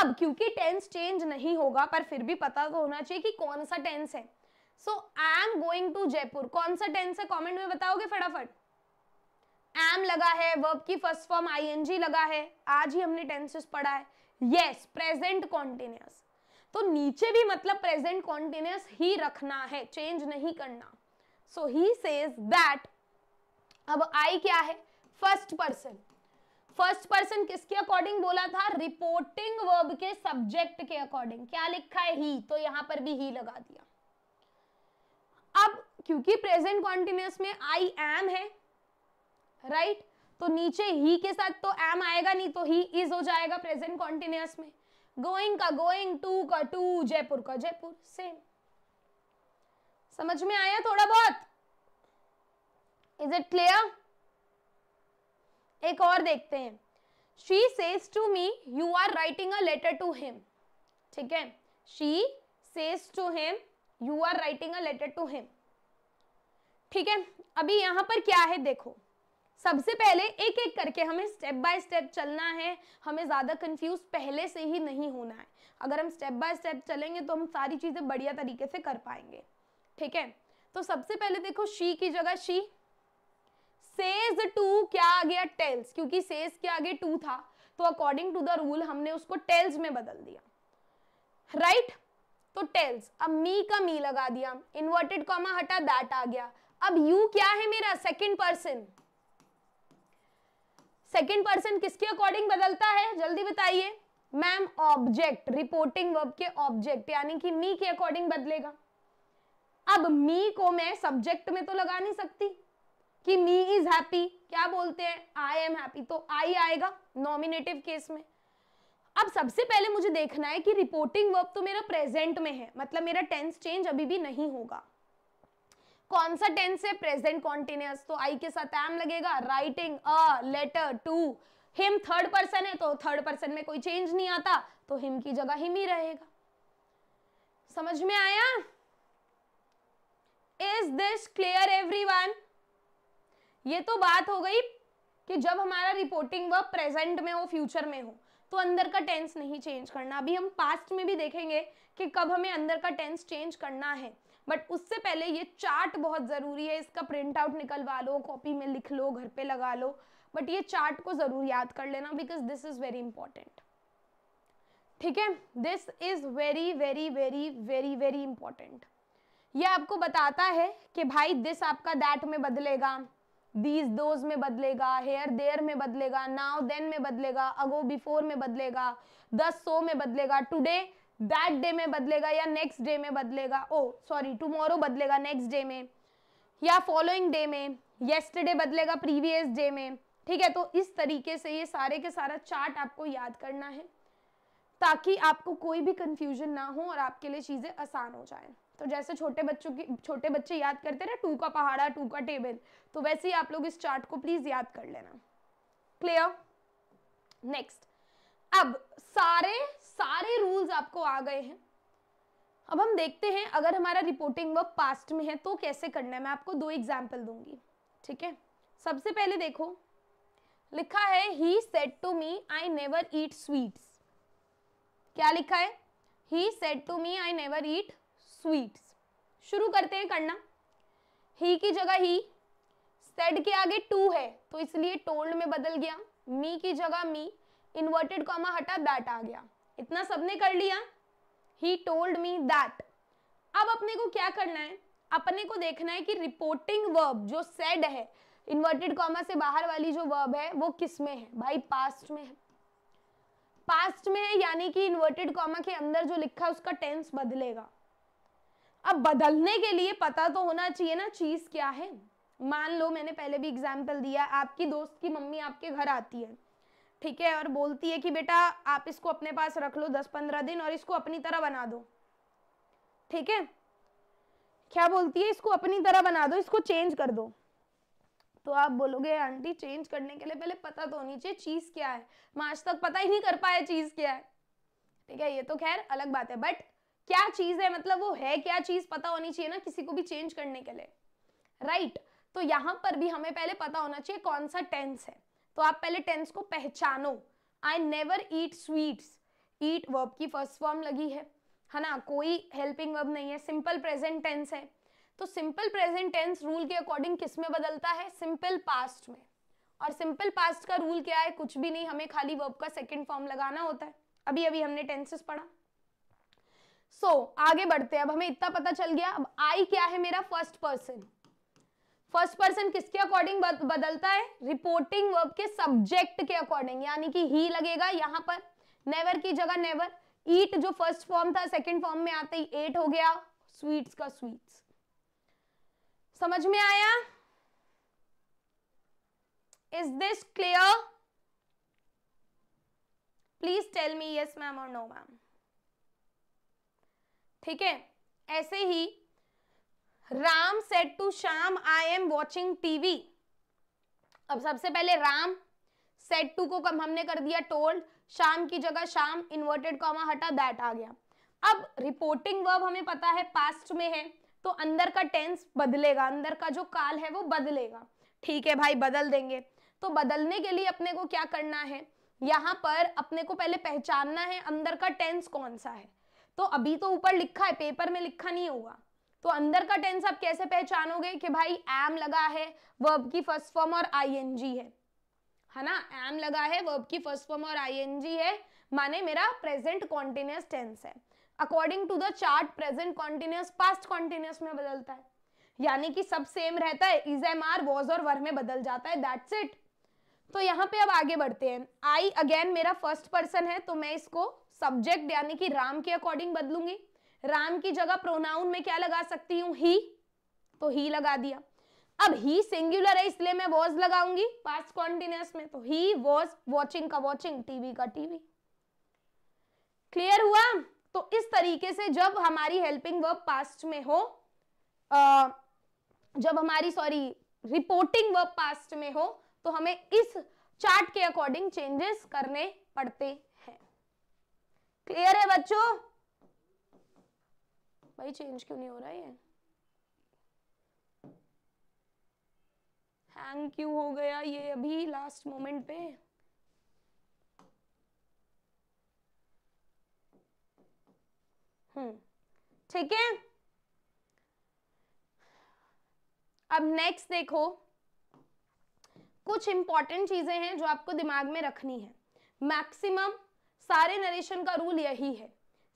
अब क्योंकि टेंस चेंज नहीं होगा पर फिर भी पता तो होना चाहिए कि कौन सा टेंस है so I am going to Jaipur कौन सा टेंस है कमेंट में बताओगे फटाफट एम लगा है वर्ब की फर्स्ट फॉर्म आईएनजी लगा है आज ही हमने टेंसेस पढ़ा है यस प्रेजेंट कॉन्टिन्यूस तो नीचे भी मतलब प्रेजेंट कॉन्टिन्यूस ही रखना है चेंज नहीं करना सो ही सेज दैट अब आई क्या है फर्स्ट पर्सन फर्स्ट पर्सन किसके अकॉर्डिंग बोला था रिपोर्टिंग वर्ब के सब्जेक्ट के अकॉर्डिंग क्या लिखा है ही तो यहां पर भी ही लगा दिया अब क्योंकि प्रेजेंट कॉन्टिन्यूस में आई एम है राइट right? तो नीचे ही के साथ तो एम आएगा नहीं तो ही इज हो जाएगा प्रेजेंट कॉन्टिन्यूस में गोइंग का गोइंग टू का टू जयपुर का जयपुर सेम समझ में आया थोड़ा बहुत इज इट क्लियर एक और देखते हैं she says to me you are writing a letter to him ठीक है she says to him you are writing a letter to him ठीक है अभी यहाँ पर क्या है देखो सबसे पहले एक एक करके हमें स्टेप बाय स्टेप चलना है हमें ज़्यादा कंफ्यूज पहले से ही नहीं होना है अगर हम स्टेप बाय स्टेप चलेंगे तो हम सारी चीज़ें बढ़िया तरीके से कर पाएंगे ठीक है तो सबसे पहले देखो शी की जगह शी सेज टू क्या आ गया टेल्स क्योंकि सेज के आगे टू था तो अकॉर्डिंग टू द रूल हमने उसको टेल्स में बदल दिया राइट right? तो टेल्स अब मी का मी लगा दिया इन्वर्टेड कॉमा हटा दैट आ गया अब यू क्या है मेरा सेकंड पर्सन सेकंड पर्सन किसके अकॉर्डिंग बदलता है जल्दी बताइए मैम ऑब्जेक्ट रिपोर्टिंग वर्ब के ऑब्जेक्ट यानी कि मी के अकॉर्डिंग बदलेगा अब मी को मैं सब्जेक्ट में तो लगा नहीं सकती कि मी इज हैप्पी क्या बोलते हैं आई एम हैप्पी तो आई आएगा नॉमिनेटिव केस में अब सबसे पहले मुझे देखना है कि रिपोर्टिंग वर्ब तो मेरा प्रेजेंट में है मतलब मेरा टेंस चेंज अभी भी नहीं होगा कौन सा टेंस है प्रेजेंट कॉन्टिन्यूस तो आई के साथ एम लगेगा writing a letter to him third person है तो थर्ड पर्सन में कोई चेंज नहीं आता तो हिम की जगह हिम ही रहेगा समझ में आया इज दिस क्लियर वन ये तो बात हो गई कि जब हमारा रिपोर्टिंग वर्ब प्रेजेंट में हो फ्यूचर में हो तो अंदर का टेंस नहीं चेंज करना अभी हम पास्ट में भी देखेंगे कि कब हमें अंदर का टेंस चेंज करना है बट उससे पहले ये चार्ट बहुत ज़रूरी है इसका प्रिंट आउट निकलवा लो कॉपी में लिख लो घर पे लगा लो बट ये चार्ट को ज़रूर याद कर लेना because this is very important ठीक है this is very very very very very important ये आपको बताता है कि भाई दिस आपका दैट में बदलेगा दीज दोज में बदलेगा हेयर देयर में बदलेगा नाव देन में बदलेगा अगो बिफोर में बदलेगा दस सो में बदलेगा टुडे दैट डे में बदलेगा या नेक्स्ट डे में बदलेगा ओ सॉरी टुमारो बदलेगा नेक्स्ट डे में या फॉलोइंग डे में येस्टरडे बदलेगा प्रीवियस डे में ठीक है तो इस तरीके से ये सारे के सारा चार्ट आपको याद करना है ताकि आपको कोई भी कंफ्यूजन ना हो और आपके लिए चीज़ें आसान हो जाएं तो जैसे छोटे बच्चों की छोटे बच्चे याद करते ना टू का पहाड़ा टू का टेबल तो वैसे ही आप लोग इस चार्ट को प्लीज याद कर लेना क्लियर नेक्स्ट अब सारे सारे रूल्स आपको आ गए हैं अब हम देखते हैं अगर हमारा रिपोर्टिंग वर्क पास्ट में है तो कैसे करना है मैं आपको दो एग्जाम्पल दूंगी ठीक है सबसे पहले देखो लिखा है he said to me I never eat sweets क्या लिखा है he said to me I never eat sweets शुरू करते हैं करना ही की जगह ही सेड के आगे टू है तो इसलिए टोल्ड में बदल गया मी की जगह मी इन्वर्टेड कॉमा हटा दैट आ गया इतना सबने कर लिया ही टोल्ड मी दैट अब अपने को क्या करना है अपने को देखना है कि रिपोर्टिंग वर्ब जो सेड है इन्वर्टेड कॉमा से बाहर वाली जो वर्ब है वो किस में है भाई पास्ट में है पास्ट में है यानी कि इन्वर्टेड कॉमा के अंदर जो लिखा है उसका टेंस बदलेगा अब बदलने के लिए पता तो होना चाहिए ना चीज क्या है मान लो मैंने पहले भी एग्जाम्पल दिया आपकी दोस्त की मम्मी आपके घर आती है ठीक है और बोलती है कि बेटा आप इसको अपने पास रख लो दस पंद्रह दिन और इसको अपनी तरह बना दो ठीक है क्या बोलती है इसको अपनी तरह बना दो इसको चेंज कर दो तो आप बोलोगे आंटी चेंज करने के लिए पहले पता तो होनी चाहिए चीज़ क्या है मैं आज तक पता ही नहीं कर पाया चीज़ क्या है ठीक है ये तो खैर अलग बात है बट क्या चीज है मतलब वो है क्या चीज पता होनी चाहिए ना किसी को भी चेंज करने के लिए राइट right. तो यहाँ पर भी हमें पहले पता होना चाहिए कौन सा टेंस है तो आप पहले टेंस को पहचानो I never eat sweets eat verb की फर्स्ट फॉर्म लगी है है ना कोई हेल्पिंग वर्ब नहीं है सिंपल प्रेजेंट टेंस है तो सिंपल प्रेजेंट टेंस रूल के अकॉर्डिंग किस में बदलता है सिंपल पास्ट में और सिंपल पास्ट का रूल क्या है कुछ भी नहीं हमें खाली वर्ब का सेकेंड फॉर्म लगाना होता है अभी अभी हमने टेंसेस पढ़ा सो so, आगे बढ़ते हैं अब हमें इतना पता चल गया अब आई क्या है मेरा फर्स्ट पर्सन फर्स्ट पर्सन किसके अकॉर्डिंग बदलता है रिपोर्टिंग वर्ब के सब्जेक्ट के अकॉर्डिंग यानी कि ही लगेगा यहाँ पर नेवर की जगह नेवर ईट जो फर्स्ट फॉर्म था सेकेंड फॉर्म में आते ही एट हो गया स्वीट्स का स्वीट्स समझ में आया is this clear please tell me yes ma'am और नो मैम ठीक है ऐसे ही Ram said to Shyam I am watching TV अब सबसे पहले राम सेट टू को कम हमने कर दिया टोल्ड शाम की जगह शाम इन्वर्टेड कॉमा हटा दैट आ गया अब रिपोर्टिंग वर्ब हमें पता है पास्ट में है तो अंदर का टेंस बदलेगा अंदर का जो काल है वो बदलेगा ठीक है भाई बदल देंगे तो बदलने के लिए अपने को क्या करना है यहाँ पर अपने को पहले पहचानना है अंदर का टेंस कौन सा है तो अभी तो ऊपर लिखा है पेपर में लिखा नहीं होगा तो अंदर का टेंस आप कैसे पहचानोगे कि भाई एम लगा है वर्ब की फर्स्ट फॉर्म और आईएनजी है है ना एम लगा है वर्ब की फर्स्ट फॉर्म और आईएनजी है माने मेरा प्रेजेंट कॉन्टिन्यूस टेंस है according to the chart present continuous past continuous में बदलता है यानी कि सब सेम रहता है इज एम आर वॉज और वर में बदल जाता है दैट्स इट तो यहाँ पे अब आगे बढ़ते हैं आई अगेन मेरा फर्स्ट पर्सन है तो मैं इसको सब्जेक्ट यानी कि राम के अकॉर्डिंग बदलूंगी राम की जगह प्रोनाउन में क्या लगा सकती हूँ ही तो ही लगा दिया अब ही सिंगुलर है इसलिए मैं वॉज लगाऊंगी पास्ट कॉन्टिन्यूस में तो ही वॉज वॉचिंग का वॉचिंग टीवी का टीवी क्लियर हुआ तो इस तरीके से जब हमारी हेल्पिंग वर्ब पास्ट में हो आ, जब हमारी सॉरी रिपोर्टिंग वर्ब पास्ट में हो तो हमें इस चार्ट के अकॉर्डिंग चेंजेस करने पड़ते क्लियर है बच्चों भाई चेंज क्यों नहीं हो रहा ये हैंग क्यों हो गया ये अभी लास्ट मोमेंट पे हम्म ठीक है अब नेक्स्ट देखो कुछ इंपॉर्टेंट चीजें हैं जो आपको दिमाग में रखनी है मैक्सिमम सारे नरेशन का रूल यही है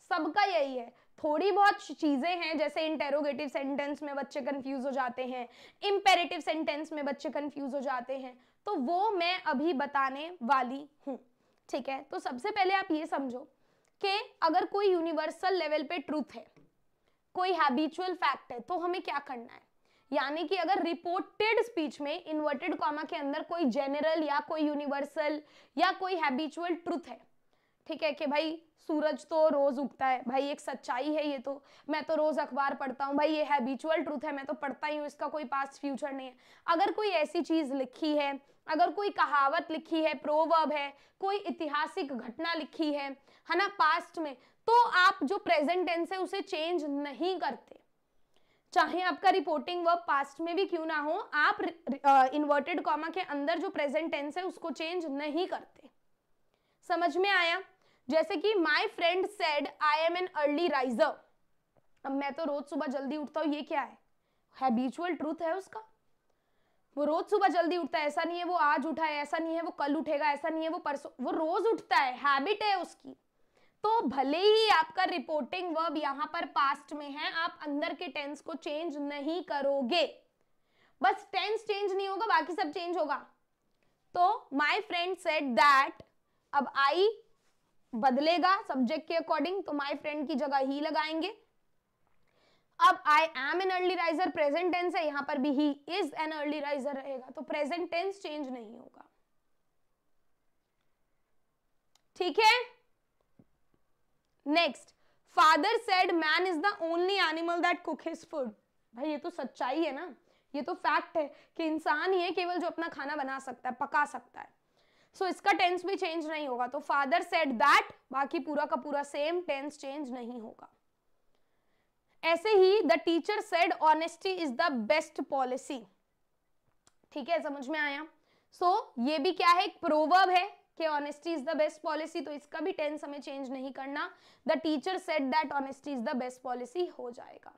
सबका यही है थोड़ी बहुत चीज़ें हैं जैसे इंटेरोगेटिव सेंटेंस में बच्चे कंफ्यूज हो जाते हैं इम्पेरेटिव सेंटेंस में बच्चे कंफ्यूज हो जाते हैं तो वो मैं अभी बताने वाली हूँ ठीक है तो सबसे पहले आप ये समझो कि अगर कोई यूनिवर्सल लेवल पे ट्रूथ है कोई हैबिचुअल फैक्ट है तो हमें क्या करना है यानी कि अगर रिपोर्टेड स्पीच में इन्वर्टेड कॉमा के अंदर कोई जनरल या कोई यूनिवर्सल या कोई हैबिचुअल ट्रूथ है ठीक है कि भाई सूरज तो रोज उगता है भाई एक सच्चाई है ये तो मैं तो रोज अखबार पढ़ता हूँ भाई ये हैबिचुअल ट्रूथ है मैं तो पढ़ता ही हूँ इसका कोई पास्ट फ्यूचर नहीं है अगर कोई ऐसी चीज लिखी है अगर कोई कहावत लिखी है प्रोवर्ब है कोई ऐतिहासिक घटना लिखी है है ना पास्ट में तो आप जो प्रेजेंट टेंस है उसे चेंज नहीं करते चाहे आपका रिपोर्टिंग वर्ब पास्ट में भी क्यों ना हो आप इन्वर्टेड uh, कॉमा के अंदर जो प्रेजेंट टेंस है उसको चेंज नहीं करते समझ में आया जैसे कि my friend said I am an early riser अब मैं तो रोज सुबह जल्दी उठता हूँ ये क्या है हैबिचुअल ट्रूथ है उसका वो रोज सुबह जल्दी उठता है ऐसा नहीं है वो आज उठा है ऐसा नहीं है वो कल उठेगा ऐसा नहीं है वो परसों वो रोज उठता है हैबिट है उसकी तो भले ही आपका रिपोर्टिंग वर्ब यहाँ पर पास्ट में है आप अंदर के टेंस को चेंज नहीं करोगे बस टेंस चेंज नहीं होगा बाकी सब चेंज होगा तो माई फ्रेंड सेट दैट अब आई बदलेगा सब्जेक्ट के अकॉर्डिंग तो माई फ्रेंड की जगह ही लगाएंगे अब I am an early riser present tense है यहां पर भी he is an early riser रहेगा तो प्रेजेंट टेंस चेंज नहीं होगा ठीक है next father said man is the only animal that cook his food भाई ये तो सच्चाई है ना ये तो फैक्ट है कि इंसान ही है केवल जो अपना खाना बना सकता है पका सकता है सो so, इसका टेंस भी चेंज नहीं होगा तो फादर सेड दैट बाकी पूरा का पूरा सेम टेंस चेंज नहीं होगा ऐसे ही the teacher said honesty is the best policy ठीक है समझ में आया सो so, ये भी क्या है एक प्रोवर्ब है कि honesty is the best policy तो इसका भी टेंस हमें चेंज नहीं करना the teacher said that honesty is the best policy हो जाएगा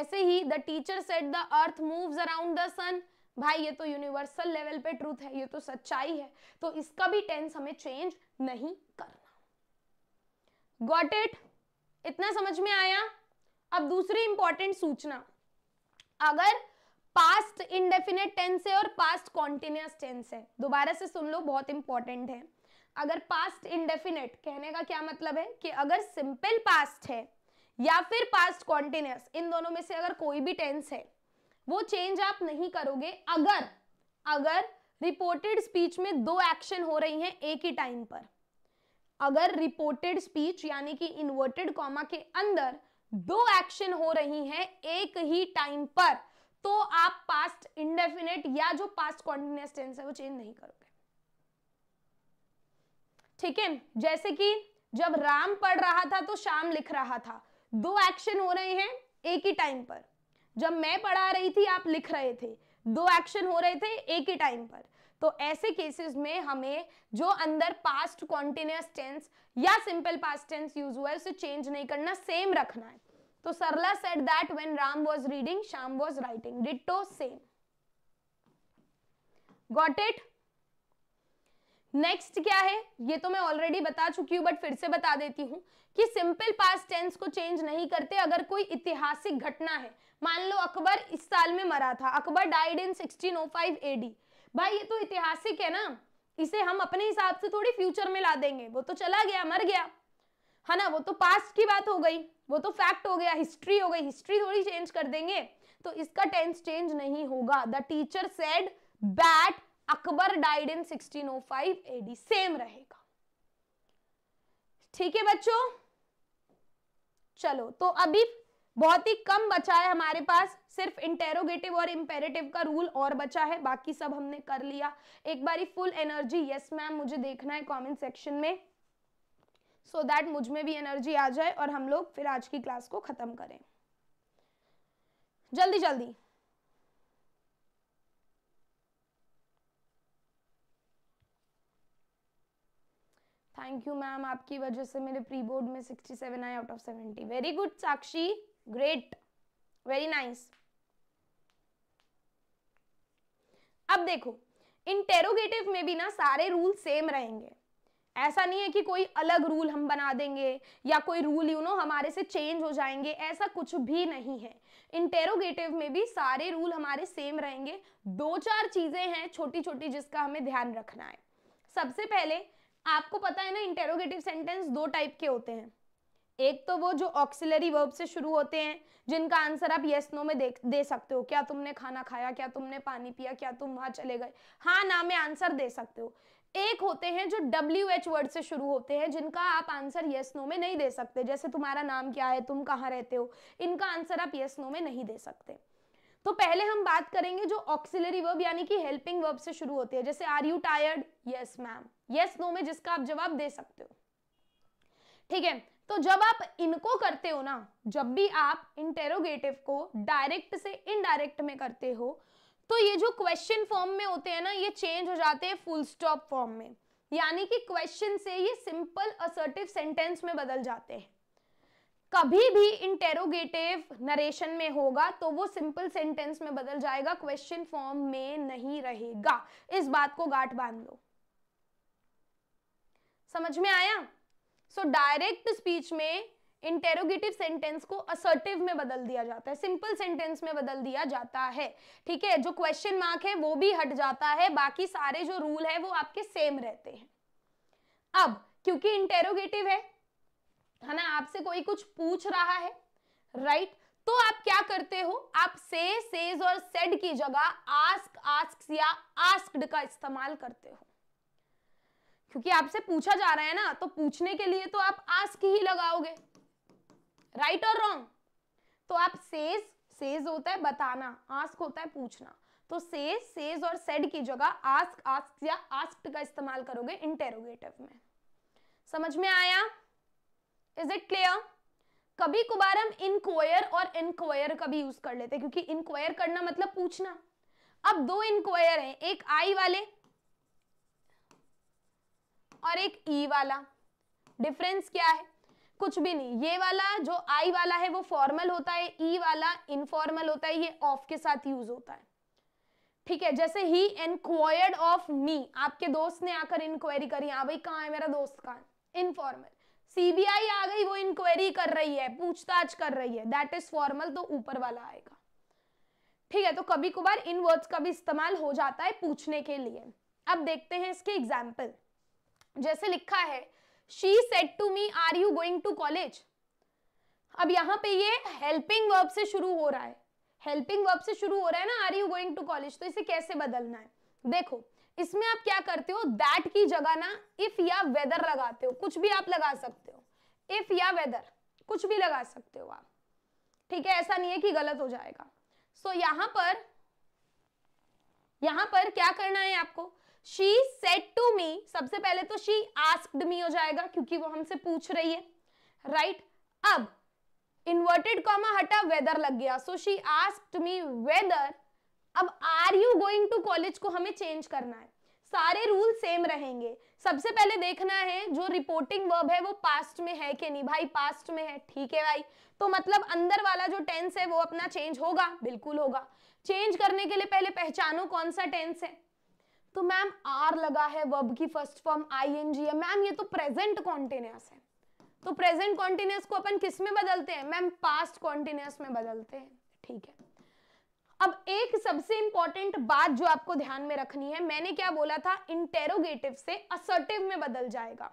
ऐसे ही the teacher said the earth moves around the sun भाई ये तो यूनिवर्सल लेवल पे ट्रूथ है ये तो सच्चाई है तो इसका भी टेंस हमें चेंज नहीं करना गॉट इट इतना समझ में आया अब दूसरी इंपॉर्टेंट सूचना अगर पास्ट इनडेफिनेट टेंस है और पास्ट कॉन्टिन्यूस टेंस है दोबारा से सुन लो बहुत इंपॉर्टेंट है अगर पास्ट इनडेफिनेट कहने का क्या मतलब है कि अगर सिंपल पास्ट है या फिर पास्ट कॉन्टिन्यूस इन दोनों में से अगर कोई भी टेंस है वो चेंज आप नहीं करोगे अगर अगर रिपोर्टेड स्पीच में दो एक्शन हो रही हैं एक ही टाइम पर अगर रिपोर्टेड स्पीच यानी कि इन्वर्टेड कॉमा के अंदर दो एक्शन हो रही हैं एक ही टाइम पर तो आप पास्ट इंडेफिनेट या जो पास्ट कॉन्टिन्यूस टेंस है वो चेंज नहीं करोगे ठीक है जैसे कि जब राम पढ़ रहा था तो शाम लिख रहा था दो एक्शन हो रहे हैं एक ही टाइम पर जब मैं पढ़ा रही थी आप लिख रहे थे दो एक्शन हो रहे थे एक ही टाइम पर तो ऐसे केसेस में हमें जो अंदर पास्ट कॉन्टिन्यूस टेंस या सिंपल पास्ट टेंस यूज हुआ है उसे चेंज नहीं करना सेम रखना है तो Sarla said that when Ram was reading Shyam was writing ditto same got it next क्या है ये तो मैं ऑलरेडी बता चुकी हूँ बट फिर से बता देती हूँ कि सिंपल पास्ट टेंस को चेंज नहीं करते अगर कोई ऐतिहासिक घटना है मान लो अकबर इस साल में मरा था अकबर डाइड इन 1605 एडी भाई ये तो ऐतिहासिक है ना इसे हम अपने हिसाब से थोड़ी फ्यूचर में ला देंगे वो तो चला गया मर गया है ना वो तो पास्ट की बात हो गई वो तो फैक्ट हो गया हिस्ट्री हो गई हिस्ट्री थोड़ी चेंज कर देंगे तो इसका टेंस चेंज नहीं होगा the teacher said that Akbar died in 1605 AD same रहेगा ठीक है बच्चों चलो तो अभी बहुत ही कम बचा है हमारे पास सिर्फ इंटेरोगेटिव और इम्पेरेटिव का रूल और बचा है बाकी सब हमने कर लिया एक बारी फुल एनर्जी यस मैम मुझे देखना है कमेंट सेक्शन में सो so दैट मुझ में भी एनर्जी आ जाए और हम लोग फिर आज की क्लास को ख़त्म करें जल्दी जल्दी थैंक यू मैम आपकी वजह से मेरे प्री बोर्ड में 67 आए out of 70 very good Sakshi great very nice अब देखो इंटेरोगेटिव में भी ना सारे रूल सेम रहेंगे ऐसा नहीं है कि कोई अलग रूल हम बना देंगे या कोई रूल यू नो हमारे से चेंज हो जाएंगे ऐसा कुछ भी नहीं है इंटेरोगेटिव में भी सारे रूल हमारे सेम रहेंगे दो चार चीज़ें हैं छोटी छोटी जिसका हमें ध्यान रखना है सबसे पहले आपको पता है ना इंटेरोगेटिव सेंटेंस दो टाइप के होते हैं एक तो वो जो ऑक्सिलरी वर्ब से शुरू होते हैं जिनका आंसर आप यस नो में देख दे सकते हो क्या तुमने खाना खाया क्या तुमने पानी पिया क्या तुम वहां चले गए हाँ ना में आंसर दे सकते हो एक होते हैं जो डब्ल्यू एच वर्ड से शुरू होते हैं जिनका आप आंसर यस नो में नहीं दे सकते जैसे तुम्हारा नाम क्या है तुम कहाँ रहते हो इनका आंसर आप यस नो में नहीं दे सकते तो पहले हम बात करेंगे जो ऑक्सिलरी वर्ब यानी कि हेल्पिंग वर्ब से शुरू होते हैं जैसे are you tired yes ma'am yes no में जिसका आप जवाब दे सकते हो ठीक है तो जब आप इनको करते हो ना जब भी आप इंटेरोगेटिव को डायरेक्ट से इनडायरेक्ट में करते हो तो ये जो क्वेश्चन फॉर्म में होते हैं ना ये चेंज हो जाते हैं फुल स्टॉप फॉर्म में यानी कि क्वेश्चन से ये सिंपल असर्टिव सेंटेंस में बदल जाते हैं कभी भी इंटेरोगेटिव नरेशन में होगा तो वो सिंपल सेंटेंस में बदल जाएगा क्वेश्चन फॉर्म में नहीं रहेगा इस बात को गांठ बांध लो समझ में आया सो डायरेक्ट स्पीच में इंटेरोगेटिव सेंटेंस को असर्टिव में बदल दिया जाता है सिंपल सेंटेंस में बदल दिया जाता है ठीक है जो क्वेश्चन मार्क है वो भी हट जाता है बाकी सारे जो रूल है वो आपके सेम रहते हैं अब क्योंकि इंटेरोगेटिव है है ना आपसे कोई कुछ पूछ रहा है राइट तो आप क्या करते हो आप से सेज और सेड की जगह आस्क आस्क या आस्क्ड का इस्तेमाल करते हो क्योंकि आपसे पूछा जा रहा है ना तो पूछने के लिए तो आप आस्क ही लगाओगे राइट और रॉन्ग तो आप सेज सेज होता है बताना आस्क होता है पूछना तो सेज सेज और सेड की जगह आस्क आस्क या आस्क्ड का इस्तेमाल करोगे इंटेरोगेटिव में समझ में आया इज इट क्लियर कभी कुबार हम इनक्वायर और इनक्वायर का भी यूज कर लेते हैं क्योंकि इनक्वायर करना मतलब पूछना अब दो इनक्वायर हैं एक आई वाले और एक ई e वाला डिफरेंस क्या है कुछ भी नहीं ये वाला जो आई वाला है वो फॉर्मल होता है ई e वाला इनफॉर्मल होता है ये ऑफ के साथ यूज होता है ठीक है जैसे ही इंक्वायर्ड ऑफ मी आपके दोस्त ने आकर इंक्वायरी करी हाँ भाई कहाँ है मेरा दोस्त कहाँ इनफॉर्मल सीबीआई आ गई वो इंक्वायरी कर रही है पूछताछ कर रही है दैट इज फॉर्मल तो ऊपर वाला आएगा ठीक है तो कभी कभार इन वर्ड्स का भी इस्तेमाल हो जाता है पूछने के लिए अब देखते हैं इसके एग्जाम्पल जैसे लिखा है she said to me are you going to college अब यहाँ पे ये हेल्पिंग वर्ब से शुरू हो रहा है हेल्पिंग वर्ब से शुरू हो रहा है ना are you going to college तो इसे कैसे बदलना है देखो इसमें आप क्या करते हो दैट की जगह ना इफ या वेदर लगाते हो कुछ भी आप लगा सकते हो इफ या वेदर कुछ भी लगा सकते हो आप ठीक है ऐसा नहीं है कि गलत हो जाएगा सो so, यहां पर यहां पर क्या करना है आपको शी सेट टू मी सबसे पहले तो शी आस्क्ड मी हो जाएगा क्योंकि वो हमसे पूछ रही है राइट right? अब इन्वर्टेड कॉमा हटा वेदर लग गया so she asked me whether अब are you going to college को हमें चेंज करना है सारे रूल सेम रहेंगे सबसे पहले देखना है जो रिपोर्टिंग वर्ब है वो पास्ट में है कि नहीं भाई पास्ट में है ठीक है भाई तो मतलब अंदर वाला जो टेंस है वो अपना चेंज होगा बिल्कुल होगा चेंज करने के लिए पहले पहचानो कौन सा टेंस है तो मैम आर लगा है वर्ब की first form I N G है मैम ये तो प्रेजेंट कॉन्टिन्यूस है तो प्रेजेंट कॉन्टिन्यूस को अपन किस में बदलते हैं मैम पास्ट कॉन्टिन्यूस में बदलते हैं ठीक है अब एक सबसे इंपॉर्टेंट बात जो आपको ध्यान में रखनी है मैंने क्या बोला था इंटेरोगेटिव से असर्टिव में बदल जाएगा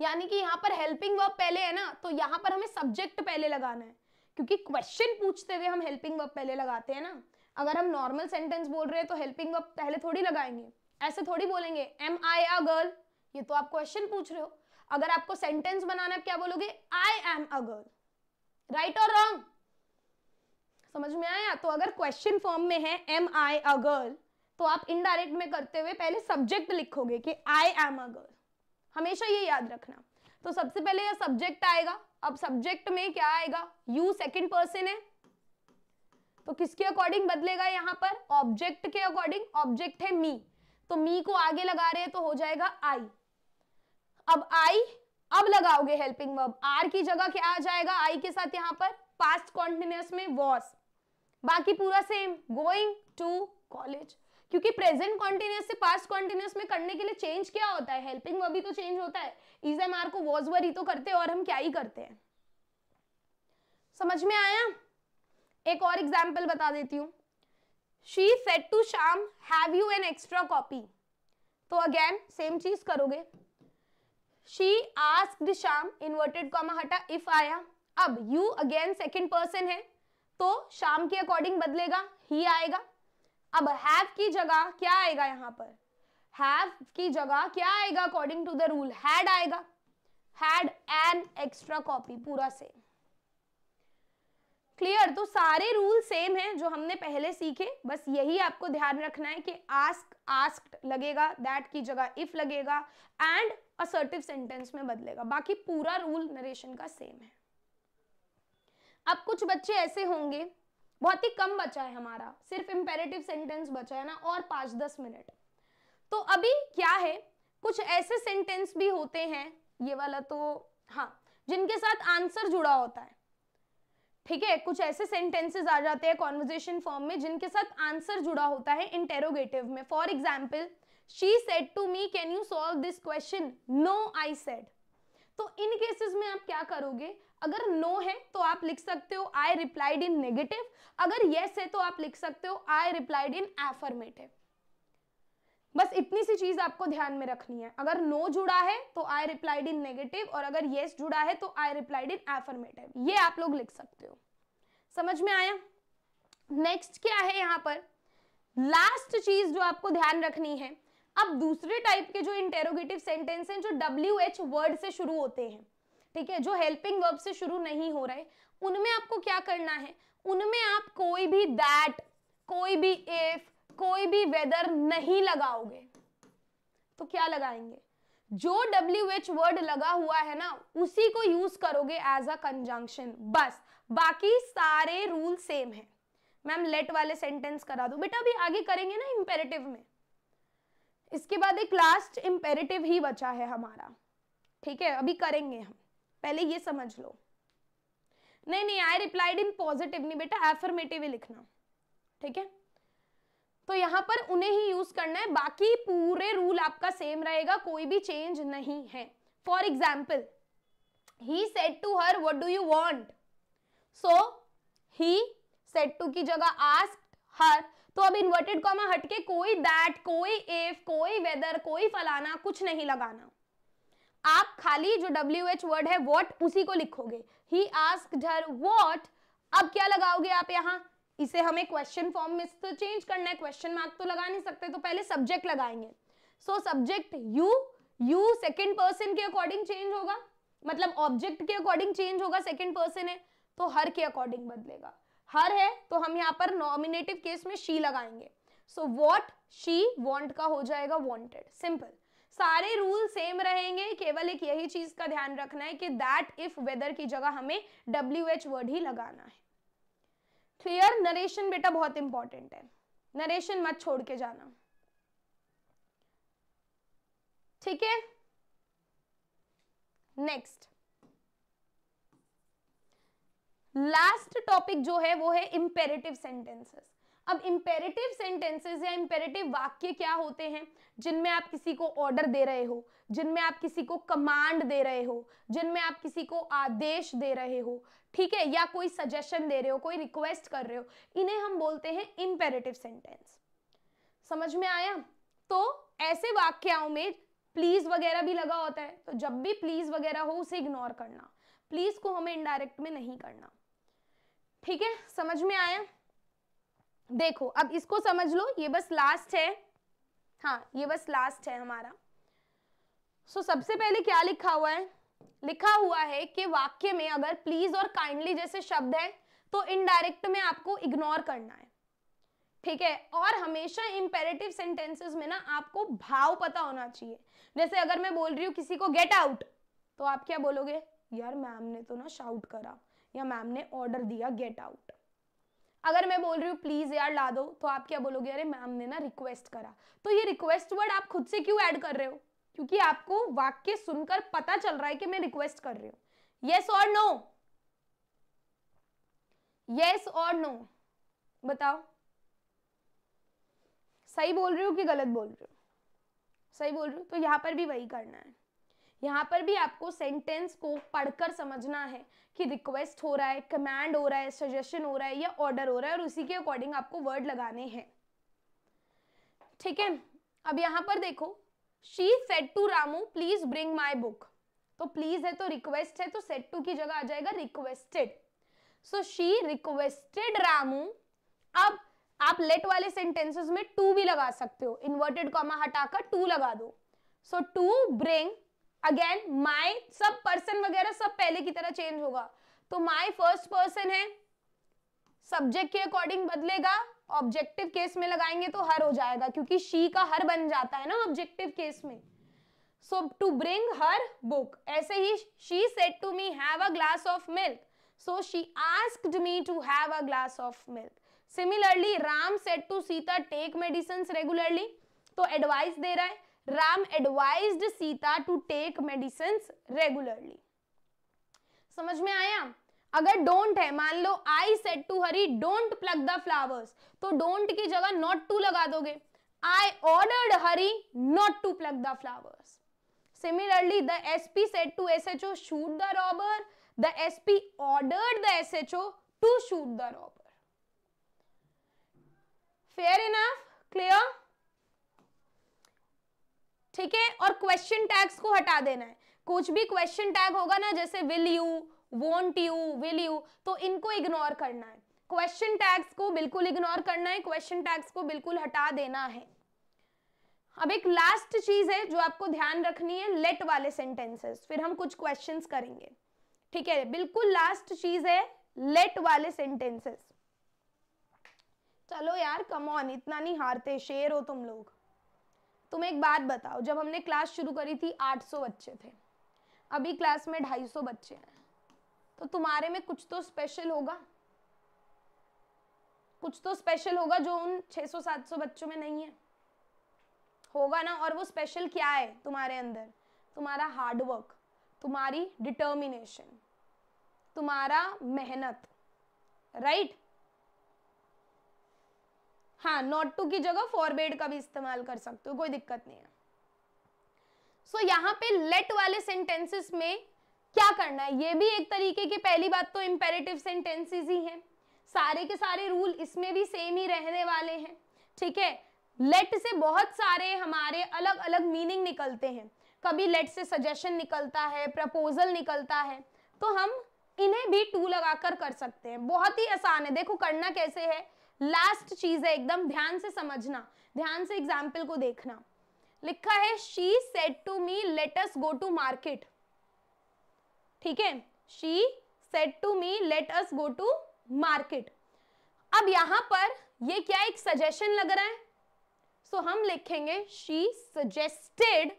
यानी कि यहाँ पर हेल्पिंग वर्ब पहले है ना तो यहाँ पर हमें सब्जेक्ट पहले लगाना है क्योंकि क्वेश्चन पूछते हुए हम हेल्पिंग वर्ब पहले लगाते हैं ना अगर हम नॉर्मल सेंटेंस बोल रहे हैं तो हेल्पिंग वर्ब पहले थोड़ी लगाएंगे ऐसे थोड़ी बोलेंगे एम आई अ गर्ल ये तो आप क्वेश्चन पूछ रहे हो अगर आपको सेंटेंस बनाना है आप क्या बोलोगे I am a girl right और रॉन्ग समझ में आया तो अगर क्वेश्चन फॉर्म में है एम आई अ गर्ल तो आप इनडायरेक्ट में करते हुए पहले सब्जेक्ट लिखोगे कि आई एम अ गर्ल हमेशा ये याद रखना तो सबसे पहले यह सब्जेक्ट आएगा अब सब्जेक्ट में क्या आएगा यू सेकेंड पर्सन है तो किसके अकॉर्डिंग बदलेगा यहाँ पर ऑब्जेक्ट के अकॉर्डिंग ऑब्जेक्ट है मी तो मी को आगे लगा रहे हैं तो हो जाएगा आई अब आई अब लगाओगे हेल्पिंग वर्ब आर की जगह क्या आ जाएगा आई के साथ यहाँ पर पास्ट कॉन्टिन्यूस में वॉस बाकी पूरा सेम गोइंग टू कॉलेज क्योंकि प्रेजेंट कॉन्टिन्यूस से पास्ट कॉन्टिन्यूस में करने के लिए चेंज क्या होता है हेल्पिंग वर्ब ही तो चेंज होता है इज एम आर को वॉज वर ही तो करते हैं और हम क्या ही करते हैं समझ में आया एक और एग्जाम्पल बता देती हूँ she said to Sham have you an extra copy तो अगेन सेम चीज करोगे she asked Sham inverted comma हटा इफ आया अब यू अगेन सेकंड पर्सन है तो शाम के अकॉर्डिंग बदलेगा ही आएगा अब हैव की जगह क्या आएगा यहाँ पर हैव की जगह क्या आएगा according to the rule had आएगा हैड एन एक्स्ट्रा कॉपी पूरा सेम क्लियर तो सारे रूल सेम है जो हमने पहले सीखे बस यही आपको ध्यान रखना है कि आस्क आस्क्ड लगेगा दैट की जगह इफ लगेगा एंड असर्टिव सेंटेंस में बदलेगा बाकी पूरा रूल नरेशन का सेम है अब कुछ बच्चे ऐसे होंगे बहुत ही कम बचा है हमारा सिर्फ इम्पेरेटिव सेंटेंस बचा है ना और पांच दस मिनट तो अभी क्या है कुछ ऐसे सेंटेंस भी होते हैं ये वाला तो हाँ जिनके साथ आंसर जुड़ा होता है ठीक है कुछ ऐसे सेंटेंसेस आ जाते हैं कॉन्वर्जेशन फॉर्म में जिनके साथ आंसर जुड़ा होता है इंटेरोगेटिव में for example she said to me can you solve this question no I said तो इन केसेस में आप क्या करोगे अगर नो no है तो आप लिख सकते हो आई रिप्लाइड इन नेगेटिव अगर येस yes है तो आप लिख सकते हो आई रिप्लाइड इन एफर्मेटिव बस इतनी सी चीज आपको ध्यान में रखनी है अगर नो जुड़ा है तो आई रिप्लाइड इन नेगेटिव और अगर येस yes जुड़ा है तो आई रिप्लाइड इन एफर्मेटिव ये आप लोग लिख सकते हो समझ में आया नेक्स्ट क्या है यहाँ पर लास्ट चीज जो आपको ध्यान रखनी है अब दूसरे टाइप के जो इंटेरोगेटिव सेंटेंस हैं जो डब्ल्यू एच वर्ड से शुरू होते हैं ठीक है जो हेल्पिंग वर्ब से शुरू नहीं हो रहे उनमें आपको क्या करना है उनमें आप कोई भी दैट कोई भी इफ कोई भी वेदर नहीं लगाओगे तो क्या लगाएंगे जो डब्ल्यू एच वर्ड लगा हुआ है ना उसी को यूज करोगे एज अ कंजंक्शन बस बाकी सारे रूल सेम है मैम लेट वाले सेंटेंस करा दो बेटा अभी आगे करेंगे ना इंपेरेटिव में इसके बाद एक लास्ट इंपेरेटिव ही बचा है हमारा ठीक है अभी करेंगे हम पहले ये समझ लो नहीं नहीं आई रिप्लाइड इन पॉजिटिव नहीं बेटा एफर्मेटिव ही लिखना ठीक है तो यहाँ पर उन्हें ही यूज करना है बाकी पूरे रूल आपका सेम रहेगा कोई भी चेंज नहीं है for example he said to her what do you want so he said to की जगह आस्क हर तो अब इन्वर्टेड कॉमा हटके कोई दैट कोई इफ कोई वेदर कोई फलाना कुछ नहीं लगाना आप खाली जो डब्ल्यू एच वर्ड है वॉट उसी को लिखोगे ही आस्क हर वॉट अब क्या लगाओगे आप यहाँ इसे हमें क्वेश्चन फॉर्म में तो चेंज करना है क्वेश्चन मार्क तो लगा नहीं सकते तो पहले सब्जेक्ट लगाएंगे so subject you you second person के अकॉर्डिंग चेंज होगा मतलब ऑब्जेक्ट के अकॉर्डिंग चेंज होगा सेकेंड पर्सन है तो हर के अकॉर्डिंग बदलेगा हर है तो हम यहाँ पर नॉमिनेटिव केस में शी लगाएंगे सो वॉट शी वॉन्ट का हो जाएगा वॉन्टेड सिंपल सारे रूल सेम रहेंगे केवल एक यही चीज का ध्यान रखना है कि दैट इफ वेदर की जगह हमें डब्ल्यू एच वर्ड ही लगाना है क्लियर नरेशन बेटा बहुत इंपॉर्टेंट है नरेशन मत छोड़ के जाना ठीक है नेक्स्ट लास्ट टॉपिक जो है वो है इम्पेरेटिव सेंटेंसेस अब इंपेरेटिव सेंटेंसेस या इम्पेरेटिव वाक्य क्या होते हैं जिनमें आप किसी को ऑर्डर दे रहे हो जिनमें आप किसी को कमांड दे रहे हो जिनमें आप किसी को आदेश दे रहे हो ठीक है या कोई सजेशन दे रहे हो कोई रिक्वेस्ट कर रहे हो इन्हें हम बोलते हैं इम्पेरेटिव सेंटेंस समझ में आया तो ऐसे वाक्याओं में प्लीज वगैरह भी लगा होता है तो जब भी प्लीज वगैरह हो उसे इग्नोर करना प्लीज को हमें इनडायरेक्ट में नहीं करना ठीक है समझ में आया देखो अब इसको समझ लो ये बस लास्ट है हाँ ये बस लास्ट है हमारा सो so, सबसे पहले क्या लिखा हुआ है लिखा हुआ है कि वाक्य में अगर प्लीज और काइंडली जैसे शब्द है तो इनडायरेक्ट में आपको इग्नोर करना है ठीक है और हमेशा इंपेरेटिव सेंटेंसेस में ना आपको भाव पता होना चाहिए जैसे अगर मैं बोल रही हूँ किसी को गेट आउट तो आप क्या बोलोगे यार मैम ने तो ना शाउट करा या मैम ने ऑर्डर दिया गेट आउट अगर मैं बोल रही हूँ प्लीज यार ला दो तो आप क्या बोलोगे अरे मैम ने ना रिक्वेस्ट करा तो ये रिक्वेस्ट वर्ड आप खुद से क्यों ऐड कर रहे हो क्योंकि आपको वाक्य सुनकर पता चल रहा है कि मैं रिक्वेस्ट कर रही हूं यस और नो यस और नो बताओ सही बोल रही हूँ कि गलत बोल रही हूँ सही बोल रही हूँ तो यहाँ पर भी वही करना है यहाँ पर भी आपको सेंटेंस को पढ़कर समझना है कि रिक्वेस्ट हो रहा है कमांड हो रहा है सजेशन हो रहा है या ऑर्डर हो रहा है और उसी के अकॉर्डिंग आपको वर्ड लगाने हैं ठीक है अब यहाँ पर देखो she said to Ramu please bring my book तो प्लीज है तो रिक्वेस्ट है तो सेट टू की जगह आ जाएगा requested so she requested Ramu अब आप लेट वाले सेंटेंसेस में टू भी लगा सकते हो इन्वर्टेड कॉमा हटाकर टू लगा दो so to bring again my सब पर्सन वगैरह सब पहले की तरह चेंज होगा तो माई फर्स्ट पर्सन है सब्जेक्ट के अकॉर्डिंग बदलेगा ऑब्जेक्टिव केस में लगाएंगे तो हर हो जाएगा क्योंकि शी का हर बन जाता है ना ऑब्जेक्टिव केस में so to bring her book ऐसे ही she said to me have a glass of milk so she asked me to have a glass of milk similarly Ram said to Sita take medicine regularly तो advice दे रहा है Ram advised Sita to take medicine regularly समझ में आया अगर don't है मान लो I said to Hari don't pluck the flowers तो डोंट की जगह नॉट टू लगा दोगे I ordered Hari not to pluck the flowers similarly the sp said to sho shoot द robber the the S H O to shoot the robber fair enough clear ठीक है और question tags को हटा देना है कुछ भी क्वेश्चन टैग होगा ना जैसे will you won't you will you तो इनको इग्नोर करना है क्वेश्चन टैग्स को बिल्कुल इग्नोर करना है क्वेश्चन टैग्स को बिल्कुल हटा देना है अब एक लास्ट चीज है जो आपको ध्यान रखनी है लेट वाले सेंटेंसेस फिर हम कुछ क्वेश्चंस करेंगे ठीक है बिल्कुल लास्ट चीज है लेट वाले सेंटेंसेस चलो यार कम ऑन इतना नहीं हारते शेर हो तुम लोग तुम एक बात बताओ जब हमने क्लास शुरू करी थी 800 बच्चे थे अभी क्लास में 250 बच्चे हैं तो तुम्हारे में कुछ तो स्पेशल होगा कुछ तो स्पेशल होगा जो उन 600-700 बच्चों में नहीं है होगा ना और वो स्पेशल क्या है तुम्हारे अंदर तुम्हारा हार्डवर्क तुम्हारी डिटर्मिनेशन तुम्हारा मेहनत राइट हाँ नॉट टू की जगह फॉरबेड का भी इस्तेमाल कर सकते हो कोई दिक्कत नहीं है सो so, यहाँ पे लेट वाले सेंटेंसेस में क्या करना है ये भी एक तरीके की पहली बात तो इम्पेरेटिव सेंटेंसेज ही हैं सारे के सारे रूल इसमें भी सेम ही रहने वाले हैं ठीक है लेट से बहुत सारे हमारे अलग अलग मीनिंग निकलते हैं कभी लेट से सजेशन निकलता है प्रपोजल निकलता है तो हम इन्हें भी टू लगाकर कर सकते हैं बहुत ही आसान है देखो करना कैसे है लास्ट चीज है एकदम ध्यान से समझना ध्यान से एग्जाम्पल को देखना लिखा है she said to me let's go to market ठीक है she said to me let us go to market अब यहां पर ये क्या एक सजेशन लग रहा है सो so, हम लिखेंगे शी सजेस्टेड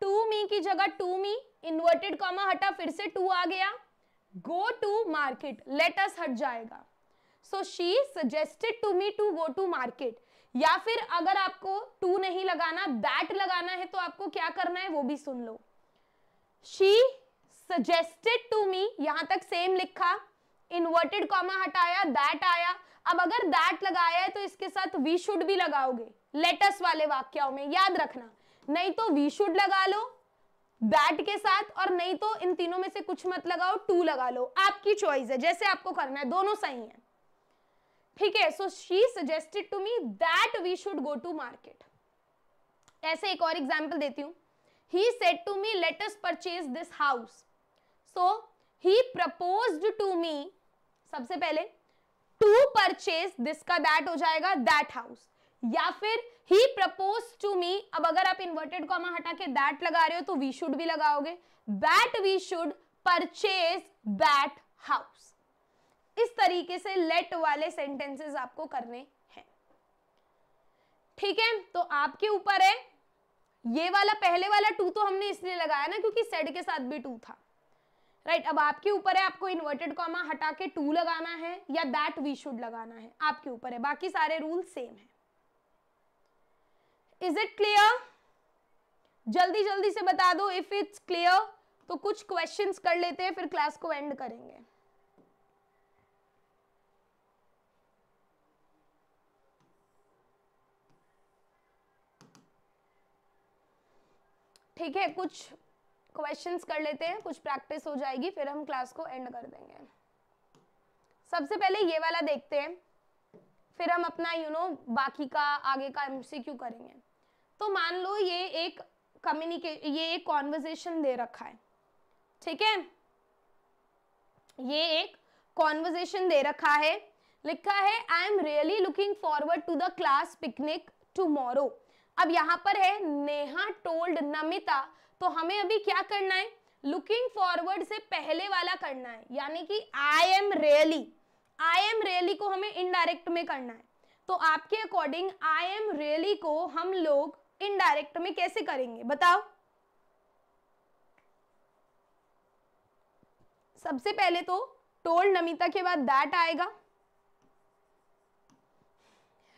टू मी की जगह टू मी इन्वर्टेड कॉमा हटा फिर से टू आ गया go to market let us हट जाएगा so she suggested to me to go to market या फिर अगर आपको टू नहीं लगाना दैट लगाना है तो आपको क्या करना है वो भी सुन लो शी सजेस्टेड टू मी यहां तक सेम लिखा इनवर्टेड कॉमा हटाया दैट आया अब अगर दैट लगाया है तो इसके साथ वी शुड भी लगाओगे लेटस वाले वाक्यों में याद रखना नहीं तो वी शुड लगा लो दैट के साथ और नहीं तो इन तीनों में से कुछ मत लगाओ टू लगा लो आपकी चॉइस है जैसे आपको करना है दोनों सही है ठीक है so she suggested to me that we should go to market ऐसे एक और एग्जाम्पल देती हूँ he said to me let's purchase this house so he propose to me सबसे पहले टू परचेज दिस का दैट हो जाएगा दैट हाउस या फिर ही प्रपोज टू मी अब अगर आप इन्वर्टेड कॉमा हटा के दैट लगा रहे हो तो वी शुड भी लगाओगे that we should purchase that house इस तरीके से लेट वाले सेंटेंसेस आपको करने हैं ठीक है तो आपके ऊपर है ये वाला पहले वाला टू तो हमने इसलिए लगाया ना क्योंकि सेड के साथ भी टू था राइट right, अब आपके ऊपर है आपको इन्वर्टेड कॉमा हटा के टू लगाना है या दैट वी शुड लगाना है आपके ऊपर है बाकी सारे रूल सेम है इज इट क्लियर जल्दी जल्दी से बता दो इफ इट्स क्लियर तो कुछ क्वेश्चंस कर लेते हैं फिर क्लास को एंड करेंगे ठीक है कुछ क्वेश्चंस कर लेते हैं कुछ प्रैक्टिस हो जाएगी फिर हम क्लास को एंड कर देंगे सबसे पहले ये वाला देखते हैं फिर हम अपना यू you नो know, बाकी का आगे का एमसीक्यू करेंगे तो मान लो ये एक कम्युनिके ये एक कॉन्वर्जेशन दे रखा है ठीक है ये एक कॉन्वर्जेशन दे रखा है लिखा है I am really looking forward to the class picnic tomorrow अब यहाँ पर है नेहा टोल्ड नमिता तो हमें अभी क्या करना है लुकिंग फॉरवर्ड से पहले वाला करना है यानी कि I am really I am really को हमें इनडायरेक्ट में करना है तो आपके अकॉर्डिंग आई एम रियली को हम लोग इनडायरेक्ट में कैसे करेंगे बताओ सबसे पहले तो टोल नमिता के बाद दैट आएगा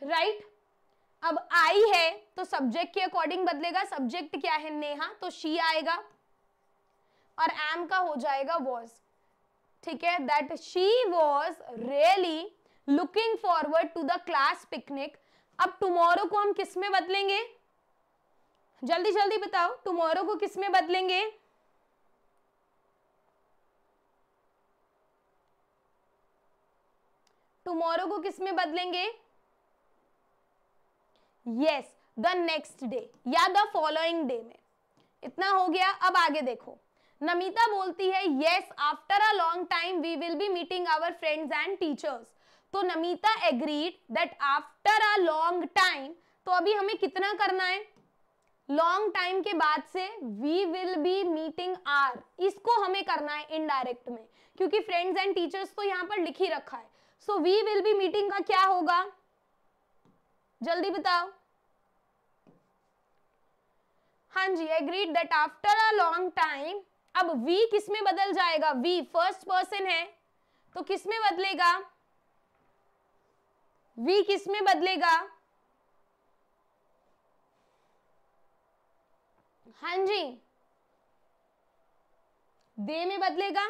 राइट right? अब आई है तो सब्जेक्ट के अकॉर्डिंग बदलेगा सब्जेक्ट क्या है नेहा तो शी आएगा और एम का हो जाएगा वॉज ठीक है that she was really looking forward to the class picnic अब टुमोरो को हम किस में बदलेंगे जल्दी जल्दी बताओ टुमोरो को किस में बदलेंगे टुमोरो को किस में बदलेंगे यस द नेक्स्ट डे या द फॉलोइंग डे में इतना हो गया अब आगे देखो नमिता बोलती है yes after a long time we will be meeting our friends and teachers तो Namita agreed that after a long time तो अभी हमें कितना करना है लॉन्ग टाइम के बाद से we will be meeting are इसको हमें करना है इनडायरेक्ट में क्योंकि फ्रेंड्स एंड टीचर्स तो यहाँ पर लिख ही रखा है so we will be meeting का क्या होगा जल्दी बताओ हाँ जी agreed that after a long time अब वी किस में बदल जाएगा वी फर्स्ट पर्सन है तो किस में बदलेगा वी किस में बदलेगा हाँ जी दे में बदलेगा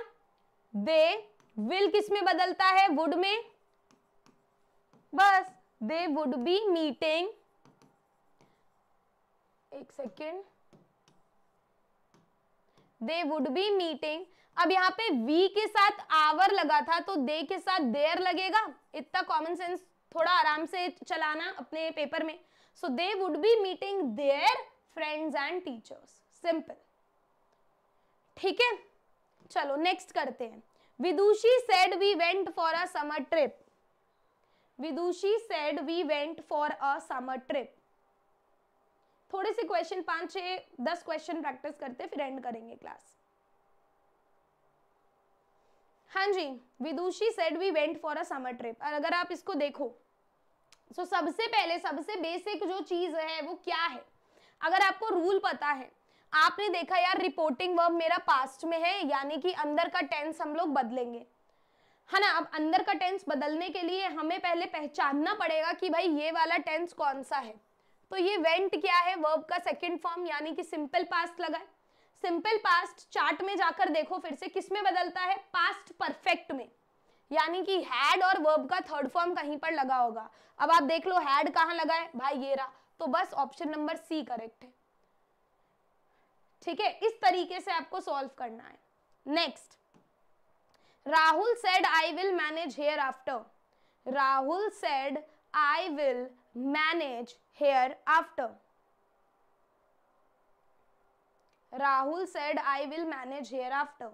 दे विल किस में बदलता है वुड में बस they would be meeting एक second they would be meeting अब यहाँ पे वी के साथ आवर लगा था तो दे के साथ देयर लगेगा इतना कॉमन सेंस थोड़ा आराम से चलाना अपने पेपर में so they would be meeting their friends and teachers simple ठीक है चलो नेक्स्ट करते हैं Vidushi said we went for a summer trip Vidushi said we went for a summer trip थोड़े से क्वेश्चन पांच छह दस क्वेश्चन प्रैक्टिस करते फिर एंड करेंगे क्लास हाँ जी Vidushi said we went for a summer trip और अगर आप इसको देखो सो तो so, सबसे पहले सबसे बेसिक जो चीज है वो क्या है अगर आपको रूल पता है आपने देखा यार रिपोर्टिंग वर्ब मेरा पास्ट में है यानी कि अंदर का टेंस हम लोग बदलेंगे है ना अब अंदर का टेंस बदलने के लिए हमें पहले पहचानना पड़ेगा कि भाई ये वाला टेंस कौन सा है तो ये वेंट क्या है वर्ब का सेकेंड फॉर्म यानी कि सिंपल पास्ट लगाए सिंपल पास्ट चार्ट में जाकर देखो फिर से किस में बदलता है पास्ट परफेक्ट में यानी कि हैड और वर्ब का थर्ड फॉर्म कहीं पर लगा होगा अब आप देख लो हैड कहां लगा है भाई ये रहा तो बस ऑप्शन नंबर सी करेक्ट है ठीक है इस तरीके से आपको सॉल्व करना है next I will manage hereafter Rahul said I will manage hereafter Rahul said I will manage hereafter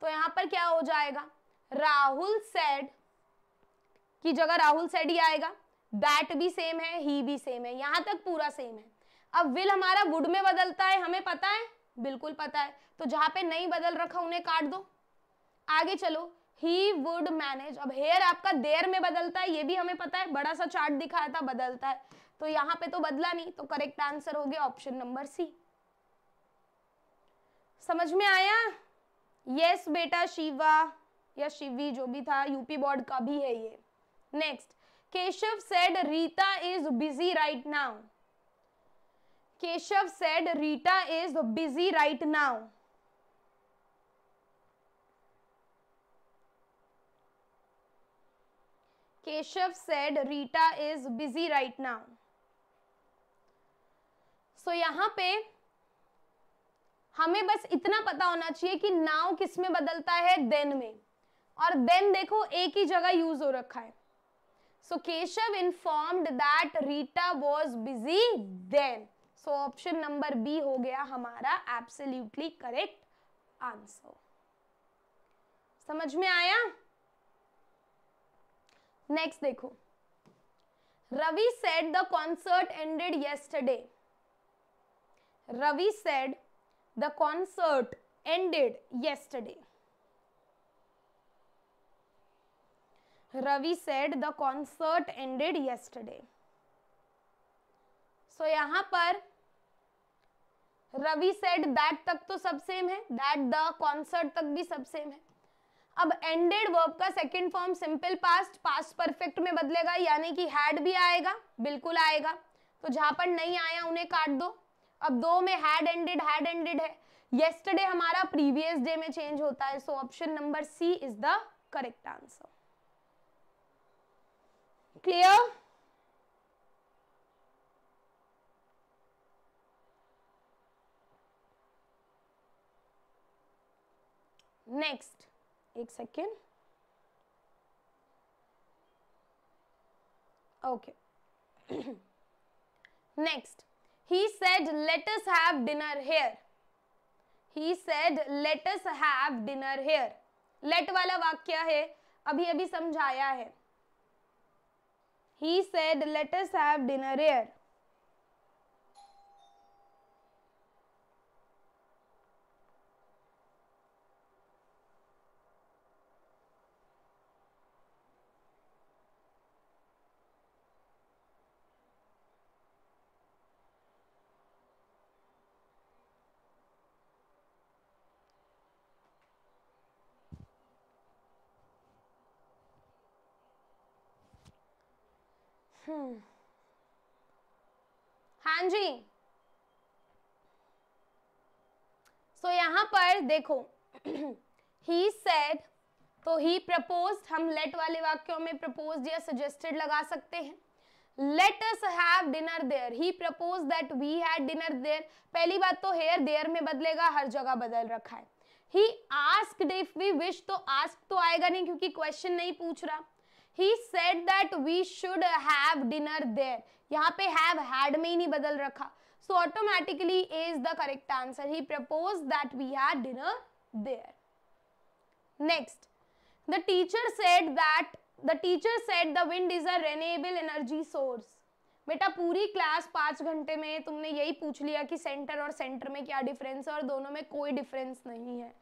तो यहाँ पर क्या हो जाएगा राहुल सेड की जगह राहुल सेड ही आएगा दैट भी सेम है ही भी सेम है यहाँ तक पूरा सेम है अब विल हमारा वुड में बदलता है हमें पता है बिल्कुल पता है तो जहां पे नहीं बदल रखा उन्हें काट दो आगे चलो ही वुड मैनेज अब हेयर आपका देर में बदलता है ये भी हमें पता है बड़ा सा चार्ट दिखाया था बदलता है तो यहाँ पे तो बदला नहीं तो करेक्ट आंसर हो गया ऑप्शन नंबर सी समझ में आया यस बेटा शिवा या शिवी जो भी था यूपी बोर्ड का भी है ये next Keshav said Rita is busy right now Keshav said Rita is busy right now Keshav said Rita is busy right now so यहाँ पे हमें बस इतना पता होना चाहिए कि नाउ किस में बदलता है देन में और देन देखो एक ही जगह यूज हो रखा है so Keshav informed that Rita was busy then so option number B हो गया हमारा एब्सोल्युटली करेक्ट आंसर समझ में आया नेक्स्ट देखो Ravi said the concert ended yesterday Ravi said the concert ended yesterday Ravi said the concert ended yesterday so यहां पर रवि सेड दैट तक तो सब सेम है दैट द कॉन्सर्ट तक भी सब सेम है अब एंडेड वर्ब का second form simple past past perfect में बदलेगा यानी कि हैड भी आएगा बिल्कुल आएगा तो जहां पर नहीं आया उन्हें काट दो अब दो में हैड एंडेड हैड एंडेड है येस्टरडे हमारा प्रीवियस डे में चेंज होता है so option number C is the correct answer clear next एक second okay next he said let us have dinner here he said let us have dinner here let वाला वाक्य है अभी अभी समझाया है he said let us have dinner here हाँ जी सो so, यहां पर देखो ही सेड तो ही प्रपोज हम लेट वाले वाक्यों में प्रपोज या सजेस्टेड लगा सकते हैं let us have dinner there he propose that we had dinner there पहली बात तो हेयर देयर में बदलेगा हर जगह बदल रखा है he ask if we wish तो आस्क तो आएगा नहीं क्योंकि क्वेश्चन नहीं पूछ रहा he said that we should have dinner there यहाँ पे हैव हैड में ही नहीं बदल रखा so automatically is the correct answer he propose that we had dinner there next the teacher said that the teacher said the wind is a renewable energy source बेटा पूरी class पाँच घंटे में तुमने यही पूछ लिया कि सेंटर और सेंटर में क्या डिफरेंस है और दोनों में कोई डिफरेंस नहीं है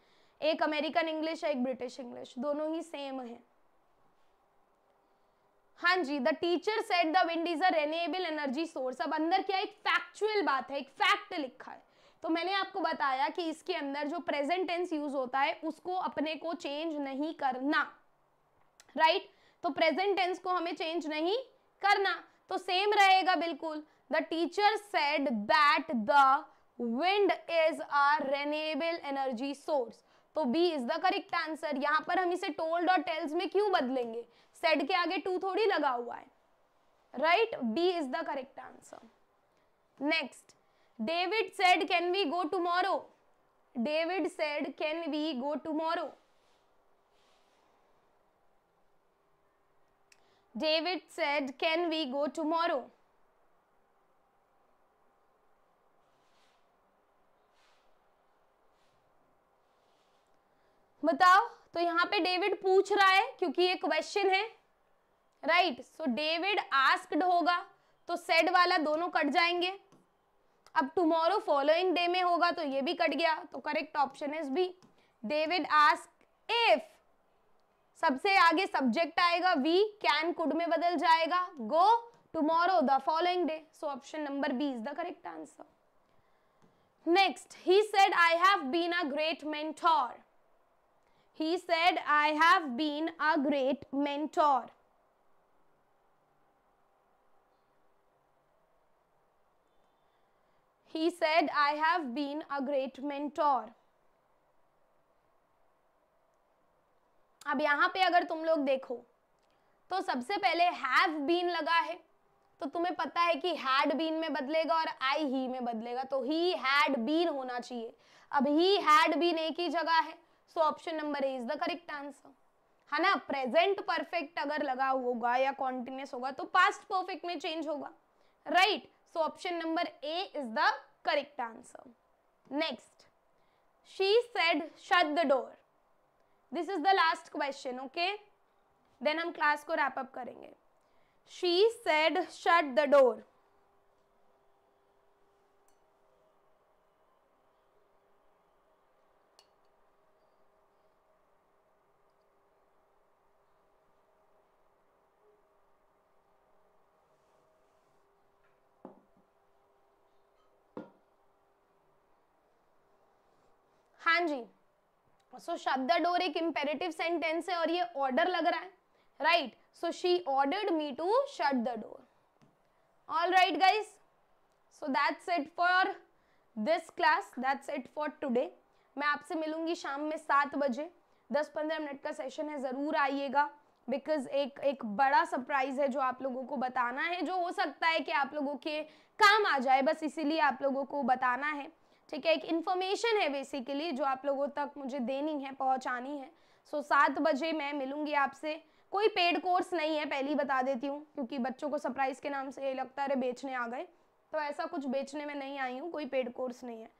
एक अमेरिकन इंग्लिश है एक ब्रिटिश इंग्लिश दोनों ही सेम है हाँ जी the teacher said the wind is a renewable energy source अब अंदर क्या एक फैक्चुअल बात है एक फैक्ट लिखा है तो मैंने आपको बताया कि इसके अंदर जो प्रेजेंट टेंस यूज होता है उसको अपने को चेंज नहीं करना राइट right? तो प्रेजेंट टेंस को हमें चेंज नहीं करना तो सेम रहेगा बिल्कुल the teacher said that the wind is a renewable energy source तो B is the correct answer यहां पर हम इसे टोल्ड और टेल्स में क्यों बदलेंगे सेड के आगे टू थोड़ी लगा हुआ है right B is the correct answer next David said can we go morrow David said can we go David said can we go tomorrow बताओ तो यहाँ पे डेविड पूछ रहा है क्योंकि ये क्वेश्चन है राइट सो डेविड आस्क्ड होगा तो सेड वाला दोनों कट जाएंगे अब टुमारो फॉलोइंग डे में होगा तो ये भी कट गया तो correct option is B David ask if सबसे आगे सब्जेक्ट आएगा वी कैन कुड में बदल जाएगा go tomorrow the following day so option number B is the correct answer next he said I have been a great mentor He said, I have been a great mentor. He said, I have been a great mentor. अब यहां पे अगर तुम लोग देखो तो सबसे पहले हैव बीन लगा है तो तुम्हें पता है कि हैड बीन में बदलेगा और आई ही में बदलेगा तो ही हैड बीन होना चाहिए अब ही हैड बीन एक ही जगह है so option number A is the correct answer है ना प्रेजेंट परफेक्ट अगर लगा होगा या कॉन्टिन्यूस होगा तो पास्ट परफेक्ट में चेंज होगा right so option number A is the correct answer next she said shut the door this is the last question okay then हम क्लास को wrap up करेंगे she said shut the door हाँ जी so so, door एक imperative sentence है और ये order लग रहा है right so she ordered me to shut the door all right guys so that's it for this class that's it for today मैं आपसे मिलूंगी शाम में सात बजे दस पंद्रह मिनट का सेशन है ज़रूर आइएगा बिकॉज एक एक बड़ा सरप्राइज है जो आप लोगों को बताना है जो हो सकता है कि आप लोगों के काम आ जाए बस इसीलिए आप लोगों को बताना है ठीक है एक इन्फॉर्मेशन है बेसिकली जो आप लोगों तक मुझे देनी है पहुंचानी है सो so, सात बजे मैं मिलूंगी आपसे कोई पेड कोर्स नहीं है पहली बता देती हूँ क्योंकि बच्चों को सरप्राइज के नाम से ये लगता है बेचने आ गए तो ऐसा कुछ बेचने में नहीं आई हूँ कोई पेड कोर्स नहीं है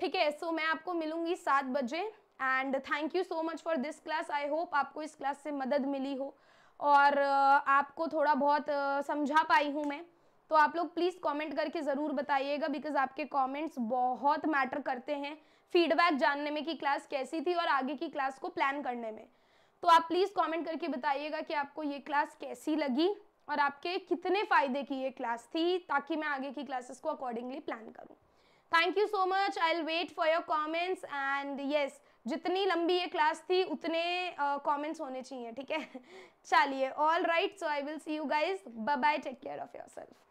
ठीक है सो मैं आपको मिलूंगी सात बजे and thank you so much for this class I hope आपको इस क्लास से मदद मिली हो और आपको थोड़ा बहुत समझा पाई हूँ मैं तो आप लोग प्लीज़ कमेंट करके ज़रूर बताइएगा बिकॉज आपके कमेंट्स बहुत मैटर करते हैं फीडबैक जानने में कि क्लास कैसी थी और आगे की क्लास को प्लान करने में तो आप प्लीज़ कमेंट करके बताइएगा कि आपको ये क्लास कैसी लगी और आपके कितने फ़ायदे की ये क्लास थी ताकि मैं आगे की क्लासेस को अकॉर्डिंगली प्लान करूँ thank you so much I will wait for your comments and yes जितनी लंबी ये क्लास थी उतने कॉमेंट्स uh, होने चाहिए ठीक है चलिए all right so I will see you guys bye take care of your self